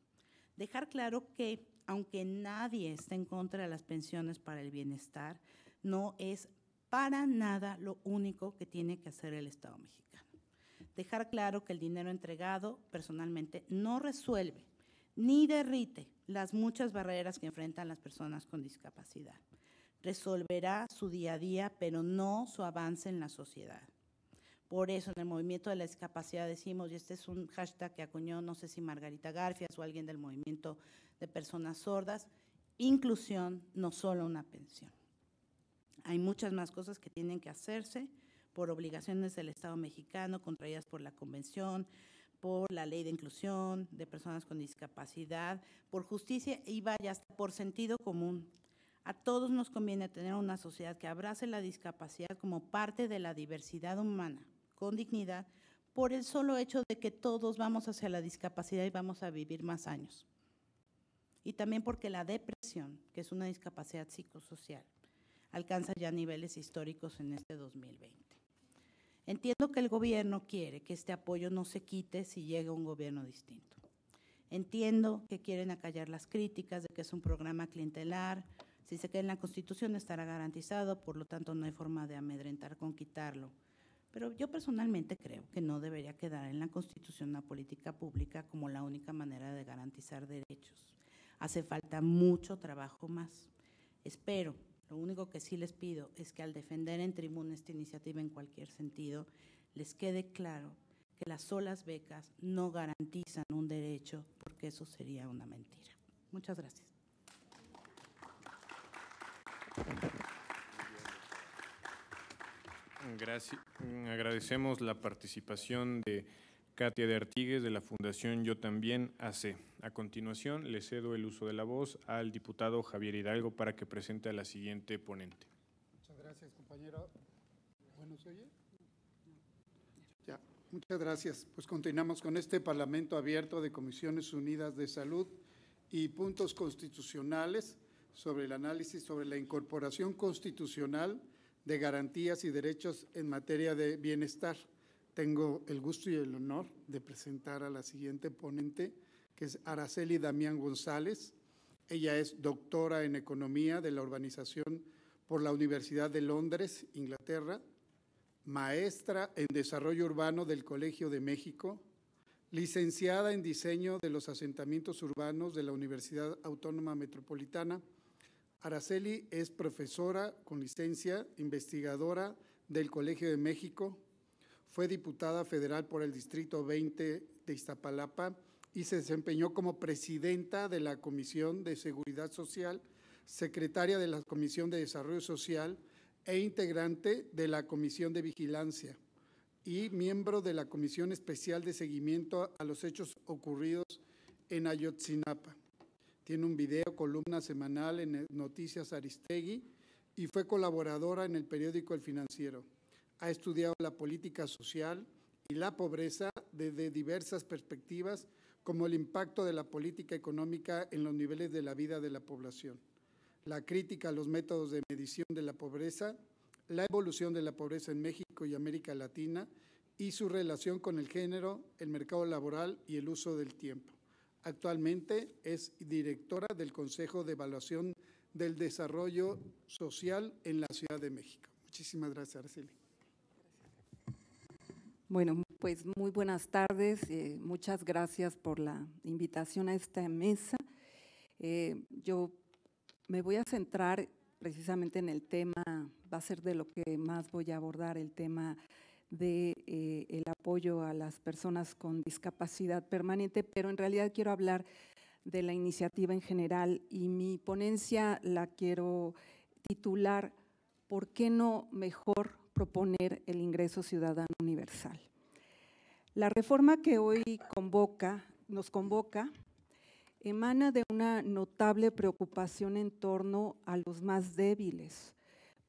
dejar claro que aunque nadie esté en contra de las pensiones para el bienestar, no es para nada lo único que tiene que hacer el Estado mexicano. Dejar claro que el dinero entregado personalmente no resuelve ni derrite las muchas barreras que enfrentan las personas con discapacidad. Resolverá su día a día, pero no su avance en la sociedad. Por eso en el movimiento de la discapacidad decimos, y este es un hashtag que acuñó, no sé si Margarita Garfias o alguien del movimiento de personas sordas, inclusión, no solo una pensión. Hay muchas más cosas que tienen que hacerse por obligaciones del Estado mexicano, contraídas por la Convención, por la Ley de Inclusión de Personas con Discapacidad, por justicia y vaya hasta por sentido común. A todos nos conviene tener una sociedad que abrace la discapacidad como parte de la diversidad humana con dignidad por el solo hecho de que todos vamos hacia la discapacidad y vamos a vivir más años. Y también porque la depresión, que es una discapacidad psicosocial, alcanza ya niveles históricos en este 2020. Entiendo que el gobierno quiere que este apoyo no se quite si llega un gobierno distinto. Entiendo que quieren acallar las críticas de que es un programa clientelar. Si se queda en la Constitución estará garantizado, por lo tanto no hay forma de amedrentar con quitarlo pero yo personalmente creo que no debería quedar en la Constitución una política pública como la única manera de garantizar derechos. Hace falta mucho trabajo más. Espero, lo único que sí les pido es que al defender en tribuna esta iniciativa en cualquier sentido, les quede claro que las solas becas no garantizan un derecho, porque eso sería una mentira. Muchas gracias. Gracias, Mm, agradecemos la participación de Katia de Artigues de la Fundación Yo también AC. A continuación, le cedo el uso de la voz al diputado Javier Hidalgo para que presente a la siguiente ponente. Muchas gracias, compañero. Bueno, ¿se oye? Ya, muchas gracias. Pues continuamos con este Parlamento abierto de Comisiones Unidas de Salud y puntos constitucionales sobre el análisis sobre la incorporación constitucional de Garantías y Derechos en materia de bienestar. Tengo el gusto y el honor de presentar a la siguiente ponente, que es Araceli Damián González. Ella es doctora en Economía de la Urbanización por la Universidad de Londres, Inglaterra, maestra en Desarrollo Urbano del Colegio de México, licenciada en Diseño de los Asentamientos Urbanos de la Universidad Autónoma Metropolitana Araceli es profesora con licencia, investigadora del Colegio de México, fue diputada federal por el Distrito 20 de Iztapalapa y se desempeñó como presidenta de la Comisión de Seguridad Social, secretaria de la Comisión de Desarrollo Social e integrante de la Comisión de Vigilancia y miembro de la Comisión Especial de Seguimiento a los Hechos Ocurridos en Ayotzinapa. Tiene un video, columna semanal en Noticias Aristegui y fue colaboradora en el periódico El Financiero. Ha estudiado la política social y la pobreza desde diversas perspectivas, como el impacto de la política económica en los niveles de la vida de la población, la crítica a los métodos de medición de la pobreza, la evolución de la pobreza en México y América Latina y su relación con el género, el mercado laboral y el uso del tiempo. Actualmente es directora del Consejo de Evaluación del Desarrollo Social en la Ciudad de México. Muchísimas gracias, Araceli. Bueno, pues muy buenas tardes. Eh, muchas gracias por la invitación a esta mesa. Eh, yo me voy a centrar precisamente en el tema, va a ser de lo que más voy a abordar, el tema del de, eh, el apoyo a las personas con discapacidad permanente, pero en realidad quiero hablar de la iniciativa en general y mi ponencia la quiero titular ¿Por qué no mejor proponer el ingreso ciudadano universal? La reforma que hoy convoca, nos convoca emana de una notable preocupación en torno a los más débiles,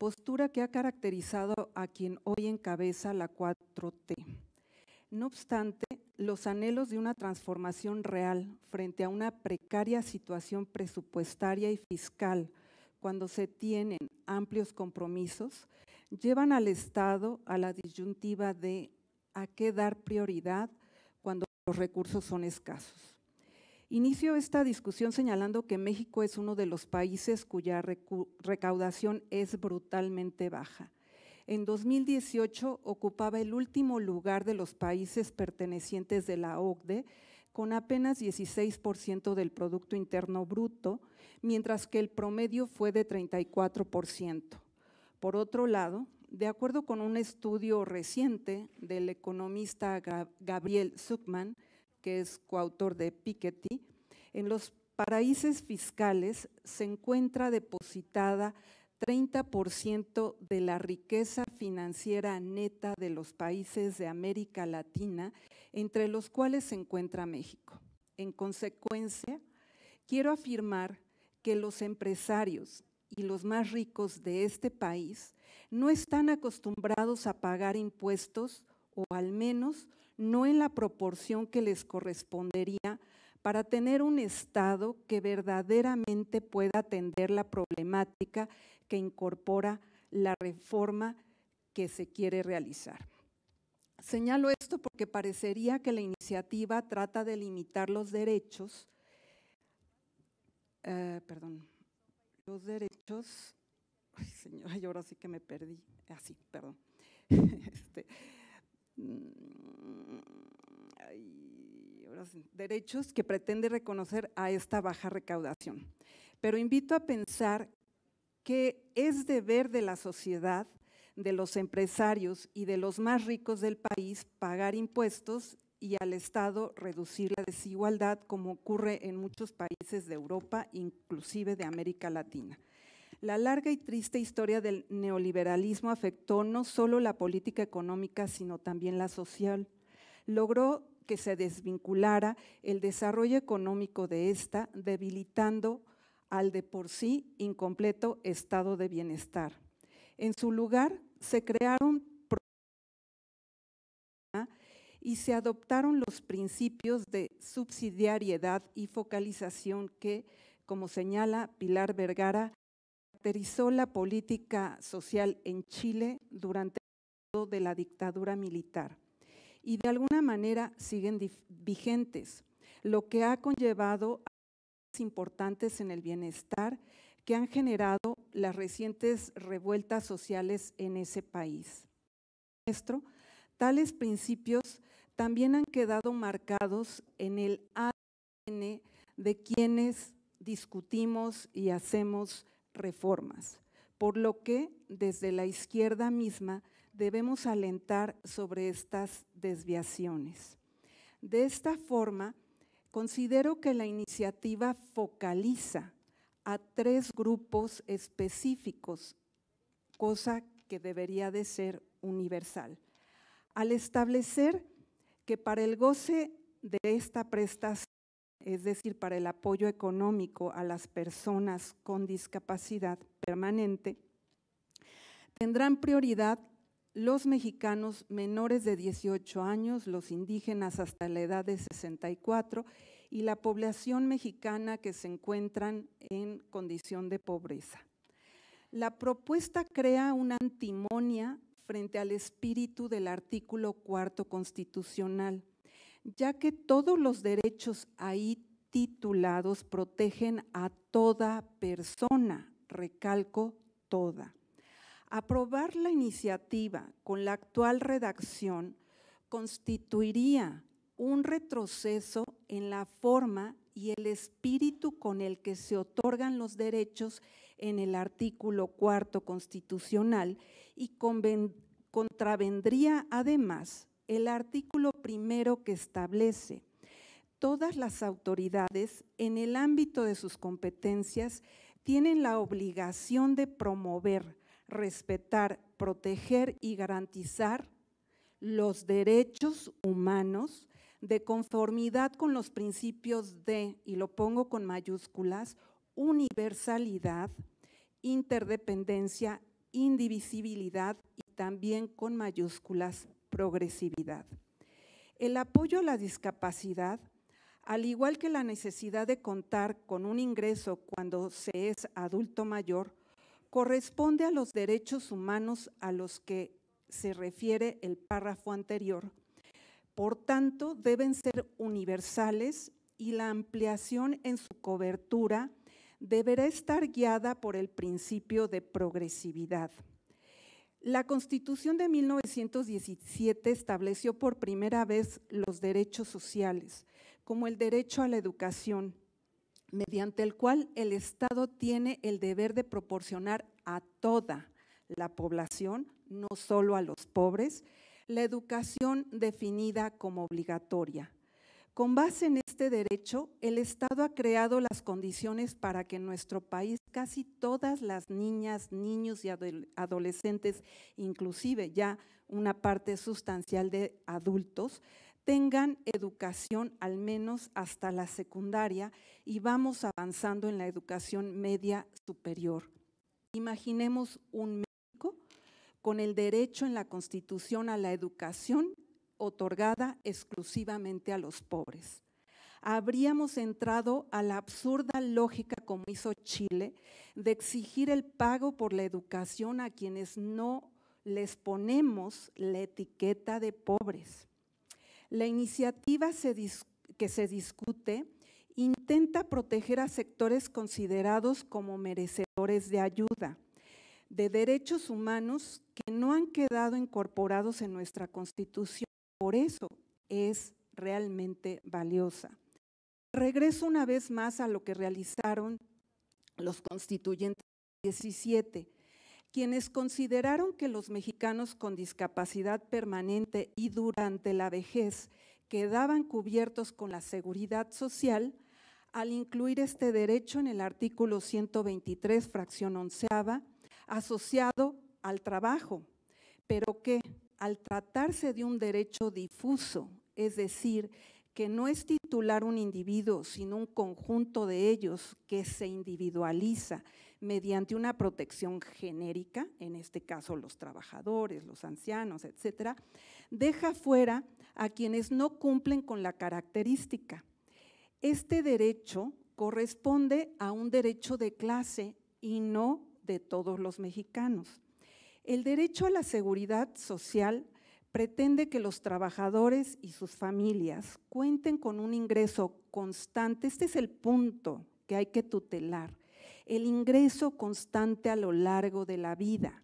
postura que ha caracterizado a quien hoy encabeza la 4T. No obstante, los anhelos de una transformación real frente a una precaria situación presupuestaria y fiscal, cuando se tienen amplios compromisos, llevan al Estado a la disyuntiva de a qué dar prioridad cuando los recursos son escasos. Inicio esta discusión señalando que México es uno de los países cuya recaudación es brutalmente baja. En 2018 ocupaba el último lugar de los países pertenecientes de la OCDE con apenas 16% del Producto Interno Bruto, mientras que el promedio fue de 34%. Por otro lado, de acuerdo con un estudio reciente del economista Gabriel Zuckman, que es coautor de Piketty, en los paraísos fiscales se encuentra depositada 30% de la riqueza financiera neta de los países de América Latina, entre los cuales se encuentra México. En consecuencia, quiero afirmar que los empresarios y los más ricos de este país no están acostumbrados a pagar impuestos o al menos no en la proporción que les correspondería para tener un Estado que verdaderamente pueda atender la problemática que incorpora la reforma que se quiere realizar. Señalo esto porque parecería que la iniciativa trata de limitar los derechos, eh, perdón, los derechos, ay señora, *laughs* yo ahora sí que me perdí, así, perdón, *laughs* este, Mm, derechos que pretende reconocer a esta baja recaudación. Pero invito a pensar que es deber de la sociedad, de los empresarios y de los más ricos del país pagar impuestos y al Estado reducir la desigualdad como ocurre en muchos países de Europa, inclusive de América Latina. La larga y triste historia del neoliberalismo afectó no solo la política económica, sino también la social. Logró que se desvinculara el desarrollo económico de esta, debilitando al de por sí incompleto estado de bienestar. En su lugar, se crearon y se adoptaron los principios de subsidiariedad y focalización que, como señala Pilar Vergara, caracterizó la política social en Chile durante el de la dictadura militar y de alguna manera siguen vigentes, lo que ha conllevado a importantes en el bienestar que han generado las recientes revueltas sociales en ese país. Nuestro, tales principios también han quedado marcados en el ADN de quienes discutimos y hacemos reformas, por lo que desde la izquierda misma debemos alentar sobre estas desviaciones. De esta forma, considero que la iniciativa focaliza a tres grupos específicos, cosa que debería de ser universal. Al establecer que para el goce de esta prestación es decir, para el apoyo económico a las personas con discapacidad permanente, tendrán prioridad los mexicanos menores de 18 años, los indígenas hasta la edad de 64 y la población mexicana que se encuentran en condición de pobreza. La propuesta crea una antimonia frente al espíritu del artículo cuarto constitucional, ya que todos los derechos ahí titulados protegen a toda persona, recalco toda. Aprobar la iniciativa con la actual redacción constituiría un retroceso en la forma y el espíritu con el que se otorgan los derechos en el artículo cuarto constitucional y contravendría además el artículo primero que establece todas las autoridades en el ámbito de sus competencias tienen la obligación de promover, respetar, proteger y garantizar los derechos humanos de conformidad con los principios de, y lo pongo con mayúsculas, universalidad, interdependencia, indivisibilidad y también con mayúsculas progresividad. El apoyo a la discapacidad, al igual que la necesidad de contar con un ingreso cuando se es adulto mayor, corresponde a los derechos humanos a los que se refiere el párrafo anterior. Por tanto, deben ser universales y la ampliación en su cobertura deberá estar guiada por el principio de progresividad. La Constitución de 1917 estableció por primera vez los derechos sociales, como el derecho a la educación, mediante el cual el Estado tiene el deber de proporcionar a toda la población, no solo a los pobres, la educación definida como obligatoria. Con base en este derecho, el Estado ha creado las condiciones para que en nuestro país casi todas las niñas, niños y adolescentes, inclusive ya una parte sustancial de adultos, tengan educación al menos hasta la secundaria y vamos avanzando en la educación media superior. Imaginemos un médico con el derecho en la Constitución a la educación otorgada exclusivamente a los pobres habríamos entrado a la absurda lógica como hizo Chile de exigir el pago por la educación a quienes no les ponemos la etiqueta de pobres. La iniciativa que se discute intenta proteger a sectores considerados como merecedores de ayuda, de derechos humanos que no han quedado incorporados en nuestra Constitución. Por eso es realmente valiosa. Regreso una vez más a lo que realizaron los constituyentes 17, quienes consideraron que los mexicanos con discapacidad permanente y durante la vejez quedaban cubiertos con la seguridad social, al incluir este derecho en el artículo 123, fracción onceava, asociado al trabajo, pero que al tratarse de un derecho difuso, es decir, que no es titular un individuo, sino un conjunto de ellos que se individualiza mediante una protección genérica, en este caso los trabajadores, los ancianos, etcétera, deja fuera a quienes no cumplen con la característica. Este derecho corresponde a un derecho de clase y no de todos los mexicanos. El derecho a la seguridad social pretende que los trabajadores y sus familias cuenten con un ingreso constante. Este es el punto que hay que tutelar, el ingreso constante a lo largo de la vida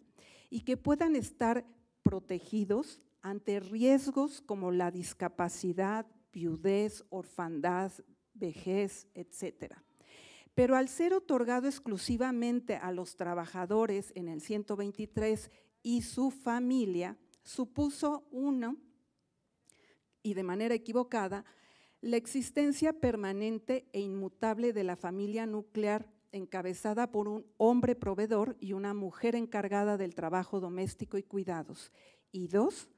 y que puedan estar protegidos ante riesgos como la discapacidad, viudez, orfandad, vejez, etcétera. Pero al ser otorgado exclusivamente a los trabajadores en el 123 y su familia, supuso uno, y de manera equivocada, la existencia permanente e inmutable de la familia nuclear encabezada por un hombre proveedor y una mujer encargada del trabajo doméstico y cuidados. Y dos,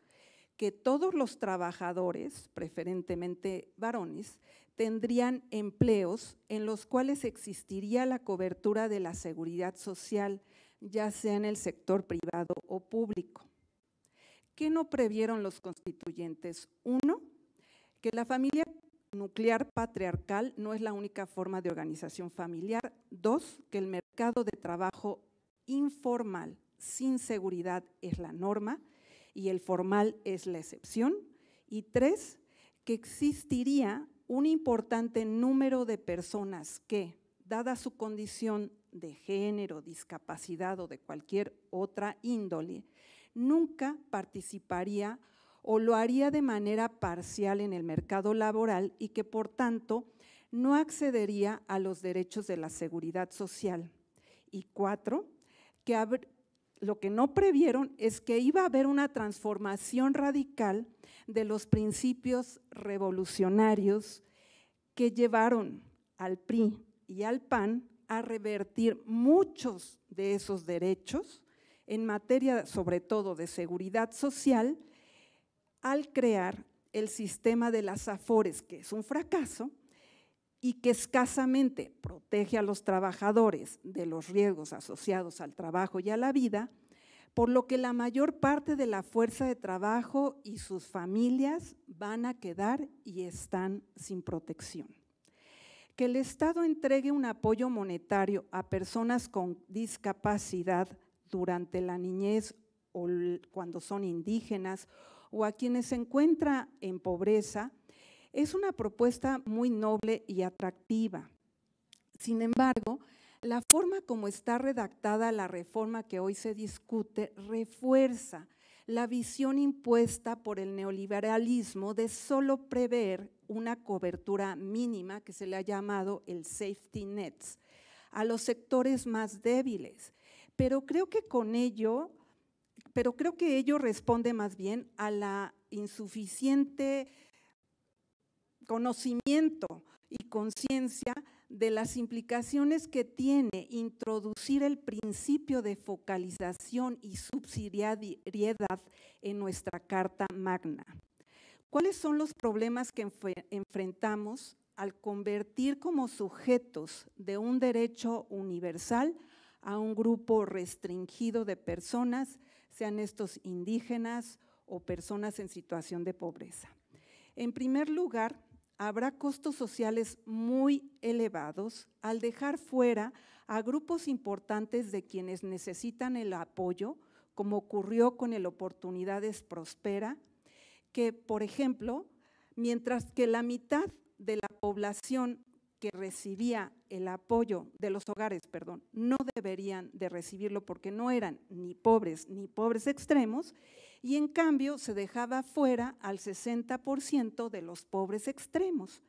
que todos los trabajadores, preferentemente varones, tendrían empleos en los cuales existiría la cobertura de la seguridad social, ya sea en el sector privado o público. ¿Qué no previeron los constituyentes? Uno, que la familia nuclear patriarcal no es la única forma de organización familiar. Dos, que el mercado de trabajo informal sin seguridad es la norma y el formal es la excepción. Y tres, que existiría un importante número de personas que, dada su condición de género, discapacidad o de cualquier otra índole, nunca participaría o lo haría de manera parcial en el mercado laboral y que por tanto no accedería a los derechos de la seguridad social. Y cuatro, que lo que no previeron es que iba a haber una transformación radical de los principios revolucionarios que llevaron al PRI y al PAN a revertir muchos de esos derechos en materia sobre todo de seguridad social al crear el sistema de las AFORES, que es un fracaso y que escasamente protege a los trabajadores de los riesgos asociados al trabajo y a la vida, por lo que la mayor parte de la fuerza de trabajo y sus familias van a quedar y están sin protección. Que el Estado entregue un apoyo monetario a personas con discapacidad durante la niñez o cuando son indígenas o a quienes se encuentran en pobreza, es una propuesta muy noble y atractiva. Sin embargo, la forma como está redactada la reforma que hoy se discute refuerza la visión impuesta por el neoliberalismo de solo prever una cobertura mínima que se le ha llamado el safety nets a los sectores más débiles pero creo que con ello, pero creo que ello responde más bien a la insuficiente conocimiento y conciencia de las implicaciones que tiene introducir el principio de focalización y subsidiariedad en nuestra Carta Magna. ¿Cuáles son los problemas que enfrentamos al convertir como sujetos de un derecho universal a un grupo restringido de personas, sean estos indígenas o personas en situación de pobreza. En primer lugar, habrá costos sociales muy elevados al dejar fuera a grupos importantes de quienes necesitan el apoyo, como ocurrió con el Oportunidades Prospera, que, por ejemplo, mientras que la mitad de la población que recibía el apoyo de los hogares, perdón, no deberían de recibirlo porque no eran ni pobres ni pobres extremos, y en cambio se dejaba fuera al 60% de los pobres extremos.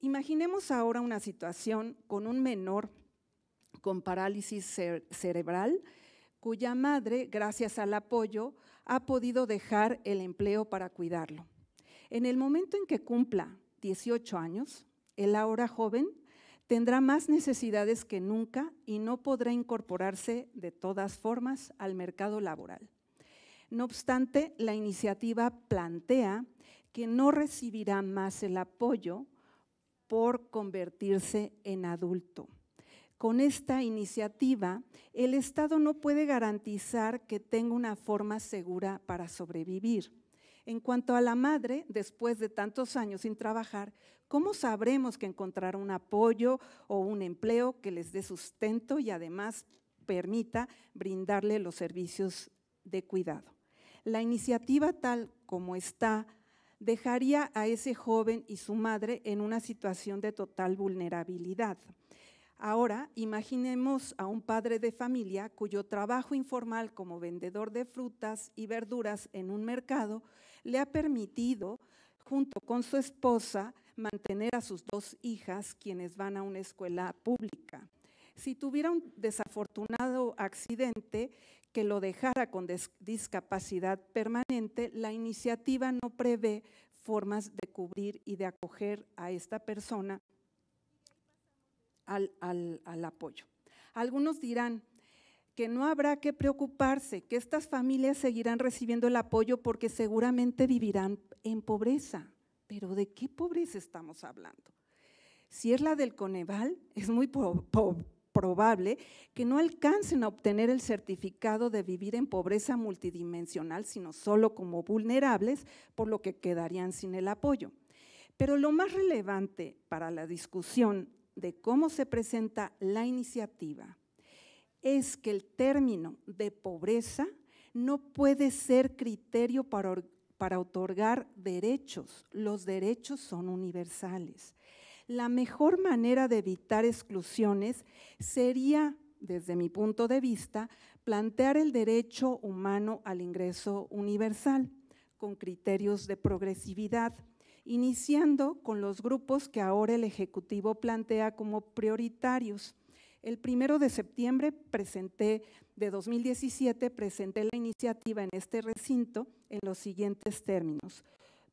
Imaginemos ahora una situación con un menor con parálisis cerebral cuya madre, gracias al apoyo, ha podido dejar el empleo para cuidarlo. En el momento en que cumpla 18 años, el ahora joven, tendrá más necesidades que nunca y no podrá incorporarse de todas formas al mercado laboral. No obstante, la iniciativa plantea que no recibirá más el apoyo por convertirse en adulto. Con esta iniciativa, el Estado no puede garantizar que tenga una forma segura para sobrevivir. En cuanto a la madre, después de tantos años sin trabajar, ¿Cómo sabremos que encontrar un apoyo o un empleo que les dé sustento y además permita brindarle los servicios de cuidado? La iniciativa tal como está dejaría a ese joven y su madre en una situación de total vulnerabilidad. Ahora, imaginemos a un padre de familia cuyo trabajo informal como vendedor de frutas y verduras en un mercado le ha permitido junto con su esposa, mantener a sus dos hijas, quienes van a una escuela pública. Si tuviera un desafortunado accidente que lo dejara con discapacidad permanente, la iniciativa no prevé formas de cubrir y de acoger a esta persona al, apoyo. Algunos dirán, que no habrá que preocuparse, que estas familias seguirán recibiendo el apoyo porque seguramente vivirán en pobreza. Pero ¿de qué pobreza estamos hablando? Si es la del Coneval, es muy probable que no alcancen a obtener el certificado de vivir en pobreza multidimensional, sino solo como vulnerables, por lo que quedarían sin el apoyo. Pero lo más relevante para la discusión de cómo se presenta la iniciativa es que el término de pobreza no puede ser criterio para, otorgar derechos. Los derechos son universales. La mejor manera de evitar exclusiones sería, desde mi punto de vista, plantear el derecho humano al ingreso universal con criterios de progresividad, iniciando con los grupos que ahora el Ejecutivo plantea como prioritarios el primero de septiembre de 2017, presenté la iniciativa en este recinto en los siguientes términos.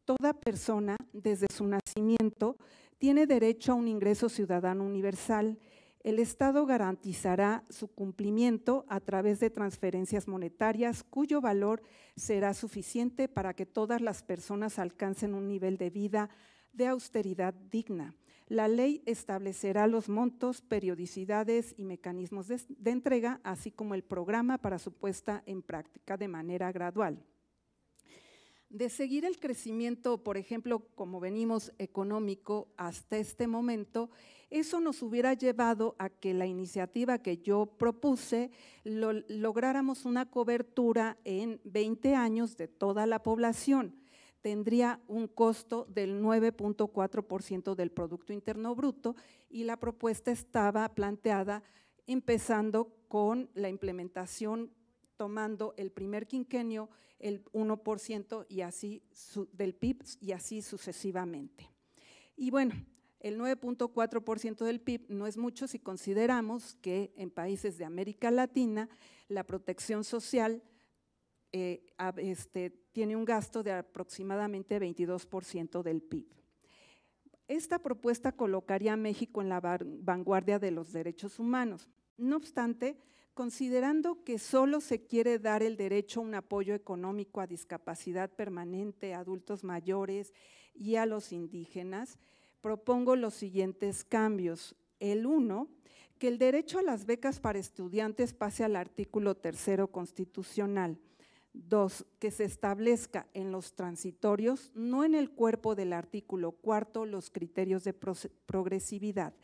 Toda persona, desde su nacimiento, tiene derecho a un ingreso ciudadano universal. El Estado garantizará su cumplimiento a través de transferencias monetarias cuyo valor será suficiente para que todas las personas alcancen un nivel de vida de austeridad digna la ley establecerá los montos, periodicidades y mecanismos de, entrega, así como el programa para su puesta en práctica de manera gradual. De seguir el crecimiento, por ejemplo, como venimos económico hasta este momento, eso nos hubiera llevado a que la iniciativa que yo propuse lográramos una cobertura en 20 años de toda la población tendría un costo del 9.4% del Producto Interno Bruto y la propuesta estaba planteada empezando con la implementación tomando el primer quinquenio el 1% y así del PIB y así sucesivamente. Y bueno, el 9.4% del PIB no es mucho si consideramos que en países de América Latina la protección social eh, este, tiene un gasto de aproximadamente 22% del PIB. Esta propuesta colocaría a México en la vanguardia de los derechos humanos. No obstante, considerando que solo se quiere dar el derecho a un apoyo económico a discapacidad permanente, a adultos mayores y a los indígenas, propongo los siguientes cambios. El uno, que el derecho a las becas para estudiantes pase al artículo tercero constitucional. Dos, que se establezca en los transitorios, no en el cuerpo del artículo cuarto, los criterios de progresividad.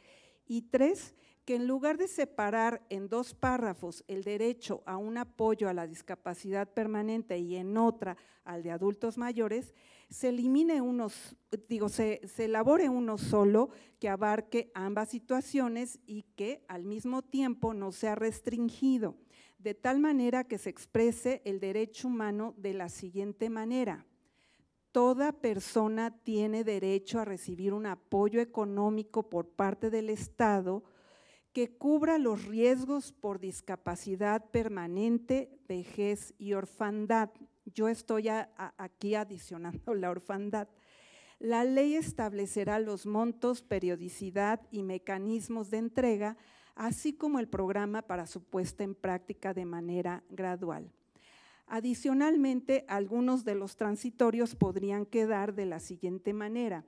Y tres, que en lugar de separar en dos párrafos el derecho a un apoyo a la discapacidad permanente y en otra al de adultos mayores, se elimine uno digo, se, se elabore uno solo que abarque ambas situaciones y que al mismo tiempo no sea restringido de tal manera que se exprese el derecho humano de la siguiente manera. Toda persona tiene derecho a recibir un apoyo económico por parte del Estado que cubra los riesgos por discapacidad permanente, vejez y orfandad. Yo estoy aquí adicionando la orfandad. La ley establecerá los montos, periodicidad y mecanismos de entrega así como el programa para su puesta en práctica de manera gradual. Adicionalmente, algunos de los transitorios podrían quedar de la siguiente manera.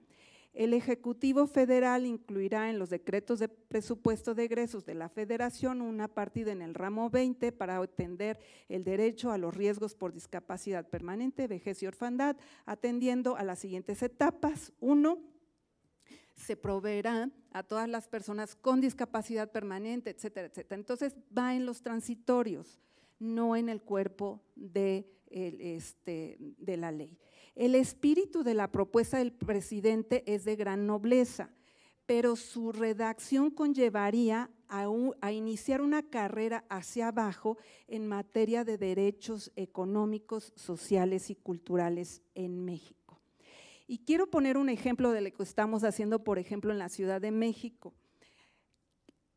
El Ejecutivo Federal incluirá en los decretos de presupuesto de egresos de la Federación una partida en el ramo 20 para atender el derecho a los riesgos por discapacidad permanente, vejez y orfandad, atendiendo a las siguientes etapas. uno se proveerá a todas las personas con discapacidad permanente, etcétera, etcétera. Entonces va en los transitorios, no en el cuerpo de, este, la ley. El espíritu de la propuesta del presidente es de gran nobleza, pero su redacción conllevaría a, iniciar una carrera hacia abajo en materia de derechos económicos, sociales y culturales en México. Y quiero poner un ejemplo de lo que estamos haciendo, por ejemplo, en la Ciudad de México.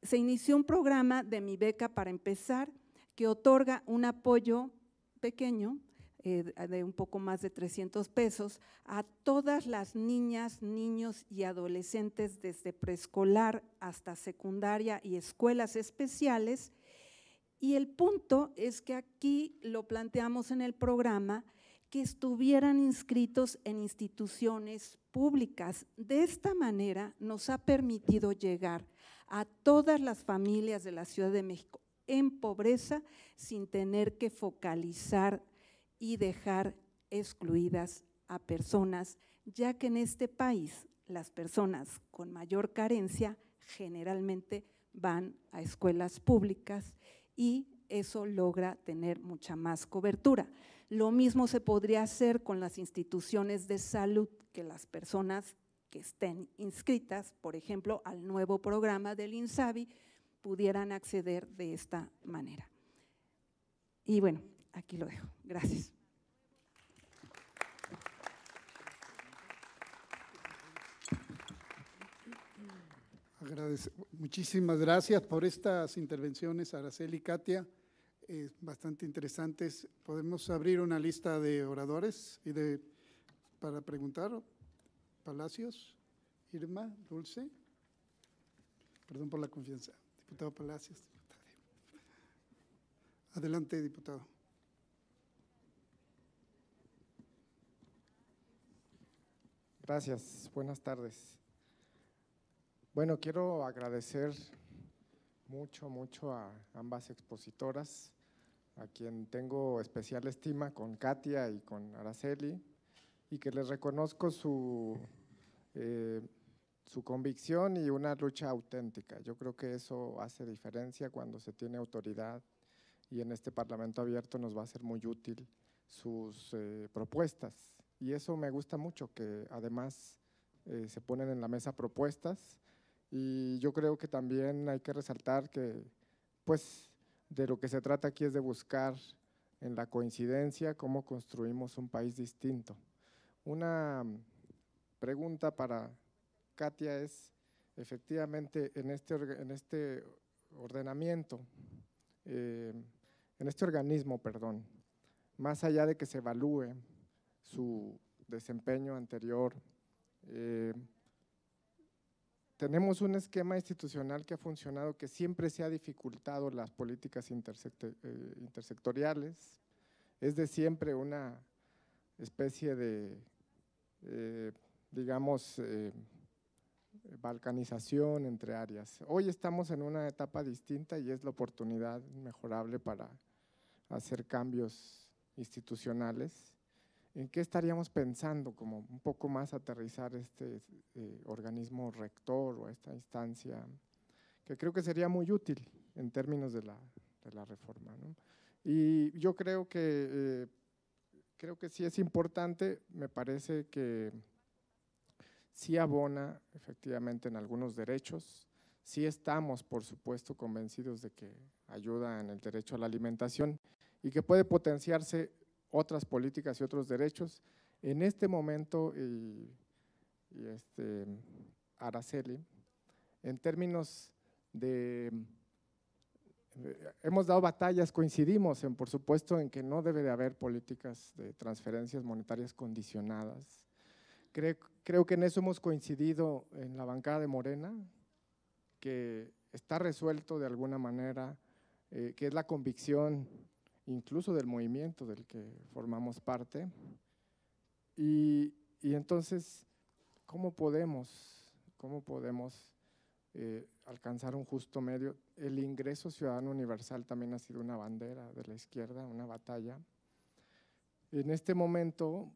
Se inició un programa de mi beca para empezar que otorga un apoyo pequeño eh, de un poco más de 300 pesos a todas las niñas, niños y adolescentes desde preescolar hasta secundaria y escuelas especiales. Y el punto es que aquí lo planteamos en el programa que estuvieran inscritos en instituciones públicas. De esta manera nos ha permitido llegar a todas las familias de la Ciudad de México en pobreza sin tener que focalizar y dejar excluidas a personas, ya que en este país las personas con mayor carencia generalmente van a escuelas públicas y eso logra tener mucha más cobertura. Lo mismo se podría hacer con las instituciones de salud que las personas que estén inscritas, por ejemplo, al nuevo programa del INSABI, pudieran acceder de esta manera. Y bueno, aquí lo dejo. Gracias. Muchísimas gracias por estas intervenciones, Araceli y Katia bastante interesantes. ¿Podemos abrir una lista de oradores y de, para preguntar? Palacios, Irma, Dulce. Perdón por la confianza. Diputado Palacios. Adelante, diputado. Gracias, buenas tardes. Bueno, quiero agradecer mucho, mucho a ambas expositoras a quien tengo especial estima con Katia y con Araceli, y que les reconozco su, eh, su convicción y una lucha auténtica. Yo creo que eso hace diferencia cuando se tiene autoridad y en este Parlamento abierto nos va a ser muy útil sus eh, propuestas. Y eso me gusta mucho, que además eh, se ponen en la mesa propuestas y yo creo que también hay que resaltar que pues de lo que se trata aquí es de buscar en la coincidencia cómo construimos un país distinto. Una mm, pregunta para Katia es, efectivamente, en este, este ordenamiento, em, en este organismo, perdón, más allá de que se evalúe su desempeño anterior, em, tenemos un esquema institucional que ha funcionado, que siempre se ha dificultado las políticas eh, intersectoriales, es de siempre una especie de, eh, digamos, eh, balcanización entre áreas. Hoy estamos en una etapa distinta y es la oportunidad mejorable para hacer cambios institucionales ¿En qué estaríamos pensando como un poco más aterrizar este eh, organismo rector o esta instancia? Que creo que sería muy útil en términos de la, reforma. Y yo creo que, eh, creo que sí es importante, me parece que sí abona efectivamente en algunos derechos, sí estamos por supuesto convencidos de que ayuda en el derecho a la alimentación y que puede potenciarse otras políticas y otros derechos. En este momento, este, Araceli, en términos de eh, hemos dado batallas, coincidimos en, por supuesto, en que no debe de haber políticas de transferencias monetarias condicionadas. Creo, creo, que en eso hemos coincidido en la bancada de Morena, que está resuelto de alguna manera, eh, que es la convicción incluso del movimiento del que formamos parte. Y, entonces, ¿cómo podemos, cómo podemos eh, alcanzar un justo medio? El ingreso ciudadano universal también ha sido una bandera de la izquierda, una batalla. En este momento,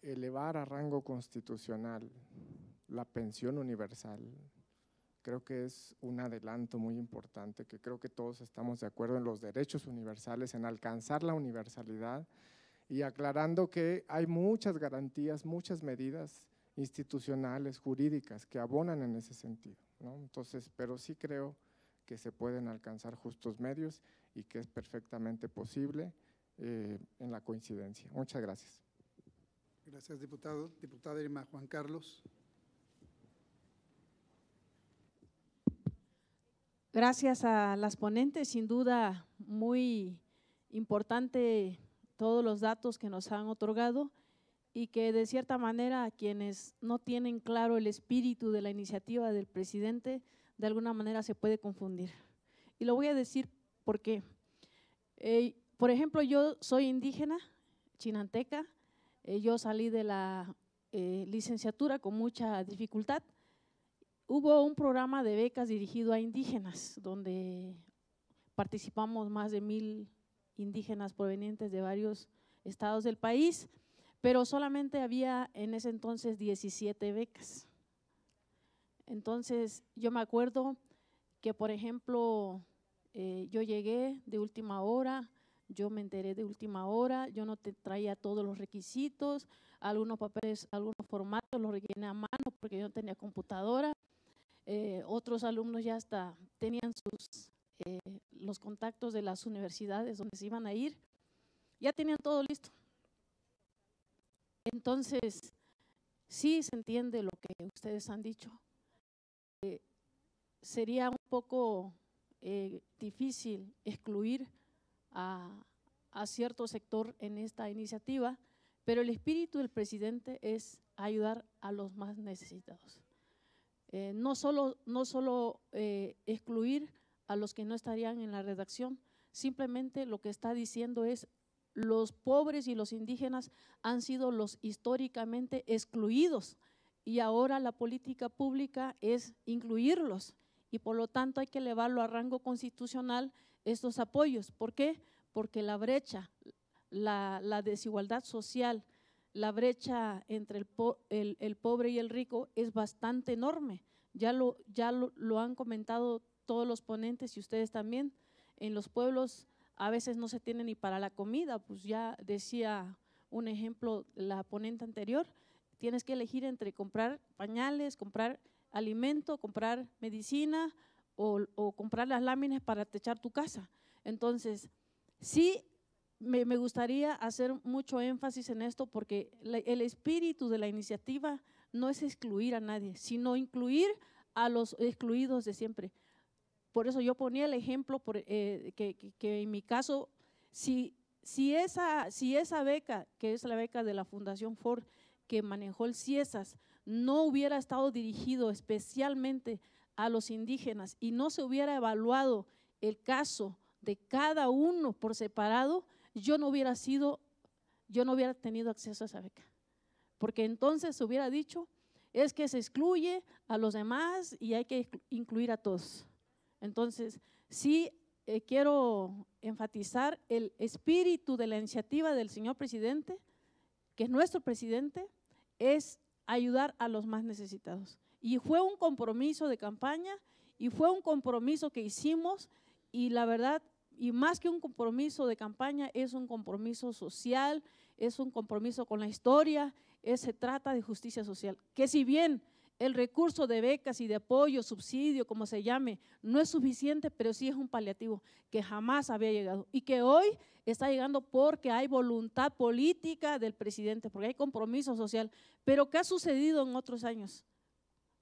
elevar a rango constitucional la pensión universal creo que es un adelanto muy importante, que creo que todos estamos de acuerdo en los derechos universales, en alcanzar la universalidad y aclarando que hay muchas garantías, muchas medidas institucionales, jurídicas, que abonan en ese sentido. Entonces, pero sí creo que se pueden alcanzar justos medios y que es perfectamente posible eh, en la coincidencia. Muchas gracias. Gracias, diputado. Diputada Irma Juan Carlos. Gracias a las ponentes, sin duda muy importante todos los datos que nos han otorgado y que de cierta manera quienes no tienen claro el espíritu de la iniciativa del presidente, de alguna manera se puede confundir. Y lo voy a decir porque, eh, por ejemplo, yo soy indígena, chinanteca, eh, yo salí de la eh, licenciatura con mucha dificultad, hubo un programa de becas dirigido a indígenas, donde participamos más de mil indígenas provenientes de varios estados del país, pero solamente había en ese entonces 17 becas. Entonces yo me acuerdo que, por ejemplo, eh, yo llegué de última hora, yo me enteré de última hora, yo no te traía todos los requisitos, algunos papeles, algunos formatos los rellené a mano porque yo no tenía computadora. Eh, otros alumnos ya hasta tenían sus, eh, los contactos de las universidades donde se iban a ir. Ya tenían todo listo. Entonces, sí se entiende lo que ustedes han dicho. Eh, sería un poco difícil excluir a cierto sector en esta iniciativa, pero el espíritu del presidente es ayudar a los más necesitados. Eh, no solo, no solo eh, excluir a los que no estarían en la redacción, simplemente lo que está diciendo es los pobres y los indígenas han sido los históricamente excluidos y ahora la política pública es incluirlos y por lo tanto hay que elevarlo a rango constitucional estos apoyos. ¿Por qué? Porque la brecha, la desigualdad social, la brecha entre el, el, pobre y el rico es bastante enorme. Ya, lo, ya lo, han comentado todos los ponentes y ustedes también. En los pueblos a veces no se tiene ni para la comida, pues ya decía un ejemplo la ponente anterior, tienes que elegir entre comprar pañales, comprar alimento, comprar medicina o, o comprar las láminas para techar tu casa. Entonces, sí me, gustaría hacer mucho énfasis en esto porque el espíritu de la iniciativa no es excluir a nadie, sino incluir a los excluidos de siempre. Por eso yo ponía el ejemplo eh, que, en mi caso, si, si, esa, si esa beca, que es la beca de la Fundación Ford, que manejó el CIESAS, no hubiera estado dirigido especialmente a los indígenas y no se hubiera evaluado el caso de cada uno por separado, yo no hubiera sido, yo no hubiera tenido acceso a esa beca. Porque entonces se hubiera dicho, es que se excluye a los demás y hay que incluir a todos. Entonces, sí eh, quiero enfatizar el espíritu de la iniciativa del señor presidente, que es nuestro presidente, es ayudar a los más necesitados. Y fue un compromiso de campaña y fue un compromiso que hicimos y la verdad y más que un compromiso de campaña, es un compromiso social, es un compromiso con la historia, es, se trata de justicia social. Que si bien el recurso de becas y de apoyo, subsidio, como se llame, no es suficiente, pero sí es un paliativo que jamás había llegado y que hoy está llegando porque hay voluntad política del presidente, porque hay compromiso social. Pero ¿qué ha sucedido en otros años?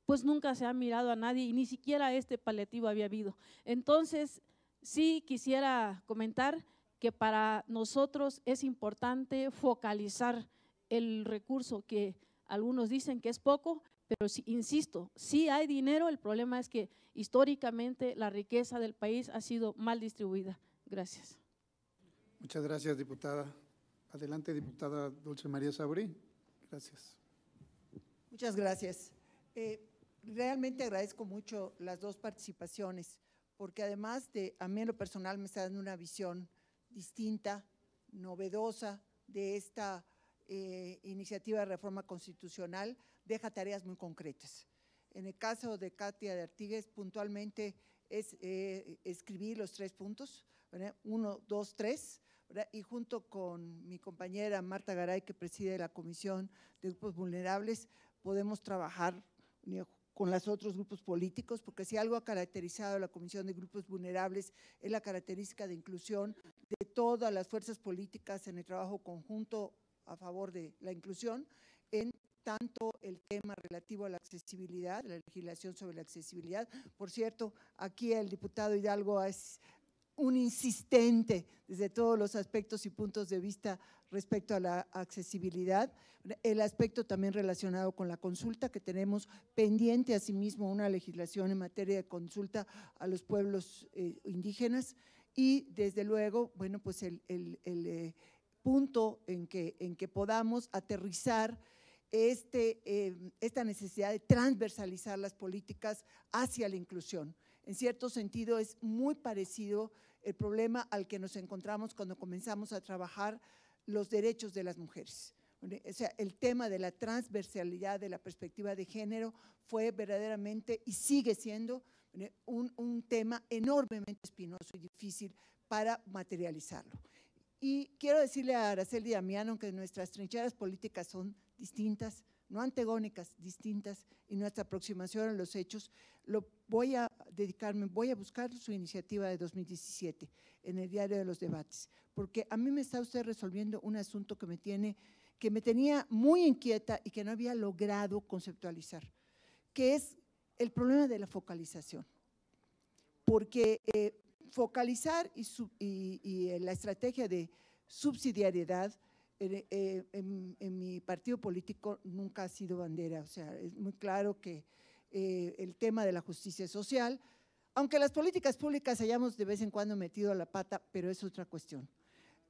Pues nunca se ha mirado a nadie y ni siquiera este paliativo había habido. Entonces, sí quisiera comentar que para nosotros es importante focalizar el recurso que algunos dicen que es poco, pero si, insisto, sí hay dinero, el problema es que históricamente la riqueza del país ha sido mal distribuida. Gracias. Muchas gracias, diputada. Adelante, diputada Dulce María Sabrí. Gracias. Muchas gracias. Eh, realmente agradezco mucho las dos participaciones porque además de, a mí en lo personal me está dando una visión distinta, novedosa de esta eh, iniciativa de reforma constitucional, deja tareas muy concretas. En el caso de Katia de Artigues, puntualmente es eh, escribir los tres puntos, uno, dos, tres, y junto con mi compañera Marta Garay, que preside la Comisión de Grupos Vulnerables, podemos trabajar con los otros grupos políticos, porque si algo ha caracterizado a la Comisión de Grupos Vulnerables es la característica de inclusión de todas las fuerzas políticas en el trabajo conjunto a favor de la inclusión, en tanto el tema relativo a la accesibilidad, la legislación sobre la accesibilidad. Por cierto, aquí el diputado Hidalgo ha un insistente desde todos los aspectos y puntos de vista respecto a la accesibilidad, el aspecto también relacionado con la consulta, que tenemos pendiente asimismo una legislación en materia de consulta a los pueblos eh, indígenas y desde luego, bueno, pues el, eh, punto en que, en que podamos aterrizar este, eh, esta necesidad de transversalizar las políticas hacia la inclusión. En cierto sentido es muy parecido el problema al que nos encontramos cuando comenzamos a trabajar los derechos de las mujeres. O sea, el tema de la transversalidad de la perspectiva de género fue verdaderamente y sigue siendo un, tema enormemente espinoso y difícil para materializarlo. Y quiero decirle a Araceli Damiano que nuestras trincheras políticas son distintas, no antagónicas, distintas, y nuestra aproximación a los hechos, lo voy a dedicarme, voy a buscar su iniciativa de 2017 en el diario de los debates, porque a mí me está usted resolviendo un asunto que me tiene, que me tenía muy inquieta y que no había logrado conceptualizar, que es el problema de la focalización, porque eh, focalizar y, la estrategia de subsidiariedad eh, eh, en mi partido político nunca ha sido bandera, o sea, es muy claro que eh, el tema de la justicia social, aunque las políticas públicas hayamos de vez en cuando metido a la pata, pero es otra cuestión.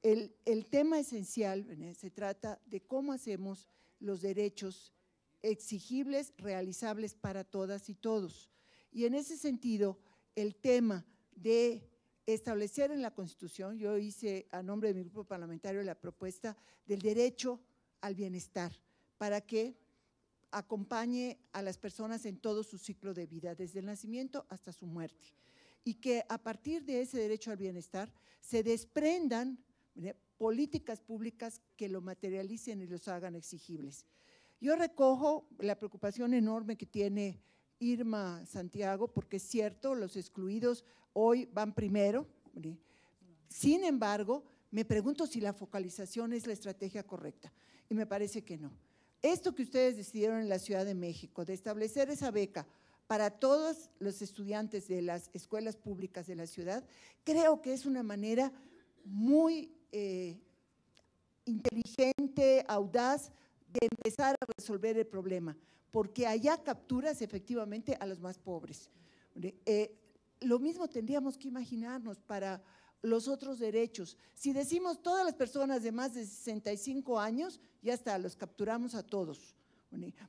El, el tema esencial se trata de cómo hacemos los derechos exigibles, realizables para todas y todos. Y en ese sentido, el tema de establecer en la Constitución, yo hice a nombre de mi grupo parlamentario la propuesta del derecho al bienestar, para que acompañe a las personas en todo su ciclo de vida, desde el nacimiento hasta su muerte. Y que a partir de ese derecho al bienestar se desprendan políticas públicas que lo materialicen y los hagan exigibles. Yo recojo la preocupación enorme que tiene Irma Santiago, porque es cierto, los excluidos hoy van primero. Sin embargo, me pregunto si la focalización es la estrategia correcta y me parece que no. Esto que ustedes decidieron en la Ciudad de México, de establecer esa beca para todos los estudiantes de las escuelas públicas de la ciudad, creo que es una manera muy eh, inteligente, audaz, de empezar a resolver el problema, porque allá capturas efectivamente a los más pobres. Eh, lo mismo tendríamos que imaginarnos para los otros derechos. Si decimos todas las personas de más de 65 años, ya está, los capturamos a todos.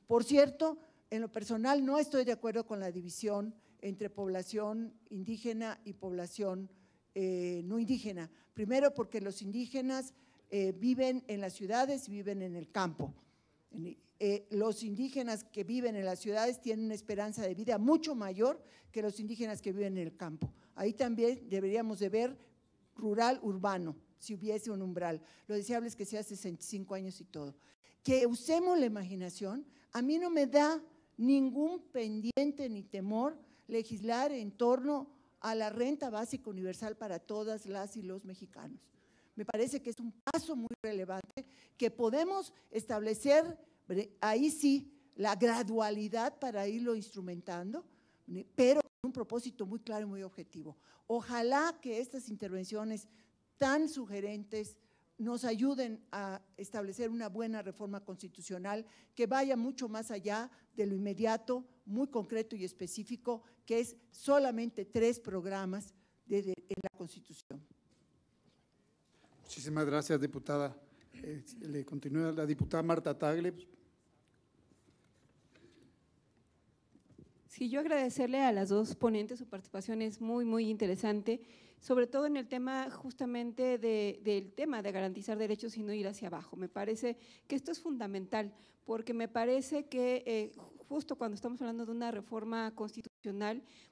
Por cierto, en lo personal no estoy de acuerdo con la división entre población indígena y población eh, no indígena. Primero porque los indígenas eh, viven en las ciudades y viven en el campo. Eh, los indígenas que viven en las ciudades tienen una esperanza de vida mucho mayor que los indígenas que viven en el campo. Ahí también deberíamos de ver rural, urbano, si hubiese un umbral. Lo deseable es que sea 65 años y todo. Que usemos la imaginación, a mí no me da ningún pendiente ni temor legislar en torno a la renta básica universal para todas las y los mexicanos. Me parece que es un paso muy relevante que podemos establecer, ahí sí, la gradualidad para irlo instrumentando, pero un propósito muy claro y muy objetivo. Ojalá que estas intervenciones tan sugerentes nos ayuden a establecer una buena reforma constitucional que vaya mucho más allá de lo inmediato, muy concreto y específico, que es solamente tres programas en la Constitución. Muchísimas gracias, diputada. Eh, le continúa la diputada Marta Tagle. Sí, yo agradecerle a las dos ponentes, su participación es muy, muy interesante, sobre todo en el tema justamente del tema de garantizar derechos y no ir hacia abajo. Me parece que esto es fundamental, porque me parece que eh, justo cuando estamos hablando de una reforma constitucional,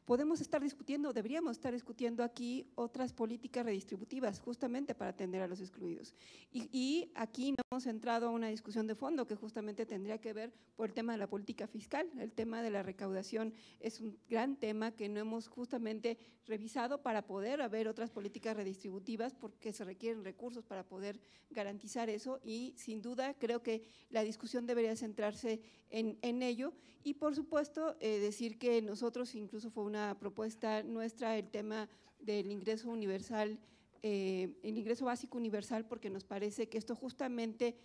podemos estar discutiendo, deberíamos estar discutiendo aquí otras políticas redistributivas justamente para atender a los excluidos. Y, aquí no hemos entrado a una discusión de fondo que justamente tendría que ver por el tema de la política fiscal. El tema de la recaudación es un gran tema que no hemos justamente revisado para poder haber otras políticas redistributivas porque se requieren recursos para poder garantizar eso y sin duda creo que la discusión debería centrarse en, en ello y por supuesto eh, decir que nosotros incluso fue una propuesta nuestra el tema del ingreso universal, eh, el ingreso básico universal, porque nos parece que esto justamente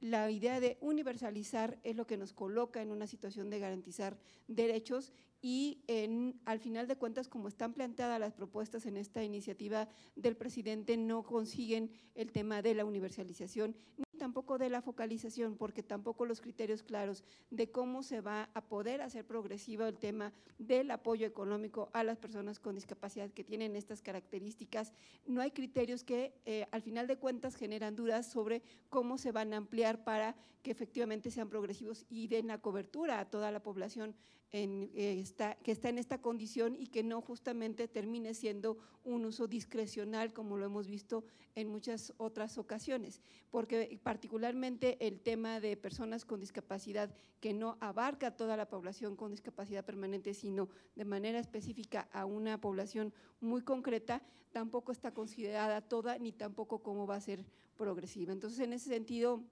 la idea de universalizar es lo que nos coloca en una situación de garantizar derechos y en, al final de cuentas, como están planteadas las propuestas en esta iniciativa del presidente, no consiguen el tema de la universalización tampoco de la focalización, porque tampoco los criterios claros de cómo se va a poder hacer progresivo el tema del apoyo económico a las personas con discapacidad que tienen estas características. No hay criterios que eh, al final de cuentas generan dudas sobre cómo se van a ampliar para que efectivamente sean progresivos y den la cobertura a toda la población eh, está, que está en esta condición y que no justamente termine siendo un uso discrecional como lo hemos visto en muchas otras ocasiones, porque particularmente el tema de personas con discapacidad que no abarca toda la población con discapacidad permanente, sino de manera específica a una población muy concreta, tampoco está considerada toda ni tampoco cómo va a ser progresiva. Entonces, en ese sentido,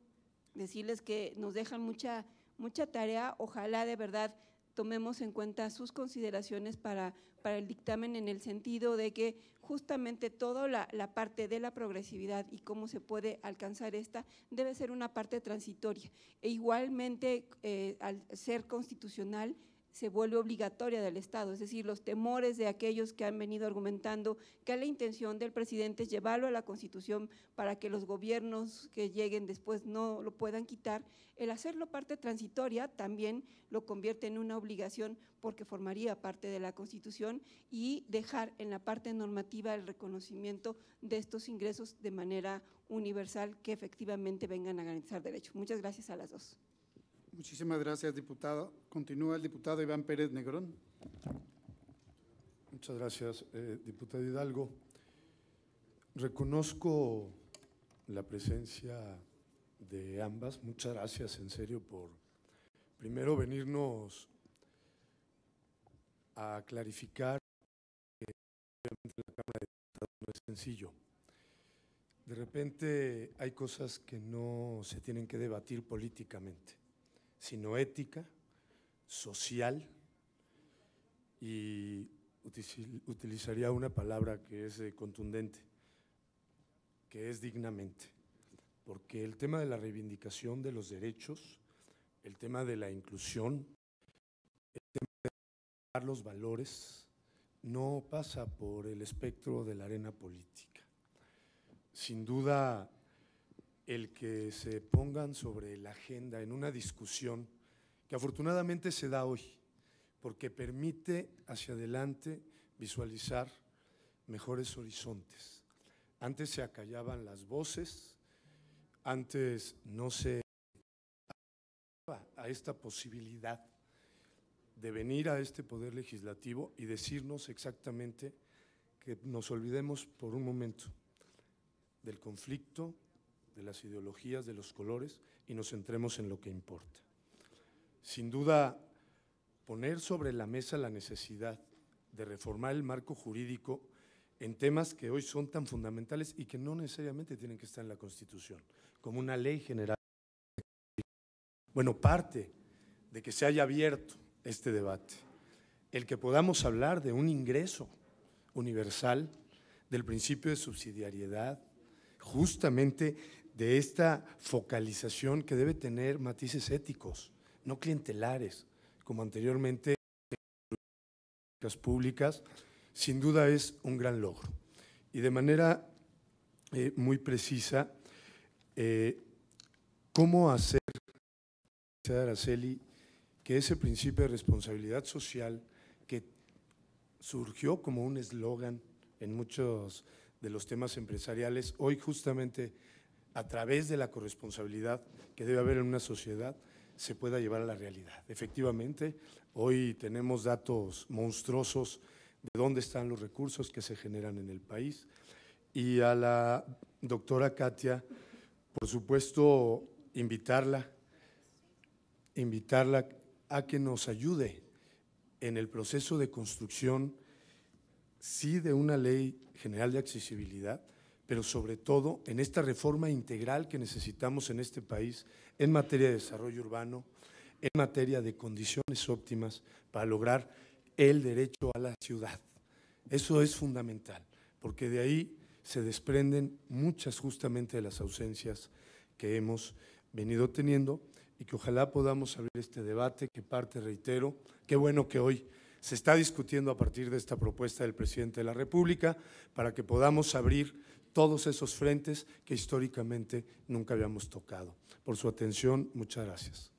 decirles que nos dejan mucha mucha tarea, ojalá de verdad tomemos en cuenta sus consideraciones para, el dictamen en el sentido de que justamente toda la, parte de la progresividad y cómo se puede alcanzar esta debe ser una parte transitoria. E igualmente, eh, al ser constitucional, se vuelve obligatoria del Estado, es decir, los temores de aquellos que han venido argumentando que la intención del presidente es llevarlo a la Constitución para que los gobiernos que lleguen después no lo puedan quitar, el hacerlo parte transitoria también lo convierte en una obligación porque formaría parte de la Constitución y dejar en la parte normativa el reconocimiento de estos ingresos de manera universal que efectivamente vengan a garantizar derechos. Muchas gracias a las dos. Muchísimas gracias, diputado. Continúa el diputado Iván Pérez Negrón. Muchas gracias, eh, diputado Hidalgo. Reconozco la presencia de ambas. Muchas gracias, en serio, por primero venirnos a clarificar que la Cámara de Diputados no es sencillo. De repente hay cosas que no se tienen que debatir políticamente sino ética, social y utilizaría una palabra que es eh, contundente, que es dignamente, porque el tema de la reivindicación de los derechos, el tema de la inclusión, el tema de los valores, no pasa por el espectro de la arena política. Sin duda, el que se pongan sobre la agenda en una discusión que afortunadamente se da hoy, porque permite hacia adelante visualizar mejores horizontes. Antes se acallaban las voces, antes no se a esta posibilidad de venir a este poder legislativo y decirnos exactamente que nos olvidemos por un momento del conflicto, de las ideologías, de los colores y nos centremos en lo que importa. Sin duda, poner sobre la mesa la necesidad de reformar el marco jurídico en temas que hoy son tan fundamentales y que no necesariamente tienen que estar en la Constitución, como una ley general. Bueno, parte de que se haya abierto este debate, el que podamos hablar de un ingreso universal, del principio de subsidiariedad, justamente de esta focalización que debe tener matices éticos, no clientelares, como anteriormente las públicas, sin duda es un gran logro. Y de manera eh, muy precisa, eh, cómo hacer, Araceli, que ese principio de responsabilidad social que surgió como un eslogan en muchos de los temas empresariales, hoy justamente a través de la corresponsabilidad que debe haber en una sociedad, se pueda llevar a la realidad. Efectivamente, hoy tenemos datos monstruosos de dónde están los recursos que se generan en el país. Y a la doctora Katia, por supuesto, invitarla, invitarla a que nos ayude en el proceso de construcción, sí, de una ley general de accesibilidad, pero sobre todo en esta reforma integral que necesitamos en este país en materia de desarrollo urbano, en materia de condiciones óptimas para lograr el derecho a la ciudad. Eso es fundamental, porque de ahí se desprenden muchas justamente de las ausencias que hemos venido teniendo y que ojalá podamos abrir este debate que parte, reitero, qué bueno que hoy se está discutiendo a partir de esta propuesta del presidente de la República para que podamos abrir todos esos frentes que históricamente nunca habíamos tocado. Por su atención, muchas gracias.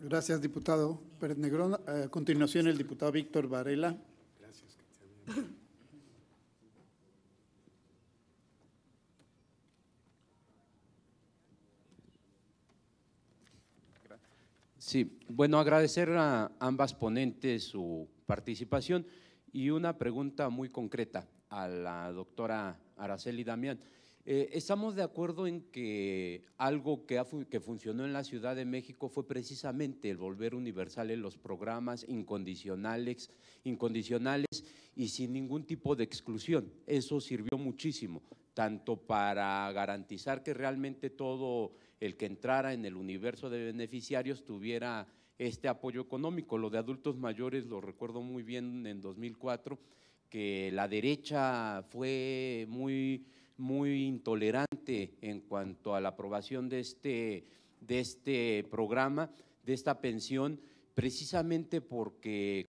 Gracias, diputado Pérez Negrón. A eh, continuación, el diputado Víctor Varela. Gracias. Sí, bueno, agradecer a ambas ponentes su participación y una pregunta muy concreta a la doctora Araceli Damián. Eh, estamos de acuerdo en que algo que, que, funcionó en la Ciudad de México fue precisamente el volver universal en los programas incondicionales, incondicionales y sin ningún tipo de exclusión. Eso sirvió muchísimo, tanto para garantizar que realmente todo el que entrara en el universo de beneficiarios tuviera este apoyo económico. Lo de adultos mayores lo recuerdo muy bien en 2004 que la derecha fue muy, muy intolerante en cuanto a la aprobación de este, de este programa, de esta pensión, precisamente porque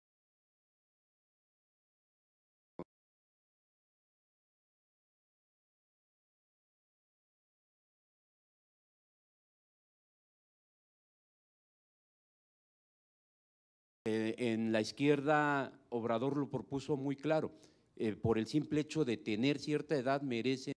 la izquierda, Obrador lo propuso muy claro, eh, por el simple hecho de tener cierta edad merece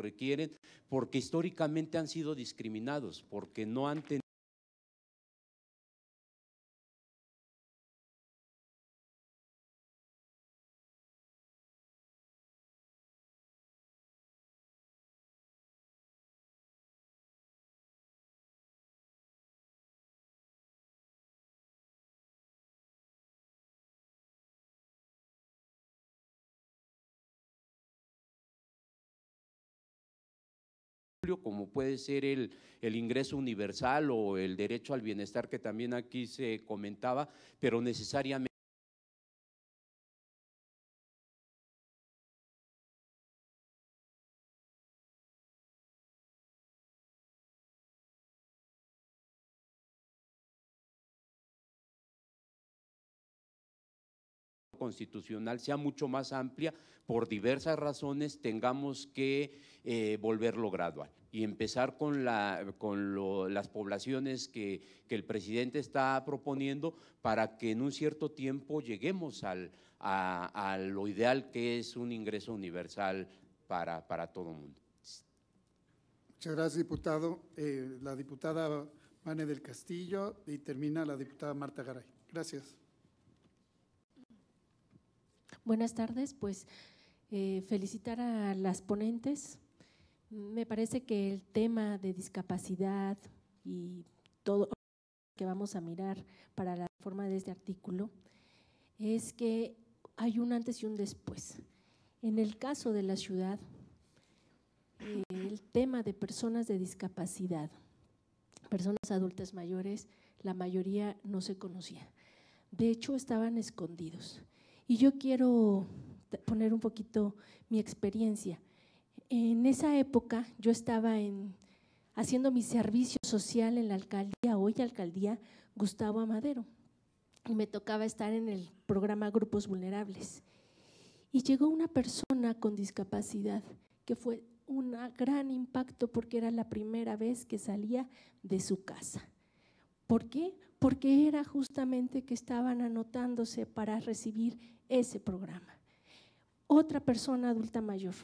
requieren, porque históricamente han sido discriminados, porque no han tenido como puede ser el ingreso universal o el derecho al bienestar que también aquí se comentaba, pero necesariamente constitucional sea mucho más amplia, por diversas razones tengamos que eh, volverlo gradual y empezar con, la, con las poblaciones que, el presidente está proponiendo para que en un cierto tiempo lleguemos a, lo ideal que es un ingreso universal para, para todo el mundo. Muchas gracias, diputado. Eh, la diputada Mane del Castillo y termina la diputada Marta Garay. Gracias. Buenas tardes, pues eh, felicitar a las ponentes. Me parece que el tema de discapacidad y todo lo que vamos a mirar para la forma de este artículo es que hay un antes y un después. En el caso de la ciudad, eh, el tema de personas de discapacidad, personas adultas mayores, la mayoría no se conocía. De hecho, estaban escondidos. Y yo quiero poner un poquito mi experiencia. En esa época yo estaba en, haciendo mi servicio social en la alcaldía, hoy alcaldía Gustavo Amadero, y me tocaba estar en el programa Grupos Vulnerables. Y llegó una persona con discapacidad que fue un gran impacto porque era la primera vez que salía de su casa. ¿Por qué? porque era justamente que estaban anotándose para recibir ese programa. Otra persona adulta mayor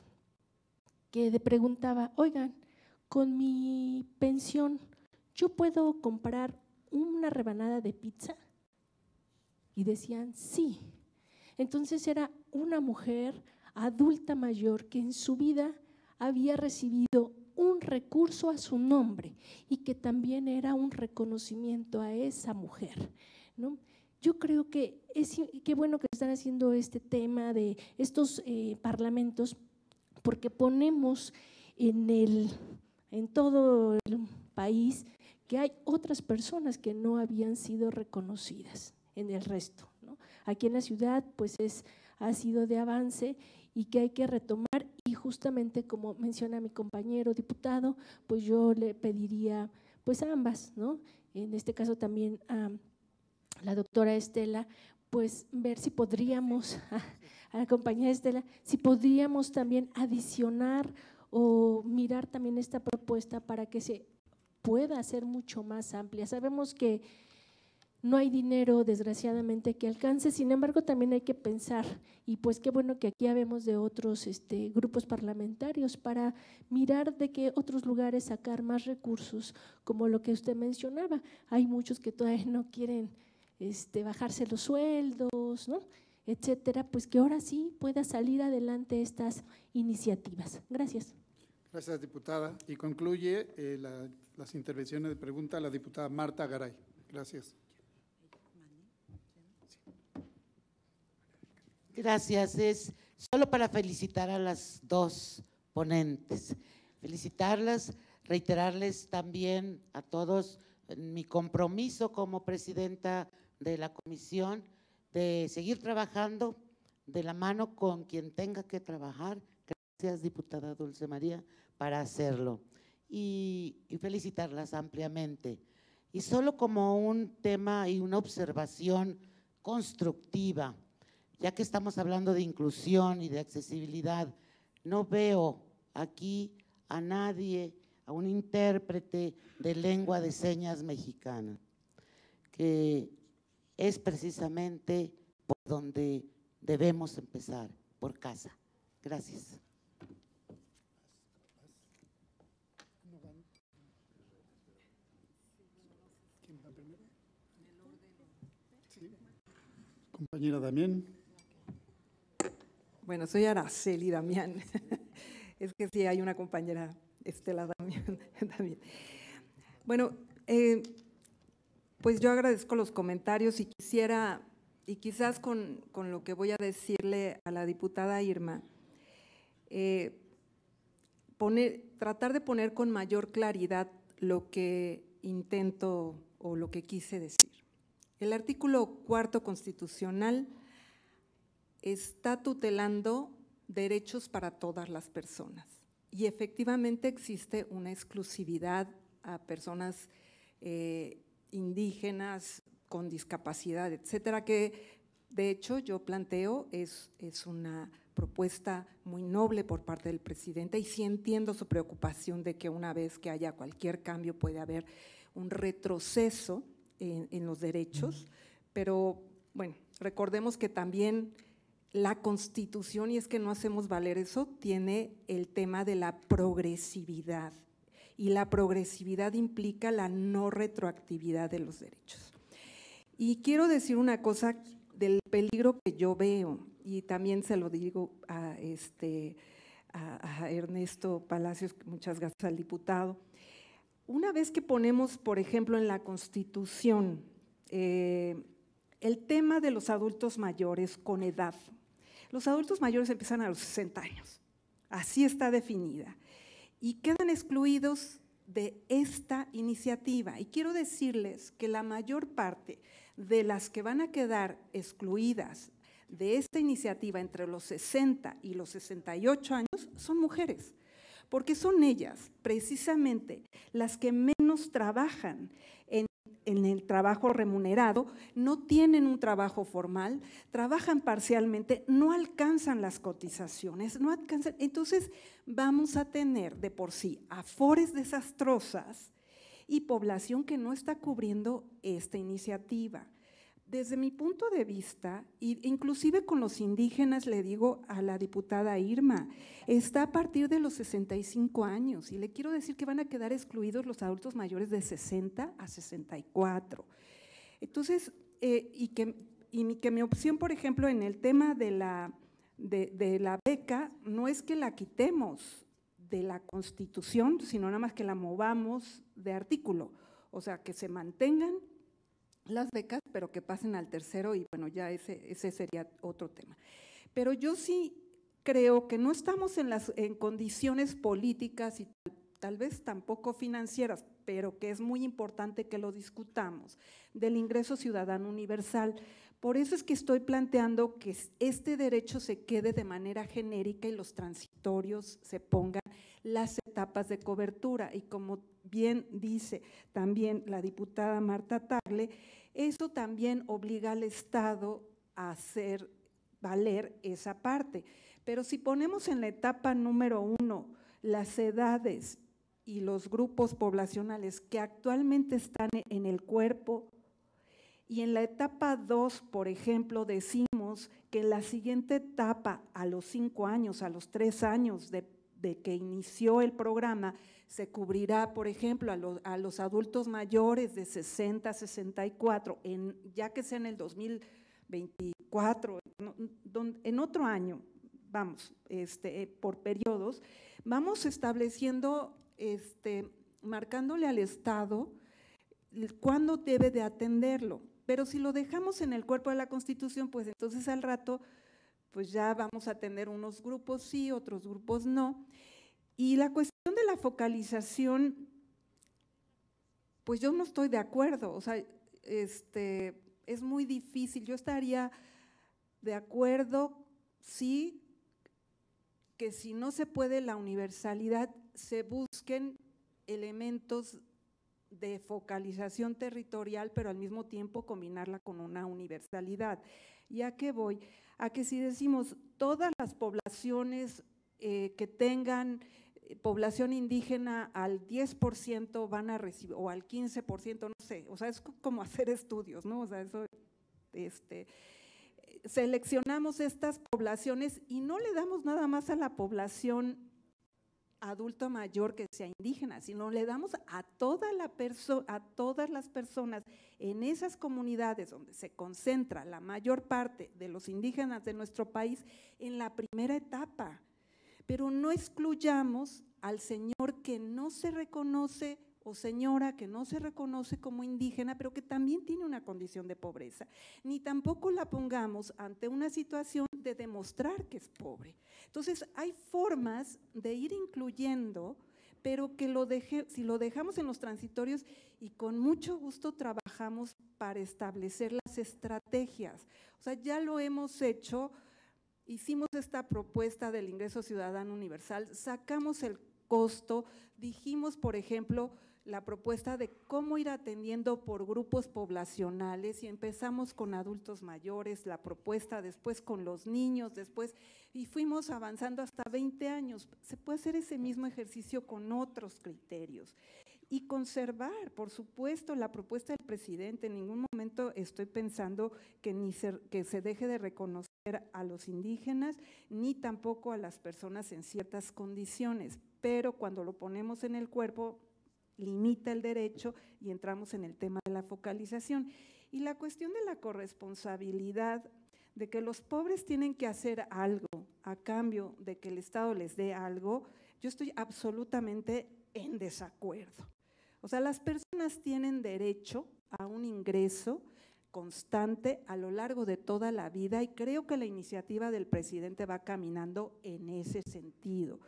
que le preguntaba, oigan, con mi pensión, ¿yo puedo comprar una rebanada de pizza? Y decían, sí. Entonces era una mujer adulta mayor que en su vida había recibido un recurso a su nombre y que también era un reconocimiento a esa mujer. Yo creo que es qué bueno que están haciendo este tema de estos eh, parlamentos, porque ponemos en, el, en todo el país que hay otras personas que no habían sido reconocidas en el resto. Aquí en la ciudad, pues es, ha sido de avance y que hay que retomar justamente como menciona mi compañero diputado, pues yo le pediría pues a ambas, ¿no? En este caso también a la doctora Estela, pues ver si podríamos, *laughs* a, la compañía Estela, si podríamos también adicionar o mirar también esta propuesta para que se pueda hacer mucho más amplia. Sabemos que no hay dinero, desgraciadamente, que alcance. Sin embargo, también hay que pensar, y pues qué bueno que aquí habemos de otros este, grupos parlamentarios para mirar de qué otros lugares sacar más recursos, como lo que usted mencionaba. Hay muchos que todavía no quieren este, bajarse los sueldos, etcétera, pues que ahora sí pueda salir adelante estas iniciativas. Gracias. Gracias, diputada. Y concluye eh, las intervenciones de pregunta la diputada Marta Garay. Gracias. Gracias. Es solo para felicitar a las dos ponentes. Felicitarlas, reiterarles también a todos mi compromiso como presidenta de la comisión de seguir trabajando de la mano con quien tenga que trabajar. Gracias, diputada Dulce María, para hacerlo. Y, felicitarlas ampliamente. Y solo como un tema y una observación constructiva ya que estamos hablando de inclusión y de accesibilidad, no veo aquí a nadie, a un intérprete de lengua de señas mexicana, que es precisamente por donde debemos empezar, por casa. Gracias. Compañera Damián. Bueno, soy Araceli Damián. *laughs* es que sí, hay una compañera, Estela Damián. *laughs* Bueno, eh, pues yo agradezco los comentarios y quisiera, y quizás con, lo que voy a decirle a la diputada Irma, eh, tratar de poner con mayor claridad lo que intento o lo que quise decir. El artículo cuarto constitucional está tutelando derechos para todas las personas. Y efectivamente existe una exclusividad a personas eh, indígenas con discapacidad, etcétera, que de hecho yo planteo es, una propuesta muy noble por parte del presidente y sí entiendo su preocupación de que una vez que haya cualquier cambio puede haber un retroceso en, en los derechos, pero bueno, recordemos que también la constitución, y es que no hacemos valer eso, tiene el tema de la progresividad. Y la progresividad implica la no retroactividad de los derechos. Y quiero decir una cosa del peligro que yo veo, y también se lo digo a, este, a, Ernesto Palacios, muchas gracias al diputado. Una vez que ponemos, por ejemplo, en la Constitución eh, el tema de los adultos mayores con edad. Los adultos mayores empiezan a los 60 años, así está definida, y quedan excluidos de esta iniciativa. Y quiero decirles que la mayor parte de las que van a quedar excluidas de esta iniciativa entre los 60 y los 68 años son mujeres, porque son ellas precisamente las que menos trabajan en en el trabajo remunerado, no tienen un trabajo formal, trabajan parcialmente, no alcanzan las cotizaciones, no alcanzan. Entonces vamos a tener de por sí afores desastrosas y población que no está cubriendo esta iniciativa. Desde mi punto de vista, inclusive con los indígenas, le digo a la diputada Irma, está a partir de los 65 años y le quiero decir que van a quedar excluidos los adultos mayores de 60 a 64. Entonces, eh, y, que, y que mi opción, por ejemplo, en el tema de la, de, de la beca, no es que la quitemos de la Constitución, sino nada más que la movamos de artículo, o sea, que se mantengan las becas, pero que pasen al tercero y bueno, ya ese, ese sería otro tema. Pero yo sí creo que no estamos en, las, en condiciones políticas y tal, vez tampoco financieras, pero que es muy importante que lo discutamos, del ingreso ciudadano universal. Por eso es que estoy planteando que este derecho se quede de manera genérica y los transitorios se pongan las etapas de cobertura. Y como bien dice también la diputada Marta Tarle, eso también obliga al Estado a hacer valer esa parte. Pero si ponemos en la etapa número uno las edades y los grupos poblacionales que actualmente están en el cuerpo, y en la etapa dos, por ejemplo, decimos que en la siguiente etapa, a los cinco años, a los tres años de, que inició el programa, se cubrirá, por ejemplo, a, los adultos mayores de 60 a 64, ya que sea en el 2024, en, otro año, vamos, este, eh, por periodos, vamos estableciendo, este, marcándole al Estado cuándo debe de atenderlo pero si lo dejamos en el cuerpo de la Constitución, pues entonces al rato pues ya vamos a tener unos grupos sí, otros grupos no. Y la cuestión de la focalización, pues yo no estoy de acuerdo, o sea, este, es muy difícil. Yo estaría de acuerdo, sí, que si no se puede la universalidad, se busquen elementos de focalización territorial, pero al mismo tiempo combinarla con una universalidad. ¿Y a qué voy? A que si decimos todas las poblaciones eh, que tengan eh, población indígena al 10% van a recibir, o al 15%, no sé, o sea, es como hacer estudios, ¿no? O sea, eso, este, seleccionamos estas poblaciones y no le damos nada más a la población adulto mayor que sea indígena, sino le damos a, toda la a todas las personas en esas comunidades donde se concentra la mayor parte de los indígenas de nuestro país en la primera etapa. Pero no excluyamos al Señor que no se reconoce o señora que no se reconoce como indígena, pero que también tiene una condición de pobreza, ni tampoco la pongamos ante una situación de demostrar que es pobre. Entonces, hay formas de ir incluyendo, pero que lo deje, si lo dejamos en los transitorios y con mucho gusto trabajamos para establecer las estrategias. O sea, ya lo hemos hecho, hicimos esta propuesta del ingreso ciudadano universal, sacamos el costo, dijimos, por ejemplo, la propuesta de cómo ir atendiendo por grupos poblacionales y empezamos con adultos mayores, la propuesta después con los niños, después, y fuimos avanzando hasta 20 años. Se puede hacer ese mismo ejercicio con otros criterios y conservar, por supuesto, la propuesta del presidente. En ningún momento estoy pensando que, ni que se deje de reconocer a los indígenas ni tampoco a las personas en ciertas condiciones, pero cuando lo ponemos en el cuerpo limita el derecho y entramos en el tema de la focalización. Y la cuestión de la corresponsabilidad, de que los pobres tienen que hacer algo a cambio de que el Estado les dé algo, yo estoy absolutamente en desacuerdo. O sea, las personas tienen derecho a un ingreso constante a lo largo de toda la vida y creo que la iniciativa del presidente va caminando en ese sentido.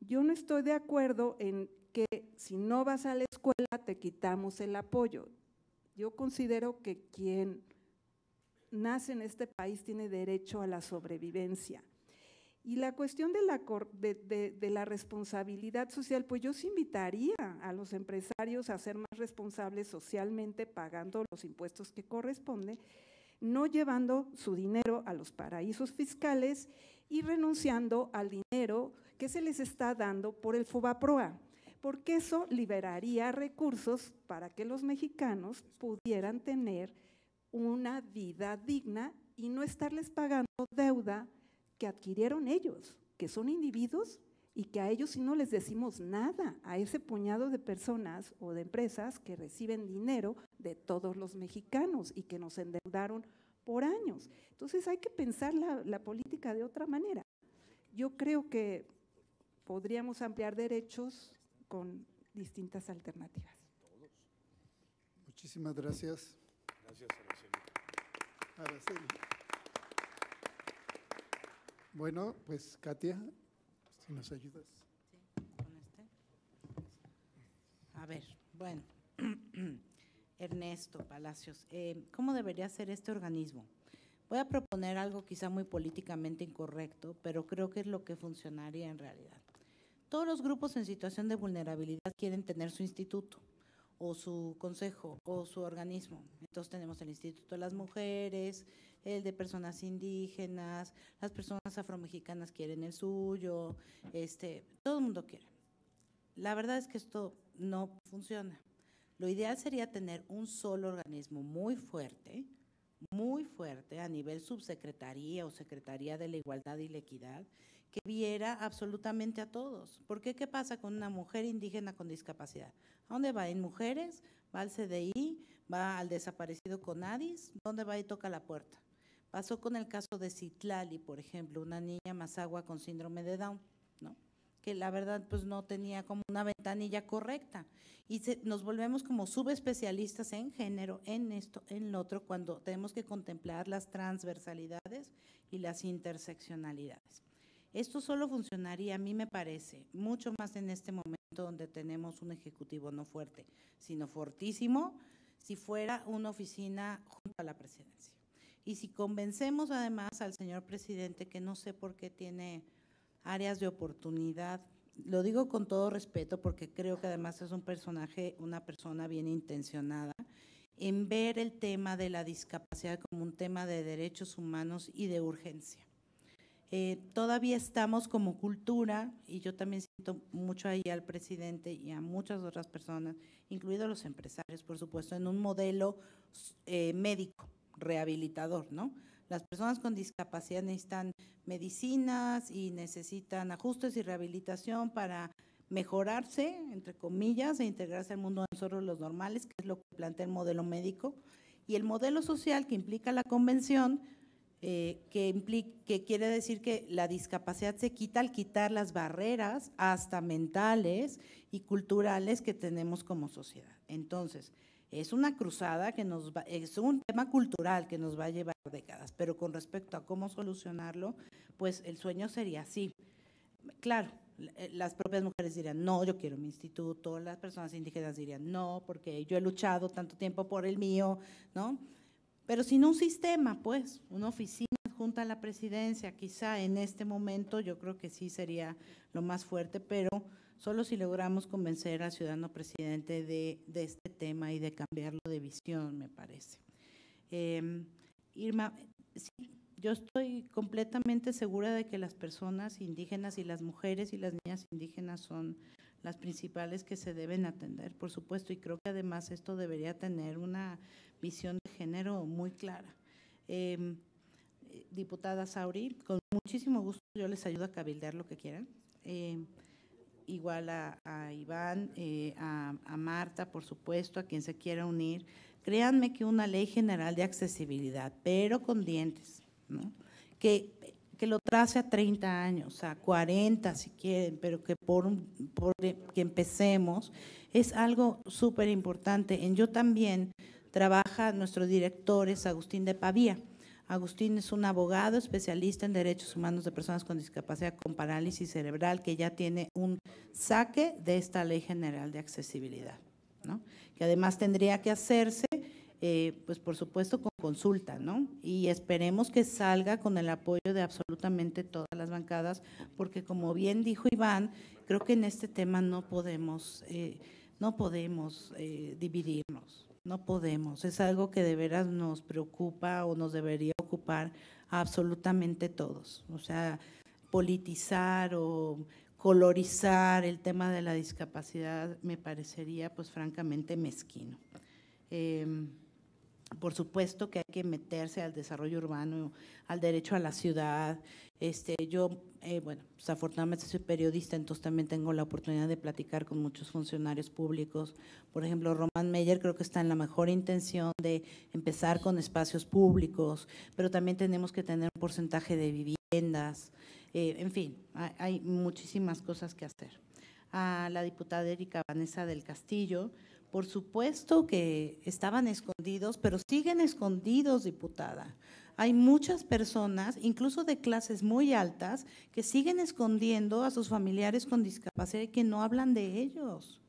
Yo no estoy de acuerdo en que si no vas a la escuela te quitamos el apoyo. Yo considero que quien nace en este país tiene derecho a la sobrevivencia. Y la cuestión de la, de, responsabilidad social, pues yo sí invitaría a los empresarios a ser más responsables socialmente pagando los impuestos que corresponden, no llevando su dinero a los paraísos fiscales y renunciando al dinero que se les está dando por el FOBAPROA porque eso liberaría recursos para que los mexicanos pudieran tener una vida digna y no estarles pagando deuda que adquirieron ellos, que son individuos y que a ellos si no les decimos nada, a ese puñado de personas o de empresas que reciben dinero de todos los mexicanos y que nos endeudaron por años. Entonces hay que pensar la, la política de otra manera. Yo creo que podríamos ampliar derechos, con distintas alternativas. Muchísimas gracias. Gracias, Araceli. Araceli. Bueno, pues Katia, si nos ayudas. Este. A ver, bueno. *clears throat* Ernesto Palacios, eh, ¿cómo debería ser este organismo? Voy a proponer algo quizá muy políticamente incorrecto, pero creo que es lo que funcionaría en realidad. Todos los grupos en situación de vulnerabilidad quieren tener su instituto o su consejo o su organismo. Entonces tenemos el Instituto de las Mujeres, el de personas indígenas, las personas afromexicanas quieren el suyo, este, todo el mundo quiere. La verdad es que esto no funciona. Lo ideal sería tener un solo organismo muy fuerte, muy fuerte a nivel subsecretaría o secretaría de la igualdad y la equidad, que viera absolutamente a todos. ¿Por qué? ¿Qué pasa con una mujer indígena con discapacidad? ¿A dónde va? ¿En mujeres? ¿Va al CDI? ¿Va al desaparecido con ADIS? ¿Dónde va y toca la puerta? Pasó con el caso de Citlali, por ejemplo, una niña mazagua con síndrome de Down, ¿no? que la verdad pues no tenía como una ventanilla correcta. Y nos volvemos como subespecialistas en género, en esto, en lo otro, cuando tenemos que contemplar las transversalidades y las interseccionalidades. Esto solo funcionaría, a mí me parece, mucho más en este momento donde tenemos un ejecutivo no fuerte, sino fortísimo, si fuera una oficina junto a la presidencia. Y si convencemos además al señor presidente, que no sé por qué tiene áreas de oportunidad, lo digo con todo respeto porque creo que además es un personaje, una persona bien intencionada, en ver el tema de la discapacidad como un tema de derechos humanos y de urgencia. Eh, todavía estamos como cultura, y yo también siento mucho ahí al presidente y a muchas otras personas, incluidos los empresarios, por supuesto, en un modelo eh, médico, rehabilitador, ¿no? Las personas con discapacidad necesitan medicinas y necesitan ajustes y rehabilitación para mejorarse, entre comillas, e integrarse al mundo de nosotros los normales, que es lo que plantea el modelo médico. Y el modelo social que implica la convención, eh, que, que quiere decir que la discapacidad se quita al quitar las barreras, hasta mentales y culturales, que tenemos como sociedad. Entonces, es una cruzada que nos va, es un tema cultural que nos va a llevar décadas, pero con respecto a cómo solucionarlo, pues el sueño sería así. Claro, eh, las propias mujeres dirían, no, yo quiero mi instituto, las personas indígenas dirían, no, porque yo he luchado tanto tiempo por el mío, ¿no? pero sin un sistema, pues, una oficina junto a la presidencia, quizá en este momento yo creo que sí sería lo más fuerte, pero solo si logramos convencer al ciudadano presidente de, este tema y de cambiarlo de visión, me parece. Em, Irma, sí, yo estoy completamente segura de que las personas indígenas y las mujeres y las niñas indígenas son las principales que se deben atender, por supuesto, y creo que además esto debería tener una visión de género muy clara. Em, diputada Sauri, con muchísimo gusto yo les ayudo a cabildear lo que quieran. Em, igual a, Iván, eh, a, Marta, por supuesto, a quien se quiera unir. Créanme que una ley general de accesibilidad, pero con dientes, que, que lo trace a 30 años, a 40 si quieren, pero que por, por que empecemos, es algo súper importante. En Yo también trabaja nuestro director es Agustín de Pavía. Agustín es un abogado especialista en derechos humanos de personas con discapacidad con parálisis cerebral que ya tiene un saque de esta Ley General de Accesibilidad, que además tendría que hacerse, eh, pues por supuesto, con consulta, ¿no? y esperemos que salga con el apoyo de absolutamente todas las bancadas, porque como bien dijo Iván, creo que en este tema no podemos, eh, no podemos eh, dividirnos. No podemos, es algo que de veras nos preocupa o nos debería ocupar absolutamente todos. O sea, politizar o colorizar el tema de la discapacidad me parecería pues francamente mezquino. Em, por supuesto que hay que meterse al desarrollo urbano, al derecho a la ciudad, este, yo, eh, bueno, pues afortunadamente soy periodista, entonces también tengo la oportunidad de platicar con muchos funcionarios públicos. Por ejemplo, Román Meyer creo que está en la mejor intención de empezar con espacios públicos, pero también tenemos que tener un porcentaje de viviendas. Eh, en fin, hay, hay muchísimas cosas que hacer. A la diputada Erika Vanessa del Castillo, por supuesto que estaban escondidos, pero siguen escondidos, diputada. Hay muchas personas, incluso de clases muy altas, que siguen escondiendo a sus familiares con discapacidad y que no hablan de ellos.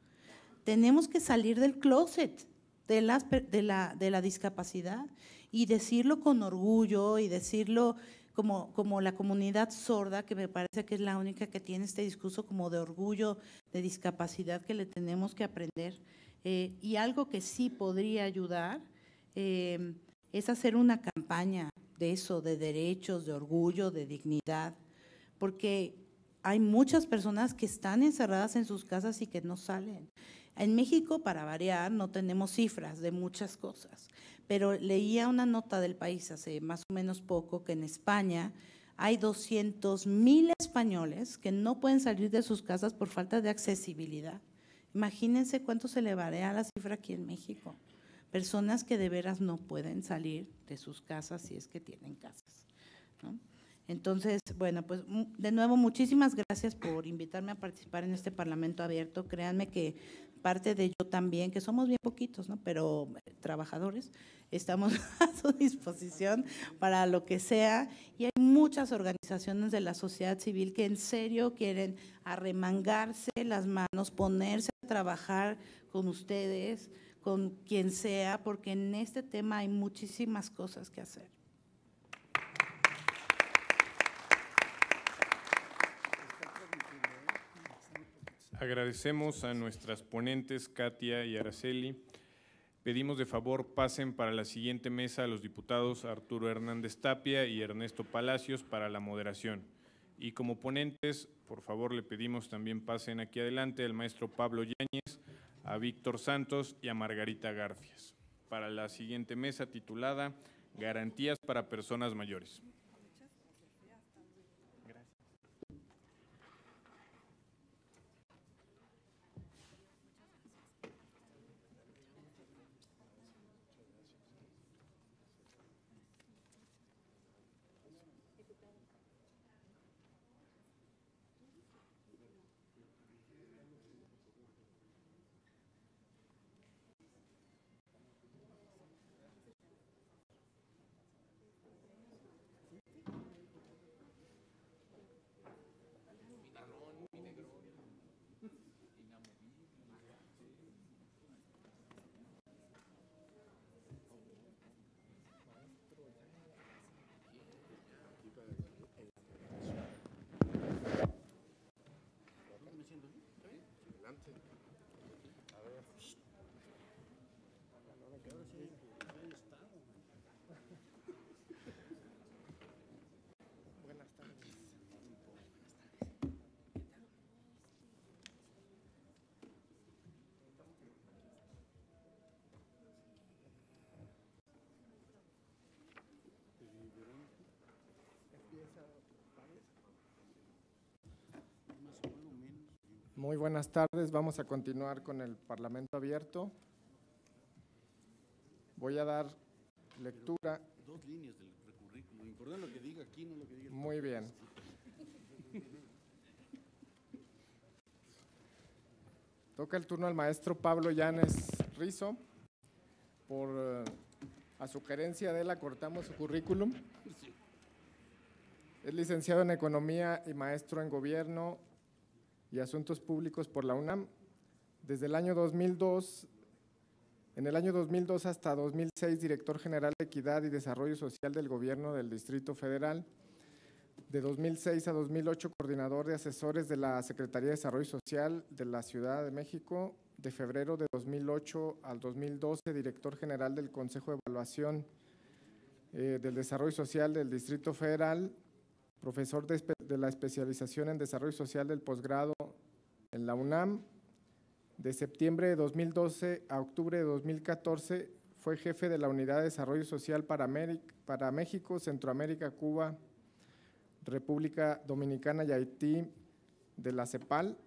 Tenemos que salir del closet de, la, discapacidad y decirlo con orgullo y decirlo como, como, la comunidad sorda, que me parece que es la única que tiene este discurso como de orgullo, de discapacidad que le tenemos que aprender. Eh, y algo que sí podría ayudar eh, es hacer una campaña de eso, de derechos, de orgullo, de dignidad, porque hay muchas personas que están encerradas en sus casas y que no salen. En México, para variar, no tenemos cifras de muchas cosas, pero leía una nota del país hace más o menos poco que en España hay 200 mil españoles que no pueden salir de sus casas por falta de accesibilidad. Imagínense cuánto se a la cifra aquí en México. Personas que de veras no pueden salir de sus casas si es que tienen casas. Entonces, bueno, pues de nuevo muchísimas gracias por invitarme a participar en este Parlamento abierto. Créanme que parte de yo también, que somos bien poquitos, ¿no? Pero eh, trabajadores, estamos *laughs* a su disposición para lo que sea. Y muchas organizaciones de la sociedad civil que en serio quieren arremangarse las manos, ponerse a trabajar con ustedes, con quien sea, porque en este tema hay muchísimas cosas que hacer. Agradecemos a nuestras ponentes Katia y Araceli. Pedimos de favor pasen para la siguiente mesa a los diputados Arturo Hernández Tapia y Ernesto Palacios para la moderación. Y como ponentes, por favor, le pedimos también pasen aquí adelante al maestro Pablo Yáñez, a Víctor Santos y a Margarita Garfias para la siguiente mesa titulada Garantías para personas mayores. Muy buenas tardes. Vamos a continuar con el Parlamento abierto. Voy a dar lectura. dos líneas del currículum. lo que diga aquí, no lo que diga. Muy bien. Toca el turno al maestro Pablo Llanes Rizo. Por, eh, a sugerencia de él, acortamos su currículum. Es licenciado en Economía y maestro en Gobierno y Asuntos Públicos por la UNAM. Desde el año 2002, en el año 2002 hasta 2006, director general de Equidad y Desarrollo Social del Gobierno del Distrito Federal. De 2006 a 2008, coordinador de asesores de la Secretaría de Desarrollo Social de la Ciudad de México. De febrero de 2008 al 2012, director general del Consejo de Evaluación eh, del Desarrollo Social del Distrito Federal, profesor de, la especialización en Desarrollo Social del posgrado en la UNAM. De septiembre de 2012 a octubre de 2014 fue jefe de la Unidad de Desarrollo Social para, México, Centroamérica, Cuba, República Dominicana y Haití de la CEPAL.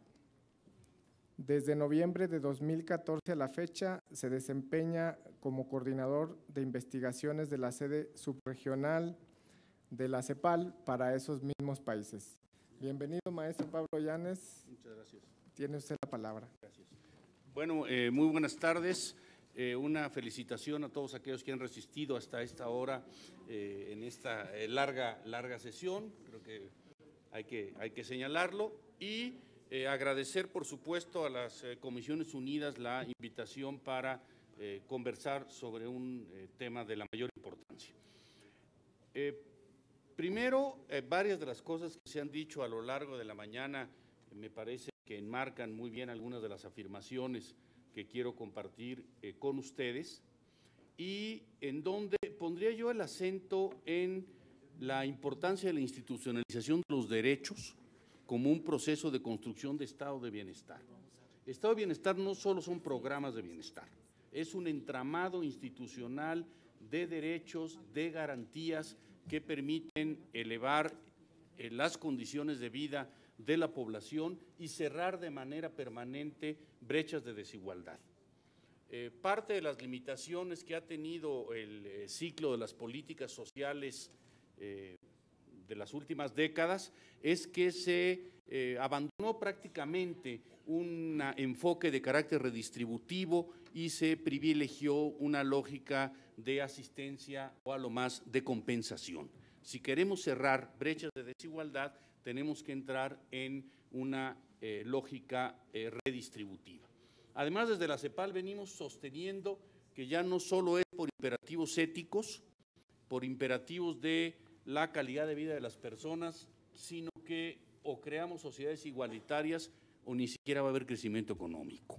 Desde noviembre de 2014 a la fecha se desempeña como coordinador de investigaciones de la sede subregional de la CEPAL para esos mismos países. Bienvenido, maestro Pablo Llanes. Muchas gracias. Tiene usted la palabra. Gracias. Bueno, eh, muy buenas tardes. Eh, una felicitación a todos aquellos que han resistido hasta esta hora eh, en esta larga, larga sesión. Creo que hay que, hay que señalarlo. Y agradecer, por supuesto, a las Comisiones Unidas la invitación para conversar sobre un tema de la mayor importancia. Primero, varias de las cosas que se han dicho a lo largo de la mañana me parece que enmarcan muy bien algunas de las afirmaciones que quiero compartir eh, con ustedes y en donde pondría yo el acento en la importancia de la institucionalización de los derechos como un proceso de construcción de estado de bienestar. Estado de bienestar no solo son programas de bienestar, es un entramado institucional de derechos, de garantías que permiten elevar eh, las condiciones de vida de la población y cerrar de manera permanente brechas de desigualdad. Eh, parte de las limitaciones que ha tenido el eh, ciclo de las políticas sociales eh, de las últimas décadas es que se abandonó prácticamente un enfoque de carácter redistributivo y se privilegió una lógica de asistencia o a lo más de compensación. Si queremos cerrar brechas de desigualdad, tenemos que entrar en una eh, lógica eh, redistributiva. Además, desde la CEPAL venimos sosteniendo que ya no solo es por imperativos éticos, por imperativos de la calidad de vida de las personas, sino que o creamos sociedades igualitarias o ni siquiera va a haber crecimiento económico.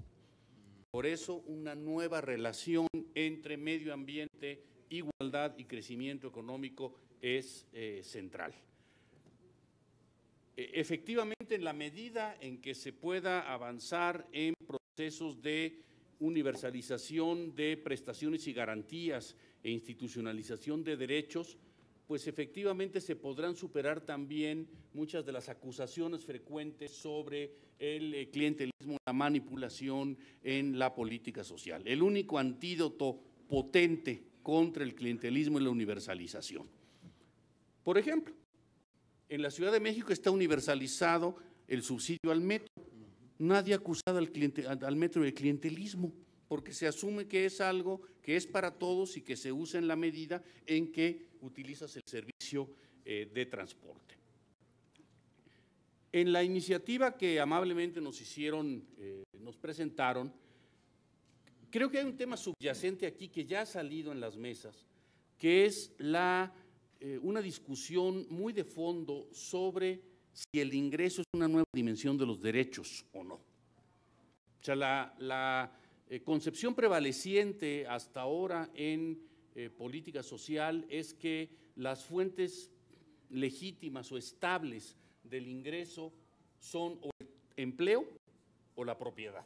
Por eso, una nueva relación entre medio ambiente, igualdad y crecimiento económico es eh, central. E, efectivamente, en la medida en que se pueda avanzar en procesos de universalización de prestaciones y garantías e institucionalización de derechos, pues efectivamente se podrán superar también muchas de las acusaciones frecuentes sobre el eh, clientelismo, la manipulación en la política social. El único antídoto potente contra el clientelismo es la universalización. Por ejemplo, en la Ciudad de México está universalizado el subsidio al metro. Nadie ha acusado al, cliente, metro de clientelismo, porque se asume que es algo que es para todos y que se usa en la medida en que utilizas el servicio eh, de transporte. En la iniciativa que amablemente nos hicieron, eh, nos presentaron, creo que hay un tema subyacente aquí que ya ha salido en las mesas, que es la eh, una discusión muy de fondo sobre si el ingreso es una nueva dimensión de los derechos o no. O sea, la, eh, concepción prevaleciente hasta ahora en eh, política social es que las fuentes legítimas o estables del ingreso son o el empleo o la propiedad.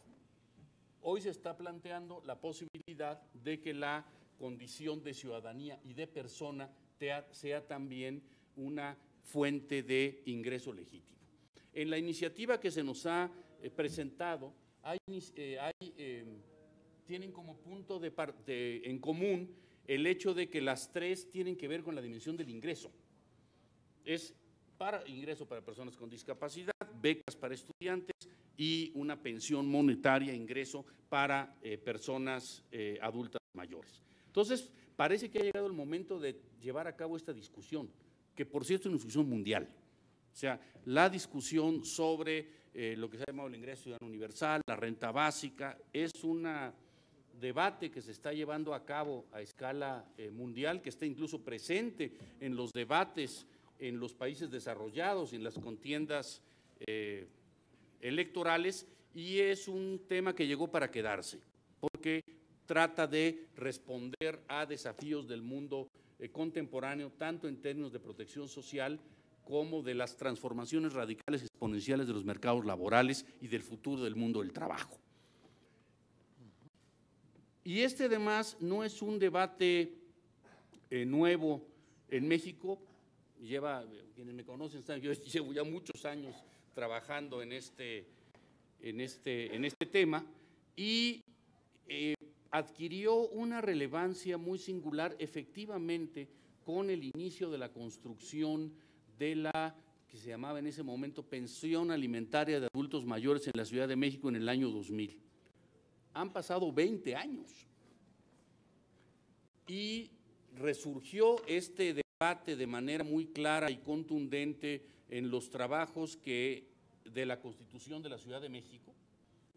Hoy se está planteando la posibilidad de que la condición de ciudadanía y de persona sea también una fuente de ingreso legítimo. En la iniciativa que se nos ha eh, presentado, eh, em, tienen como punto de, en común el hecho de que las tres tienen que ver con la dimensión del ingreso. Es para ingreso para personas con discapacidad, becas para estudiantes y una pensión monetaria, ingreso para eh, personas adultas mayores. Entonces, parece que ha llegado el momento de llevar a cabo esta discusión, que por cierto es una discusión mundial. O sea, la discusión sobre eh, lo que se ha llamado el ingreso ciudadano universal, la renta básica, es un debate que se está llevando a cabo a escala eh, mundial, que está incluso presente en los debates en los países desarrollados, en las contiendas eh, electorales, y es un tema que llegó para quedarse, porque trata de responder a desafíos del mundo eh, contemporáneo, tanto en términos de protección social como de las transformaciones radicales exponenciales de los mercados laborales y del futuro del mundo del trabajo. Y este además no es un debate eh, nuevo en México, lleva, eh, quienes me conocen yo *laughs* llevo ya muchos años trabajando en este, en este, en este tema y adquirió una relevancia muy singular efectivamente con el inicio de la construcción de la que se llamaba en ese momento pensión alimentaria de adultos mayores en la Ciudad de México en el año 2000. Han pasado 20 años y resurgió este debate de manera muy clara y contundente en los trabajos que, de la Constitución de la Ciudad de México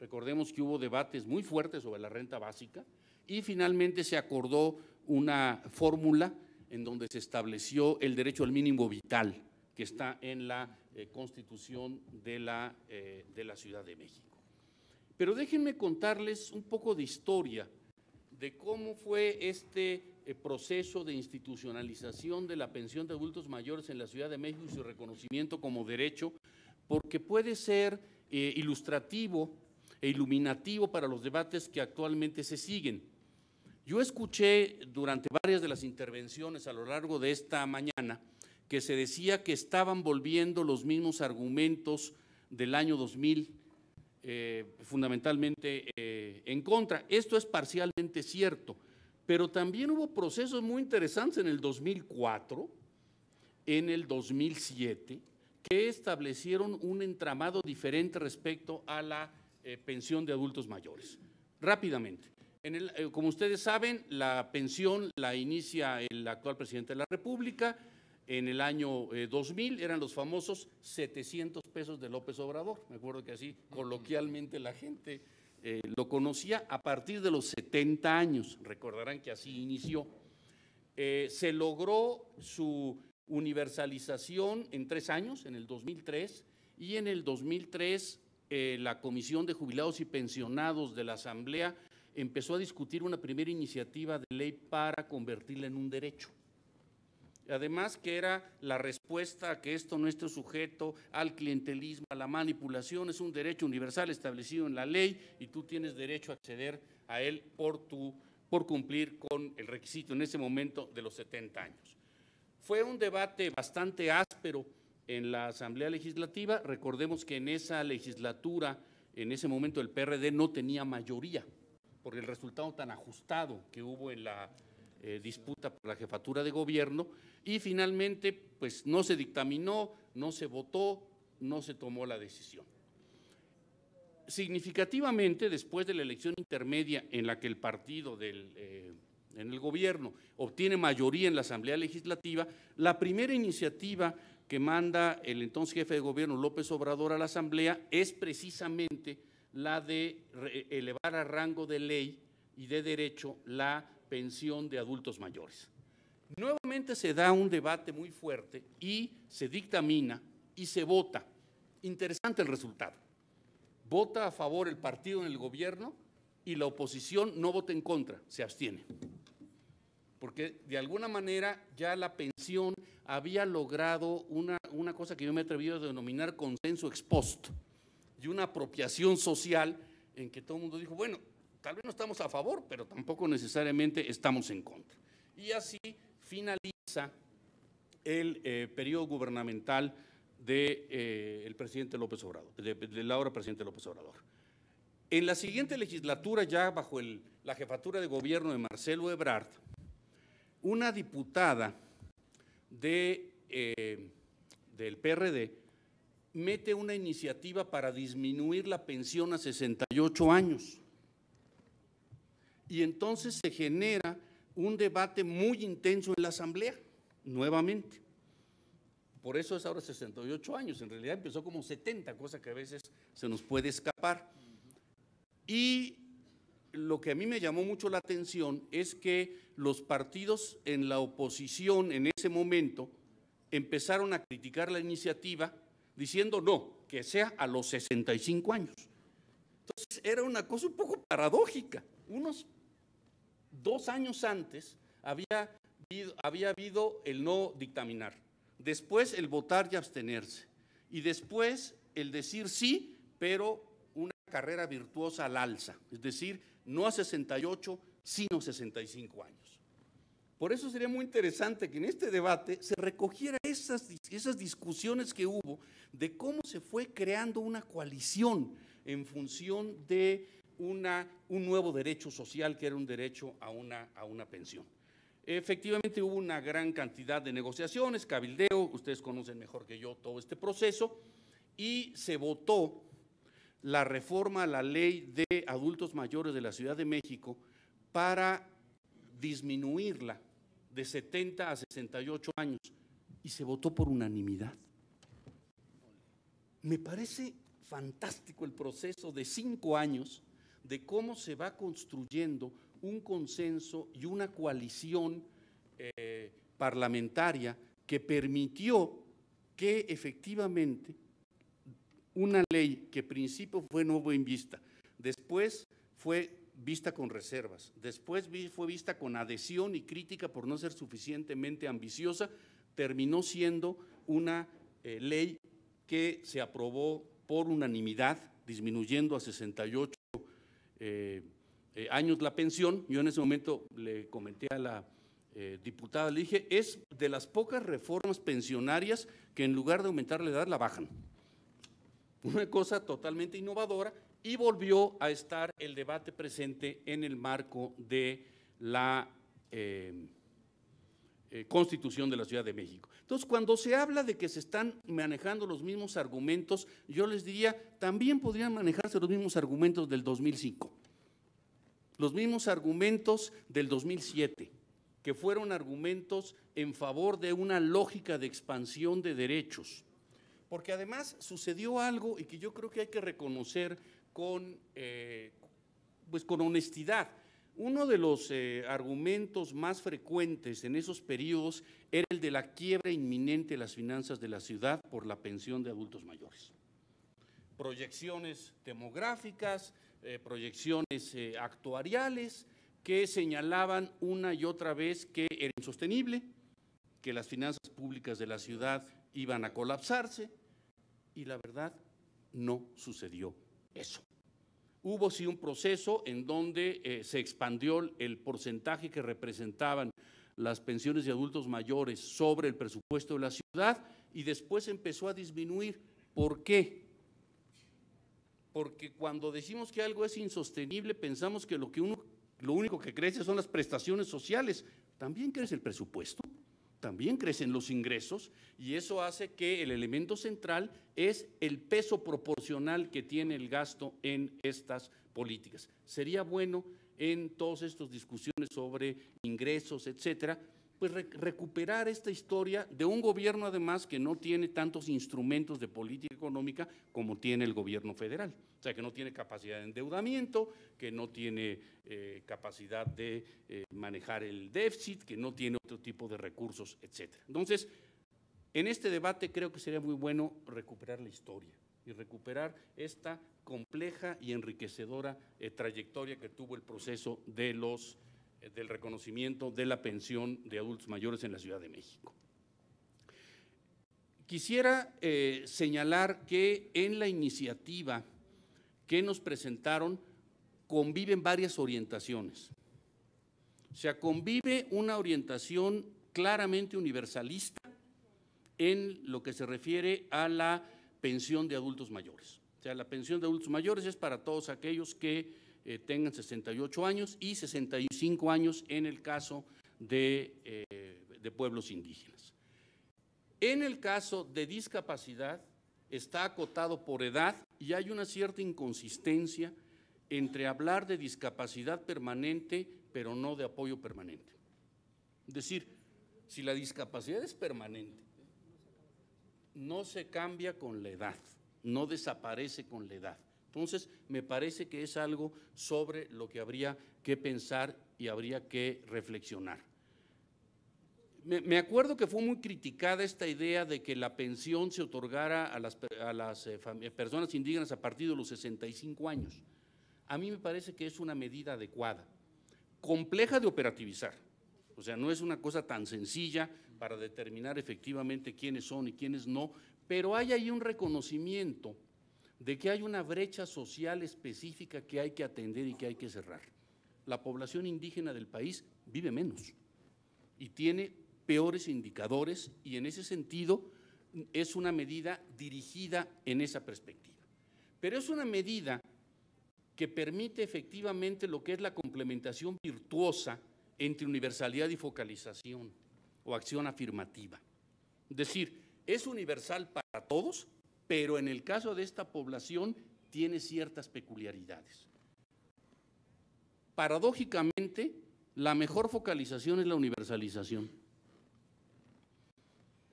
Recordemos que hubo debates muy fuertes sobre la renta básica y finalmente se acordó una fórmula en donde se estableció el derecho al mínimo vital que está en la eh, Constitución de la, eh, de la Ciudad de México. Pero déjenme contarles un poco de historia de cómo fue este eh, proceso de institucionalización de la pensión de adultos mayores en la Ciudad de México y su reconocimiento como derecho, porque puede ser ilustrativo e iluminativo para los debates que actualmente se siguen. Yo escuché durante varias de las intervenciones a lo largo de esta mañana que se decía que estaban volviendo los mismos argumentos del año 2000, eh, fundamentalmente eh, en contra. Esto es parcialmente cierto, pero también hubo procesos muy interesantes en el 2004, en el 2007, que establecieron un entramado diferente respecto a la eh, pensión de adultos mayores. Rápidamente, eh, como ustedes saben, la pensión la inicia el actual presidente de la República en el año 2000, eh, eran los famosos 700 pesos de López Obrador, me acuerdo que así coloquialmente la gente lo conocía a partir de los 70 años, recordarán que así inició. se logró su universalización en tres años, en el 2003, y en el 2003 eh, la Comisión de Jubilados y Pensionados de la Asamblea empezó a discutir una primera iniciativa de ley para convertirla en un derecho. Además que era la respuesta a que esto no esté sujeto al clientelismo, a la manipulación, es un derecho universal establecido en la ley y tú tienes derecho a acceder a él por, tu, por cumplir con el requisito en ese momento de los 70 años. Fue un debate bastante áspero, en la Asamblea Legislativa. Recordemos que en esa legislatura, en ese momento, el PRD no tenía mayoría por el resultado tan ajustado que hubo en la eh, disputa por la jefatura de gobierno y finalmente pues no se dictaminó, no se votó, no se tomó la decisión. Significativamente, después de la elección intermedia en la que el partido eh, en el gobierno obtiene mayoría en la Asamblea Legislativa, la primera iniciativa que manda el entonces jefe de gobierno López Obrador a la Asamblea es precisamente la de elevar a rango de ley y de derecho la pensión de adultos mayores. Nuevamente se da un debate muy fuerte y se dictamina y se vota. Interesante el resultado. Vota a favor el partido en el gobierno y la oposición no vota en contra, se abstiene. Porque de alguna manera ya la pensión había logrado una, una cosa que yo me he atrevido a denominar consenso expuesto y una apropiación social en que todo el mundo dijo, bueno, tal vez no estamos a favor, pero tampoco necesariamente estamos en contra. Y así finaliza el eh, periodo gubernamental del de, eh, presidente López Obrador, de, ahora presidente López Obrador. En la siguiente legislatura, ya bajo la jefatura de gobierno de Marcelo Ebrard, una diputada eh, del PRD mete una iniciativa para disminuir la pensión a 68 años. Y entonces se genera un debate muy intenso en la Asamblea, nuevamente. Por eso es ahora 68 años, en realidad empezó como 70, cosa que a veces se nos puede escapar. Y lo que a mí me llamó mucho la atención es que los partidos en la oposición en ese momento empezaron a criticar la iniciativa diciendo no, que sea a los 65 años. Entonces era una cosa un poco paradójica. Unos dos años antes había habido, había habido el no dictaminar, después el votar y abstenerse, y después el decir sí, pero una carrera virtuosa al alza, es decir, no a 68, sino 65 años. Por eso sería muy interesante que en este debate se recogiera esas, esas discusiones que hubo de cómo se fue creando una coalición en función de una, un nuevo derecho social que era un derecho a una, a una pensión. Efectivamente hubo una gran cantidad de negociaciones, cabildeo, ustedes conocen mejor que yo todo este proceso, y se votó la reforma a la ley de adultos mayores de la Ciudad de México para disminuirla de 70 a 68 años y se votó por unanimidad. Me parece fantástico el proceso de cinco años de cómo se va construyendo un consenso y una coalición eh, parlamentaria que permitió que efectivamente una ley que principio fue no en vista, después fue vista con reservas, después fue vista con adhesión y crítica por no ser suficientemente ambiciosa, terminó siendo una eh, ley que se aprobó por unanimidad, disminuyendo a 68 eh, eh, años la pensión. Yo en ese momento le comenté a la diputada, le dije, es de las pocas reformas pensionarias que en lugar de aumentar la edad la bajan una cosa totalmente innovadora y volvió a estar el debate presente en el marco de la eh, eh, Constitución de la Ciudad de México. Entonces, cuando se habla de que se están manejando los mismos argumentos, yo les diría, también podrían manejarse los mismos argumentos del 2005, los mismos argumentos del 2007 que fueron argumentos en favor de una lógica de expansión de derechos, porque además sucedió algo y que yo creo que hay que reconocer con, eh, pues con honestidad. Uno de los eh, argumentos más frecuentes en esos periodos era el de la quiebra inminente de las finanzas de la ciudad por la pensión de adultos mayores. Proyecciones demográficas, eh, proyecciones actuariales que señalaban una y otra vez que era insostenible, que las finanzas públicas de la ciudad iban a colapsarse, y la verdad, no sucedió eso. Hubo sí un proceso en donde eh, se expandió el porcentaje que representaban las pensiones de adultos mayores sobre el presupuesto de la ciudad y después empezó a disminuir. ¿Por qué? Porque cuando decimos que algo es insostenible, pensamos que lo, que uno, lo único que crece son las prestaciones sociales. También crece el presupuesto también crecen los ingresos y eso hace que el elemento central es el peso proporcional que tiene el gasto en estas políticas. Sería bueno en todas estas discusiones sobre ingresos, etcétera, pues recuperar esta historia de un gobierno además que no tiene tantos instrumentos de política económica como tiene el gobierno federal. O sea, que no tiene capacidad de endeudamiento, que no tiene eh, capacidad de eh, manejar el déficit, que no tiene otro tipo de recursos, etc. Entonces, en este debate creo que sería muy bueno recuperar la historia y recuperar esta compleja y enriquecedora eh, trayectoria que tuvo el proceso de los del reconocimiento de la pensión de adultos mayores en la Ciudad de México. Quisiera eh, señalar que en la iniciativa que nos presentaron conviven varias orientaciones. O sea, convive una orientación claramente universalista en lo que se refiere a la pensión de adultos mayores. O sea, la pensión de adultos mayores es para todos aquellos que eh, tengan 68 años y 65 años en el caso de, eh, de pueblos indígenas. En el caso de discapacidad, está acotado por edad y hay una cierta inconsistencia entre hablar de discapacidad permanente, pero no de apoyo permanente. Es decir, si la discapacidad es permanente, no se cambia con la edad, no desaparece con la edad. Entonces, me parece que es algo sobre lo que habría que pensar y habría que reflexionar. Me, acuerdo que fue muy criticada esta idea de que la pensión se otorgara a las, eh, eh, personas indígenas a partir de los 65 años. A mí me parece que es una medida adecuada, compleja de operativizar. O sea, no es una cosa tan sencilla para determinar efectivamente quiénes son y quiénes no, pero hay ahí un reconocimiento de que hay una brecha social específica que hay que atender y que hay que cerrar. La población indígena del país vive menos y tiene peores indicadores y en ese sentido es una medida dirigida en esa perspectiva. Pero es una medida que permite efectivamente lo que es la complementación virtuosa entre universalidad y focalización o acción afirmativa. Es decir, es universal para todos, pero en el caso de esta población tiene ciertas peculiaridades. Paradójicamente, la mejor focalización es la universalización,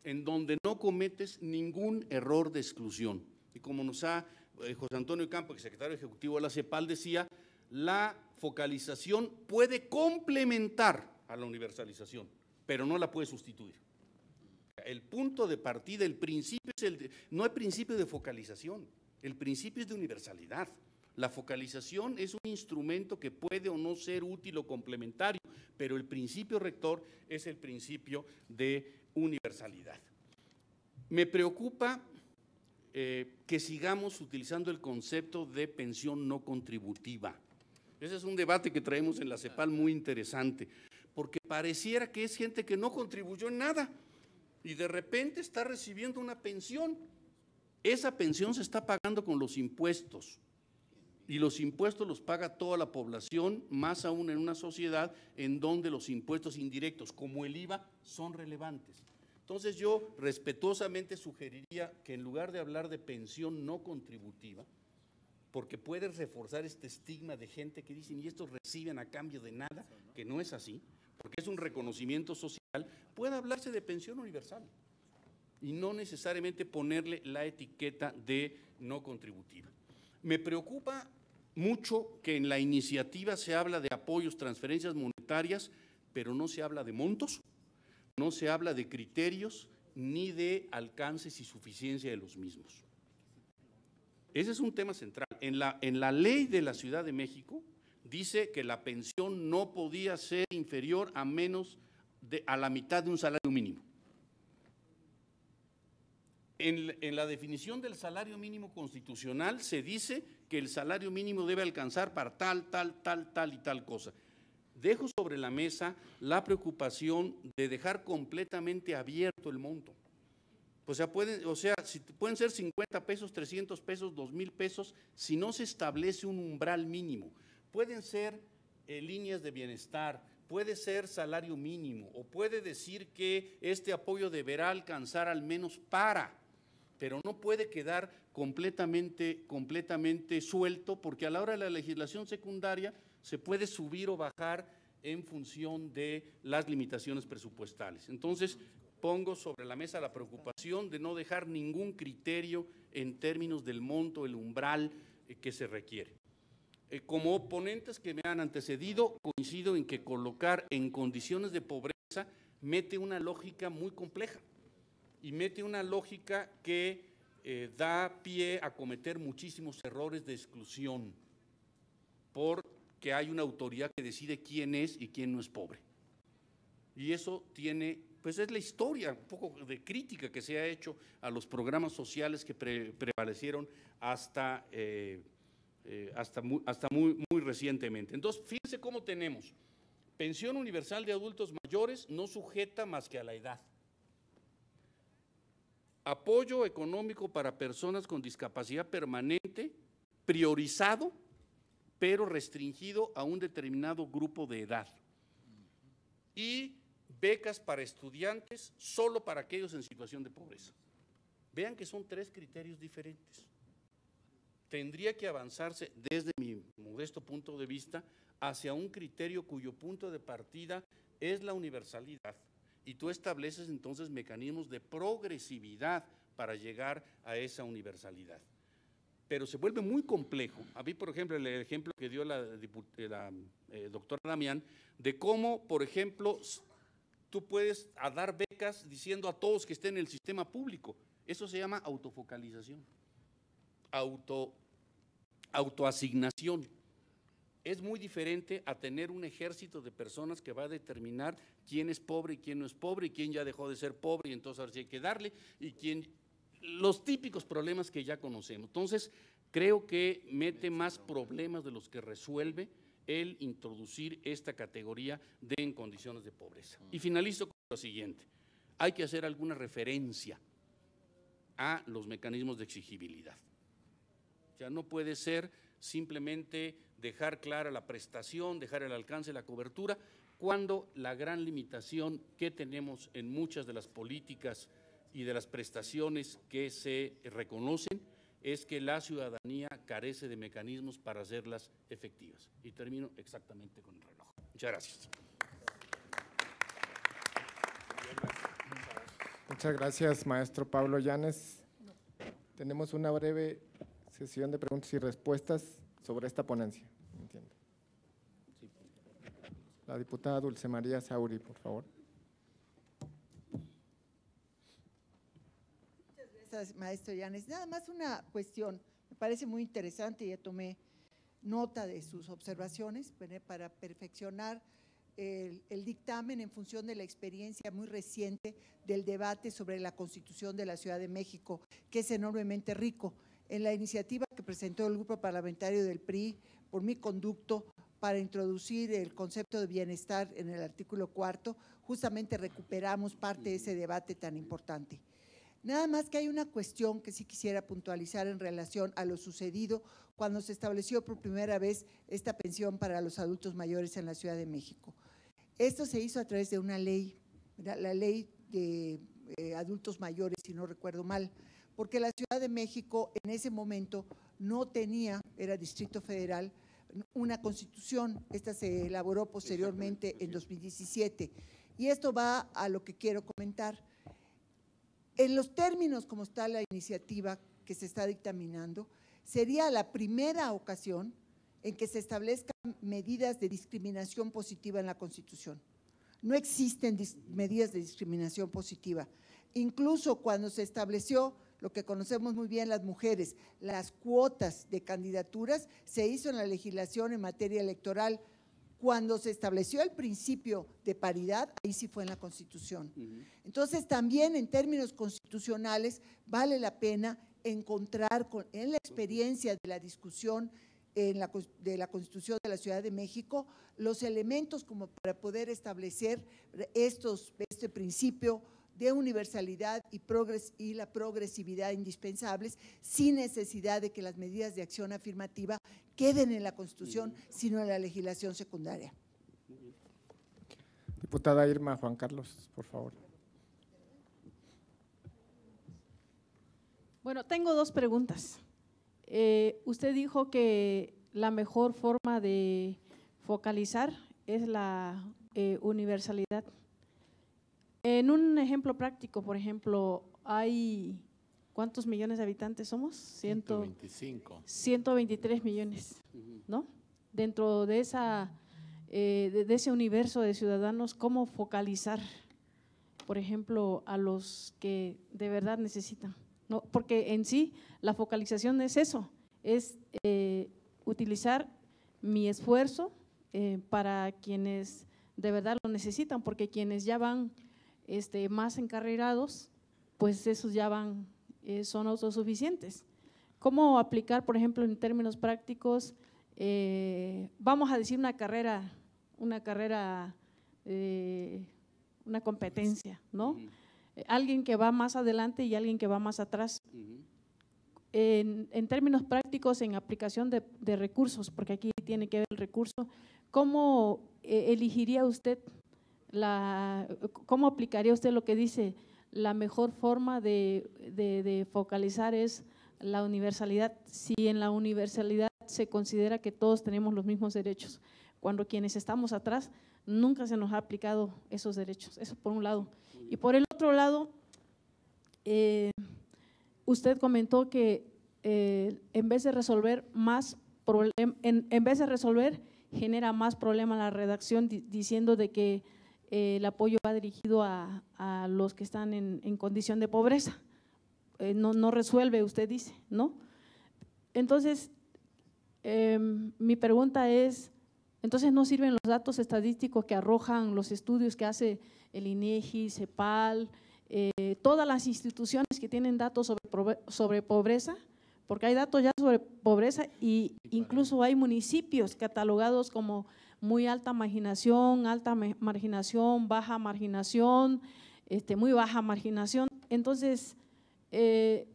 en donde no cometes ningún error de exclusión. Y como nos ha eh, José Antonio Campo, secretario ejecutivo de la CEPAL, decía, la focalización puede complementar a la universalización, pero no la puede sustituir. El punto de partida, el principio es el no hay principio de focalización, el principio es de universalidad. La focalización es un instrumento que puede o no ser útil o complementario, pero el principio rector es el principio de universalidad. Me preocupa eh, que sigamos utilizando el concepto de pensión no contributiva. Ese es un debate que traemos en la CEPAL muy interesante, porque pareciera que es gente que no contribuyó en nada, y de repente está recibiendo una pensión. Esa pensión se está pagando con los impuestos y los impuestos los paga toda la población, más aún en una sociedad en donde los impuestos indirectos, como el IVA, son relevantes. Entonces yo respetuosamente sugeriría que en lugar de hablar de pensión no contributiva, porque puede reforzar este estigma de gente que dicen y estos reciben a cambio de nada, que no es así, porque es un reconocimiento social puede hablarse de pensión universal y no necesariamente ponerle la etiqueta de no contributiva. Me preocupa mucho que en la iniciativa se habla de apoyos, transferencias monetarias, pero no se habla de montos, no se habla de criterios ni de alcances y suficiencia de los mismos. Ese es un tema central. En la, en la ley de la Ciudad de México dice que la pensión no podía ser inferior a menos a la mitad de un salario mínimo. En, la definición del salario mínimo constitucional se dice que el salario mínimo debe alcanzar para tal, tal, tal, tal y tal cosa. Dejo sobre la mesa la preocupación de dejar completamente abierto el monto. O sea, pueden, o sea pueden ser 50 pesos, 300 pesos, 2 mil pesos, si no se establece un umbral mínimo. Pueden ser eh, líneas de bienestar, puede ser salario mínimo o puede decir que este apoyo deberá alcanzar al menos para, pero no puede quedar completamente, completamente suelto porque a la hora de la legislación secundaria se puede subir o bajar en función de las limitaciones presupuestales. Entonces, pongo sobre la mesa la preocupación de no dejar ningún criterio en términos del monto, el umbral eh, que se requiere. Eh, como oponentes que me han antecedido, coincido en que colocar en condiciones de pobreza mete una lógica muy compleja y mete una lógica que eh, da pie a cometer muchísimos errores de exclusión porque hay una autoridad que decide quién es y quién no es pobre. Y eso tiene, pues es la historia, un poco de crítica que se ha hecho a los programas sociales que prevalecieron hasta eh, eh, hasta, muy, hasta muy, muy recientemente. Entonces, fíjense cómo tenemos. Pensión universal de adultos mayores no sujeta más que a la edad. Apoyo económico para personas con discapacidad permanente, priorizado, pero restringido a un determinado grupo de edad. Y becas para estudiantes solo para aquellos en situación de pobreza. Vean que son tres criterios diferentes tendría que avanzarse desde mi modesto punto de vista hacia un criterio cuyo punto de partida es la universalidad. Y tú estableces entonces mecanismos de progresividad para llegar a esa universalidad. Pero se vuelve muy complejo. A mí, por ejemplo, el ejemplo que dio la, eh, doctora Damián, de cómo, por ejemplo, tú puedes dar becas diciendo a todos que estén en el sistema público. Eso se llama autofocalización, auto autoasignación. Es muy diferente a tener un ejército de personas que va a determinar quién es pobre y quién no es pobre y quién ya dejó de ser pobre y entonces ahora sí hay que darle y quién los típicos problemas que ya conocemos. Entonces, creo que mete más problemas de los que resuelve el introducir esta categoría de en condiciones de pobreza. Y finalizo con lo siguiente. Hay que hacer alguna referencia a los mecanismos de exigibilidad sea, no puede ser simplemente dejar clara la prestación, dejar el alcance, la cobertura, cuando la gran limitación que tenemos en muchas de las políticas y de las prestaciones que se reconocen es que la ciudadanía carece de mecanismos para hacerlas efectivas. Y termino exactamente con el reloj. Muchas gracias. Muchas gracias, maestro Pablo Llanes. Tenemos una breve sesión de preguntas y respuestas sobre esta ponencia. La diputada Dulce María Sauri, por favor. Muchas gracias, maestro Yanes. Nada más una cuestión, me parece muy interesante, ya tomé nota de sus observaciones para perfeccionar el, dictamen en función de la experiencia muy reciente del debate sobre la Constitución de la Ciudad de México, que es enormemente rico en la iniciativa que presentó el Grupo Parlamentario del PRI por mi conducto para introducir el concepto de bienestar en el artículo cuarto, justamente recuperamos parte de ese debate tan importante. Nada más que hay una cuestión que sí quisiera puntualizar en relación a lo sucedido cuando se estableció por primera vez esta pensión para los adultos mayores en la Ciudad de México. Esto se hizo a través de una ley, la ley de eh, adultos mayores, si no recuerdo mal, porque la Ciudad de México en ese momento no tenía, era Distrito Federal, una constitución. Esta se elaboró posteriormente en 2017. Y esto va a lo que quiero comentar. En los términos como está la iniciativa que se está dictaminando, sería la primera ocasión en que se establezcan medidas de discriminación positiva en la Constitución. No existen medidas de discriminación positiva. Incluso cuando se estableció lo que conocemos muy bien las mujeres, las cuotas de candidaturas, se hizo en la legislación en materia electoral. Cuando se estableció el principio de paridad, ahí sí fue en la Constitución. Entonces, también en términos constitucionales, vale la pena encontrar en la experiencia de la discusión de la Constitución de la Ciudad de México los elementos como para poder establecer estos, este principio de universalidad y, la progresividad indispensables, sin necesidad de que las medidas de acción afirmativa queden en la Constitución, sino en la legislación secundaria. Diputada Irma Juan Carlos, por favor. Bueno, tengo dos preguntas. Eh, usted dijo que la mejor forma de focalizar es la eh, universalidad en un ejemplo práctico, por ejemplo, hay ¿cuántos millones de habitantes somos? 125. 123 millones, ¿no? Dentro de, esa, eh, de ese universo de ciudadanos, ¿cómo focalizar, por ejemplo, a los que de verdad necesitan? ¿No? Porque en sí la focalización es eso, es eh, utilizar mi esfuerzo eh, para quienes de verdad lo necesitan, porque quienes ya van este, más encarrerados, pues esos ya van, eh, son autosuficientes. ¿Cómo aplicar, por ejemplo, en términos prácticos, eh, vamos a decir una carrera, una carrera, eh, una competencia, ¿no? Alguien que va más adelante y alguien que va más atrás. en, términos prácticos, en aplicación de, de, recursos, porque aquí tiene que ver el recurso, ¿cómo elegiría usted ¿cómo aplicaría usted lo que dice? La mejor forma de, focalizar es la universalidad, si en la universalidad se considera que todos tenemos los mismos derechos, cuando quienes estamos atrás nunca se nos ha aplicado esos derechos, eso por un lado. Y por el otro lado, eh, usted comentó que eh, en vez de resolver más en, en, vez de resolver genera más problema la redacción diciendo de que eh, el apoyo va dirigido a, los que están en, condición de pobreza. Eh, no, resuelve, usted dice, ¿no? Entonces, em, mi pregunta es, entonces no sirven los datos estadísticos que arrojan los estudios que hace el INEGI, e CEPAL, eh, todas las instituciones que tienen datos sobre, pobreza, porque hay datos ya sobre pobreza e incluso hay municipios catalogados como muy alta marginación, alta marginación, baja marginación, este, muy baja marginación. Entonces, eh,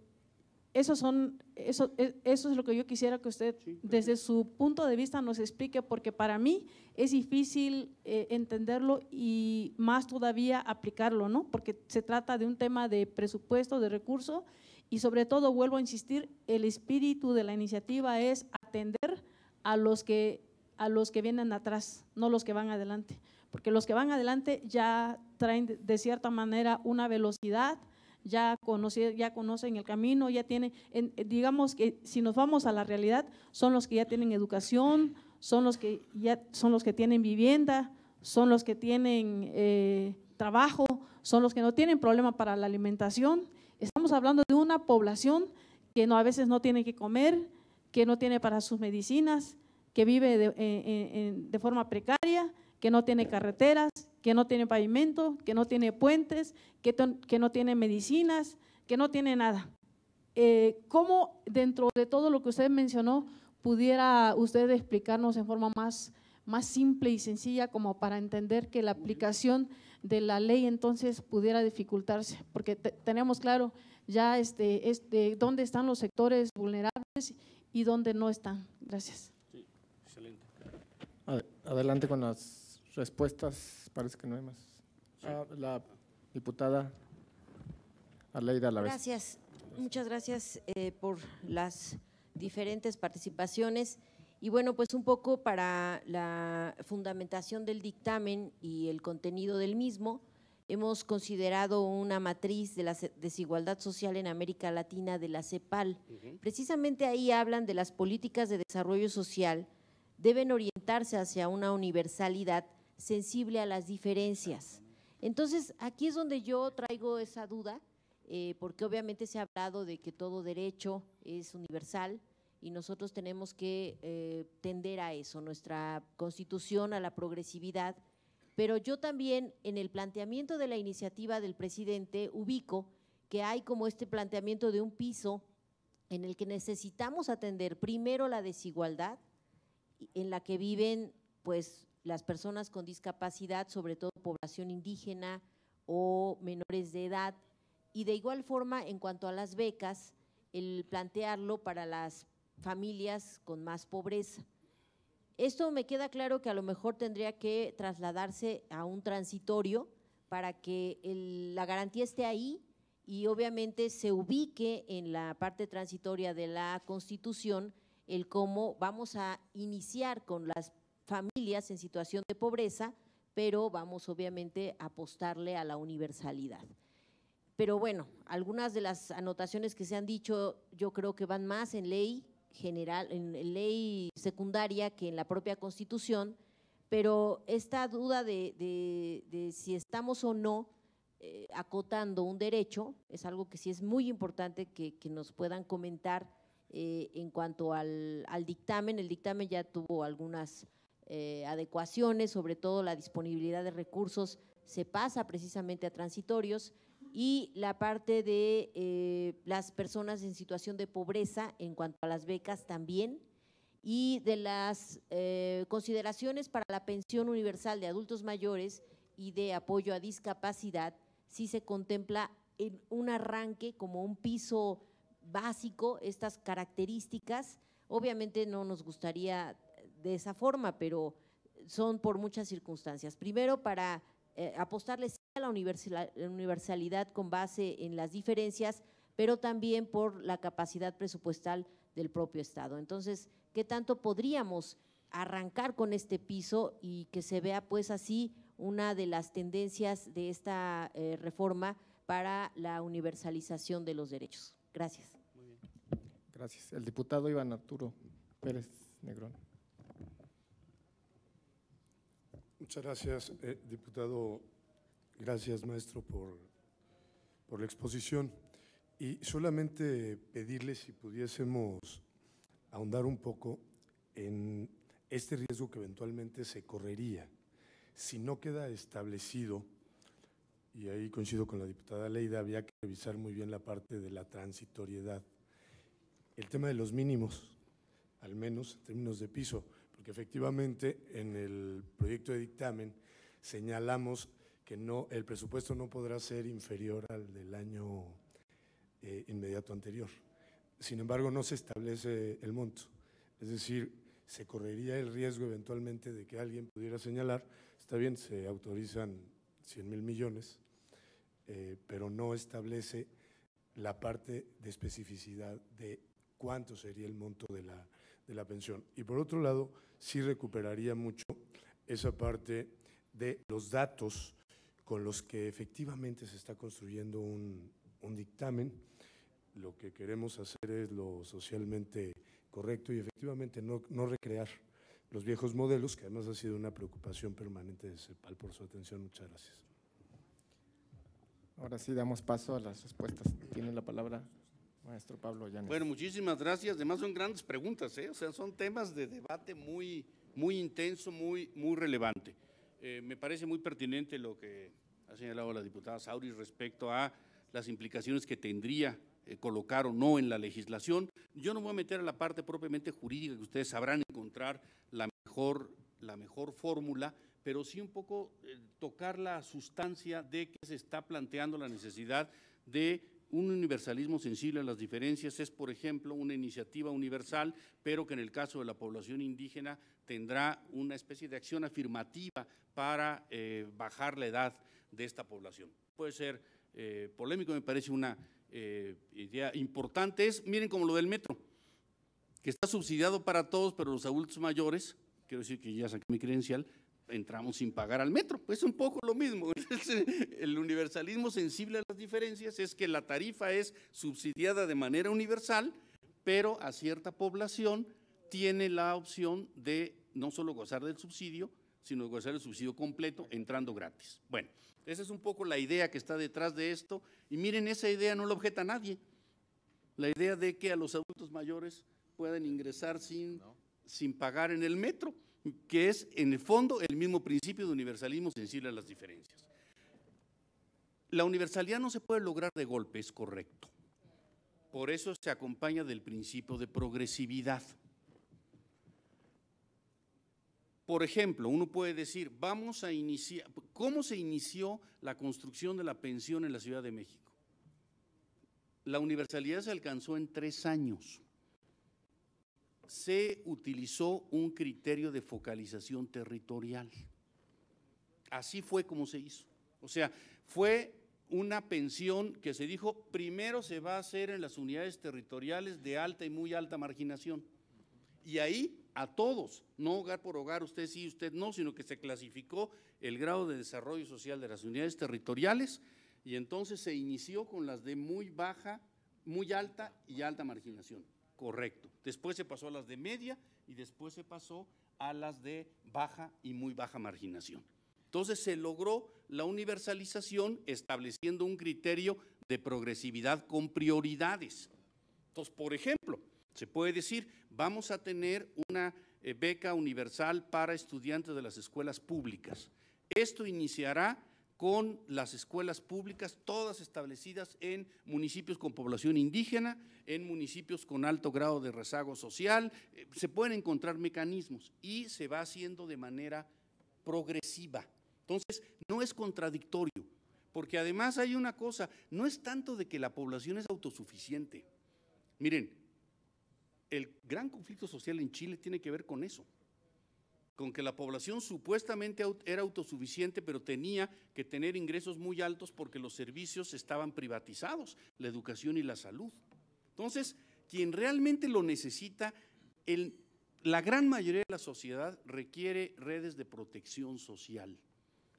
eso, son, eso, e, eso, es lo que yo quisiera que usted desde su punto de vista nos explique, porque para mí es difícil eh, entenderlo y más todavía aplicarlo, ¿no? Porque se trata de un tema de presupuesto, de recursos y sobre todo, vuelvo a insistir, el espíritu de la iniciativa es atender a los que a los que vienen atrás, no los que van adelante, porque los que van adelante ya traen de cierta manera una velocidad, ya, ya conocen el camino, ya tienen, eh, digamos que si nos vamos a la realidad, son los que ya tienen educación, son los que ya son los que tienen vivienda, son los que tienen eh, trabajo, son los que no tienen problema para la alimentación. Estamos hablando de una población que no, a veces no tiene que comer, que no tiene para sus medicinas, que vive de, forma precaria, que no tiene carreteras, que no tiene pavimento, que no tiene puentes, que, no tiene medicinas, que no tiene nada. Eh, ¿Cómo dentro de todo lo que usted mencionó pudiera usted explicarnos en forma más, más simple y sencilla como para entender que la aplicación de la ley entonces pudiera dificultarse? Porque tenemos claro ya este, este, dónde están los sectores vulnerables y dónde no están. Gracias. Adelante con las respuestas, parece que no hay más. Ah, la diputada Aleida Alavés. Gracias, muchas gracias eh, por las diferentes participaciones. Y bueno, pues un poco para la fundamentación del dictamen y el contenido del mismo, hemos considerado una matriz de la desigualdad social en América Latina de la CEPAL. Precisamente ahí hablan de las políticas de desarrollo social deben orientarse hacia una universalidad sensible a las diferencias. Entonces, aquí es donde yo traigo esa duda, eh, porque obviamente se ha hablado de que todo derecho es universal y nosotros tenemos que eh, tender a eso, nuestra constitución, a la progresividad, pero yo también en el planteamiento de la iniciativa del presidente ubico que hay como este planteamiento de un piso en el que necesitamos atender primero la desigualdad en la que viven pues, las personas con discapacidad, sobre todo población indígena o menores de edad. Y de igual forma, en cuanto a las becas, el plantearlo para las familias con más pobreza. Esto me queda claro que a lo mejor tendría que trasladarse a un transitorio para que la garantía esté ahí y obviamente se ubique en la parte transitoria de la Constitución el cómo vamos a iniciar con las familias en situación de pobreza, pero vamos obviamente a apostarle a la universalidad. Pero bueno, algunas de las anotaciones que se han dicho yo creo que van más en ley general, en ley secundaria que en la propia Constitución, pero esta duda de, si estamos o no eh, acotando un derecho es algo que sí es muy importante que nos puedan comentar eh, en cuanto al, dictamen, el dictamen ya tuvo algunas eh, adecuaciones, sobre todo la disponibilidad de recursos se pasa precisamente a transitorios y la parte de eh, las personas en situación de pobreza en cuanto a las becas también y de las consideraciones para la pensión universal de adultos mayores y de apoyo a discapacidad, sí se contempla en un arranque como un piso básico estas características. Obviamente no nos gustaría de esa forma, pero son por muchas circunstancias. Primero, para eh, apostarle apostarles a la universalidad con base en las diferencias, pero también por la capacidad presupuestal del propio Estado. Entonces, ¿qué tanto podríamos arrancar con este piso y que se vea pues así una de las tendencias de esta eh, reforma para la universalización de los derechos? Gracias. Muy bien. Gracias. El diputado Iván Arturo Pérez Negrón. Muchas gracias, eh, diputado. Gracias, maestro, por, por la exposición. Y solamente pedirle si pudiésemos ahondar un poco en este riesgo que eventualmente se correría si no queda establecido y ahí coincido con la diputada Leida, había que revisar muy bien la parte de la transitoriedad. El tema de los mínimos, al menos en términos de piso, porque efectivamente en el proyecto de dictamen señalamos que no, el presupuesto no podrá ser inferior al del año eh, inmediato anterior. Sin embargo, no se establece el monto. Es decir, se correría el riesgo eventualmente de que alguien pudiera señalar, está bien, se autorizan 100 mil millones, eh, pero no establece la parte de especificidad de cuánto sería el monto de la, de la pensión. Y por otro lado, sí recuperaría mucho esa parte de los datos con los que efectivamente se está construyendo un, dictamen. Lo que queremos hacer es lo socialmente correcto y efectivamente no recrear los viejos modelos, que además ha sido una preocupación permanente de CEPAL. Por su atención, muchas gracias. Ahora sí damos paso a las respuestas. Tiene la palabra maestro Pablo Llanes. Bueno, muchísimas gracias. Además son grandes preguntas, ¿eh? o sea, son temas de debate muy, muy intenso, muy, muy relevante. Eh, me parece muy pertinente lo que ha señalado la diputada Sauri respecto a las implicaciones que tendría eh, colocar o no en la legislación. Yo no voy a meter a la parte propiamente jurídica que ustedes sabrán encontrar la mejor, la mejor fórmula pero sí un poco eh, tocar la sustancia de que se está planteando la necesidad de un universalismo sensible a las diferencias es, por ejemplo, una iniciativa universal, pero que en el caso de la población indígena tendrá una especie de acción afirmativa para eh, bajar la edad de esta población. Puede ser eh, polémico, me parece una idea importante. Es, miren como lo del metro, que está subsidiado para todos, pero los adultos mayores, quiero decir que ya saqué mi credencial, entramos sin pagar al metro. es pues, un poco lo mismo. *laughs* El universalismo sensible a las diferencias es que la tarifa es subsidiada de manera universal, pero a cierta población tiene la opción de no solo gozar del subsidio, sino gozar el subsidio completo entrando gratis. Bueno, esa es un poco la idea que está detrás de esto. Y miren, esa idea no la objeta nadie. La idea de que a los adultos mayores puedan ingresar sin, sin pagar en el metro que es en el fondo el mismo principio de universalismo sensible a las diferencias. La universalidad no se puede lograr de golpe, es correcto. Por eso se acompaña del principio de progresividad. Por ejemplo, uno puede decir, vamos a iniciar, ¿cómo se inició la construcción de la pensión en la Ciudad de México? La universalidad se alcanzó en tres años se utilizó un criterio de focalización territorial. Así fue como se hizo. O sea, fue una pensión que se dijo, primero se va a hacer en las unidades territoriales de alta y muy alta marginación. Y ahí a todos, no hogar por hogar, usted sí, usted no, sino que se clasificó el grado de desarrollo social de las unidades territoriales y entonces se inició con las de muy baja, muy alta y alta marginación correcto. Después se pasó a las de media y después se pasó a las de baja y muy baja marginación. Entonces se logró la universalización estableciendo un criterio de progresividad con prioridades. Entonces, por ejemplo, se puede decir, vamos a tener una eh, beca universal para estudiantes de las escuelas públicas. Esto iniciará con las escuelas públicas, todas establecidas en municipios con población indígena, en municipios con alto grado de rezago social, eh, se pueden encontrar mecanismos y se va haciendo de manera progresiva. Entonces, no es contradictorio, porque además hay una cosa, no es tanto de que la población es autosuficiente. Miren, el gran conflicto social en Chile tiene que ver con eso con que la población supuestamente era autosuficiente, pero tenía que tener ingresos muy altos porque los servicios estaban privatizados, la educación y la salud. Entonces, quien realmente lo necesita, la gran mayoría de la sociedad requiere redes de protección social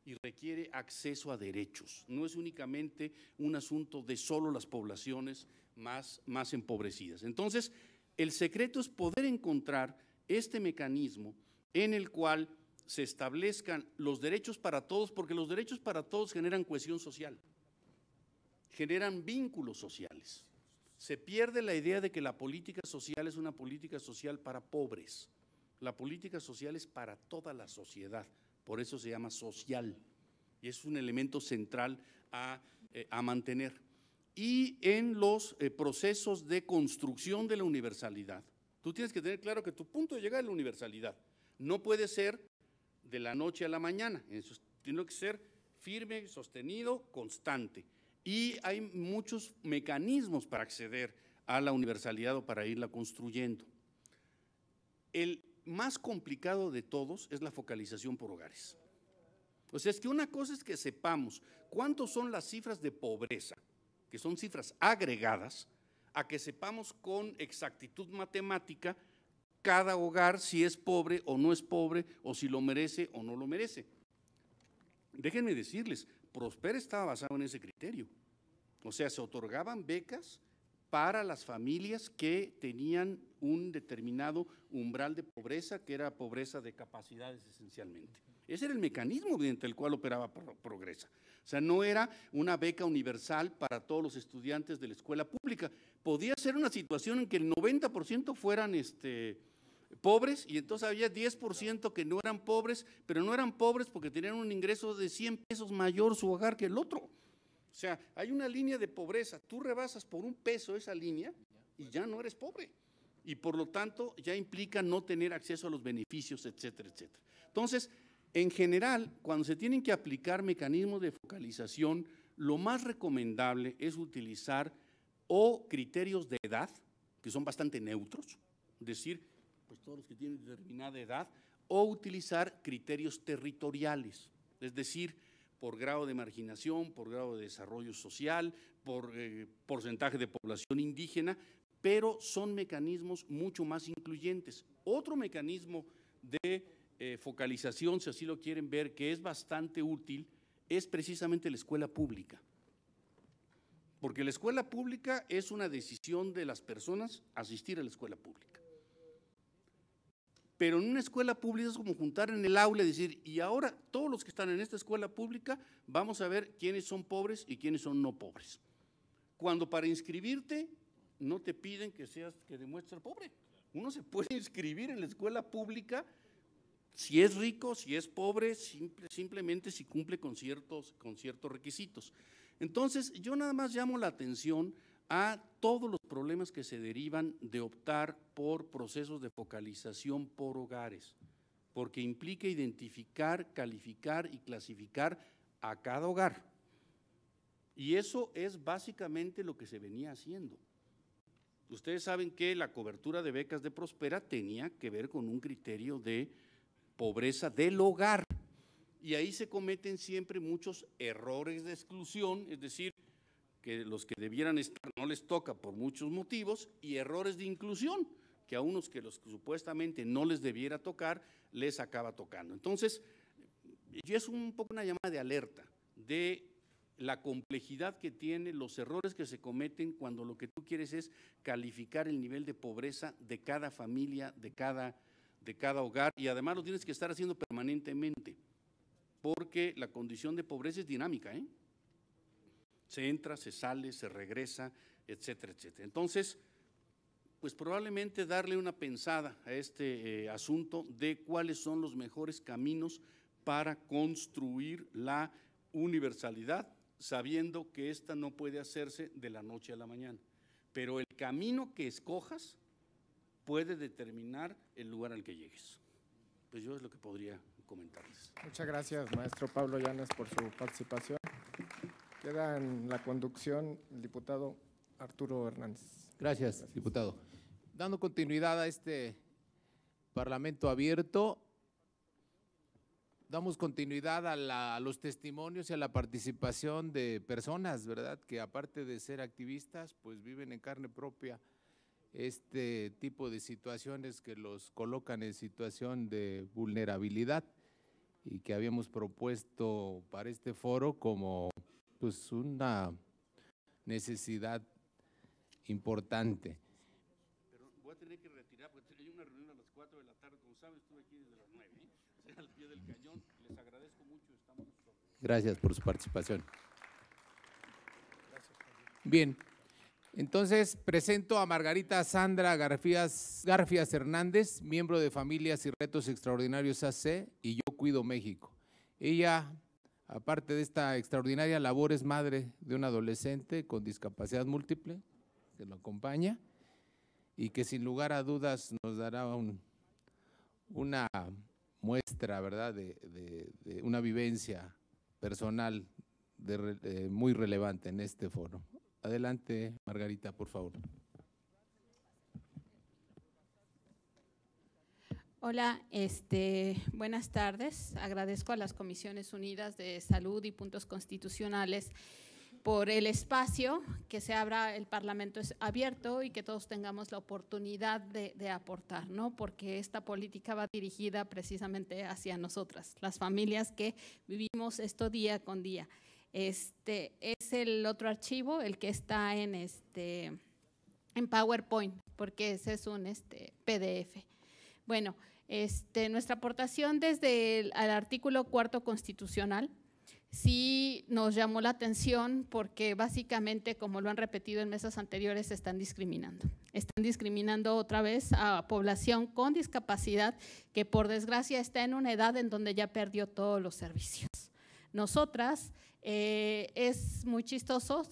y requiere acceso a derechos. No es únicamente un asunto de solo las poblaciones más, más empobrecidas. Entonces, el secreto es poder encontrar este mecanismo en el cual se establezcan los derechos para todos, porque los derechos para todos generan cohesión social, generan vínculos sociales. Se pierde la idea de que la política social es una política social para pobres. La política social es para toda la sociedad, por eso se llama social y es un elemento central a, eh, mantener. Y en los eh, procesos de construcción de la universalidad, tú tienes que tener claro que tu punto de llegada es la universalidad no puede ser de la noche a la mañana, tiene que ser firme, sostenido, constante. Y hay muchos mecanismos para acceder a la universalidad o para irla construyendo. El más complicado de todos es la focalización por hogares. O sea, es que una cosa es que sepamos cuántos son las cifras de pobreza, que son cifras agregadas, a que sepamos con exactitud matemática cada hogar si es pobre o no es pobre, o si lo merece o no lo merece. Déjenme decirles, Prospera estaba basado en ese criterio. O sea, se otorgaban becas para las familias que tenían un determinado umbral de pobreza, que era pobreza de capacidades esencialmente. Ese era el mecanismo mediante el cual operaba Progresa. O sea, no era una beca universal para todos los estudiantes de la escuela pública. Podía ser una situación en que el 90% fueran este, pobres y entonces había 10% que no eran pobres, pero no eran pobres porque tenían un ingreso de 100 pesos mayor su hogar que el otro. O sea, hay una línea de pobreza, tú rebasas por un peso esa línea y ya no eres pobre. Y por lo tanto ya implica no tener acceso a los beneficios, etcétera, etcétera. Entonces, en general, cuando se tienen que aplicar mecanismos de focalización, lo más recomendable es utilizar o criterios de edad, que son bastante neutros, decir, pues todos los que tienen determinada edad, o utilizar criterios territoriales, es decir, por grado de marginación, por grado de desarrollo social, por eh, porcentaje de población indígena, pero son mecanismos mucho más incluyentes. Otro mecanismo de eh, focalización, si así lo quieren ver, que es bastante útil, es precisamente la escuela pública. Porque la escuela pública es una decisión de las personas asistir a la escuela pública. Pero en una escuela pública es como juntar en el aula y decir, y ahora todos los que están en esta escuela pública, vamos a ver quiénes son pobres y quiénes son no pobres. Cuando para inscribirte no te piden que seas, que demuestres pobre. Uno se puede *laughs* inscribir en la escuela pública si es rico, si es pobre, simplemente si cumple con ciertos, con ciertos requisitos. Entonces, yo nada más llamo la atención a todos los problemas que se derivan de optar por procesos de focalización por hogares, porque implica identificar, calificar y clasificar a cada hogar. Y eso es básicamente lo que se venía haciendo. Ustedes saben que la cobertura de becas de Prospera tenía que ver con un criterio de pobreza del hogar. Y ahí se cometen siempre muchos errores de exclusión, es decir, que los que debieran estar no les toca por muchos motivos y errores de inclusión que a unos que los supuestamente no les debiera tocar les acaba tocando. Entonces, yo es un poco una llamada de alerta de la complejidad que tiene, los errores que se cometen cuando lo que tú quieres es calificar el nivel de pobreza de cada familia, de cada, de cada hogar, y además lo tienes que estar haciendo permanentemente, porque la condición de pobreza es dinámica, ¿eh? Se entra, se sale, se regresa, etcétera, etcétera. Entonces, pues probablemente darle una pensada a este eh, asunto de cuáles son los mejores caminos para construir la universalidad, sabiendo que esta no puede hacerse de la noche a la mañana. Pero el camino que escojas puede determinar el lugar al que llegues. Pues yo es lo que podría comentarles. Muchas gracias, maestro Pablo Llanes, por su participación. Queda en la conducción el diputado Arturo Hernández. Gracias, diputado. Dando continuidad a este Parlamento abierto, damos continuidad a, a, los testimonios y a la participación de personas, ¿verdad? Que aparte de ser activistas, pues viven en carne propia este tipo de situaciones que los colocan en situación de vulnerabilidad y que habíamos propuesto para este foro como pues una necesidad importante. Pero voy a tener que retirar porque hay una reunión a las 4 de la tarde, como saben, estuve aquí desde las 9, ¿eh? o sea, al pie del cañón. Les agradezco mucho, estamos Gracias por su participación. Gracias. Bien. Entonces presento a Margarita Sandra Garfias, Garfias, Hernández, miembro de Familias y Retos Extraordinarios AC y Yo Cuido México. Ella aparte de esta extraordinaria labor, es madre de un adolescente con discapacidad múltiple que lo acompaña y que sin lugar a dudas nos dará una muestra, ¿verdad?, de, una vivencia personal eh, muy relevante en este foro. Adelante, Margarita, por favor. Hola, este, buenas tardes. Agradezco a las Comisiones Unidas de Salud y Puntos Constitucionales por el espacio, que se abra el Parlamento es abierto y que todos tengamos la oportunidad de, aportar, ¿no? Porque esta política va dirigida precisamente hacia nosotras, las familias que vivimos esto día con día. Este es el otro archivo, el que está en este en PowerPoint, porque ese es un este, PDF. Bueno, este, nuestra aportación desde el artículo cuarto constitucional sí nos llamó la atención porque básicamente, como lo han repetido en mesas anteriores, están discriminando. Están discriminando otra vez a población con discapacidad que por desgracia está en una edad en donde ya perdió todos los servicios. Nosotras eh, es muy chistoso,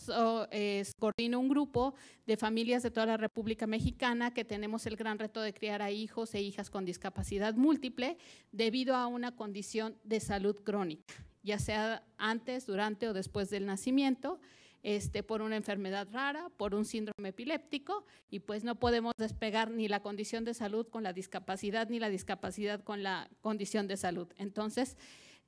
Es un grupo de familias de toda la República Mexicana que tenemos el gran reto de criar a hijos e hijas con discapacidad múltiple debido a una condición de salud crónica, ya sea antes, durante o después del nacimiento. Este, por una enfermedad rara, por un síndrome epiléptico, y pues no podemos despegar ni la condición de salud con la discapacidad, ni la discapacidad con la condición de salud. Entonces,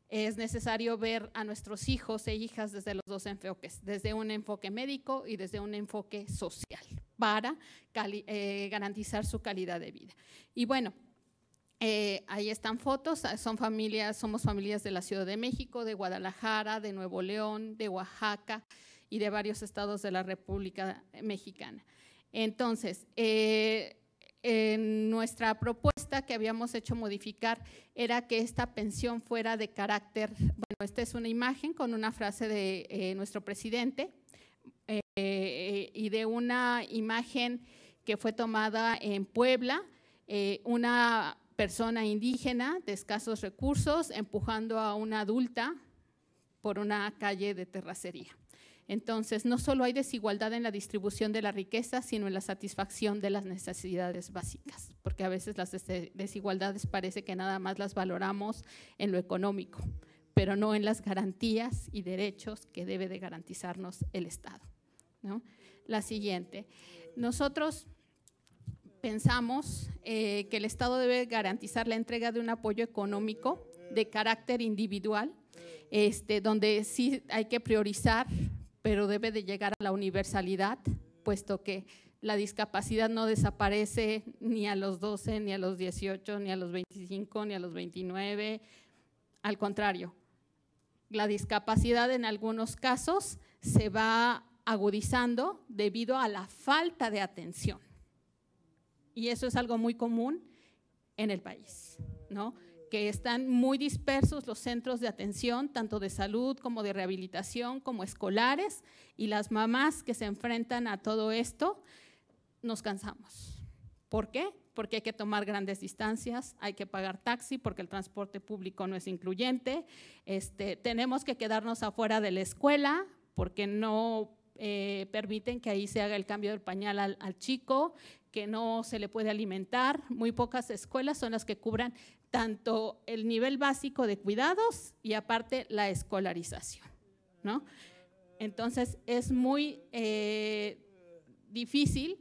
es necesario ver a nuestros hijos e hijas desde los dos enfoques, desde un enfoque médico y desde un enfoque social, para eh, garantizar su calidad de vida. Y bueno, eh, ahí están fotos, ah, son familias, somos familias de la Ciudad de México, de Guadalajara, de Nuevo León, de Oaxaca y de varios estados de la República Mexicana. Entonces, eh, nuestra propuesta que habíamos hecho modificar era que esta pensión fuera de carácter, bueno, esta es una imagen con una frase de eh, nuestro presidente eh, y de una imagen que fue tomada en Puebla, eh, una persona indígena de escasos recursos empujando a una adulta por una calle de terracería. Entonces, no solo hay desigualdad en la distribución de la riqueza, sino en la satisfacción de las necesidades básicas, porque a veces las desigualdades parece que nada más las valoramos en lo económico, pero no en las garantías y derechos que debe de garantizarnos el Estado. La siguiente, nosotros pensamos eh, que el Estado debe garantizar la entrega de un apoyo económico de carácter individual, este, donde sí hay que priorizar pero debe de llegar a la universalidad, puesto que la discapacidad no desaparece ni a los 12, ni a los 18, ni a los 25, ni a los 29. Al contrario, la discapacidad en algunos casos se va agudizando debido a la falta de atención. Y eso es algo muy común en el país, ¿no? que están muy dispersos los centros de atención, tanto de salud como de rehabilitación, como escolares, y las mamás que se enfrentan a todo esto, nos cansamos. ¿Por qué? Porque hay que tomar grandes distancias, hay que pagar taxi porque el transporte público no es incluyente, este, tenemos que quedarnos afuera de la escuela porque no eh, permiten que ahí se haga el cambio del pañal al chico, que no se le puede alimentar. Muy pocas escuelas son las que cubran tanto el nivel básico de cuidados y aparte la escolarización. Entonces es muy eh, difícil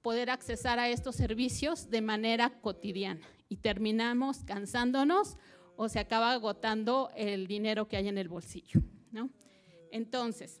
poder accesar a estos servicios de manera cotidiana y terminamos cansándonos o se acaba agotando el dinero que hay en el bolsillo. Entonces,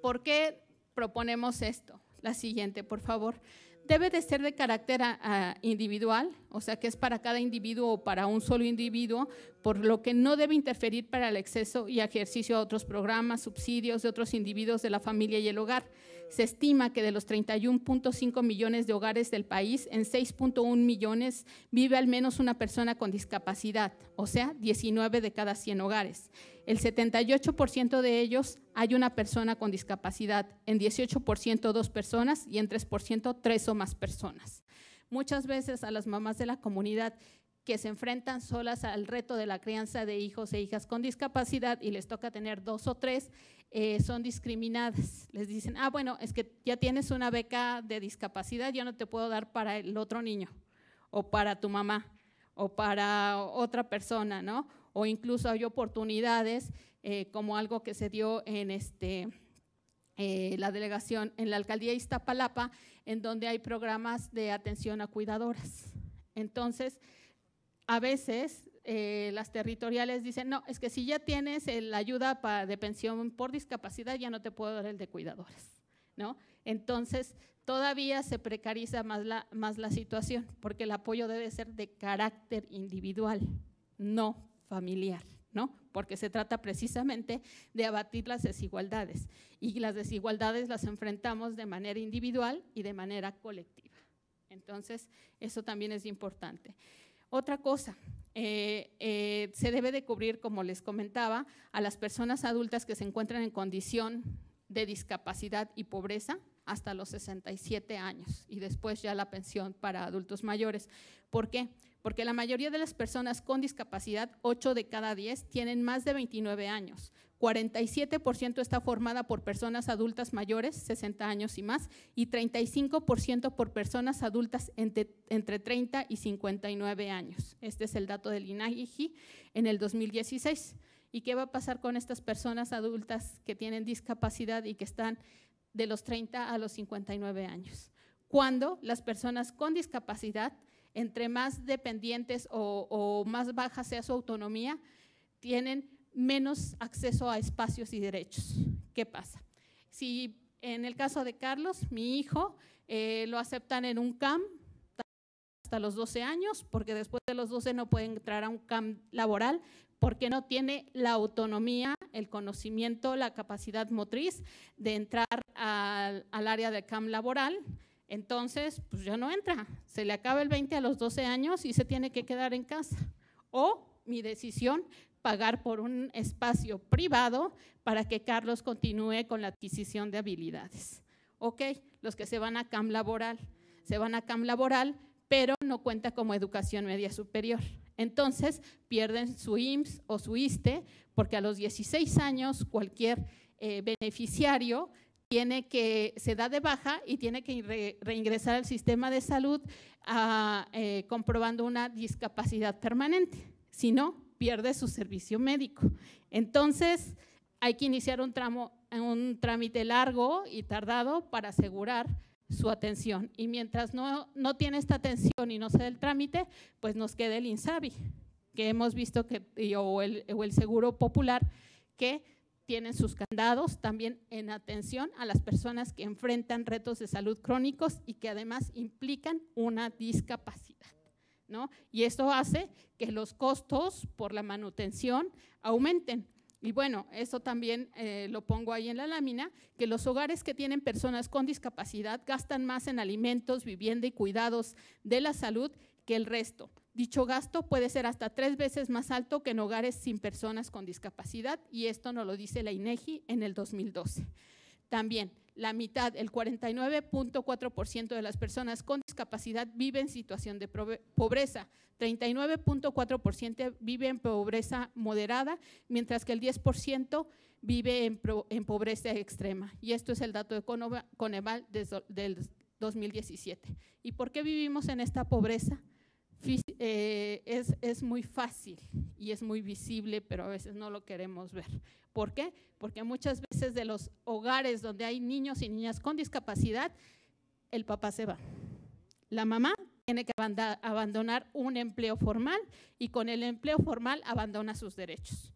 ¿por qué proponemos esto? La siguiente, por favor debe de ser de carácter ah, ah, individual, o sea que es para cada individuo o para un solo individuo, por lo que no debe interferir para el acceso y ejercicio a otros programas, subsidios de otros individuos de la familia y el hogar. Se estima que de los 31.5 millones de hogares del país, en 6.1 millones vive al menos una persona con discapacidad, o sea, 19 de cada 100 hogares. El 78% de ellos hay una persona con discapacidad, en 18% dos personas y en 3% tres o más personas. Muchas veces a las mamás de la comunidad que se enfrentan solas al reto de la crianza de hijos e hijas con discapacidad y les toca tener dos o tres, eh, son discriminadas. Les dicen, ah, bueno, es que ya tienes una beca de discapacidad, yo no te puedo dar para el otro niño, o para tu mamá, o para otra persona, ¿no? O incluso hay oportunidades eh, como algo que se dio en este, eh, la delegación, en la alcaldía de Iztapalapa, en donde hay programas de atención a cuidadoras. Entonces, a veces eh, las territoriales dicen, no, es que si ya tienes la ayuda de pensión por discapacidad, ya no te puedo dar el de cuidadoras, ¿no? Entonces, todavía se precariza más la, más la situación, porque el apoyo debe ser de carácter individual, no familiar. Porque se trata precisamente de abatir las desigualdades y las desigualdades las enfrentamos de manera individual y de manera colectiva. Entonces, eso también es importante. Otra cosa, eh, eh, se debe de cubrir, como les comentaba, a las personas adultas que se encuentran en condición de discapacidad y pobreza hasta los 67 años y después ya la pensión para adultos mayores. ¿Por qué? porque la mayoría de las personas con discapacidad, 8 de cada 10, tienen más de 29 años. 47% está formada por personas adultas mayores, 60 años y más, y 35% por personas adultas entre, entre 30 y 59 años. Este es el dato del INAGI en el 2016. ¿Y qué va a pasar con estas personas adultas que tienen discapacidad y que están de los 30 a los 59 años? Cuando las personas con discapacidad entre más dependientes o, más baja sea su autonomía, tienen menos acceso a espacios y derechos. ¿Qué pasa? Si en el caso de Carlos, mi hijo, eh, lo aceptan en un CAM hasta los 12 años, porque después de los 12 no puede entrar a un CAM laboral porque no tiene la autonomía, el conocimiento, la capacidad motriz de entrar al, área del CAM laboral. Entonces, pues ya no entra. Se le acaba el 20 a los 12 años y se tiene que quedar en casa. O mi decisión, pagar por un espacio privado para que Carlos continúe con la adquisición de habilidades. Ok, los que se van a CAM laboral, se van a CAM laboral, pero no cuenta como educación media superior. Entonces pierden su IMSS o su ISTE, porque a los 16 años cualquier eh, beneficiario tiene que, se da de baja y tiene que reingresar al sistema de salud ah, eh, comprobando una discapacidad permanente. Si no, pierde su servicio médico. Entonces, hay que iniciar un, tramo, un trámite largo y tardado para asegurar su atención. Y mientras no, no tiene esta atención y no se da el trámite, pues nos queda el INSABI, que hemos visto que, o el, o el Seguro Popular, que tienen sus candados también en atención a las personas que enfrentan retos de salud crónicos y que además implican una discapacidad. ¿no? Y esto hace que los costos por la manutención aumenten. Y bueno, eso también eh, lo pongo ahí en la lámina, que los hogares que tienen personas con discapacidad gastan más en alimentos, vivienda y cuidados de la salud que el resto. Dicho gasto puede ser hasta tres veces más alto que en hogares sin personas con discapacidad y esto nos lo dice la INEGI e en el 2012. También la mitad, el 49.4% de las personas con discapacidad vive en situación de pobreza, 39.4% vive en pobreza moderada, mientras que el 10% vive en, pobreza extrema. Y esto es el dato de Coneval del 2017. ¿Y por qué vivimos en esta pobreza? Eh, es, es muy fácil y es muy visible, pero a veces no lo queremos ver. ¿Por qué? Porque muchas veces de los hogares donde hay niños y niñas con discapacidad, el papá se va. La mamá tiene que abandonar un empleo formal y con el empleo formal abandona sus derechos,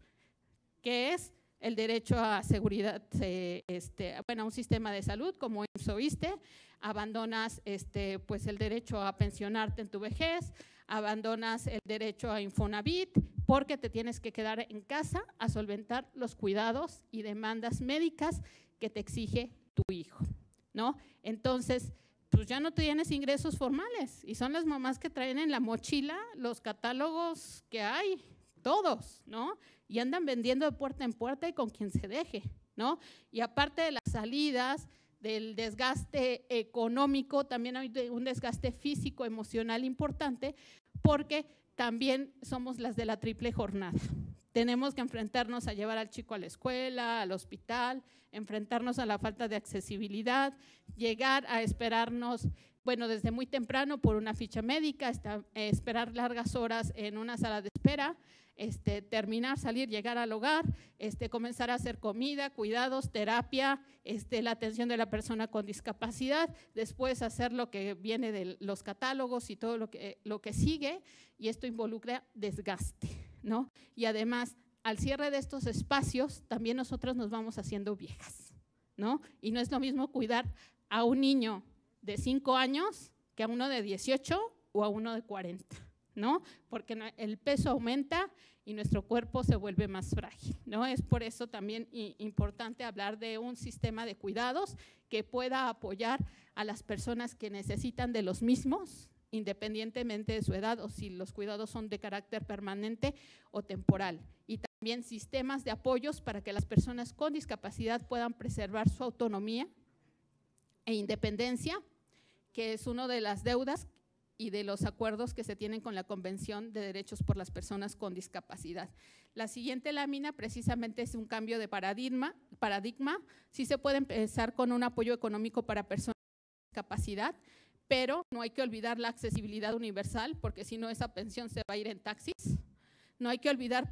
que es el derecho a seguridad, eh, este, bueno, a un sistema de salud como oíste, abandonas este, pues el derecho a pensionarte en tu vejez, abandonas el derecho a Infonavit porque te tienes que quedar en casa a solventar los cuidados y demandas médicas que te exige tu hijo, ¿no? Entonces, pues ya no tienes ingresos formales y son las mamás que traen en la mochila los catálogos que hay, todos, ¿no? Y andan vendiendo de puerta en puerta y con quien se deje, ¿no? Y aparte de las salidas, del desgaste económico, también hay un desgaste físico, emocional importante, porque también somos las de la triple jornada. Tenemos que enfrentarnos a llevar al chico a la escuela, al hospital, enfrentarnos a la falta de accesibilidad, llegar a esperarnos bueno, desde muy temprano por una ficha médica, eh, esperar largas horas en una sala de espera, este, terminar, salir, llegar al hogar, este, comenzar a hacer comida, cuidados, terapia, este, la atención de la persona con discapacidad, después hacer lo que viene de los catálogos y todo lo que, lo que sigue, y esto involucra desgaste, ¿no? Y además, al cierre de estos espacios, también nosotras nos vamos haciendo viejas, ¿no? Y no es lo mismo cuidar a un niño de 5 años que a uno de 18 o a uno de 40, ¿no? Porque el peso aumenta y nuestro cuerpo se vuelve más frágil, ¿no? Es por eso también importante hablar de un sistema de cuidados que pueda apoyar a las personas que necesitan de los mismos, independientemente de su edad o si los cuidados son de carácter permanente o temporal. Y también sistemas de apoyos para que las personas con discapacidad puedan preservar su autonomía e independencia que es uno de las deudas y de los acuerdos que se tienen con la Convención de Derechos por las Personas con Discapacidad. La siguiente lámina precisamente es un cambio de paradigma. paradigma. Sí se puede empezar con un apoyo económico para personas con discapacidad, pero no hay que olvidar la accesibilidad universal, porque si no esa pensión se va a ir en taxis. No hay que olvidar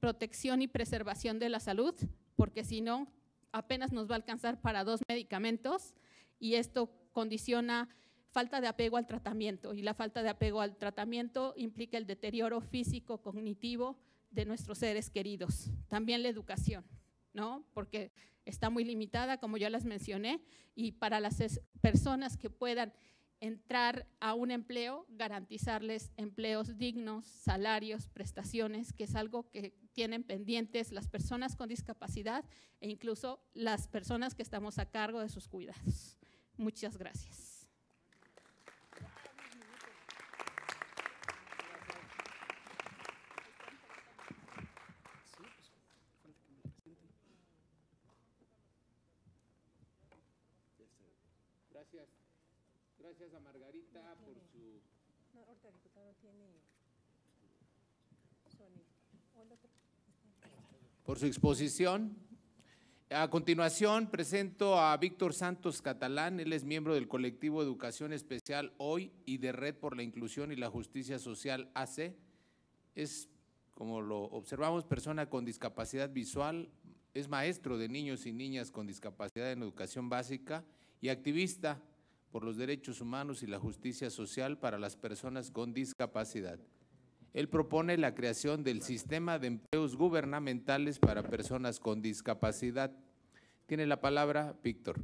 protección y preservación de la salud, porque si no apenas nos va a alcanzar para dos medicamentos y esto condiciona falta de apego al tratamiento y la falta de apego al tratamiento implica el deterioro físico, cognitivo de nuestros seres queridos. También la educación, ¿no? Porque está muy limitada, como yo las mencioné, y para las personas que puedan entrar a un empleo, garantizarles empleos dignos, salarios, prestaciones, que es algo que tienen pendientes las personas con discapacidad e incluso las personas que estamos a cargo de sus cuidados. Muchas gracias. Gracias. Gracias a Margarita no por su... No, ahorita diputado tiene... sonido. Por su exposición. A continuación, presento a Víctor Santos Catalán. Él es miembro del colectivo Educación Especial Hoy y de Red por la Inclusión y la Justicia Social AC. Es, como lo observamos, persona con discapacidad visual, es maestro de niños y niñas con discapacidad en educación básica y activista por los derechos humanos y la justicia social para las personas con discapacidad. Él propone la creación del sistema de empleos gubernamentales para personas con discapacidad. Tiene la palabra Víctor.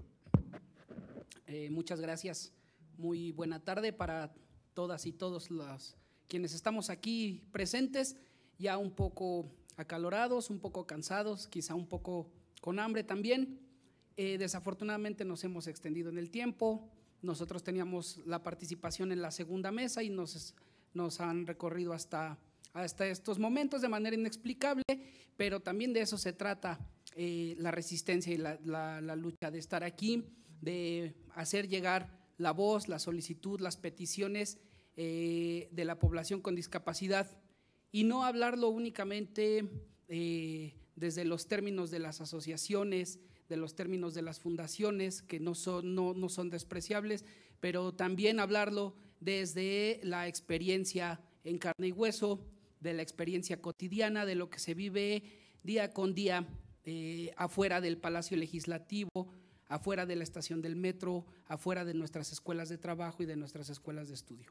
Eh, muchas gracias. Muy buena tarde para todas y todos los, quienes estamos aquí presentes, ya un poco acalorados, un poco cansados, quizá un poco con hambre también. Eh, desafortunadamente nos hemos extendido en el tiempo. Nosotros teníamos la participación en la segunda mesa y nos nos han recorrido hasta, hasta estos momentos de manera inexplicable, pero también de eso se trata eh, la resistencia y la, lucha, de estar aquí, de hacer llegar la voz, la solicitud, las peticiones eh, de la población con discapacidad y no hablarlo únicamente eh, desde los términos de las asociaciones, de los términos de las fundaciones, que no son, no son despreciables, pero también hablarlo desde la experiencia en carne y hueso, de la experiencia cotidiana, de lo que se vive día con día eh, afuera del Palacio Legislativo, afuera de la estación del metro, afuera de nuestras escuelas de trabajo y de nuestras escuelas de estudio.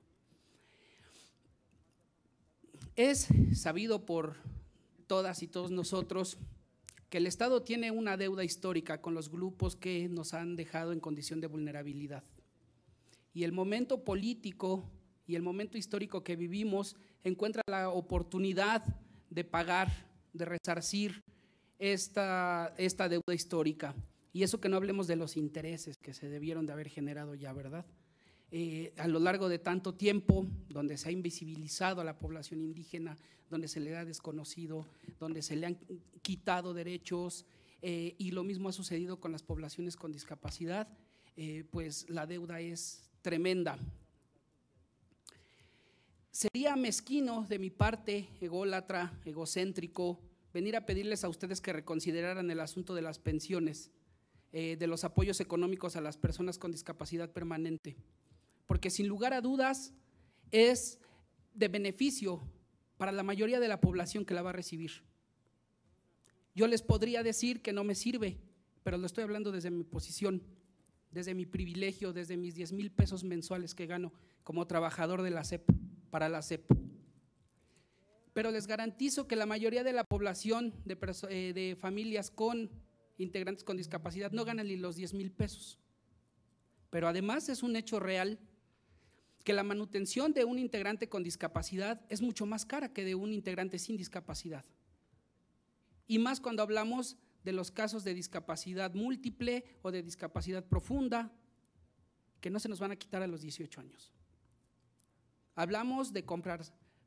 Es sabido por todas y todos nosotros que el Estado tiene una deuda histórica con los grupos que nos han dejado en condición de vulnerabilidad y el momento político y el momento histórico que vivimos encuentra la oportunidad de pagar, de resarcir esta, esta deuda histórica. Y eso que no hablemos de los intereses que se debieron de haber generado ya, ¿verdad? Eh, a lo largo de tanto tiempo, donde se ha invisibilizado a la población indígena, donde se le ha desconocido, donde se le han quitado derechos, eh, y lo mismo ha sucedido con las poblaciones con discapacidad, eh, pues la deuda es tremenda. Sería mezquino de mi parte, ególatra, egocéntrico, venir a pedirles a ustedes que reconsideraran el asunto de las pensiones, eh, de los apoyos económicos a las personas con discapacidad permanente, porque sin lugar a dudas es de beneficio para la mayoría de la población que la va a recibir. Yo les podría decir que no me sirve, pero lo estoy hablando desde mi posición desde mi privilegio, desde mis 10 mil pesos mensuales que gano como trabajador de la CEP, para la CEP. Pero les garantizo que la mayoría de la población de, eh, familias con integrantes con discapacidad no ganan ni los 10 mil pesos. Pero además es un hecho real que la manutención de un integrante con discapacidad es mucho más cara que de un integrante sin discapacidad. Y más cuando hablamos de los casos de discapacidad múltiple o de discapacidad profunda, que no se nos van a quitar a los 18 años. Hablamos de comprar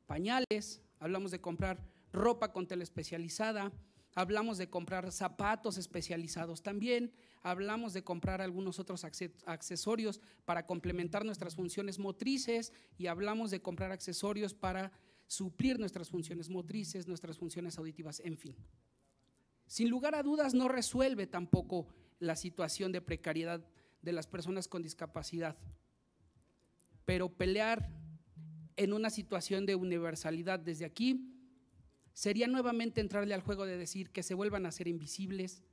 pañales, hablamos de comprar ropa con tela especializada, hablamos de comprar zapatos especializados también, hablamos de comprar algunos otros accesorios para complementar nuestras funciones motrices y hablamos de comprar accesorios para suplir nuestras funciones motrices, nuestras funciones auditivas, en fin. Sin lugar a dudas no resuelve tampoco la situación de precariedad de las personas con discapacidad, pero pelear en una situación de universalidad desde aquí sería nuevamente entrarle al juego de decir que se vuelvan a ser invisibles,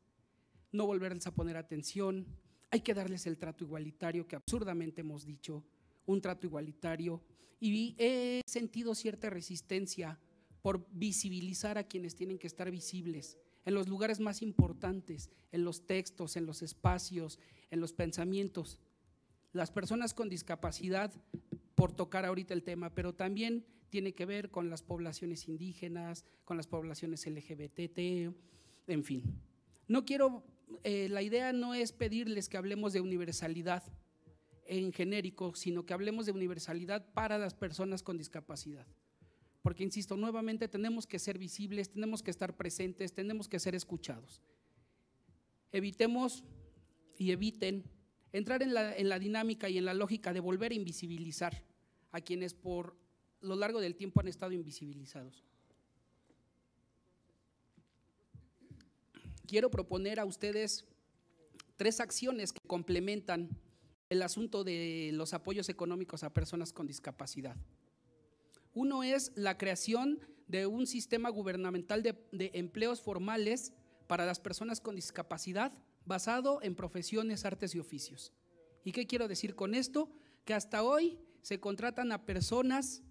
no volverles a poner atención, hay que darles el trato igualitario que absurdamente hemos dicho, un trato igualitario, y he sentido cierta resistencia por visibilizar a quienes tienen que estar visibles en los lugares más importantes, en los textos, en los espacios, en los pensamientos. Las personas con discapacidad, por tocar ahorita el tema, pero también tiene que ver con las poblaciones indígenas, con las poblaciones LGBT, en fin. No quiero, eh, la idea no es pedirles que hablemos de universalidad en genérico, sino que hablemos de universalidad para las personas con discapacidad. Porque, insisto, nuevamente tenemos que ser visibles, tenemos que estar presentes, tenemos que ser escuchados. Evitemos y eviten entrar en la, en la dinámica y en la lógica de volver a invisibilizar a quienes por lo largo del tiempo han estado invisibilizados. Quiero proponer a ustedes tres acciones que complementan el asunto de los apoyos económicos a personas con discapacidad. Uno es la creación de un sistema gubernamental de, empleos formales para las personas con discapacidad basado en profesiones, artes y oficios. ¿Y qué quiero decir con esto? Que hasta hoy se contratan a personas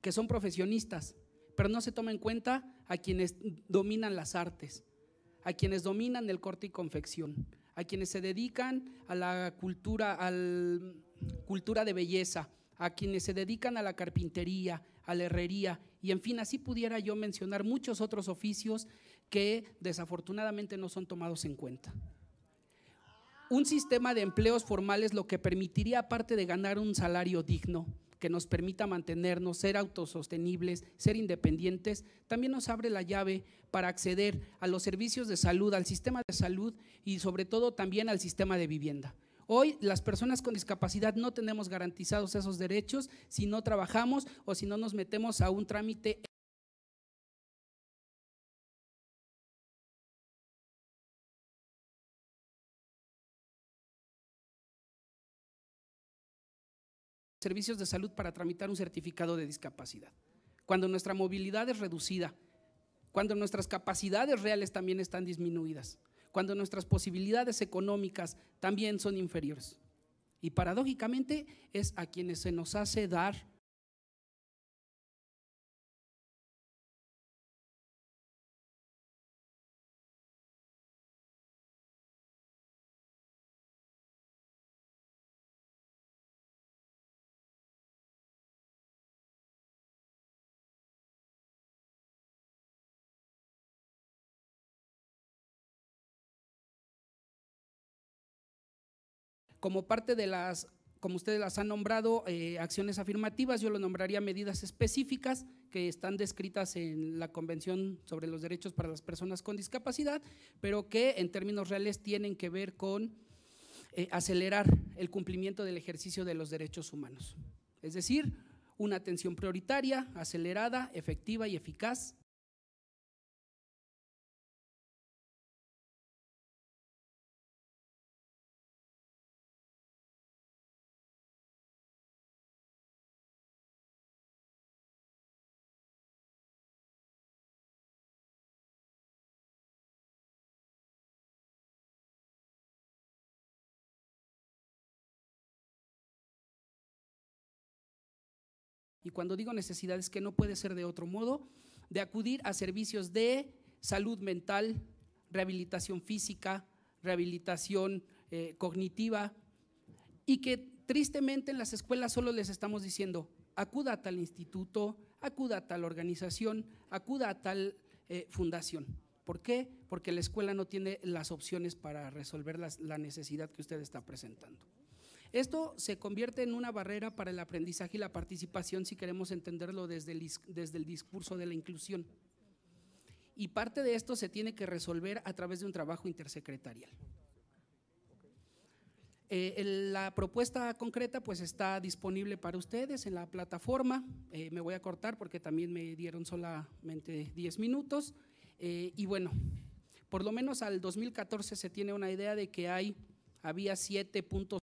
que son profesionistas, pero no se toma en cuenta a quienes dominan las artes, a quienes dominan el corte y confección, a quienes se dedican a la cultura de belleza, a quienes se dedican a la carpintería, a la herrería, y en fin, así pudiera yo mencionar muchos otros oficios que desafortunadamente no son tomados en cuenta. Un sistema de empleos formales lo que permitiría, aparte de ganar un salario digno, que nos permita mantenernos, ser autosostenibles, ser independientes, también nos abre la llave para acceder a los servicios de salud, al sistema de salud y sobre todo también al sistema de vivienda. Hoy las personas con discapacidad no tenemos garantizados esos derechos si no trabajamos o si no nos metemos a un trámite servicios de salud para tramitar un certificado de discapacidad. Cuando nuestra movilidad es reducida, cuando nuestras capacidades reales también están disminuidas cuando nuestras posibilidades económicas también son inferiores. Y paradójicamente es a quienes se nos hace dar como parte de las, como ustedes las han nombrado, eh, acciones afirmativas, yo lo nombraría medidas específicas que están descritas en la Convención sobre los Derechos para las Personas con Discapacidad, pero que en términos reales tienen que ver con eh, acelerar el cumplimiento del ejercicio de los derechos humanos. Es decir, una atención prioritaria, acelerada, efectiva y eficaz Y cuando digo necesidades que no puede ser de otro modo, de acudir a servicios de salud mental, rehabilitación física, rehabilitación eh, cognitiva, y que tristemente en las escuelas solo les estamos diciendo, acuda a tal instituto, acuda a tal organización, acuda a tal eh, fundación. ¿Por qué? Porque la escuela no tiene las opciones para resolver la necesidad que usted está presentando. Esto se convierte en una barrera para el aprendizaje y la participación si queremos entenderlo desde el, discurso de la inclusión. Y parte de esto se tiene que resolver a través de un trabajo intersecretarial. Eh, la propuesta concreta pues está disponible para ustedes en la plataforma. Eh, me voy a cortar porque también me dieron solamente 10 minutos. Eh, y bueno, por lo menos al 2014 se tiene una idea de que hay, había puntos…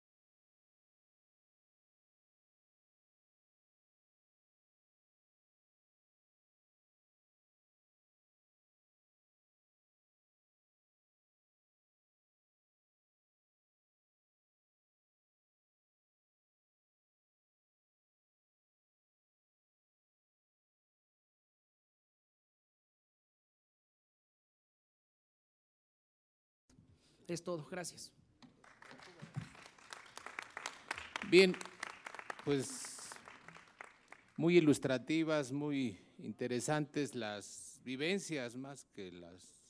Es todo, gracias. Bien, pues muy ilustrativas, muy interesantes las vivencias más que las,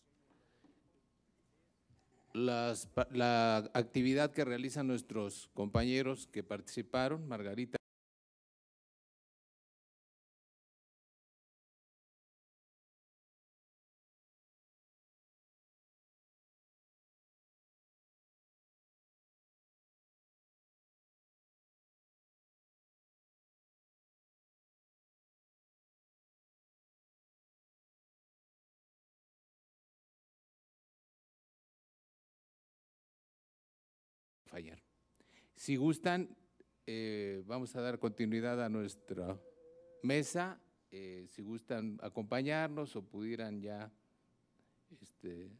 las la actividad que realizan nuestros compañeros que participaron, Margarita Si gustan, eh, vamos a dar continuidad a nuestra mesa. Eh, si gustan acompañarnos o pudieran ya este,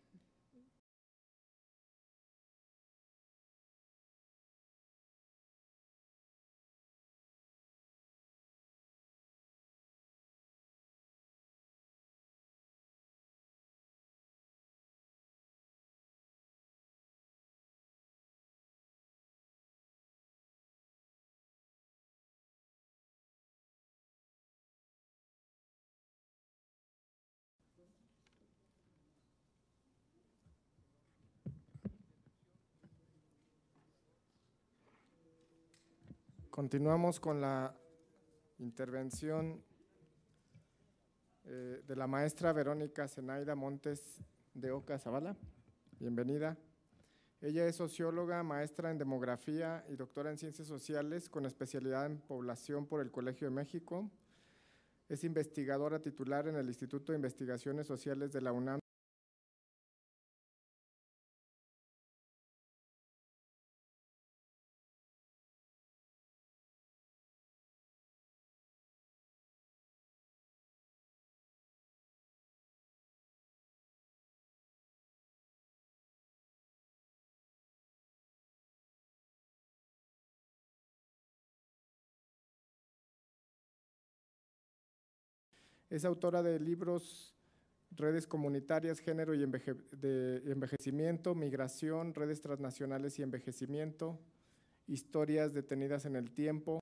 Continuamos con la intervención eh, de la maestra Verónica Zenaida Montes de Oca Zavala. Bienvenida. Ella es socióloga, maestra en demografía y doctora en ciencias sociales con especialidad en población por el Colegio de México. Es investigadora titular en el Instituto de Investigaciones Sociales de la UNAM Es autora de libros Redes comunitarias, género y de envejecimiento, migración, redes transnacionales y envejecimiento, historias detenidas en el tiempo,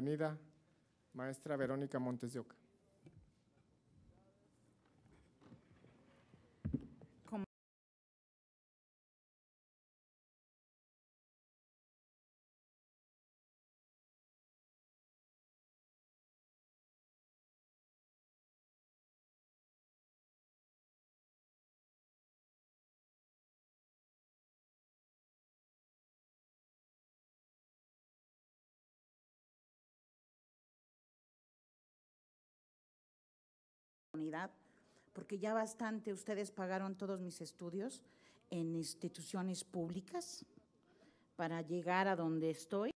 bienvenida, maestra Verónica Montes de Oca. porque ya bastante ustedes pagaron todos mis estudios en instituciones públicas para llegar a donde estoy.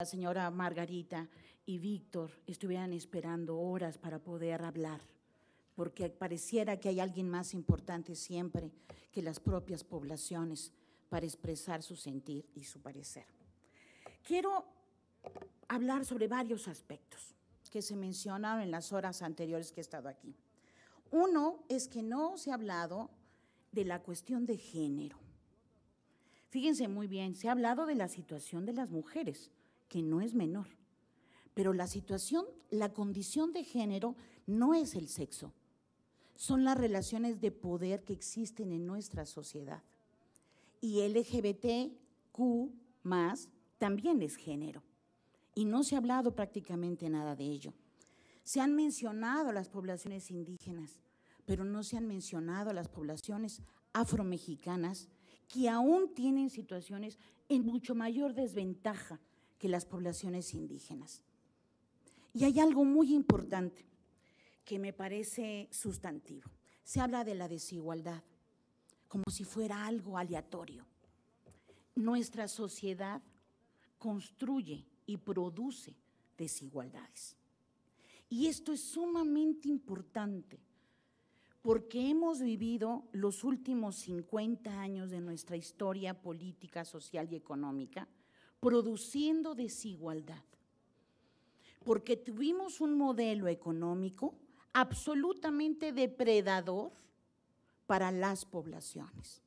la señora Margarita y Víctor estuvieran esperando horas para poder hablar, porque pareciera que hay alguien más importante siempre que las propias poblaciones para expresar su sentir y su parecer. Quiero hablar sobre varios aspectos que se mencionaron en las horas anteriores que he estado aquí. Uno es que no se ha hablado de la cuestión de género. Fíjense muy bien, se ha hablado de la situación de las mujeres, que no es menor. Pero la situación, la condición de género no es el sexo, son las relaciones de poder que existen en nuestra sociedad. Y LGBTQ más también es género. Y no se ha hablado prácticamente nada de ello. Se han mencionado las poblaciones indígenas, pero no se han mencionado las poblaciones afromexicanas que aún tienen situaciones en mucho mayor desventaja que las poblaciones indígenas. Y hay algo muy importante que me parece sustantivo. Se habla de la desigualdad como si fuera algo aleatorio. Nuestra sociedad construye y produce desigualdades. Y esto es sumamente importante porque hemos vivido los últimos 50 años de nuestra historia política, social y económica produciendo desigualdad porque tuvimos un modelo económico absolutamente depredador para las poblaciones.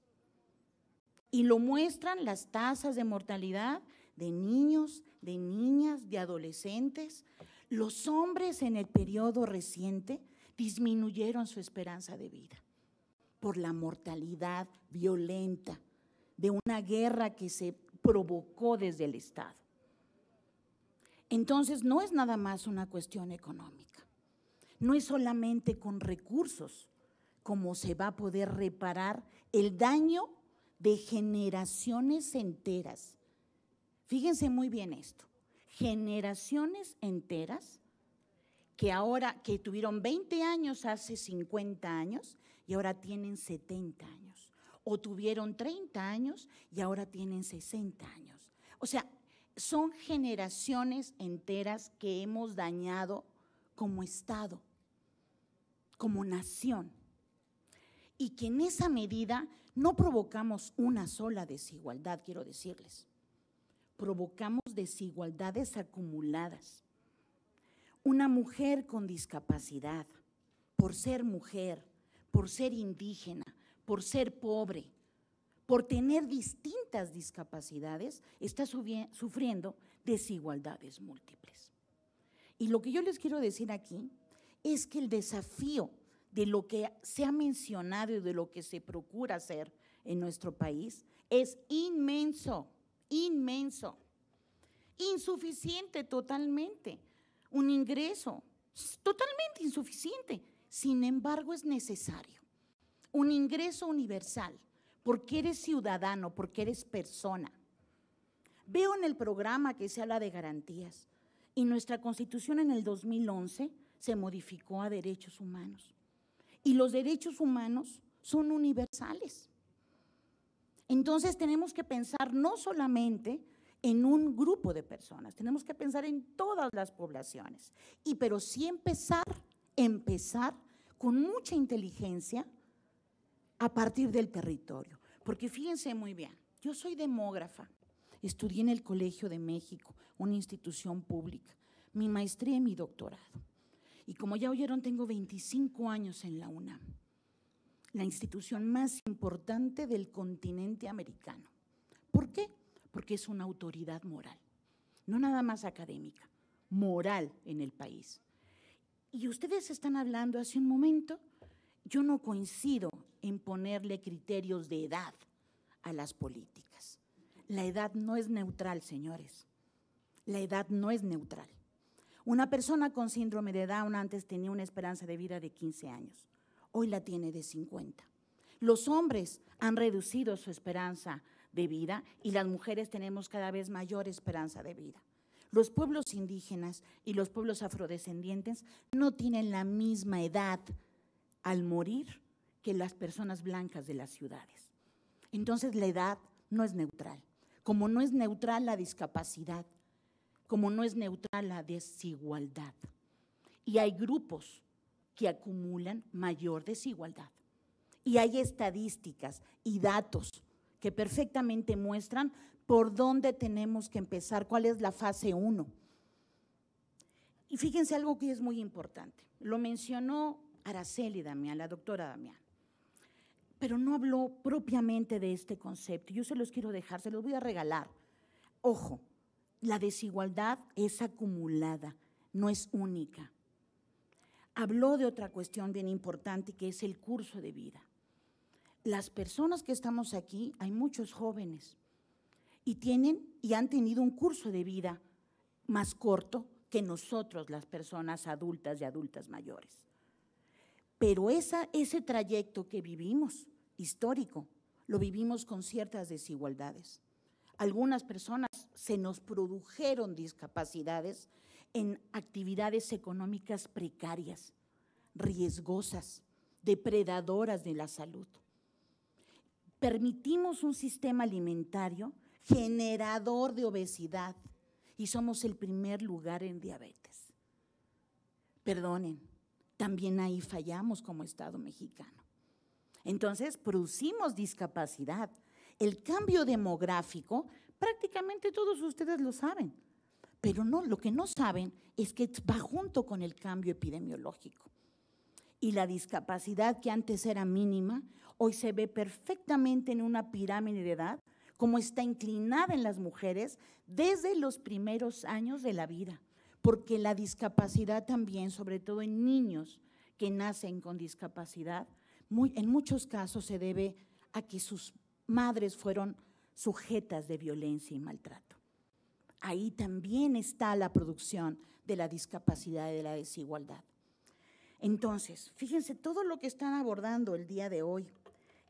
Y lo muestran las tasas de mortalidad de niños, de niñas, de adolescentes. Los hombres en el periodo reciente disminuyeron su esperanza de vida por la mortalidad violenta de una guerra que se provocó desde el Estado. Entonces no es nada más una cuestión económica, no es solamente con recursos como se va a poder reparar el daño de generaciones enteras. Fíjense muy bien esto, generaciones enteras que ahora, que tuvieron 20 años hace 50 años y ahora tienen 70 años, o tuvieron 30 años y ahora tienen 60 años. O sea, son generaciones enteras que hemos dañado como Estado, como nación, y que en esa medida no provocamos una sola desigualdad, quiero decirles, provocamos desigualdades acumuladas. Una mujer con discapacidad, por ser mujer, por ser indígena, por ser pobre, por tener distintas discapacidades, está sufriendo desigualdades múltiples. Y lo que yo les quiero decir aquí es que el desafío de lo que se ha mencionado y de lo que se procura hacer en nuestro país es inmenso, inmenso, insuficiente totalmente, un ingreso totalmente insuficiente, sin embargo es necesario, un ingreso universal porque eres ciudadano, porque eres persona. Veo en el programa que se habla de garantías y nuestra constitución en el 2011 se modificó a derechos humanos. Y los derechos humanos son universales. Entonces tenemos que pensar no solamente en un grupo de personas, tenemos que pensar en todas las poblaciones. Y pero sí empezar, empezar con mucha inteligencia, a partir del territorio. Porque fíjense muy bien, yo soy demógrafa, estudié en el Colegio de México, una institución pública, mi maestría y mi doctorado. Y como ya oyeron, tengo 25 años en la UNAM, la institución más importante del continente americano. ¿Por qué? Porque es una autoridad moral, no nada más académica, moral en el país. Y ustedes están hablando hace un momento yo no coincido en ponerle criterios de edad a las políticas. La edad no es neutral, señores. La edad no es neutral. Una persona con síndrome de Down antes tenía una esperanza de vida de 15 años, hoy la tiene de 50. Los hombres han reducido su esperanza de vida y las mujeres tenemos cada vez mayor esperanza de vida. Los pueblos indígenas y los pueblos afrodescendientes no tienen la misma edad al morir que las personas blancas de las ciudades. Entonces la edad no es neutral, como no es neutral la discapacidad, como no es neutral la desigualdad. Y hay grupos que acumulan mayor desigualdad. Y hay estadísticas y datos que perfectamente muestran por dónde tenemos que empezar, cuál es la fase 1. Y fíjense algo que es muy importante. Lo mencionó Araceli Damián, la doctora Damián. Pero no habló propiamente de este concepto. Yo se los quiero dejar, se los voy a regalar. Ojo, la desigualdad es acumulada, no es única. Habló de otra cuestión bien importante que es el curso de vida. Las personas que estamos aquí, hay muchos jóvenes y tienen y han tenido un curso de vida más corto que nosotros las personas adultas y adultas mayores. Pero esa, ese trayecto que vivimos, histórico, lo vivimos con ciertas desigualdades. Algunas personas se nos produjeron discapacidades en actividades económicas precarias, riesgosas, depredadoras de la salud. Permitimos un sistema alimentario generador de obesidad y somos el primer lugar en diabetes. Perdonen, también ahí fallamos como Estado mexicano. Entonces, producimos discapacidad. El cambio demográfico, prácticamente todos ustedes lo saben, pero no, lo que no saben es que va junto con el cambio epidemiológico. Y la discapacidad que antes era mínima, hoy se ve perfectamente en una pirámide de edad, como está inclinada en las mujeres desde los primeros años de la vida porque la discapacidad también, sobre todo en niños que nacen con discapacidad, en muchos casos se debe a que sus madres fueron sujetas de violencia y maltrato. Ahí también está la producción de la discapacidad y de la desigualdad. Entonces, fíjense todo lo que están abordando el día de hoy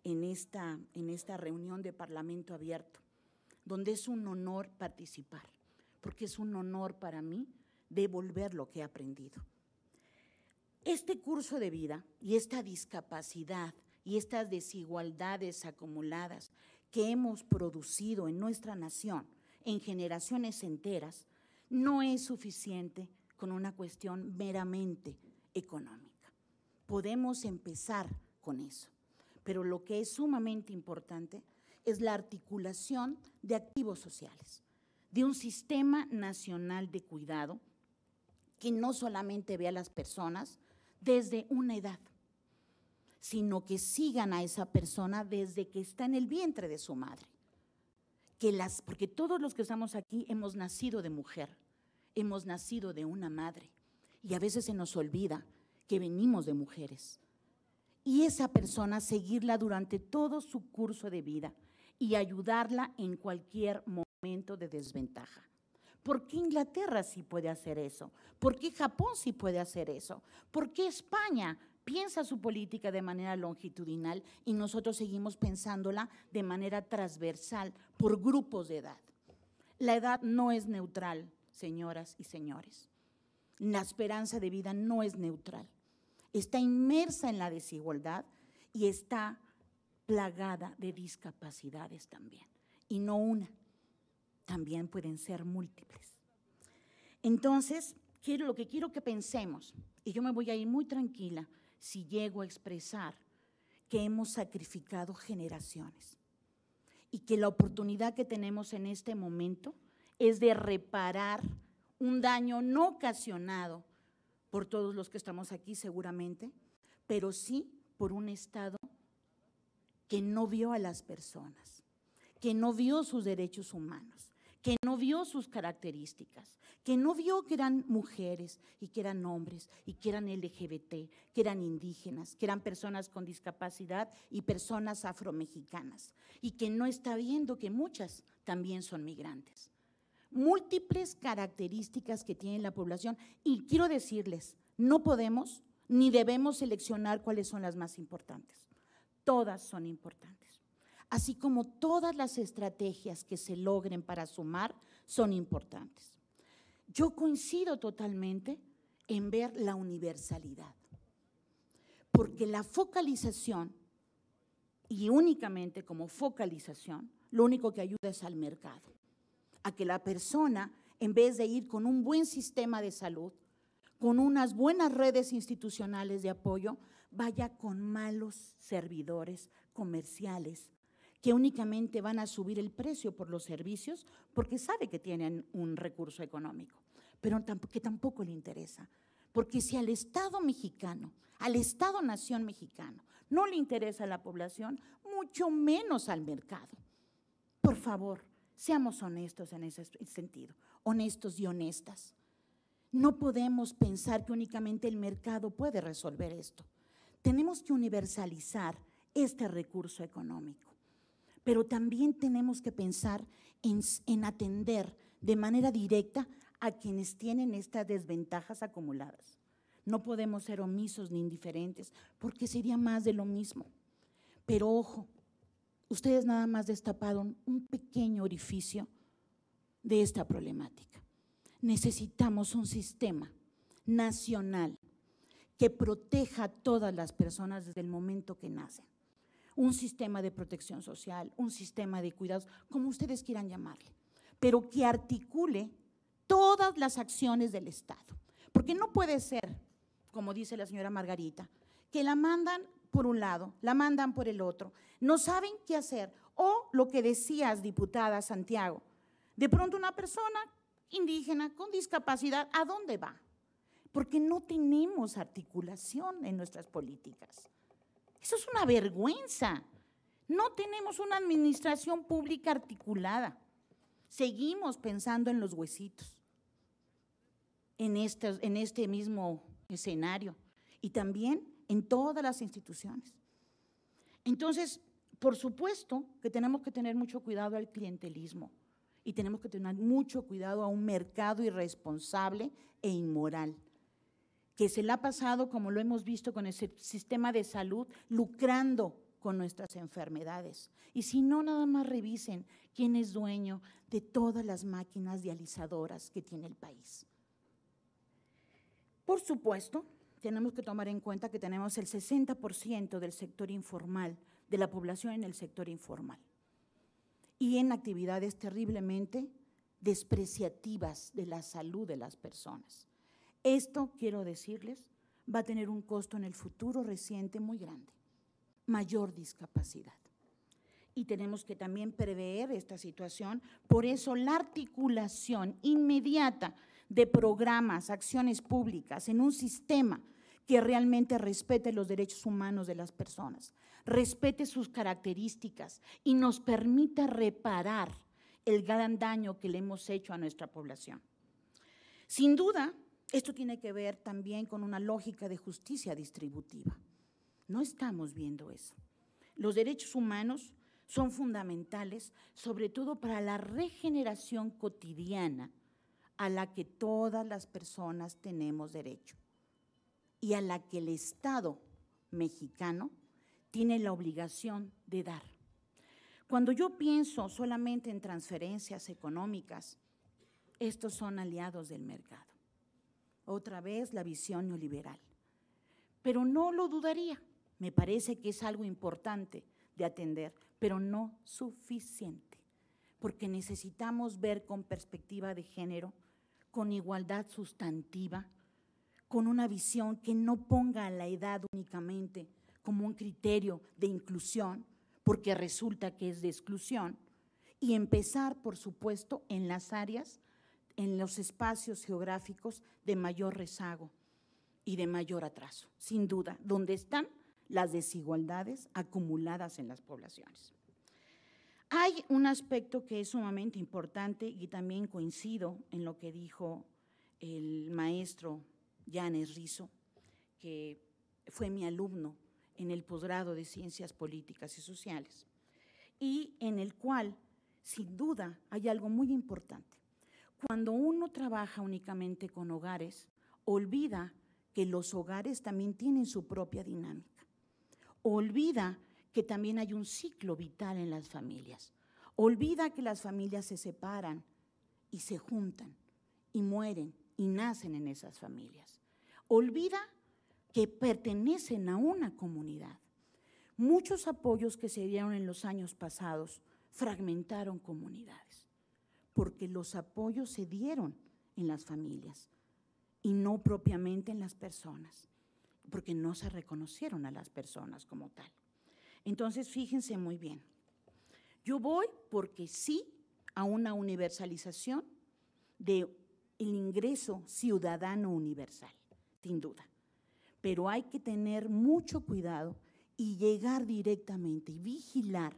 en esta, en esta reunión de Parlamento Abierto, donde es un honor participar, porque es un honor para mí devolver lo que he aprendido. Este curso de vida y esta discapacidad y estas desigualdades acumuladas que hemos producido en nuestra nación en generaciones enteras no es suficiente con una cuestión meramente económica. Podemos empezar con eso, pero lo que es sumamente importante es la articulación de activos sociales, de un sistema nacional de cuidado que no solamente vea a las personas desde una edad, sino que sigan a esa persona desde que está en el vientre de su madre. Que las, porque todos los que estamos aquí hemos nacido de mujer, hemos nacido de una madre, y a veces se nos olvida que venimos de mujeres. Y esa persona seguirla durante todo su curso de vida y ayudarla en cualquier momento de desventaja. ¿Por qué Inglaterra sí puede hacer eso? ¿Por qué Japón sí puede hacer eso? ¿Por qué España piensa su política de manera longitudinal y nosotros seguimos pensándola de manera transversal por grupos de edad? La edad no es neutral, señoras y señores. La esperanza de vida no es neutral. Está inmersa en la desigualdad y está plagada de discapacidades también. Y no una, también pueden ser múltiples. Entonces, lo que quiero que pensemos, y yo me voy a ir muy tranquila si llego a expresar que hemos sacrificado generaciones y que la oportunidad que tenemos en este momento es de reparar un daño no ocasionado por todos los que estamos aquí seguramente, pero sí por un Estado que no vio a las personas, que no vio sus derechos humanos, que no vio sus características, que no vio que eran mujeres y que eran hombres y que eran LGBT, que eran indígenas, que eran personas con discapacidad y personas afromexicanas, y que no está viendo que muchas también son migrantes. Múltiples características que tiene la población y quiero decirles, no podemos ni debemos seleccionar cuáles son las más importantes. Todas son importantes así como todas las estrategias que se logren para sumar son importantes. Yo coincido totalmente en ver la universalidad, porque la focalización, y únicamente como focalización, lo único que ayuda es al mercado, a que la persona, en vez de ir con un buen sistema de salud, con unas buenas redes institucionales de apoyo, vaya con malos servidores comerciales que únicamente van a subir el precio por los servicios porque sabe que tienen un recurso económico, pero que tampoco le interesa. Porque si al Estado mexicano, al Estado-nación mexicano, no le interesa a la población, mucho menos al mercado. Por favor, seamos honestos en ese sentido, honestos y honestas. No podemos pensar que únicamente el mercado puede resolver esto. Tenemos que universalizar este recurso económico pero también tenemos que pensar en, atender de manera directa a quienes tienen estas desventajas acumuladas. No podemos ser omisos ni indiferentes, porque sería más de lo mismo. Pero ojo, ustedes nada más destaparon un pequeño orificio de esta problemática. Necesitamos un sistema nacional que proteja a todas las personas desde el momento que nacen un sistema de protección social, un sistema de cuidados, como ustedes quieran llamarle, pero que articule todas las acciones del Estado. Porque no puede ser, como dice la señora Margarita, que la mandan por un lado, la mandan por el otro, no saben qué hacer. O lo que decías, diputada Santiago, de pronto una persona indígena con discapacidad, ¿a dónde va? Porque no tenemos articulación en nuestras políticas. Eso es una vergüenza. No tenemos una administración pública articulada. Seguimos pensando en los huesitos, en este, en este mismo escenario y también en todas las instituciones. Entonces, por supuesto que tenemos que tener mucho cuidado al clientelismo y tenemos que tener mucho cuidado a un mercado irresponsable e inmoral que se la ha pasado, como lo hemos visto con el sistema de salud, lucrando con nuestras enfermedades. Y si no, nada más revisen quién es dueño de todas las máquinas dializadoras que tiene el país. Por supuesto, tenemos que tomar en cuenta que tenemos el 60% del sector informal, de la población en el sector informal, y en actividades terriblemente despreciativas de la salud de las personas. Esto, quiero decirles, va a tener un costo en el futuro reciente muy grande, mayor discapacidad. Y tenemos que también prever esta situación, por eso la articulación inmediata de programas, acciones públicas en un sistema que realmente respete los derechos humanos de las personas, respete sus características y nos permita reparar el gran daño que le hemos hecho a nuestra población. Sin duda, esto tiene que ver también con una lógica de justicia distributiva. No estamos viendo eso. Los derechos humanos son fundamentales, sobre todo para la regeneración cotidiana a la que todas las personas tenemos derecho y a la que el Estado mexicano tiene la obligación de dar. Cuando yo pienso solamente en transferencias económicas, estos son aliados del mercado otra vez la visión neoliberal. Pero no lo dudaría, me parece que es algo importante de atender, pero no suficiente, porque necesitamos ver con perspectiva de género, con igualdad sustantiva, con una visión que no ponga a la edad únicamente como un criterio de inclusión, porque resulta que es de exclusión, y empezar, por supuesto, en las áreas en los espacios geográficos de mayor rezago y de mayor atraso, sin duda, donde están las desigualdades acumuladas en las poblaciones. Hay un aspecto que es sumamente importante y también coincido en lo que dijo el maestro Janes Rizo, que fue mi alumno en el posgrado de Ciencias Políticas y Sociales, y en el cual, sin duda, hay algo muy importante cuando uno trabaja únicamente con hogares, olvida que los hogares también tienen su propia dinámica. Olvida que también hay un ciclo vital en las familias. Olvida que las familias se separan y se juntan y mueren y nacen en esas familias. Olvida que pertenecen a una comunidad. Muchos apoyos que se dieron en los años pasados fragmentaron comunidades porque los apoyos se dieron en las familias y no propiamente en las personas, porque no se reconocieron a las personas como tal. Entonces, fíjense muy bien, yo voy porque sí a una universalización del ingreso ciudadano universal, sin duda, pero hay que tener mucho cuidado y llegar directamente y vigilar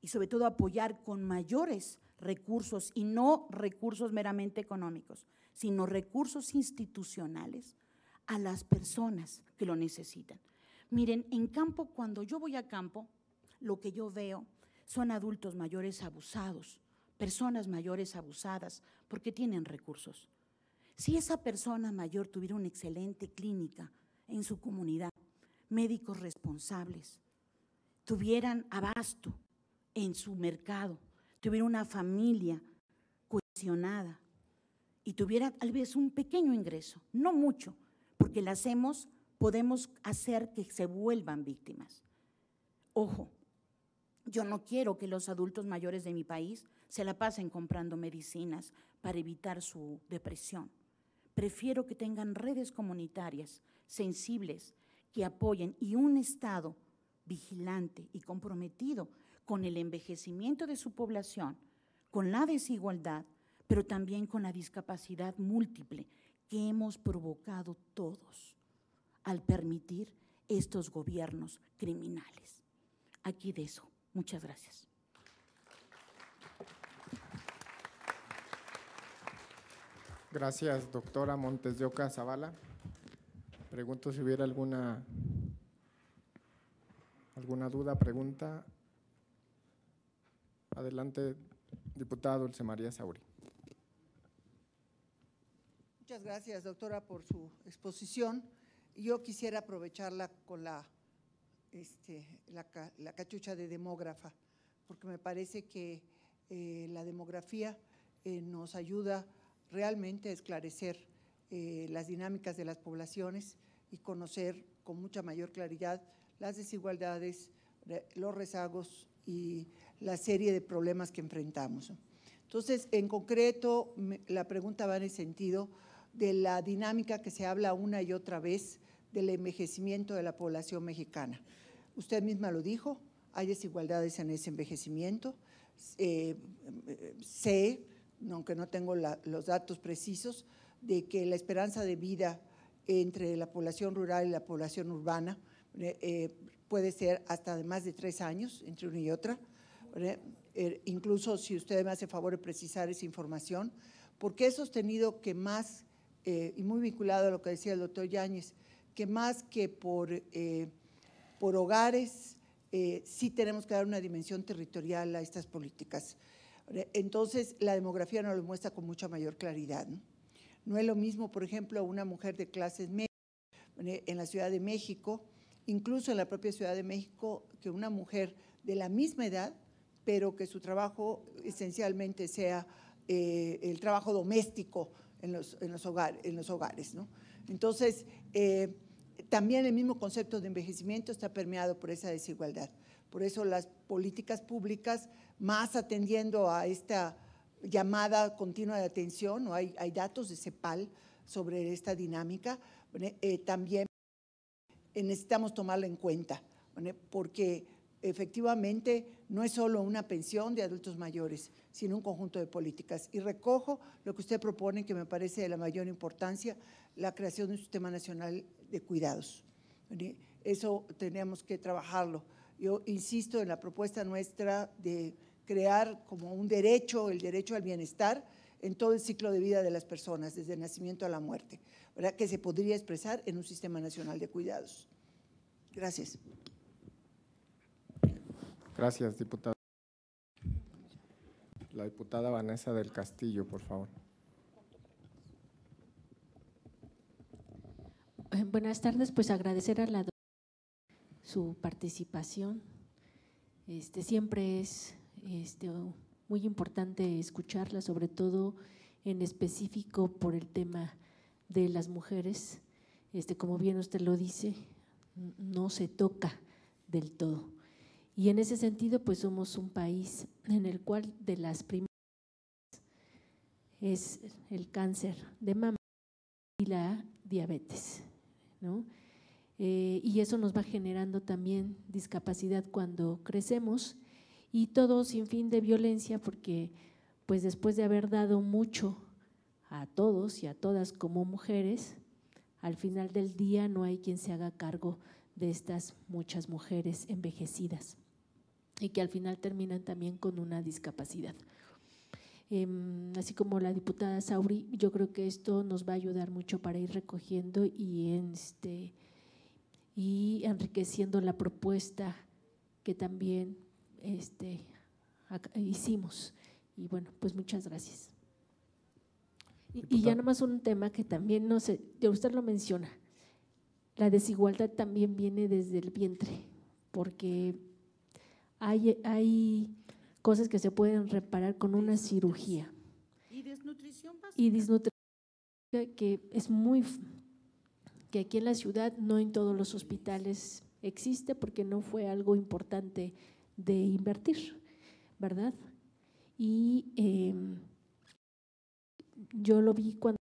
y sobre todo apoyar con mayores recursos, y no recursos meramente económicos, sino recursos institucionales a las personas que lo necesitan. Miren, en campo, cuando yo voy a campo, lo que yo veo son adultos mayores abusados, personas mayores abusadas, porque tienen recursos. Si esa persona mayor tuviera una excelente clínica en su comunidad, médicos responsables, tuvieran abasto en su mercado, tuviera una familia cohesionada y tuviera tal vez un pequeño ingreso, no mucho, porque la hacemos, podemos hacer que se vuelvan víctimas. Ojo, yo no quiero que los adultos mayores de mi país se la pasen comprando medicinas para evitar su depresión. Prefiero que tengan redes comunitarias sensibles que apoyen y un Estado vigilante y comprometido con el envejecimiento de su población, con la desigualdad, pero también con la discapacidad múltiple que hemos provocado todos al permitir estos gobiernos criminales. Aquí de eso. Muchas gracias. Gracias, doctora Montes de Oca Zavala. Pregunto si hubiera alguna, alguna duda, pregunta. Adelante, diputado Elce María Sauri. Muchas gracias, doctora, por su exposición. Yo quisiera aprovecharla con la, este, la, cachucha de demógrafa, porque me parece que eh, la demografía eh, nos ayuda realmente a esclarecer eh, las dinámicas de las poblaciones y conocer con mucha mayor claridad las desigualdades, los rezagos y la serie de problemas que enfrentamos. Entonces, en concreto, la pregunta va en el sentido de la dinámica que se habla una y otra vez del envejecimiento de la población mexicana. Usted misma lo dijo, hay desigualdades en ese envejecimiento. Eh, sé, aunque no tengo los datos precisos, de que la esperanza de vida entre la población rural y la población urbana eh, eh, puede ser hasta de más de tres años entre una y otra. Eh, incluso si usted me hace favor de precisar esa información, porque he sostenido que más, eh, y muy vinculado a lo que decía el doctor Yáñez, que más que por, eh, por hogares, sí tenemos que dar una dimensión territorial a estas políticas. Entonces, la demografía nos lo muestra con mucha mayor claridad. ¿no? no es lo mismo, por ejemplo, una mujer de clases medias en la Ciudad de México, incluso en la propia Ciudad de México, que una mujer de la misma edad pero que su trabajo esencialmente sea eh, el trabajo doméstico en los, en los, en los hogares. ¿no? Entonces, eh, también el mismo concepto de envejecimiento está permeado por esa desigualdad. Por eso las políticas públicas, más atendiendo a esta llamada continua de atención, ¿no? hay, hay datos de CEPAL sobre esta dinámica, eh, también necesitamos tomarla en cuenta, porque efectivamente no es solo una pensión de adultos mayores, sino un conjunto de políticas. Y recojo lo que usted propone, que me parece de la mayor importancia, la creación de un sistema nacional de cuidados. Eso tenemos que trabajarlo. Yo insisto en la propuesta nuestra de crear como un derecho, el derecho al bienestar, en todo el ciclo de vida de las personas, desde el nacimiento a la muerte, que se podría expresar en un sistema nacional de cuidados. Gracias. Gracias, diputada. La diputada Vanessa del Castillo, por favor. Eh, buenas tardes, pues agradecer a la su participación. Este, siempre es este, muy importante escucharla, sobre todo en específico por el tema de las mujeres. Este, como bien usted lo dice, no se toca del todo. Y en ese sentido, pues somos un país en el cual de las primeras es el cáncer de mama y la diabetes, ¿no? Eh, y eso nos va generando también discapacidad cuando crecemos y todo sin fin de violencia porque pues después de haber dado mucho a todos y a todas como mujeres, al final del día no hay quien se haga cargo de estas muchas mujeres envejecidas y que al final terminan también con una discapacidad. Em, así como la diputada Sauri, yo creo que esto nos va a ayudar mucho para ir recogiendo y, este, y enriqueciendo la propuesta que también este, hicimos. Y bueno, pues muchas gracias. Y, y ya nomás un tema que también, no sé, usted lo menciona, la desigualdad también viene desde el vientre, porque hay, cosas que se pueden reparar con una cirugía. Y desnutrición Y desnutrición que es muy que aquí en la ciudad no en todos los hospitales existe porque no fue algo importante de invertir, ¿verdad? Y em, yo lo vi cuando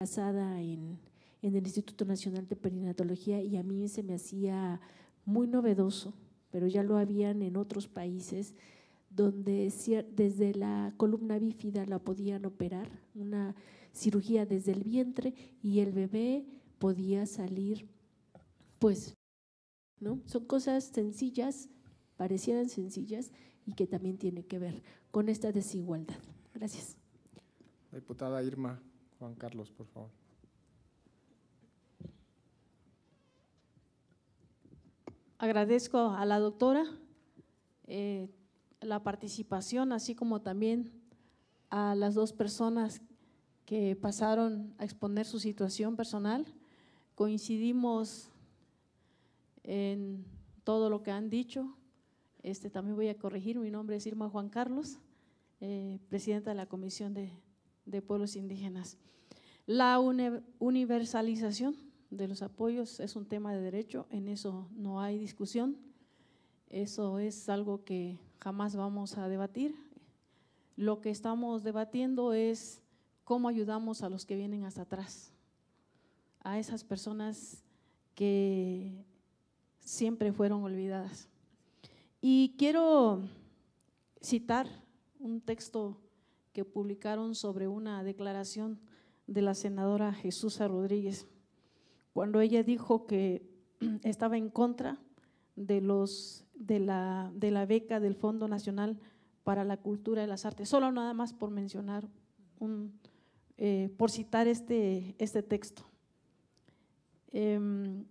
casada en, en el Instituto Nacional de Perinatología y a mí se me hacía muy novedoso pero ya lo habían en otros países donde desde la columna bífida la podían operar, una cirugía desde el vientre y el bebé podía salir, pues, ¿no? Son cosas sencillas, parecieran sencillas y que también tiene que ver con esta desigualdad. Gracias. diputada Irma Juan Carlos, por favor. agradezco a la doctora eh, la participación, así como también a las dos personas que pasaron a exponer su situación personal. Coincidimos en todo lo que han dicho. Este, también voy a corregir, mi nombre es Irma Juan Carlos, eh, presidenta de la Comisión de Pueblos Indígenas. La universalización de los apoyos es un tema de derecho, en eso no hay discusión, eso es algo que jamás vamos a debatir. Lo que estamos debatiendo es cómo ayudamos a los que vienen hasta atrás, a esas personas que siempre fueron olvidadas. Y quiero citar un texto que publicaron sobre una declaración de la senadora Jesús Rodríguez cuando ella dijo que *clears throat* estaba en contra de, los, de, la, beca del Fondo Nacional para la Cultura y las Artes, solo nada más por mencionar, un, eh, por citar este, este texto. Em,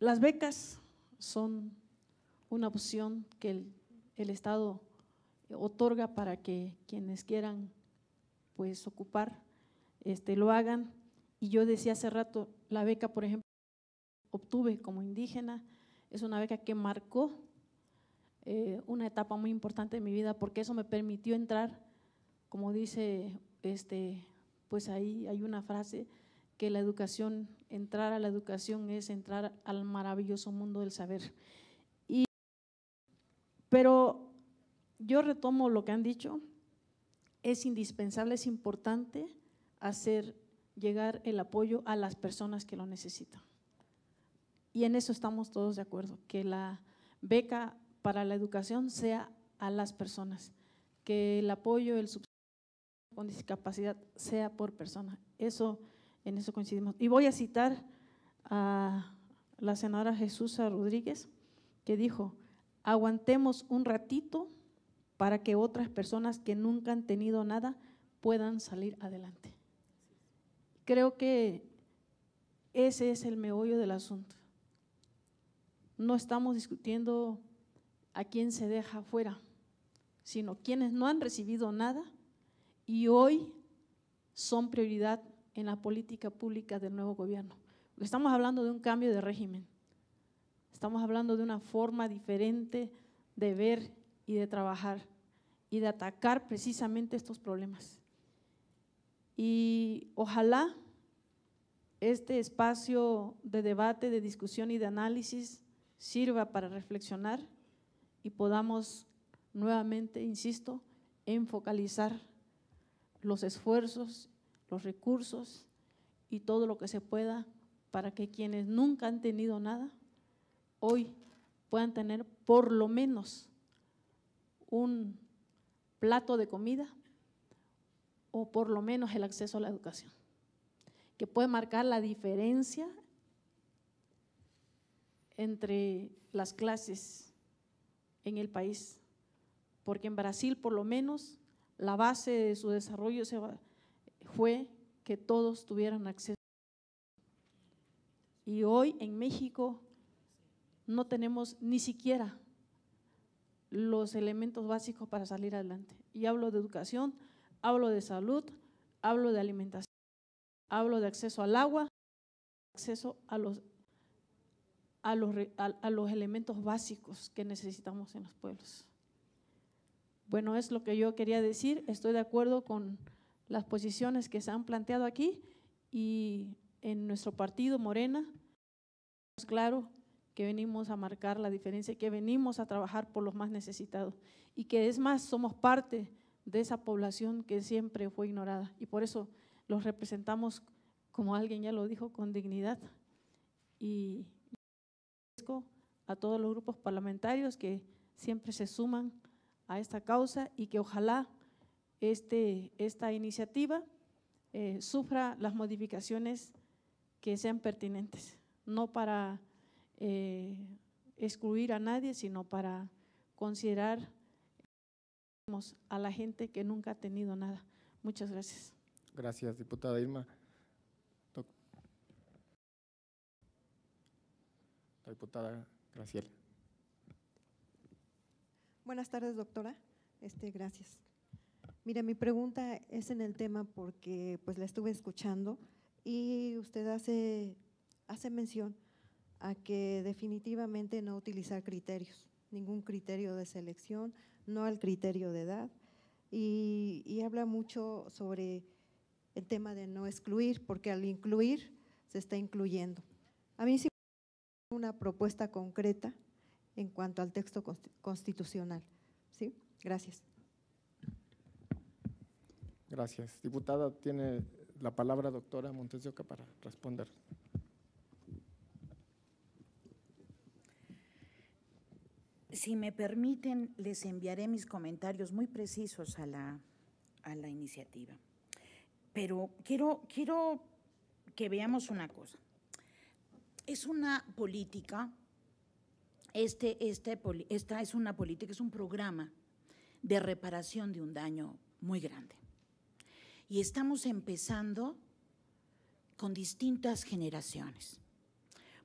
las becas son una opción que el, Estado otorga para que quienes quieran pues ocupar este, lo hagan. Y yo decía hace rato, la beca, por ejemplo, obtuve como indígena, es una beca que marcó eh, una etapa muy importante de mi vida porque eso me permitió entrar, como dice, este, pues ahí hay una frase, que la educación, entrar a la educación es entrar al maravilloso mundo del saber. Y, pero yo retomo lo que han dicho, es indispensable, es importante hacer llegar el apoyo a las personas que lo necesitan. Y en eso estamos todos de acuerdo, que la beca para la educación sea a las personas, que el apoyo, el subsidio con discapacidad sea por persona. Eso, en eso coincidimos. Y voy a citar a la senadora Jesús Rodríguez, que dijo, aguantemos un ratito para que otras personas que nunca han tenido nada puedan salir adelante. Creo que ese es el meollo del asunto. No estamos discutiendo a quién se deja afuera, sino quienes no han recibido nada y hoy son prioridad en la política pública del nuevo gobierno. estamos hablando de un cambio de régimen, estamos hablando de una forma diferente de ver y de trabajar y de atacar precisamente estos problemas. Y ojalá este espacio de debate, de discusión y de análisis sirva para reflexionar y podamos nuevamente, insisto, enfocalizar los esfuerzos, los recursos y todo lo que se pueda para que quienes nunca han tenido nada hoy puedan tener por lo menos un plato de comida o por lo menos el acceso a la educación, que puede marcar la diferencia entre las clases en el país, porque en Brasil por lo menos la base de su desarrollo fue que todos tuvieran acceso. Y hoy en México no tenemos ni siquiera los elementos básicos para salir adelante. Y hablo de educación, Hablo de salud, hablo de alimentación, hablo de acceso al agua, acceso a los, a los, los elementos básicos que necesitamos en los pueblos. Bueno, es lo que yo quería decir. Estoy de acuerdo con las posiciones que se han planteado aquí y en nuestro partido Morena, claro que venimos a marcar la diferencia, que venimos a trabajar por los más necesitados y que es más, somos parte de esa población que siempre fue ignorada. Y por eso los representamos, como alguien ya lo dijo, con dignidad. Y agradezco a todos los grupos parlamentarios que siempre se suman a esta causa y que ojalá este, esta iniciativa eh, sufra las modificaciones que sean pertinentes, no para eh, excluir a nadie, sino para considerar a la gente que nunca ha tenido nada. Muchas gracias. Gracias, diputada Irma. La diputada Graciela. Buenas tardes, doctora. Este, gracias. Mira, mi pregunta es en el tema porque pues la estuve escuchando y usted hace, hace mención a que definitivamente no utilizar criterios ningún criterio de selección, no al criterio de edad, y, habla mucho sobre el tema de no excluir, porque al incluir se está incluyendo. A mí sí una propuesta concreta en cuanto al texto constitucional. ¿Sí? Gracias. Gracias. Diputada, tiene la palabra doctora Oca, para responder. Si me permiten, les enviaré mis comentarios muy precisos a la, iniciativa. Pero quiero, quiero que veamos una cosa. Es una política, este, este, esta es una política, es un programa de reparación de un daño muy grande. Y estamos empezando con distintas generaciones.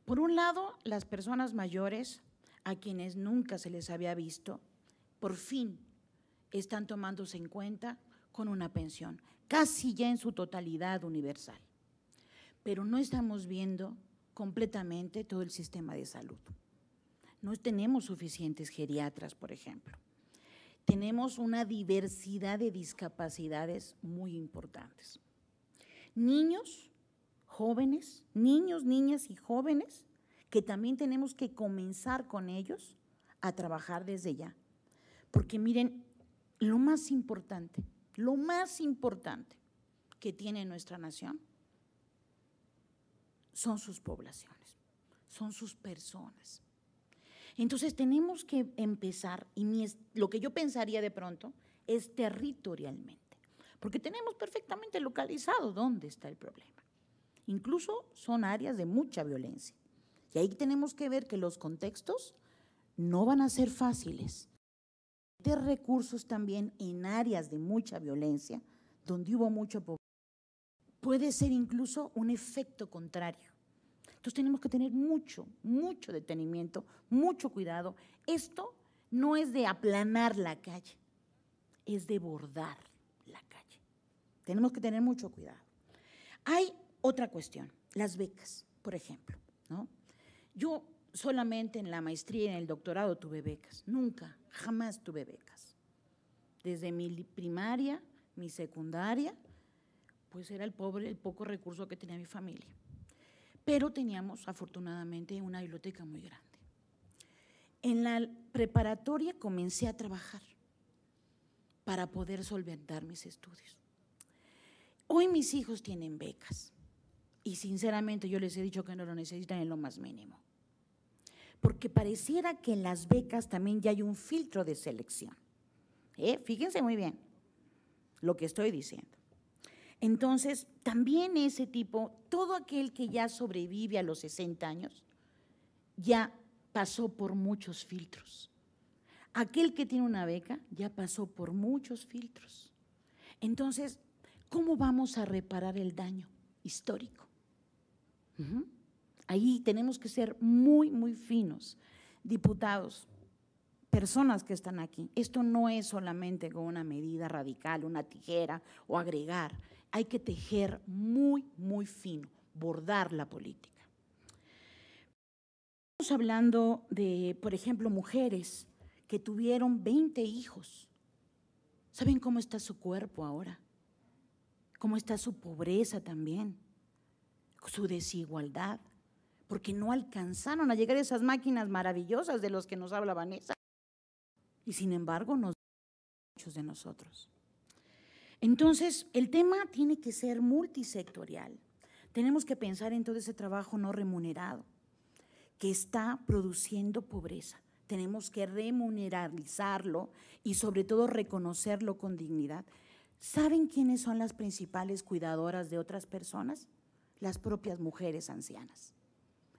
Por un lado, las personas mayores a quienes nunca se les había visto, por fin están tomándose en cuenta con una pensión, casi ya en su totalidad universal. Pero no estamos viendo completamente todo el sistema de salud. No tenemos suficientes geriatras, por ejemplo. Tenemos una diversidad de discapacidades muy importantes. Niños, jóvenes, niños, niñas y jóvenes que también tenemos que comenzar con ellos a trabajar desde ya. Porque miren, lo más importante, lo más importante que tiene nuestra nación son sus poblaciones, son sus personas. Entonces tenemos que empezar, y lo que yo pensaría de pronto es territorialmente, porque tenemos perfectamente localizado dónde está el problema. Incluso son áreas de mucha violencia. Y ahí tenemos que ver que los contextos no van a ser fáciles. De recursos también en áreas de mucha violencia, donde hubo mucha pobreza, puede ser incluso un efecto contrario. Entonces tenemos que tener mucho, mucho detenimiento, mucho cuidado. Esto no es de aplanar la calle, es de bordar la calle. Tenemos que tener mucho cuidado. Hay otra cuestión, las becas, por ejemplo, ¿no? Yo solamente en la maestría y en el doctorado tuve becas, nunca, jamás tuve becas. Desde mi primaria, mi secundaria, pues era el pobre, el poco recurso que tenía mi familia. Pero teníamos afortunadamente una biblioteca muy grande. En la preparatoria comencé a trabajar para poder solventar mis estudios. Hoy mis hijos tienen becas y sinceramente yo les he dicho que no lo necesitan en lo más mínimo porque pareciera que en las becas también ya hay un filtro de selección. ¿Eh? Fíjense muy bien lo que estoy diciendo. Entonces, también ese tipo, todo aquel que ya sobrevive a los 60 años, ya pasó por muchos filtros. Aquel que tiene una beca ya pasó por muchos filtros. Entonces, ¿cómo vamos a reparar el daño histórico? Ahí tenemos que ser muy, muy finos. Diputados, personas que están aquí, esto no es solamente con una medida radical, una tijera o agregar. Hay que tejer muy, muy fino, bordar la política. Estamos hablando de, por ejemplo, mujeres que tuvieron 20 hijos. ¿Saben cómo está su cuerpo ahora? ¿Cómo está su pobreza también? Su desigualdad porque no alcanzaron a llegar esas máquinas maravillosas de los que nos habla Vanessa. Y sin embargo, nos muchos de nosotros. Entonces, el tema tiene que ser multisectorial. Tenemos que pensar en todo ese trabajo no remunerado que está produciendo pobreza. Tenemos que remunerarizarlo y sobre todo reconocerlo con dignidad. ¿Saben quiénes son las principales cuidadoras de otras personas? Las propias mujeres ancianas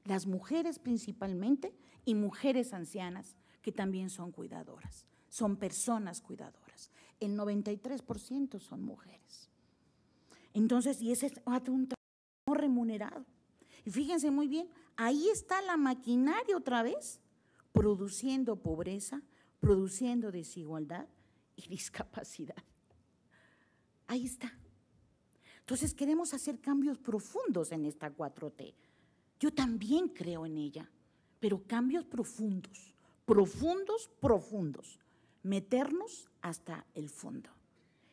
las mujeres principalmente y mujeres ancianas que también son cuidadoras, son personas cuidadoras. El 93% son mujeres. Entonces, y ese es un trabajo no remunerado. Y fíjense muy bien, ahí está la maquinaria otra vez, produciendo pobreza, produciendo desigualdad y *laughs* discapacidad. Ahí está. Entonces queremos hacer cambios profundos en esta 4T. Yo también creo en ella, pero cambios profundos, profundos, profundos, meternos hasta el fondo.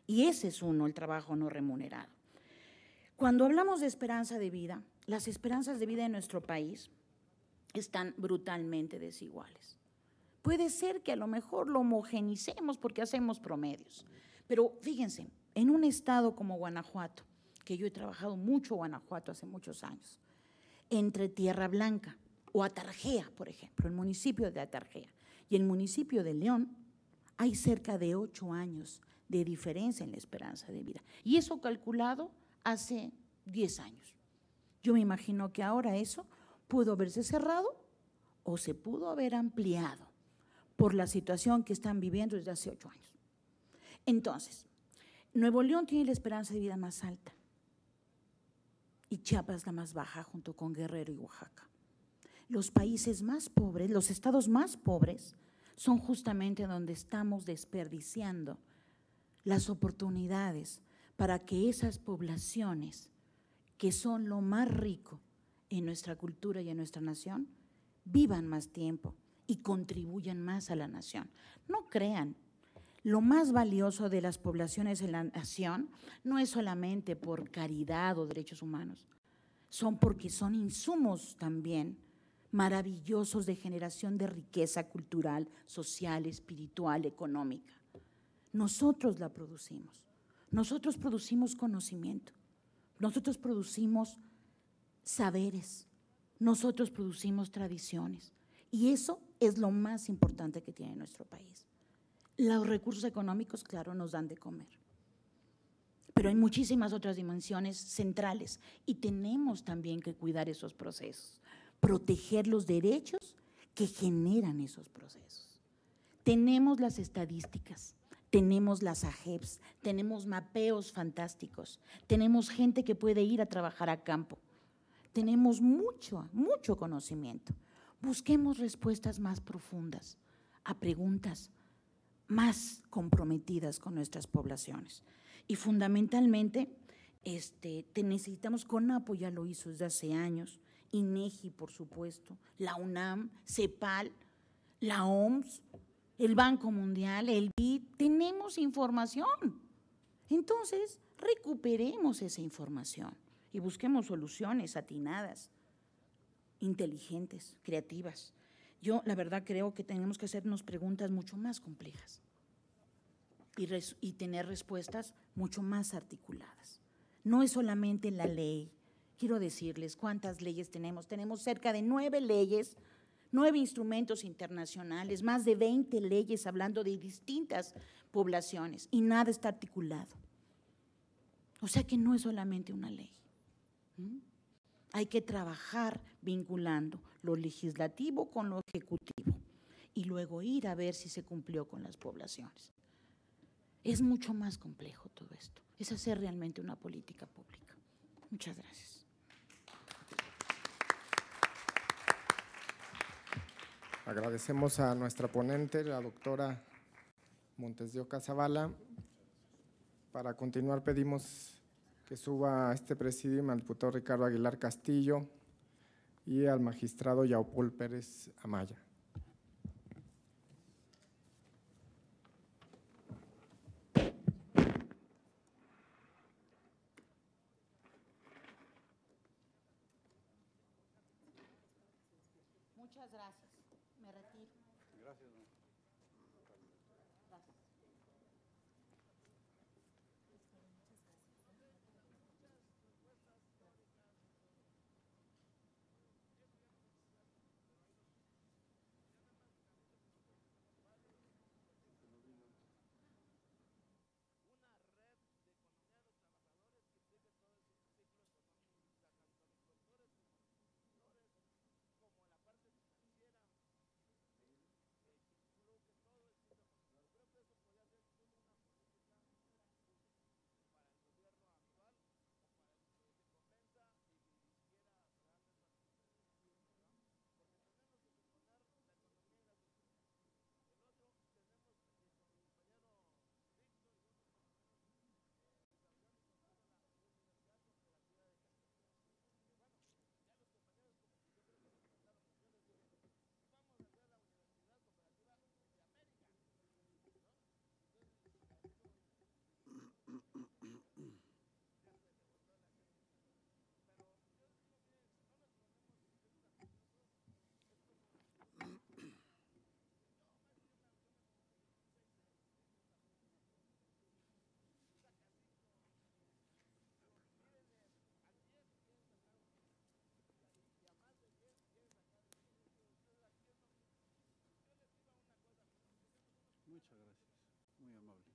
Y ese es uno, el trabajo no remunerado. Cuando hablamos de esperanza de vida, las esperanzas de vida en nuestro país están brutalmente desiguales. Puede ser que a lo mejor lo homogenicemos porque hacemos promedios, pero fíjense, en un estado como Guanajuato, que yo he trabajado mucho Guanajuato hace muchos años, entre Tierra Blanca o Atarjea, por ejemplo, el municipio de Atarjea. Y el municipio de León hay cerca de ocho años de diferencia en la esperanza de vida. Y eso calculado hace diez años. Yo me imagino que ahora eso pudo haberse cerrado o se pudo haber ampliado por la situación que están viviendo desde hace ocho años. Entonces, Nuevo León tiene la esperanza de vida más alta y Chiapas la más baja junto con Guerrero y Oaxaca. Los países más pobres, los estados más pobres, son justamente donde estamos desperdiciando las oportunidades para que esas poblaciones, que son lo más rico en nuestra cultura y en nuestra nación, vivan más tiempo y contribuyan más a la nación. No crean lo más valioso de las poblaciones en la nación no es solamente por caridad o derechos humanos, son porque son insumos también maravillosos de generación de riqueza cultural, social, espiritual, económica. Nosotros la producimos. Nosotros producimos conocimiento. Nosotros producimos saberes. Nosotros producimos tradiciones. Y eso es lo más importante que tiene nuestro país. Los recursos económicos, claro, nos dan de comer. Pero hay muchísimas otras dimensiones centrales y tenemos también que cuidar esos procesos, proteger los derechos que generan esos procesos. Tenemos las estadísticas, tenemos las AGEPs, tenemos mapeos fantásticos, tenemos gente que puede ir a trabajar a campo, tenemos mucho, mucho conocimiento. Busquemos respuestas más profundas a preguntas, más comprometidas con nuestras poblaciones. Y fundamentalmente, este, te necesitamos, CONAPO ya lo hizo desde hace años, INEGI, por supuesto, la UNAM, CEPAL, la OMS, el Banco Mundial, el BID, tenemos información. Entonces, recuperemos esa información y busquemos soluciones atinadas, inteligentes, creativas, yo la verdad creo que tenemos que hacernos preguntas mucho más complejas y, tener respuestas mucho más articuladas. No es solamente la ley. Quiero decirles cuántas leyes tenemos. Tenemos cerca de nueve leyes, nueve instrumentos internacionales, más de 20 leyes hablando de distintas poblaciones y nada está articulado. O sea que no es solamente una ley. Hay que trabajar vinculando lo legislativo con lo ejecutivo y luego ir a ver si se cumplió con las poblaciones. Es mucho más complejo todo esto. Es hacer realmente una política pública. Muchas gracias. Agradecemos a nuestra ponente, la doctora Montes de Para continuar pedimos que suba a este presidium al diputado Ricardo Aguilar Castillo y al magistrado Yaupol Pérez Amaya. Muchas gracias. Muy amable.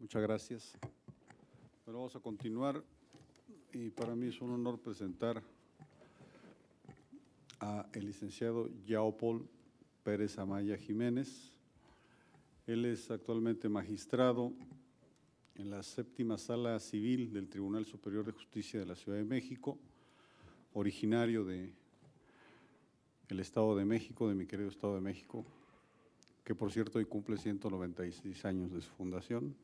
Muchas gracias. Pero vamos a continuar y para mí es un honor presentar a el licenciado Yaopol Pérez Amaya Jiménez. Él es actualmente magistrado en la séptima sala civil del Tribunal Superior de Justicia de la Ciudad de México, originario de el Estado de México, de mi querido Estado de México, que por cierto hoy cumple 196 años de su fundación.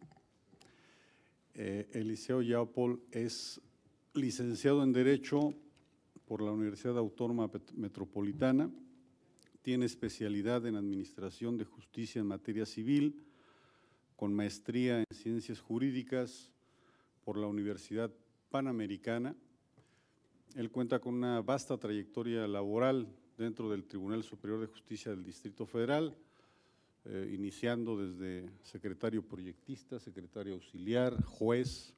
Eh, Eliseo Yapol es licenciado en Derecho por la Universidad Autónoma Metropolitana, tiene especialidad en Administración de Justicia en materia civil, con maestría en Ciencias Jurídicas por la Universidad Panamericana. Él cuenta con una vasta trayectoria laboral dentro del Tribunal Superior de Justicia del Distrito Federal, eh, iniciando desde secretario proyectista, secretario auxiliar, juez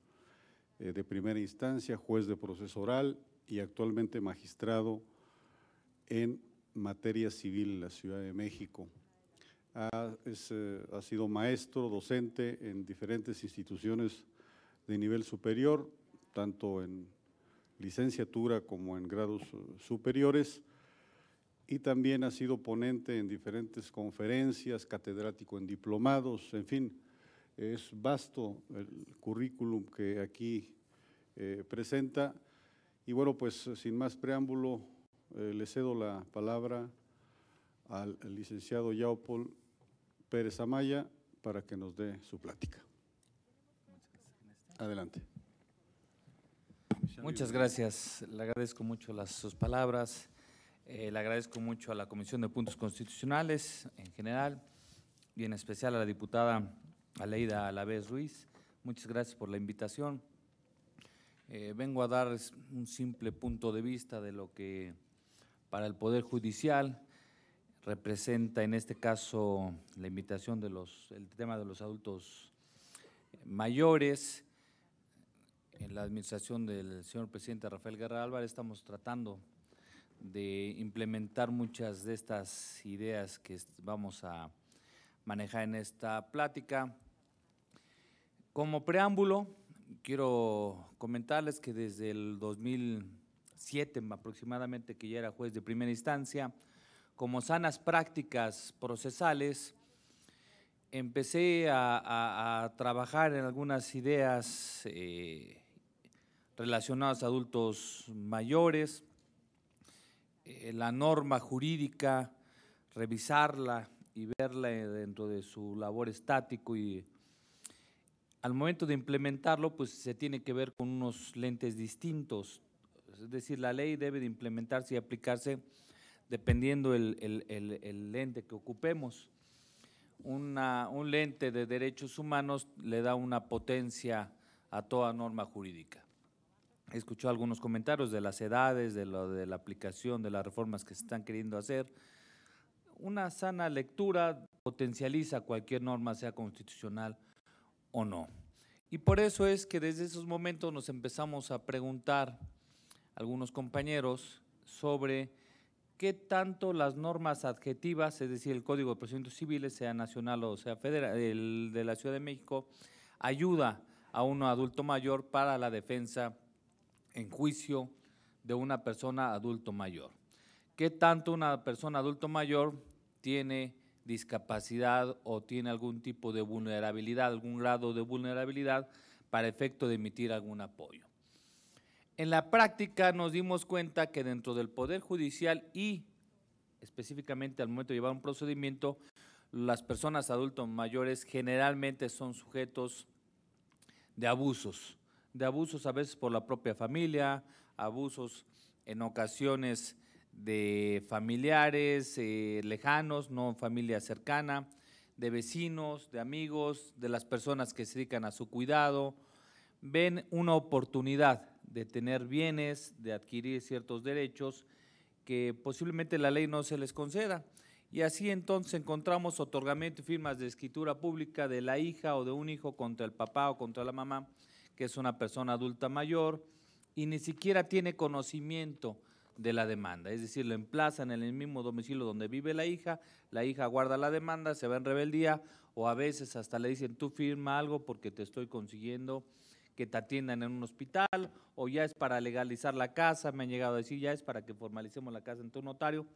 eh, de primera instancia, juez de proceso oral y actualmente magistrado en materia civil en la Ciudad de México. ha eh, sido maestro, docente en diferentes instituciones de nivel superior, tanto en licenciatura como en grados superiores y también ha sido ponente en diferentes conferencias, catedrático en diplomados, en fin, es vasto el currículum que aquí eh, presenta. Y bueno, pues sin más preámbulo, eh, le cedo la palabra al, licenciado Yaupol Pérez Amaya para que nos dé su plática. Adelante. Muchas gracias. Le agradezco mucho las, sus palabras. Eh, le agradezco mucho a la Comisión de Puntos Constitucionales en general y en especial a la diputada Aleida Alavés Ruiz. Muchas gracias por la invitación. Eh, vengo a dar un simple punto de vista de lo que para el Poder Judicial representa en este caso la invitación de el tema de los adultos mayores. En la administración del señor presidente Rafael Guerra Álvarez estamos tratando de implementar muchas de estas ideas que vamos a manejar en esta plática. Como preámbulo, quiero comentarles que desde el 2007 aproximadamente, que ya era juez de primera instancia, como sanas prácticas procesales, empecé a, trabajar en algunas ideas eh, relacionadas a adultos mayores, eh, la norma jurídica, revisarla y verla eh, dentro de su labor estático y al momento de implementarlo, pues se tiene que ver con unos lentes distintos. Es decir, la ley debe de implementarse y aplicarse dependiendo el, lente que ocupemos. un lente de derechos humanos le da una potencia a toda norma jurídica escuchó algunos comentarios de las edades, de lo de la aplicación, de las reformas que se están queriendo hacer. Una sana lectura potencializa cualquier norma, sea constitucional o no. Y por eso es que desde esos momentos nos empezamos a preguntar, algunos compañeros, sobre qué tanto las normas adjetivas, es decir, el Código de Procedimientos Civiles, sea nacional o sea federal, el de la Ciudad de México, ayuda a uno adulto mayor para la defensa en juicio de una persona adulto mayor. ¿Qué tanto una persona adulto mayor tiene discapacidad o tiene algún tipo de vulnerabilidad, algún grado de vulnerabilidad para efecto de emitir algún apoyo? En la práctica nos dimos cuenta que dentro del Poder Judicial y específicamente al momento de llevar un procedimiento, las personas adultos mayores generalmente son sujetos de abusos, de abusos a veces por la propia familia, abusos en ocasiones de familiares eh, lejanos, no familia cercana, de vecinos, de amigos, de las personas que se dedican a su cuidado, ven una oportunidad de tener bienes, de adquirir ciertos derechos que posiblemente la ley no se les conceda. Y así entonces encontramos otorgamiento y firmas de escritura pública de la hija o de un hijo contra el papá o contra la mamá, que es una persona adulta mayor y ni siquiera tiene conocimiento de la demanda. Es decir, lo emplazan en el mismo domicilio donde vive la hija, la hija guarda la demanda, se va en rebeldía o a veces hasta le dicen tú firma algo porque te estoy consiguiendo que te atiendan en un hospital o ya es para legalizar la casa, me han llegado a decir ya es para que formalicemos la casa en tu notario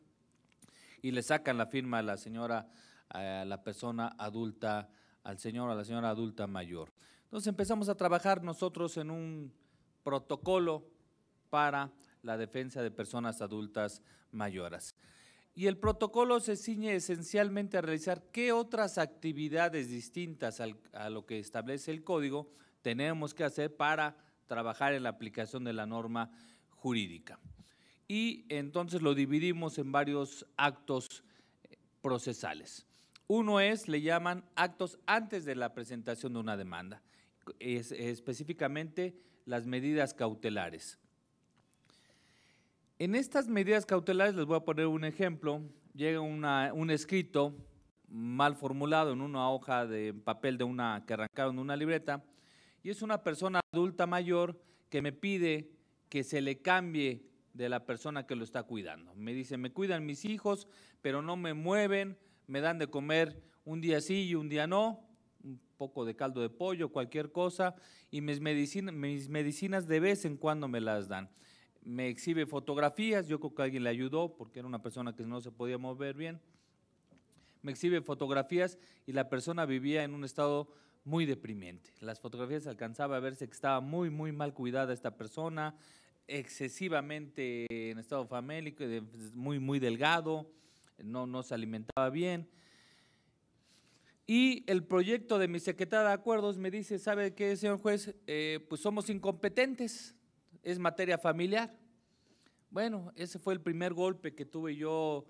y le sacan la firma a la señora, a la persona adulta, al señor, a la señora adulta mayor. Entonces empezamos a trabajar nosotros en un protocolo para la defensa de personas adultas mayoras. Y el protocolo se ciñe esencialmente a realizar qué otras actividades distintas a lo que establece el código tenemos que hacer para trabajar en la aplicación de la norma jurídica. Y entonces lo dividimos en varios actos eh, procesales. Uno es, le llaman actos antes de la presentación de una demanda es, específicamente las medidas cautelares. En estas medidas cautelares les voy a poner un ejemplo. Llega un escrito mal formulado en una hoja de papel de una que arrancaron de una libreta y es una persona adulta mayor que me pide que se le cambie de la persona que lo está cuidando. Me dice, me cuidan mis hijos, pero no me mueven, me dan de comer un día sí y un día no, poco de caldo de pollo, cualquier cosa, y mis, medicina, mis medicinas de vez en cuando me las dan. Me exhibe fotografías, yo creo que alguien le ayudó porque era una persona que no se podía mover bien. Me exhibe fotografías y la persona vivía en un estado muy deprimente. Las fotografías alcanzaba a verse que estaba muy, muy mal cuidada esta persona, excesivamente en estado famélico, muy, muy delgado, no, no se alimentaba bien. Y el proyecto de mi secretaria de acuerdos me dice, ¿sabe qué, señor juez? Eh, pues somos incompetentes, es materia familiar. Bueno, ese fue el primer golpe que tuve yo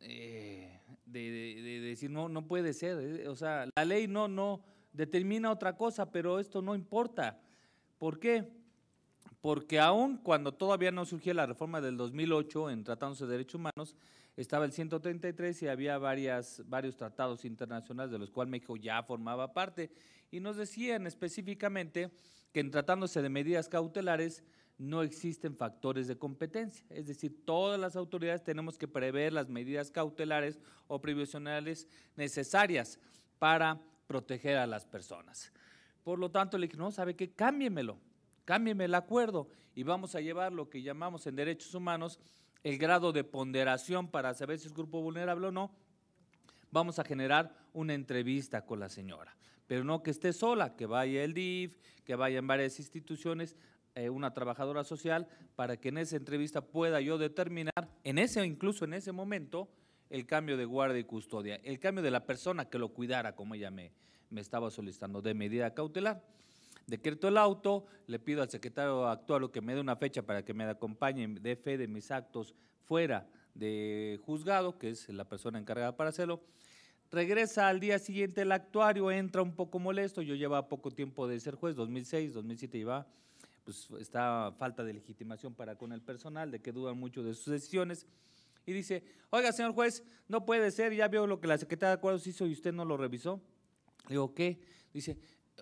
eh, de, decir, no, no puede ser. Eh, o sea, la ley no, no determina otra cosa, pero esto no importa. ¿Por qué? Porque aún cuando todavía no surgía la reforma del 2008 en tratándose de derechos humanos, estaba el 133 y había varias, varios tratados internacionales de los cuales México ya formaba parte. Y nos decían específicamente que en tratándose de medidas cautelares no existen factores de competencia. Es decir, todas las autoridades tenemos que prever las medidas cautelares o previsionales necesarias para proteger a las personas. Por lo tanto, le dije, no, ¿sabe qué? Cámbiemelo, cámbieme el acuerdo y vamos a llevar lo que llamamos en derechos humanos el grado de ponderación para saber si es grupo vulnerable o no, vamos a generar una entrevista con la señora. Pero no que esté sola, que vaya el DIF, que vaya en varias instituciones, eh, una trabajadora social, para que en esa entrevista pueda yo determinar, en ese, incluso en ese momento, el cambio de guardia y custodia, el cambio de la persona que lo cuidara, como ella me, me estaba solicitando, de medida cautelar. Decreto el auto, le pido al secretario actual que me dé una fecha para que me acompañe, dé fe de mis actos fuera de juzgado, que es la persona encargada para hacerlo. Regresa al día siguiente el actuario, entra un poco molesto, yo llevaba poco tiempo de ser juez, 2006, 2007 va. pues está falta de legitimación para con el personal, de que dudan mucho de sus decisiones. Y dice, oiga, señor juez, no puede ser, ya vio lo que la secretaria de acuerdos hizo y usted no lo revisó. Le digo, ¿qué? Dice,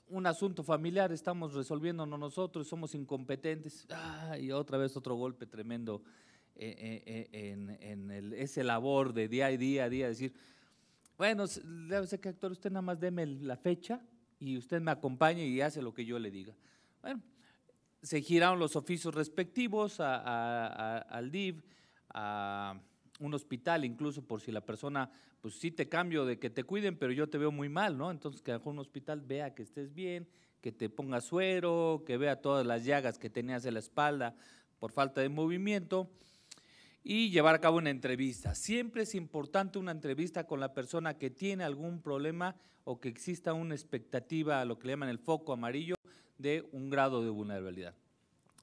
un asunto familiar estamos resolviéndonos nosotros, somos incompetentes, y otra vez otro golpe tremendo eh, eh, eh, en, ese labor de día a día, a día, decir, bueno, debe ser que actor, usted nada más deme la fecha y usted me acompañe y hace lo que yo le diga. Bueno, se giraron los oficios respectivos al DIV, a un hospital, incluso por si la persona, pues sí te cambio de que te cuiden, pero yo te veo muy mal, ¿no? Entonces que un hospital vea que estés bien, que te ponga suero, que vea todas las llagas que tenías en la espalda por falta de movimiento y llevar a cabo una entrevista. Siempre es importante una entrevista con la persona que tiene algún problema o que exista una expectativa, lo que le llaman el foco amarillo, de un grado de vulnerabilidad.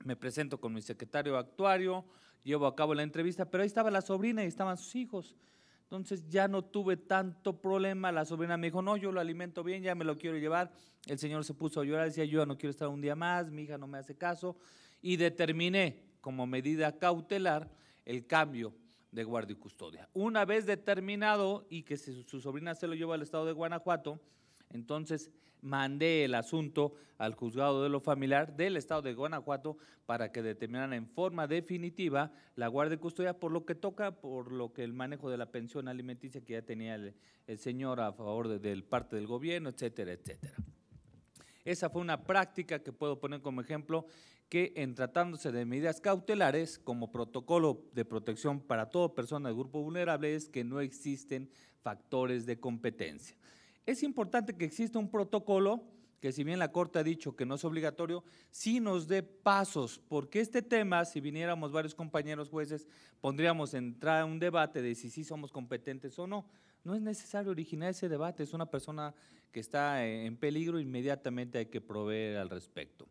Me presento con mi secretario actuario, llevo a cabo la entrevista, pero ahí estaba la sobrina y estaban sus hijos. Entonces ya no tuve tanto problema. La sobrina me dijo, no, yo lo alimento bien, ya me lo quiero llevar. El señor se puso a llorar, decía, yo no quiero estar un día más, mi hija no me hace caso. Y determiné como medida cautelar el cambio de guardia y custodia. Una vez determinado y que su sobrina se lo lleva al estado de Guanajuato, entonces Mandé el asunto al juzgado de lo familiar del estado de Guanajuato para que determinaran en forma definitiva la guardia y custodia por lo que toca, por lo que el manejo de la pensión alimenticia que ya tenía el, señor a favor del parte del gobierno, etcétera, etcétera. Esa fue una práctica que puedo poner como ejemplo que en tratándose de medidas cautelares como protocolo de protección para toda persona de grupo vulnerable es que no existen factores de competencia es importante que exista un protocolo que si bien la Corte ha dicho que no es obligatorio, sí nos dé pasos, porque este tema, si viniéramos varios compañeros jueces, pondríamos entrar a un debate de si sí somos competentes o no. No es necesario originar ese debate, es una persona que está eh, en peligro, inmediatamente hay que proveer al respecto.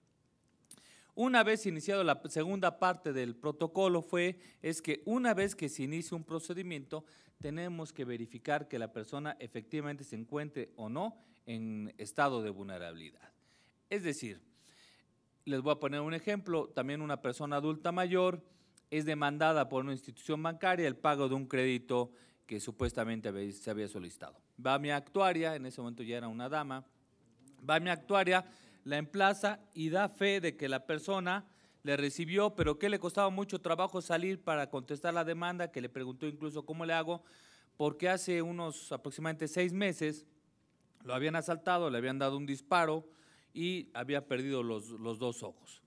Una vez iniciado la segunda parte del protocolo fue, es que una vez que se inicia un procedimiento, tenemos que verificar que la persona efectivamente se encuentre o no en estado de vulnerabilidad. Es decir, les voy a poner un ejemplo, también una persona adulta mayor es demandada por una institución bancaria el pago de un crédito que supuestamente se había solicitado. Va a mi actuaria, en ese momento ya era una dama, va a mi actuaria, la emplaza y da fe de que la persona le recibió, pero que le costaba mucho trabajo salir para contestar la demanda, que le preguntó incluso cómo le hago, porque hace unos aproximadamente seis meses lo habían asaltado, le habían dado un disparo y había perdido los, dos ojos.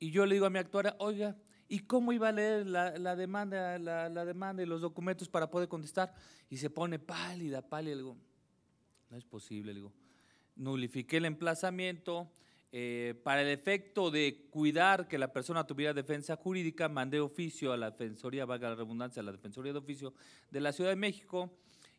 Y yo le digo a mi actuaria, oiga, ¿y cómo iba a leer la, demanda, la, la, demanda y los documentos para poder contestar? Y se pone pálida, pálida. Le digo, no es posible, digo. Nulifiqué el emplazamiento, eh, para el efecto de cuidar que la persona tuviera defensa jurídica, mandé oficio a la Defensoría, valga la redundancia, a la Defensoría de Oficio de la Ciudad de México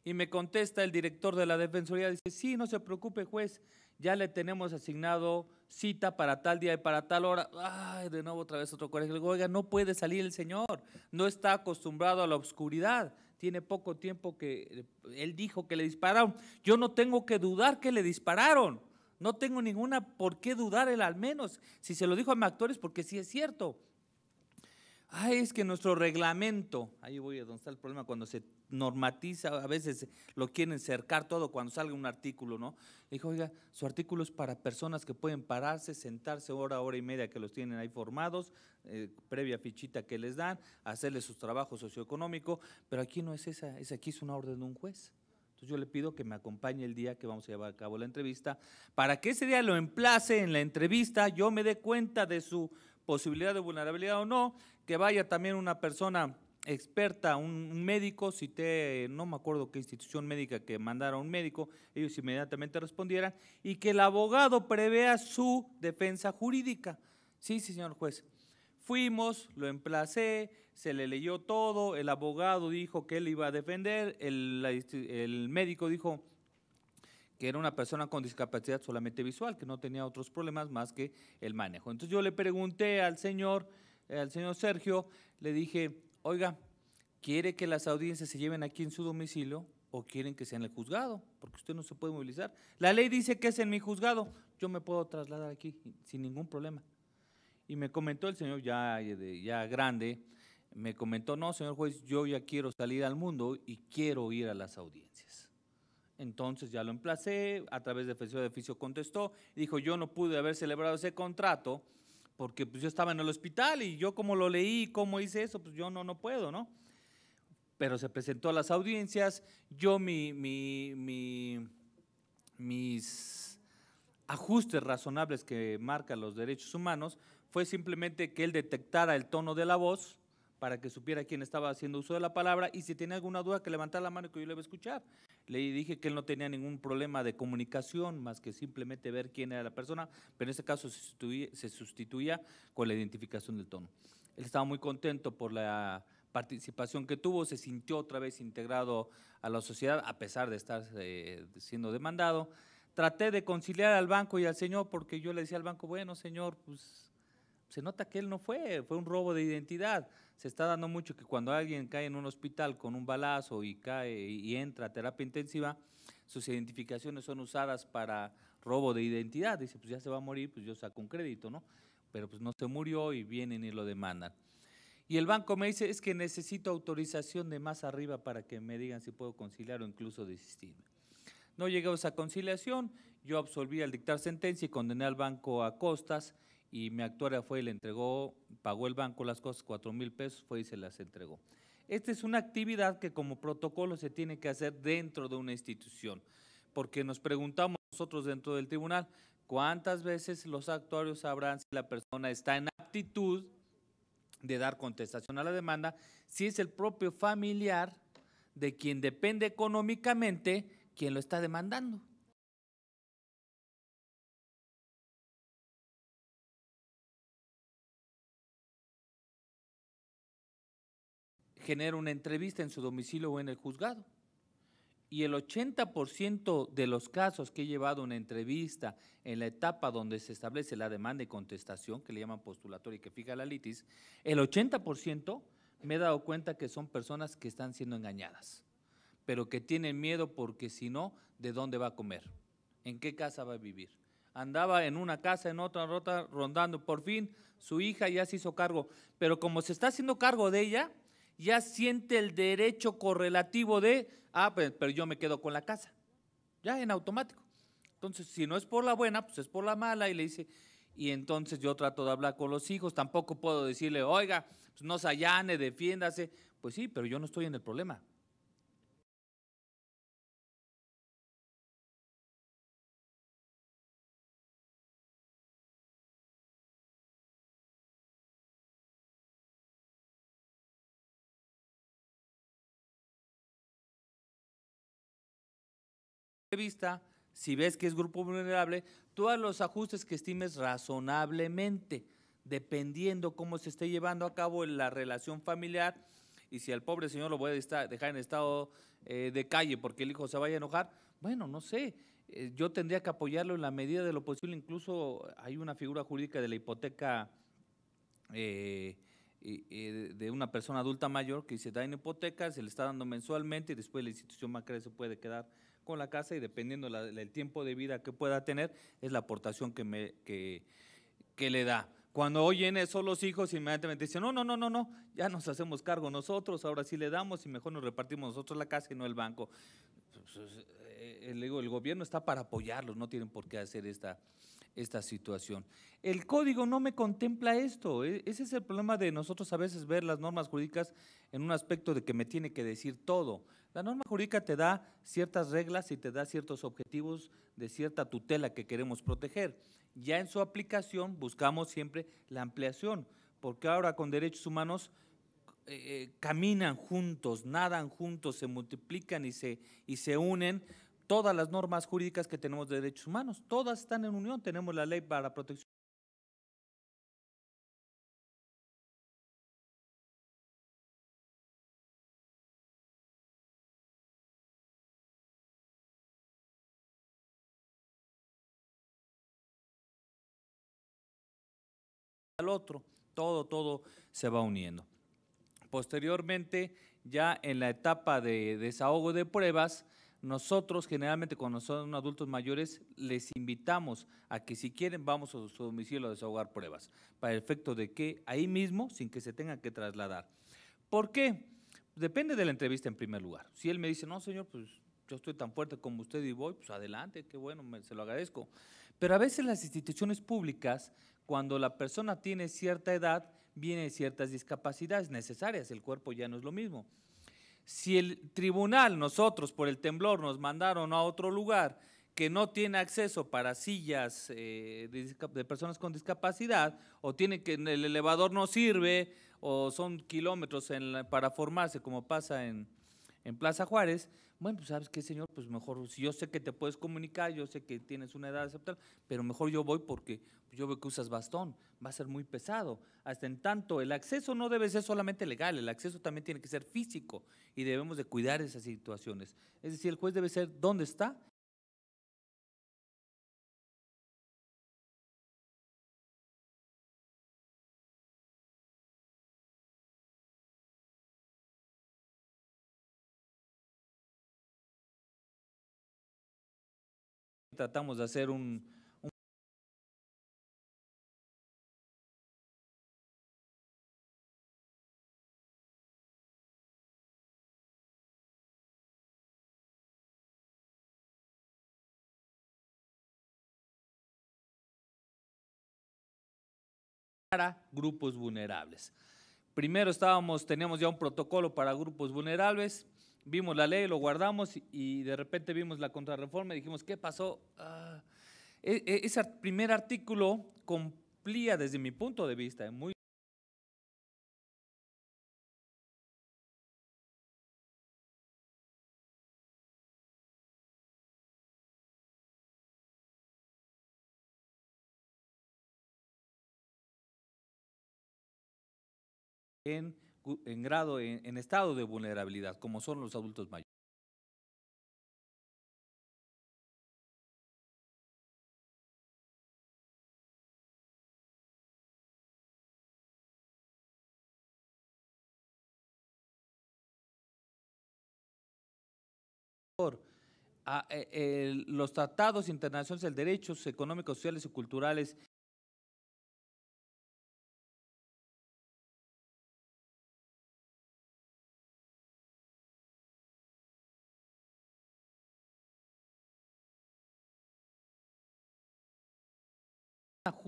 y me contesta el director de la Defensoría, dice, sí, no se preocupe juez, ya le tenemos asignado cita para tal día y para tal hora. Ay, de nuevo otra vez otro colegio, Le digo, oiga, no puede salir el señor, no está acostumbrado a la oscuridad, tiene poco tiempo que eh, él dijo que le dispararon. Yo no tengo que dudar que le dispararon. No tengo ninguna por qué dudar él al menos. Si se lo dijo a mis actores, porque sí es cierto. Ay, es que nuestro reglamento, ahí voy a donde está el problema cuando se normatiza, a veces lo quieren cercar todo cuando salga un artículo, ¿no? dijo, oiga, su artículo es para personas que pueden pararse, sentarse hora, hora y media que los tienen ahí formados, eh, previa fichita que les dan, hacerles sus trabajo socioeconómico, pero aquí no es esa, es aquí es una orden de un juez. Entonces yo le pido que me acompañe el día que vamos a llevar a cabo la entrevista, para que ese día lo emplace en la entrevista, yo me dé cuenta de su posibilidad de vulnerabilidad o no, que vaya también una persona experta, un médico, cité, no me acuerdo qué institución médica que mandara un médico, ellos inmediatamente respondieran, y que el abogado prevea su defensa jurídica. Sí, sí, señor juez. Fuimos, lo emplacé, se le leyó todo, el abogado dijo que él iba a defender, el, médico dijo que era una persona con discapacidad solamente visual, que no tenía otros problemas más que el manejo. Entonces yo le pregunté al señor, eh, al señor Sergio, le dije, oiga, ¿quiere que las audiencias se lleven aquí en su domicilio o quieren que sea en el juzgado? Porque usted no se puede movilizar. La ley dice que es en mi juzgado, yo me puedo trasladar aquí sin ningún problema. Y me comentó el señor ya, ya grande, me comentó, no, señor juez, yo ya quiero salir al mundo y quiero ir a las audiencias. Entonces ya lo emplacé, a través de oficio de oficio contestó, dijo, yo no pude haber celebrado ese contrato porque pues, yo estaba en el hospital y yo como lo leí, cómo hice eso, pues yo no, no puedo, ¿no? Pero se presentó a las audiencias, yo mi, mis ajustes razonables que marcan los derechos humanos fue simplemente que él detectara el tono de la voz, para que supiera quién estaba haciendo uso de la palabra y si tenía alguna duda que levantara la mano y que yo le iba a escuchar. Le dije que él no tenía ningún problema de comunicación más que simplemente ver quién era la persona, pero en este caso se sustituía, con la identificación del tono. Él estaba muy contento por la participación que tuvo, se sintió otra vez integrado a la sociedad a pesar de estar eh, siendo demandado. Traté de conciliar al banco y al señor porque yo le decía al banco, bueno, señor, pues se nota que él no fue, fue un robo de identidad se está dando mucho que cuando alguien cae en un hospital con un balazo y cae y entra a terapia intensiva, sus identificaciones son usadas para robo de identidad. Dice, pues ya se va a morir, pues yo saco un crédito, ¿no? Pero pues no se murió y vienen y lo demandan. Y el banco me dice, es que necesito autorización de más arriba para que me digan si puedo conciliar o incluso desistir. No llegamos a conciliación, yo absolví al dictar sentencia y condené al banco a costas y mi actuaria fue y le entregó, pagó el banco las cosas, cuatro mil pesos, fue y se las entregó. Esta es una actividad que como protocolo se tiene que hacer dentro de una institución, porque nos preguntamos nosotros dentro del tribunal cuántas veces los actuarios sabrán si la persona está en aptitud de dar contestación a la demanda, si es el propio familiar de quien depende económicamente quien lo está demandando. genera una entrevista en su domicilio o en el juzgado. Y el 80% de los casos que he llevado una entrevista en la etapa donde se establece la demanda y contestación, que le llaman postulatoria y que fija la litis, el 80% me he dado cuenta que son personas que están siendo engañadas, pero que tienen miedo porque si no, ¿de dónde va a comer? ¿En qué casa va a vivir? andaba en una casa, en otra, en rondando. Por fin, su hija ya se hizo cargo. Pero como se está haciendo cargo de ella, ya siente el derecho correlativo de, ah, pero yo me quedo con la casa, ya en automático. Entonces, si no es por la buena, pues es por la mala y le dice, y entonces yo trato de hablar con los hijos, tampoco puedo decirle, oiga, pues no se allane, defiéndase, pues sí, pero yo no estoy en el problema, vista, si ves que es grupo vulnerable, todos los ajustes que estimes razonablemente, dependiendo cómo se esté llevando a cabo la relación familiar y si al pobre señor lo voy a dejar en estado eh, de calle porque el hijo se vaya a enojar, bueno, no sé, eh, yo tendría que apoyarlo en la medida de lo posible, incluso hay una figura jurídica de la hipoteca eh, de una persona adulta mayor que se da en hipoteca, se le está dando mensualmente y después la institución bancaria se puede quedar con la casa y dependiendo del tiempo de vida que pueda tener, es la aportación que, me, que, le da. Cuando oyen eso los hijos inmediatamente dicen, no, no, no, no, no, ya nos hacemos cargo nosotros, ahora sí le damos y mejor nos repartimos nosotros la casa y no el banco. El, pues, pues, eh, eh, el gobierno está para apoyarlos, no tienen por qué hacer esta, esta situación. El código no me contempla esto, e, ese es el problema de nosotros a veces ver las normas jurídicas en un aspecto de que me tiene que decir todo. La norma jurídica te da ciertas reglas y te da ciertos objetivos de cierta tutela que queremos proteger. Ya en su aplicación buscamos siempre la ampliación, porque ahora con derechos humanos eh, eh, caminan juntos, nadan juntos, se multiplican y se, y se unen todas las normas jurídicas que tenemos de derechos humanos. Todas están en unión, tenemos la ley para protección. otro. Todo, todo se va uniendo. Posteriormente, ya en la etapa de desahogo de pruebas, nosotros generalmente cuando son adultos mayores les invitamos a que si quieren vamos a su domicilio a desahogar pruebas, para el efecto de que ahí mismo, sin que se tengan que trasladar. ¿Por qué? Depende de la entrevista en primer lugar. Si él me dice, no señor, pues yo estoy tan fuerte como usted y voy, pues adelante, qué bueno, se lo agradezco. Pero a veces las instituciones públicas, cuando la persona tiene cierta edad, vienen ciertas discapacidades necesarias, el cuerpo ya no es lo mismo. Si el tribunal, nosotros por el temblor, nos mandaron a otro lugar que no tiene acceso para sillas eh, de, personas con discapacidad, o tiene que el elevador no sirve, o son kilómetros para formarse, como pasa en Plaza Juárez, bueno, pues sabes qué, señor, pues mejor, si yo sé que te puedes comunicar, yo sé que tienes una edad aceptable, pero mejor yo voy porque yo veo que usas bastón, va a ser muy pesado. Hasta en tanto, el acceso no debe ser solamente legal, el acceso también tiene que ser físico y debemos de cuidar esas situaciones. Es decir, el juez debe ser dónde está tratamos de hacer un, para grupos vulnerables. Primero estábamos, teníamos ya un protocolo para grupos vulnerables, vimos la ley, lo guardamos y de repente vimos la contrarreforma y dijimos, ¿qué pasó? Ah, e, e, ese primer artículo cumplía desde mi punto de vista, eh, muy en grado, en, estado de vulnerabilidad, como son los adultos mayores. A, e, los tratados internacionales de derechos económicos, sociales y culturales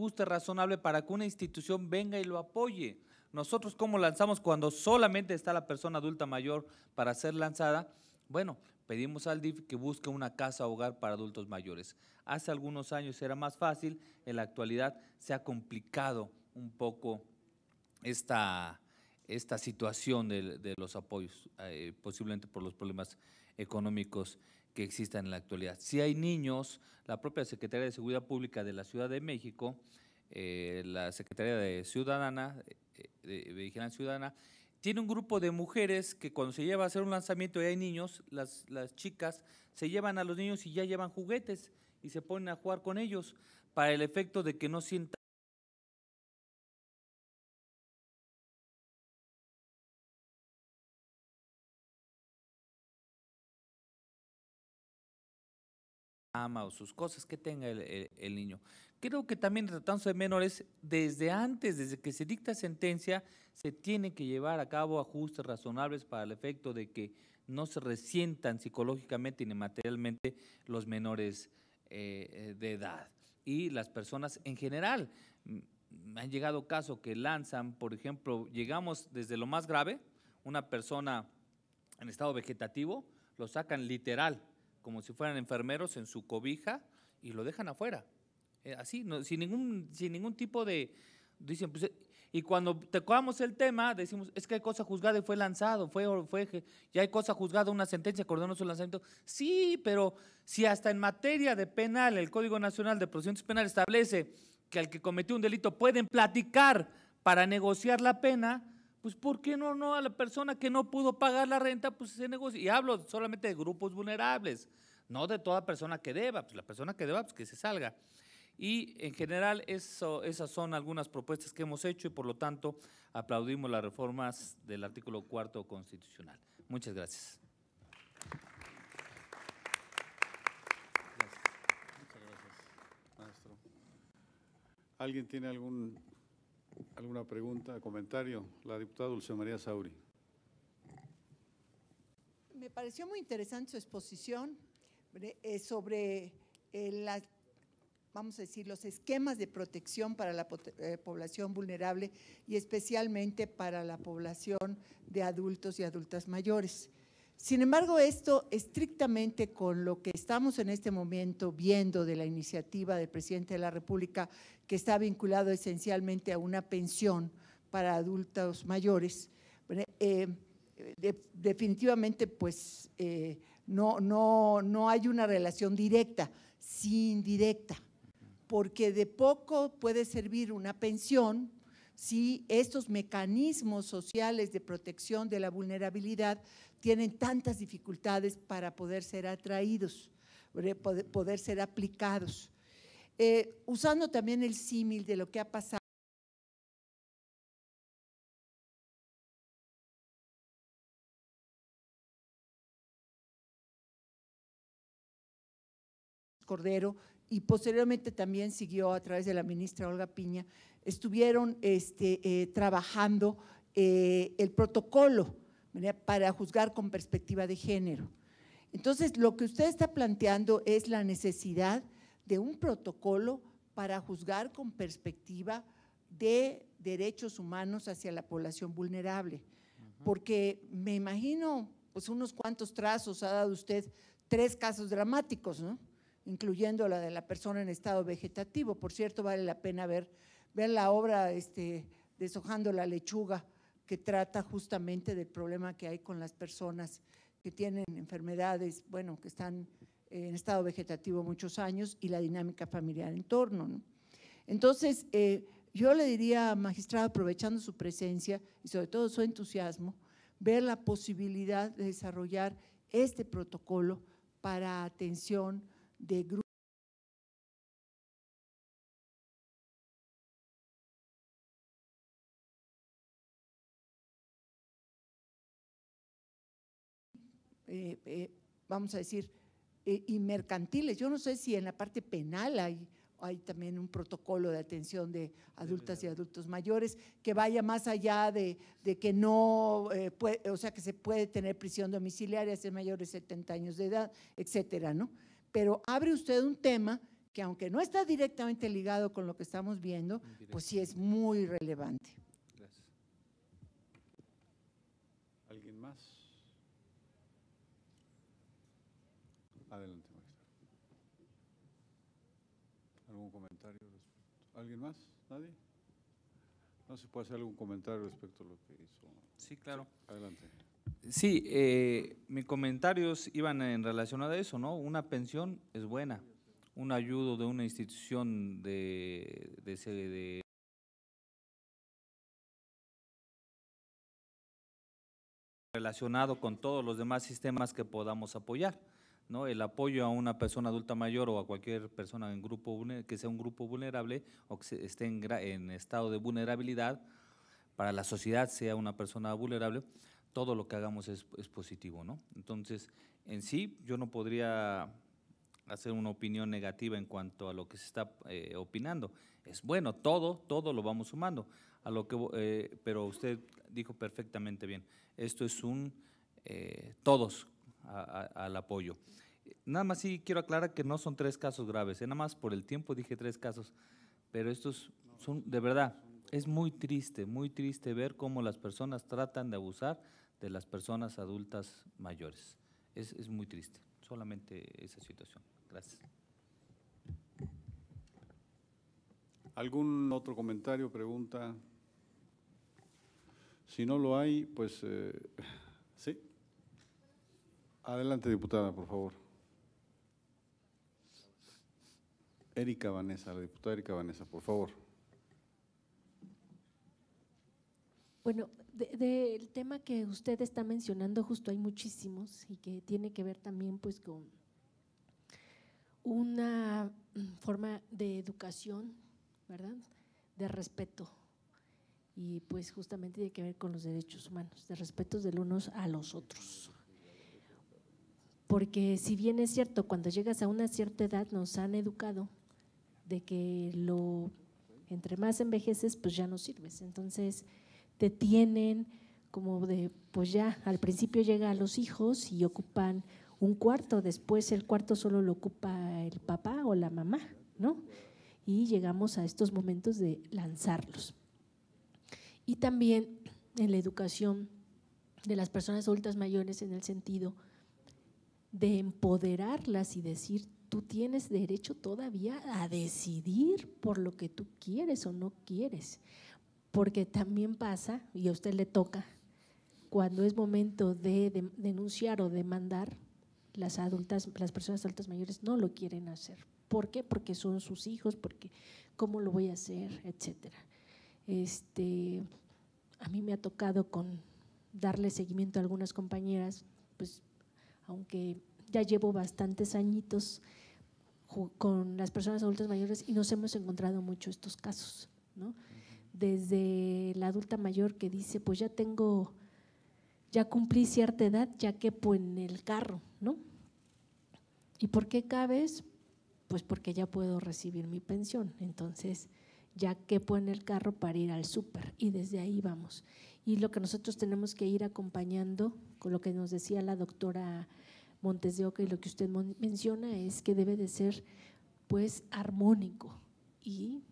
guste razonable para que una institución venga y lo apoye. Nosotros cómo lanzamos cuando solamente está la persona adulta mayor para ser lanzada, bueno, pedimos al DIF que busque una casa hogar para adultos mayores. Hace algunos años era más fácil, en la actualidad se ha complicado un poco esta, esta situación de, los apoyos, eh, posiblemente por los problemas económicos que existan en la actualidad. Si hay niños, la propia Secretaría de Seguridad Pública de la Ciudad de México, eh, la Secretaría de Ciudadana, eh, eh, de Vigilancia Ciudadana, tiene un grupo de mujeres que cuando se lleva a hacer un lanzamiento y hay niños, las, las chicas se llevan a los niños y ya llevan juguetes y se ponen a jugar con ellos para el efecto de que no sientan o sus cosas que tenga el, niño. Creo que también tratándose de menores, desde antes, desde que se dicta sentencia, se tienen que llevar a cabo ajustes razonables para el efecto de que no se resientan psicológicamente ni materialmente los menores eh, eh, de edad y las personas en general. Mm, han llegado casos que lanzan, por ejemplo, llegamos desde lo más grave, una persona en estado vegetativo, lo sacan literal como si fueran enfermeros en su cobija y lo dejan afuera. Eh, así, sin, ningún, sin ningún tipo de... Dicen, pues, y cuando tocamos el tema, decimos, es que hay cosa juzgada y fue lanzado, fue, fue ya hay cosa juzgada, una sentencia, acordamos su lanzamiento. Sí, pero si hasta en materia de penal el Código Nacional de Procedimientos Penales establece que al que cometió un delito pueden platicar para negociar la pena, pues ¿por qué no, no a la persona que no pudo pagar la renta, pues ese negocio. Y hablo solamente de grupos vulnerables, no de toda persona que deba, pues la persona que deba, pues que se salga. Y en general eso, esas son algunas propuestas que hemos hecho y por lo tanto aplaudimos las reformas del artículo cuarto constitucional. Muchas gracias. gracias. ¿Alguien tiene algún ¿Alguna pregunta, comentario? La diputada Dulce María Sauri. Me pareció muy interesante su exposición eh, eh, sobre eh, vamos a decir, los esquemas de protección para la población vulnerable y especialmente para la población de adultos y adultas mayores. Sin embargo, esto estrictamente con lo que estamos en este momento viendo de la iniciativa del presidente de la República, que está vinculado esencialmente a una pensión para adultos mayores, eh, definitivamente pues eh, no, no, no hay una relación directa, sin directa, porque de poco puede servir una pensión si estos mecanismos sociales de protección de la vulnerabilidad tienen tantas dificultades para poder ser atraídos, poder ser aplicados. Eh, usando también el símil de lo que ha pasado. Cordero y posteriormente también siguió a través de la ministra Olga Piña, estuvieron este, eh, trabajando eh, el protocolo para juzgar con perspectiva de género. Entonces, lo que usted está planteando es la necesidad de un protocolo para juzgar con perspectiva de derechos humanos hacia la población vulnerable. Porque me imagino, pues unos cuantos trazos ha dado usted, tres casos dramáticos, ¿no? incluyendo la de la persona en estado vegetativo. Por cierto, vale la pena ver, ver la obra este, Deshojando la lechuga, que trata justamente del problema que hay con las personas que tienen enfermedades, bueno, que están en estado vegetativo muchos años y la dinámica familiar en torno. Entonces, eh, yo le diría, magistrado, aprovechando su presencia y sobre todo su entusiasmo, ver la posibilidad de desarrollar este protocolo para atención de grupos. Eh, eh, vamos a decir, eh, y mercantiles. Yo no sé si en la parte penal hay, hay también un protocolo de atención de adultas y adultos mayores que vaya más allá de, que no, o sea, que se puede tener prisión domiciliaria si mayores mayor de 70 años de edad, etcétera, ¿no? pero abre usted un tema que aunque no está directamente ligado con lo que estamos viendo, pues sí es muy relevante. Gracias. ¿Alguien más? Adelante, maestra. ¿Algún comentario? ¿Alguien más? ¿Nadie? No se puede hacer algún comentario respecto a lo que hizo. Sí, claro. adelante. Sí, eh, mis comentarios iban en relación a eso, ¿no? Una pensión es buena, un ayudo de una institución de, relacionado con todos los demás sistemas que podamos apoyar. ¿no? El apoyo a una persona adulta mayor o a cualquier persona en grupo que sea un grupo vulnerable o que esté en estado de vulnerabilidad, para la sociedad sea una persona vulnerable, todo lo que hagamos es, positivo, ¿no? Entonces, en sí, yo no podría hacer una opinión negativa en cuanto a lo que se está eh, opinando. Es bueno, todo, todo lo vamos sumando. A lo que, eh, pero usted dijo perfectamente bien, esto es un eh, todos al apoyo. Nada más sí quiero aclarar que no son tres casos graves, nada más por el tiempo dije tres casos, pero estos son, de verdad, es muy triste, muy triste ver cómo las personas tratan de abusar de las personas adultas mayores. Es, muy triste, solamente esa situación. Gracias. ¿Algún otro comentario, pregunta? Si no lo hay, pues eh, sí. Adelante, diputada, por favor. Erika Vanessa, la diputada Erika Vanessa, por favor. Bueno, del tema que usted está mencionando, justo hay muchísimos y que tiene que ver también pues con una forma de educación, ¿verdad? De respeto y pues justamente tiene que ver con los derechos humanos, de respetos de unos a los otros. Porque si bien es cierto, cuando llegas a una cierta edad nos han educado de que lo entre más envejeces, pues ya no sirves. Entonces, te tienen como de, pues ya, al principio llega a los hijos y ocupan un cuarto, después el cuarto solo lo ocupa el papá o la mamá, ¿no? Y llegamos a estos momentos de lanzarlos. Y también en la educación de las personas adultas mayores en el sentido de empoderarlas y decir, tú tienes derecho todavía a decidir por lo que tú quieres o no quieres porque también pasa, y a usted le toca, cuando es momento de, denunciar o demandar, las adultas, las personas adultas mayores no lo quieren hacer. ¿Por qué? Porque son sus hijos, porque cómo lo voy a hacer, etcétera. Este, a mí me ha tocado con darle seguimiento a algunas compañeras, pues aunque ya llevo bastantes añitos con las personas adultas mayores y nos hemos encontrado mucho estos casos, ¿no? desde la adulta mayor que dice, pues ya tengo, ya cumplí cierta edad, ya quepo en el carro, ¿no? ¿Y por qué cabes? Pues porque ya puedo recibir mi pensión, entonces ya quepo en el carro para ir al súper y desde ahí vamos. Y lo que nosotros tenemos que ir acompañando, con lo que nos decía la doctora Montes de Oca y lo que usted menciona, es que debe de ser pues armónico y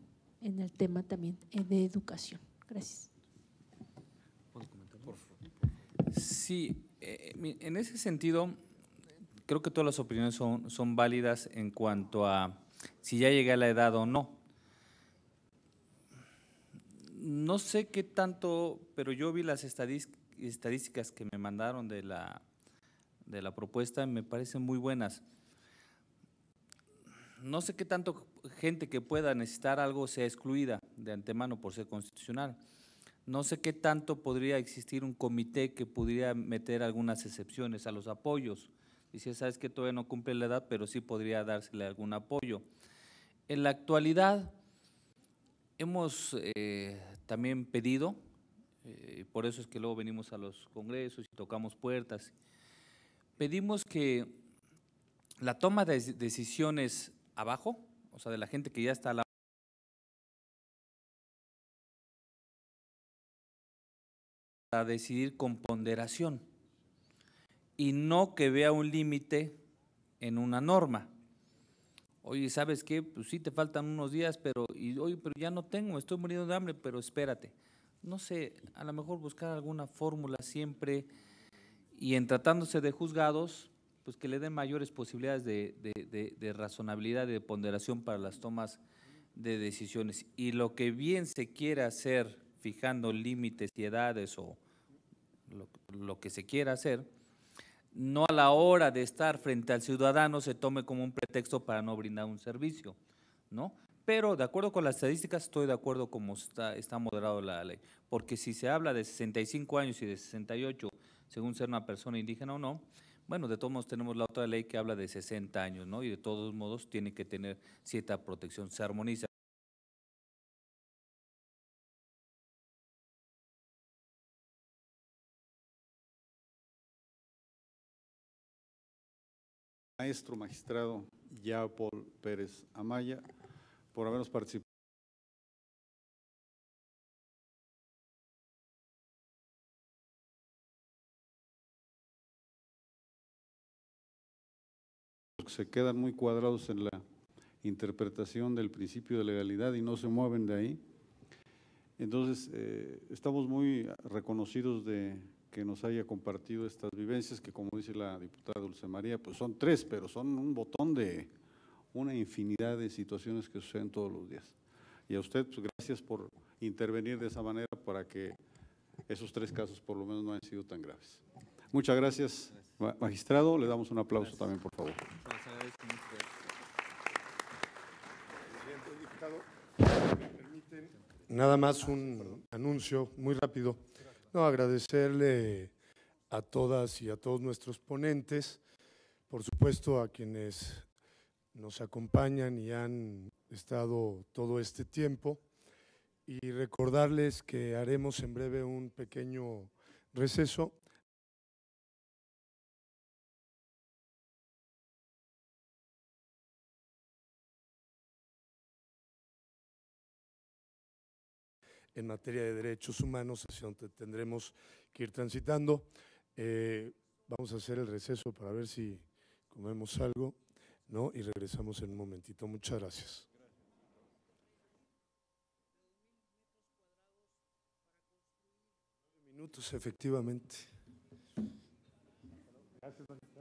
en el tema también eh, de educación. Gracias. Sí, eh, eh, en ese sentido, creo que todas las opiniones son, son válidas en cuanto a si ya llegué a la edad o no. No sé qué tanto, pero yo vi las estadísticas que me mandaron de la, de la propuesta, me parecen muy buenas no sé qué tanto gente que pueda necesitar algo sea excluida de antemano por ser constitucional. No sé qué tanto podría existir un comité que pudiera meter algunas excepciones a los apoyos. si sabes que todavía no cumple la edad, pero sí podría dársele algún apoyo. En la actualidad hemos eh, también pedido, y eh, por eso es que luego venimos a los congresos y tocamos puertas, pedimos que la toma de decisiones abajo, o sea, de la gente que ya está a la para decidir con ponderación y no que vea un límite en una norma. Oye, ¿sabes qué? Pues sí, te faltan unos días, pero, y, hoy, pero ya no tengo, estoy muriendo de hambre, pero espérate. No sé, a lo mejor buscar alguna fórmula siempre y en tratándose de juzgados, pues que le den mayores posibilidades de, de, de, de razonabilidad, de ponderación para las tomas de decisiones. Y lo que bien se quiera hacer, fijando límites y edades o lo, que se quiera hacer, no a la hora de estar frente al ciudadano se tome como un pretexto para no brindar un servicio, ¿no? Pero de acuerdo con las estadísticas, estoy de acuerdo como está, está moderado la ley. Porque si se habla de 65 años y de 68, según ser una persona indígena o no, bueno, de todos modos tenemos la otra ley que habla de 60 años, ¿no? Y de todos modos tiene que tener cierta protección, se armoniza. Maestro magistrado Paul Pérez Amaya, por habernos participado. se quedan muy cuadrados en la interpretación del principio de legalidad y no se mueven de ahí. Entonces, eh, estamos muy reconocidos de que nos haya compartido estas vivencias, que como dice la diputada Dulce María, pues son tres, pero son un botón de una infinidad de situaciones que suceden todos los días. Y a usted, pues, gracias por intervenir de esa manera para que esos tres casos por lo menos no hayan sido tan graves. Muchas gracias. Magistrado, le damos un aplauso también, por favor. Pues, Nada más un anuncio muy rápido. No, agradecerle a todas y a todos nuestros ponentes, por supuesto a quienes nos acompañan y han estado todo este tiempo, y recordarles que haremos en breve un pequeño receso en materia de derechos humanos, hacia donde tendremos que ir transitando. Eh, vamos a hacer el receso para ver si comemos algo, ¿no? Y regresamos en un momentito. Muchas gracias. Minutos, efectivamente. Gracias,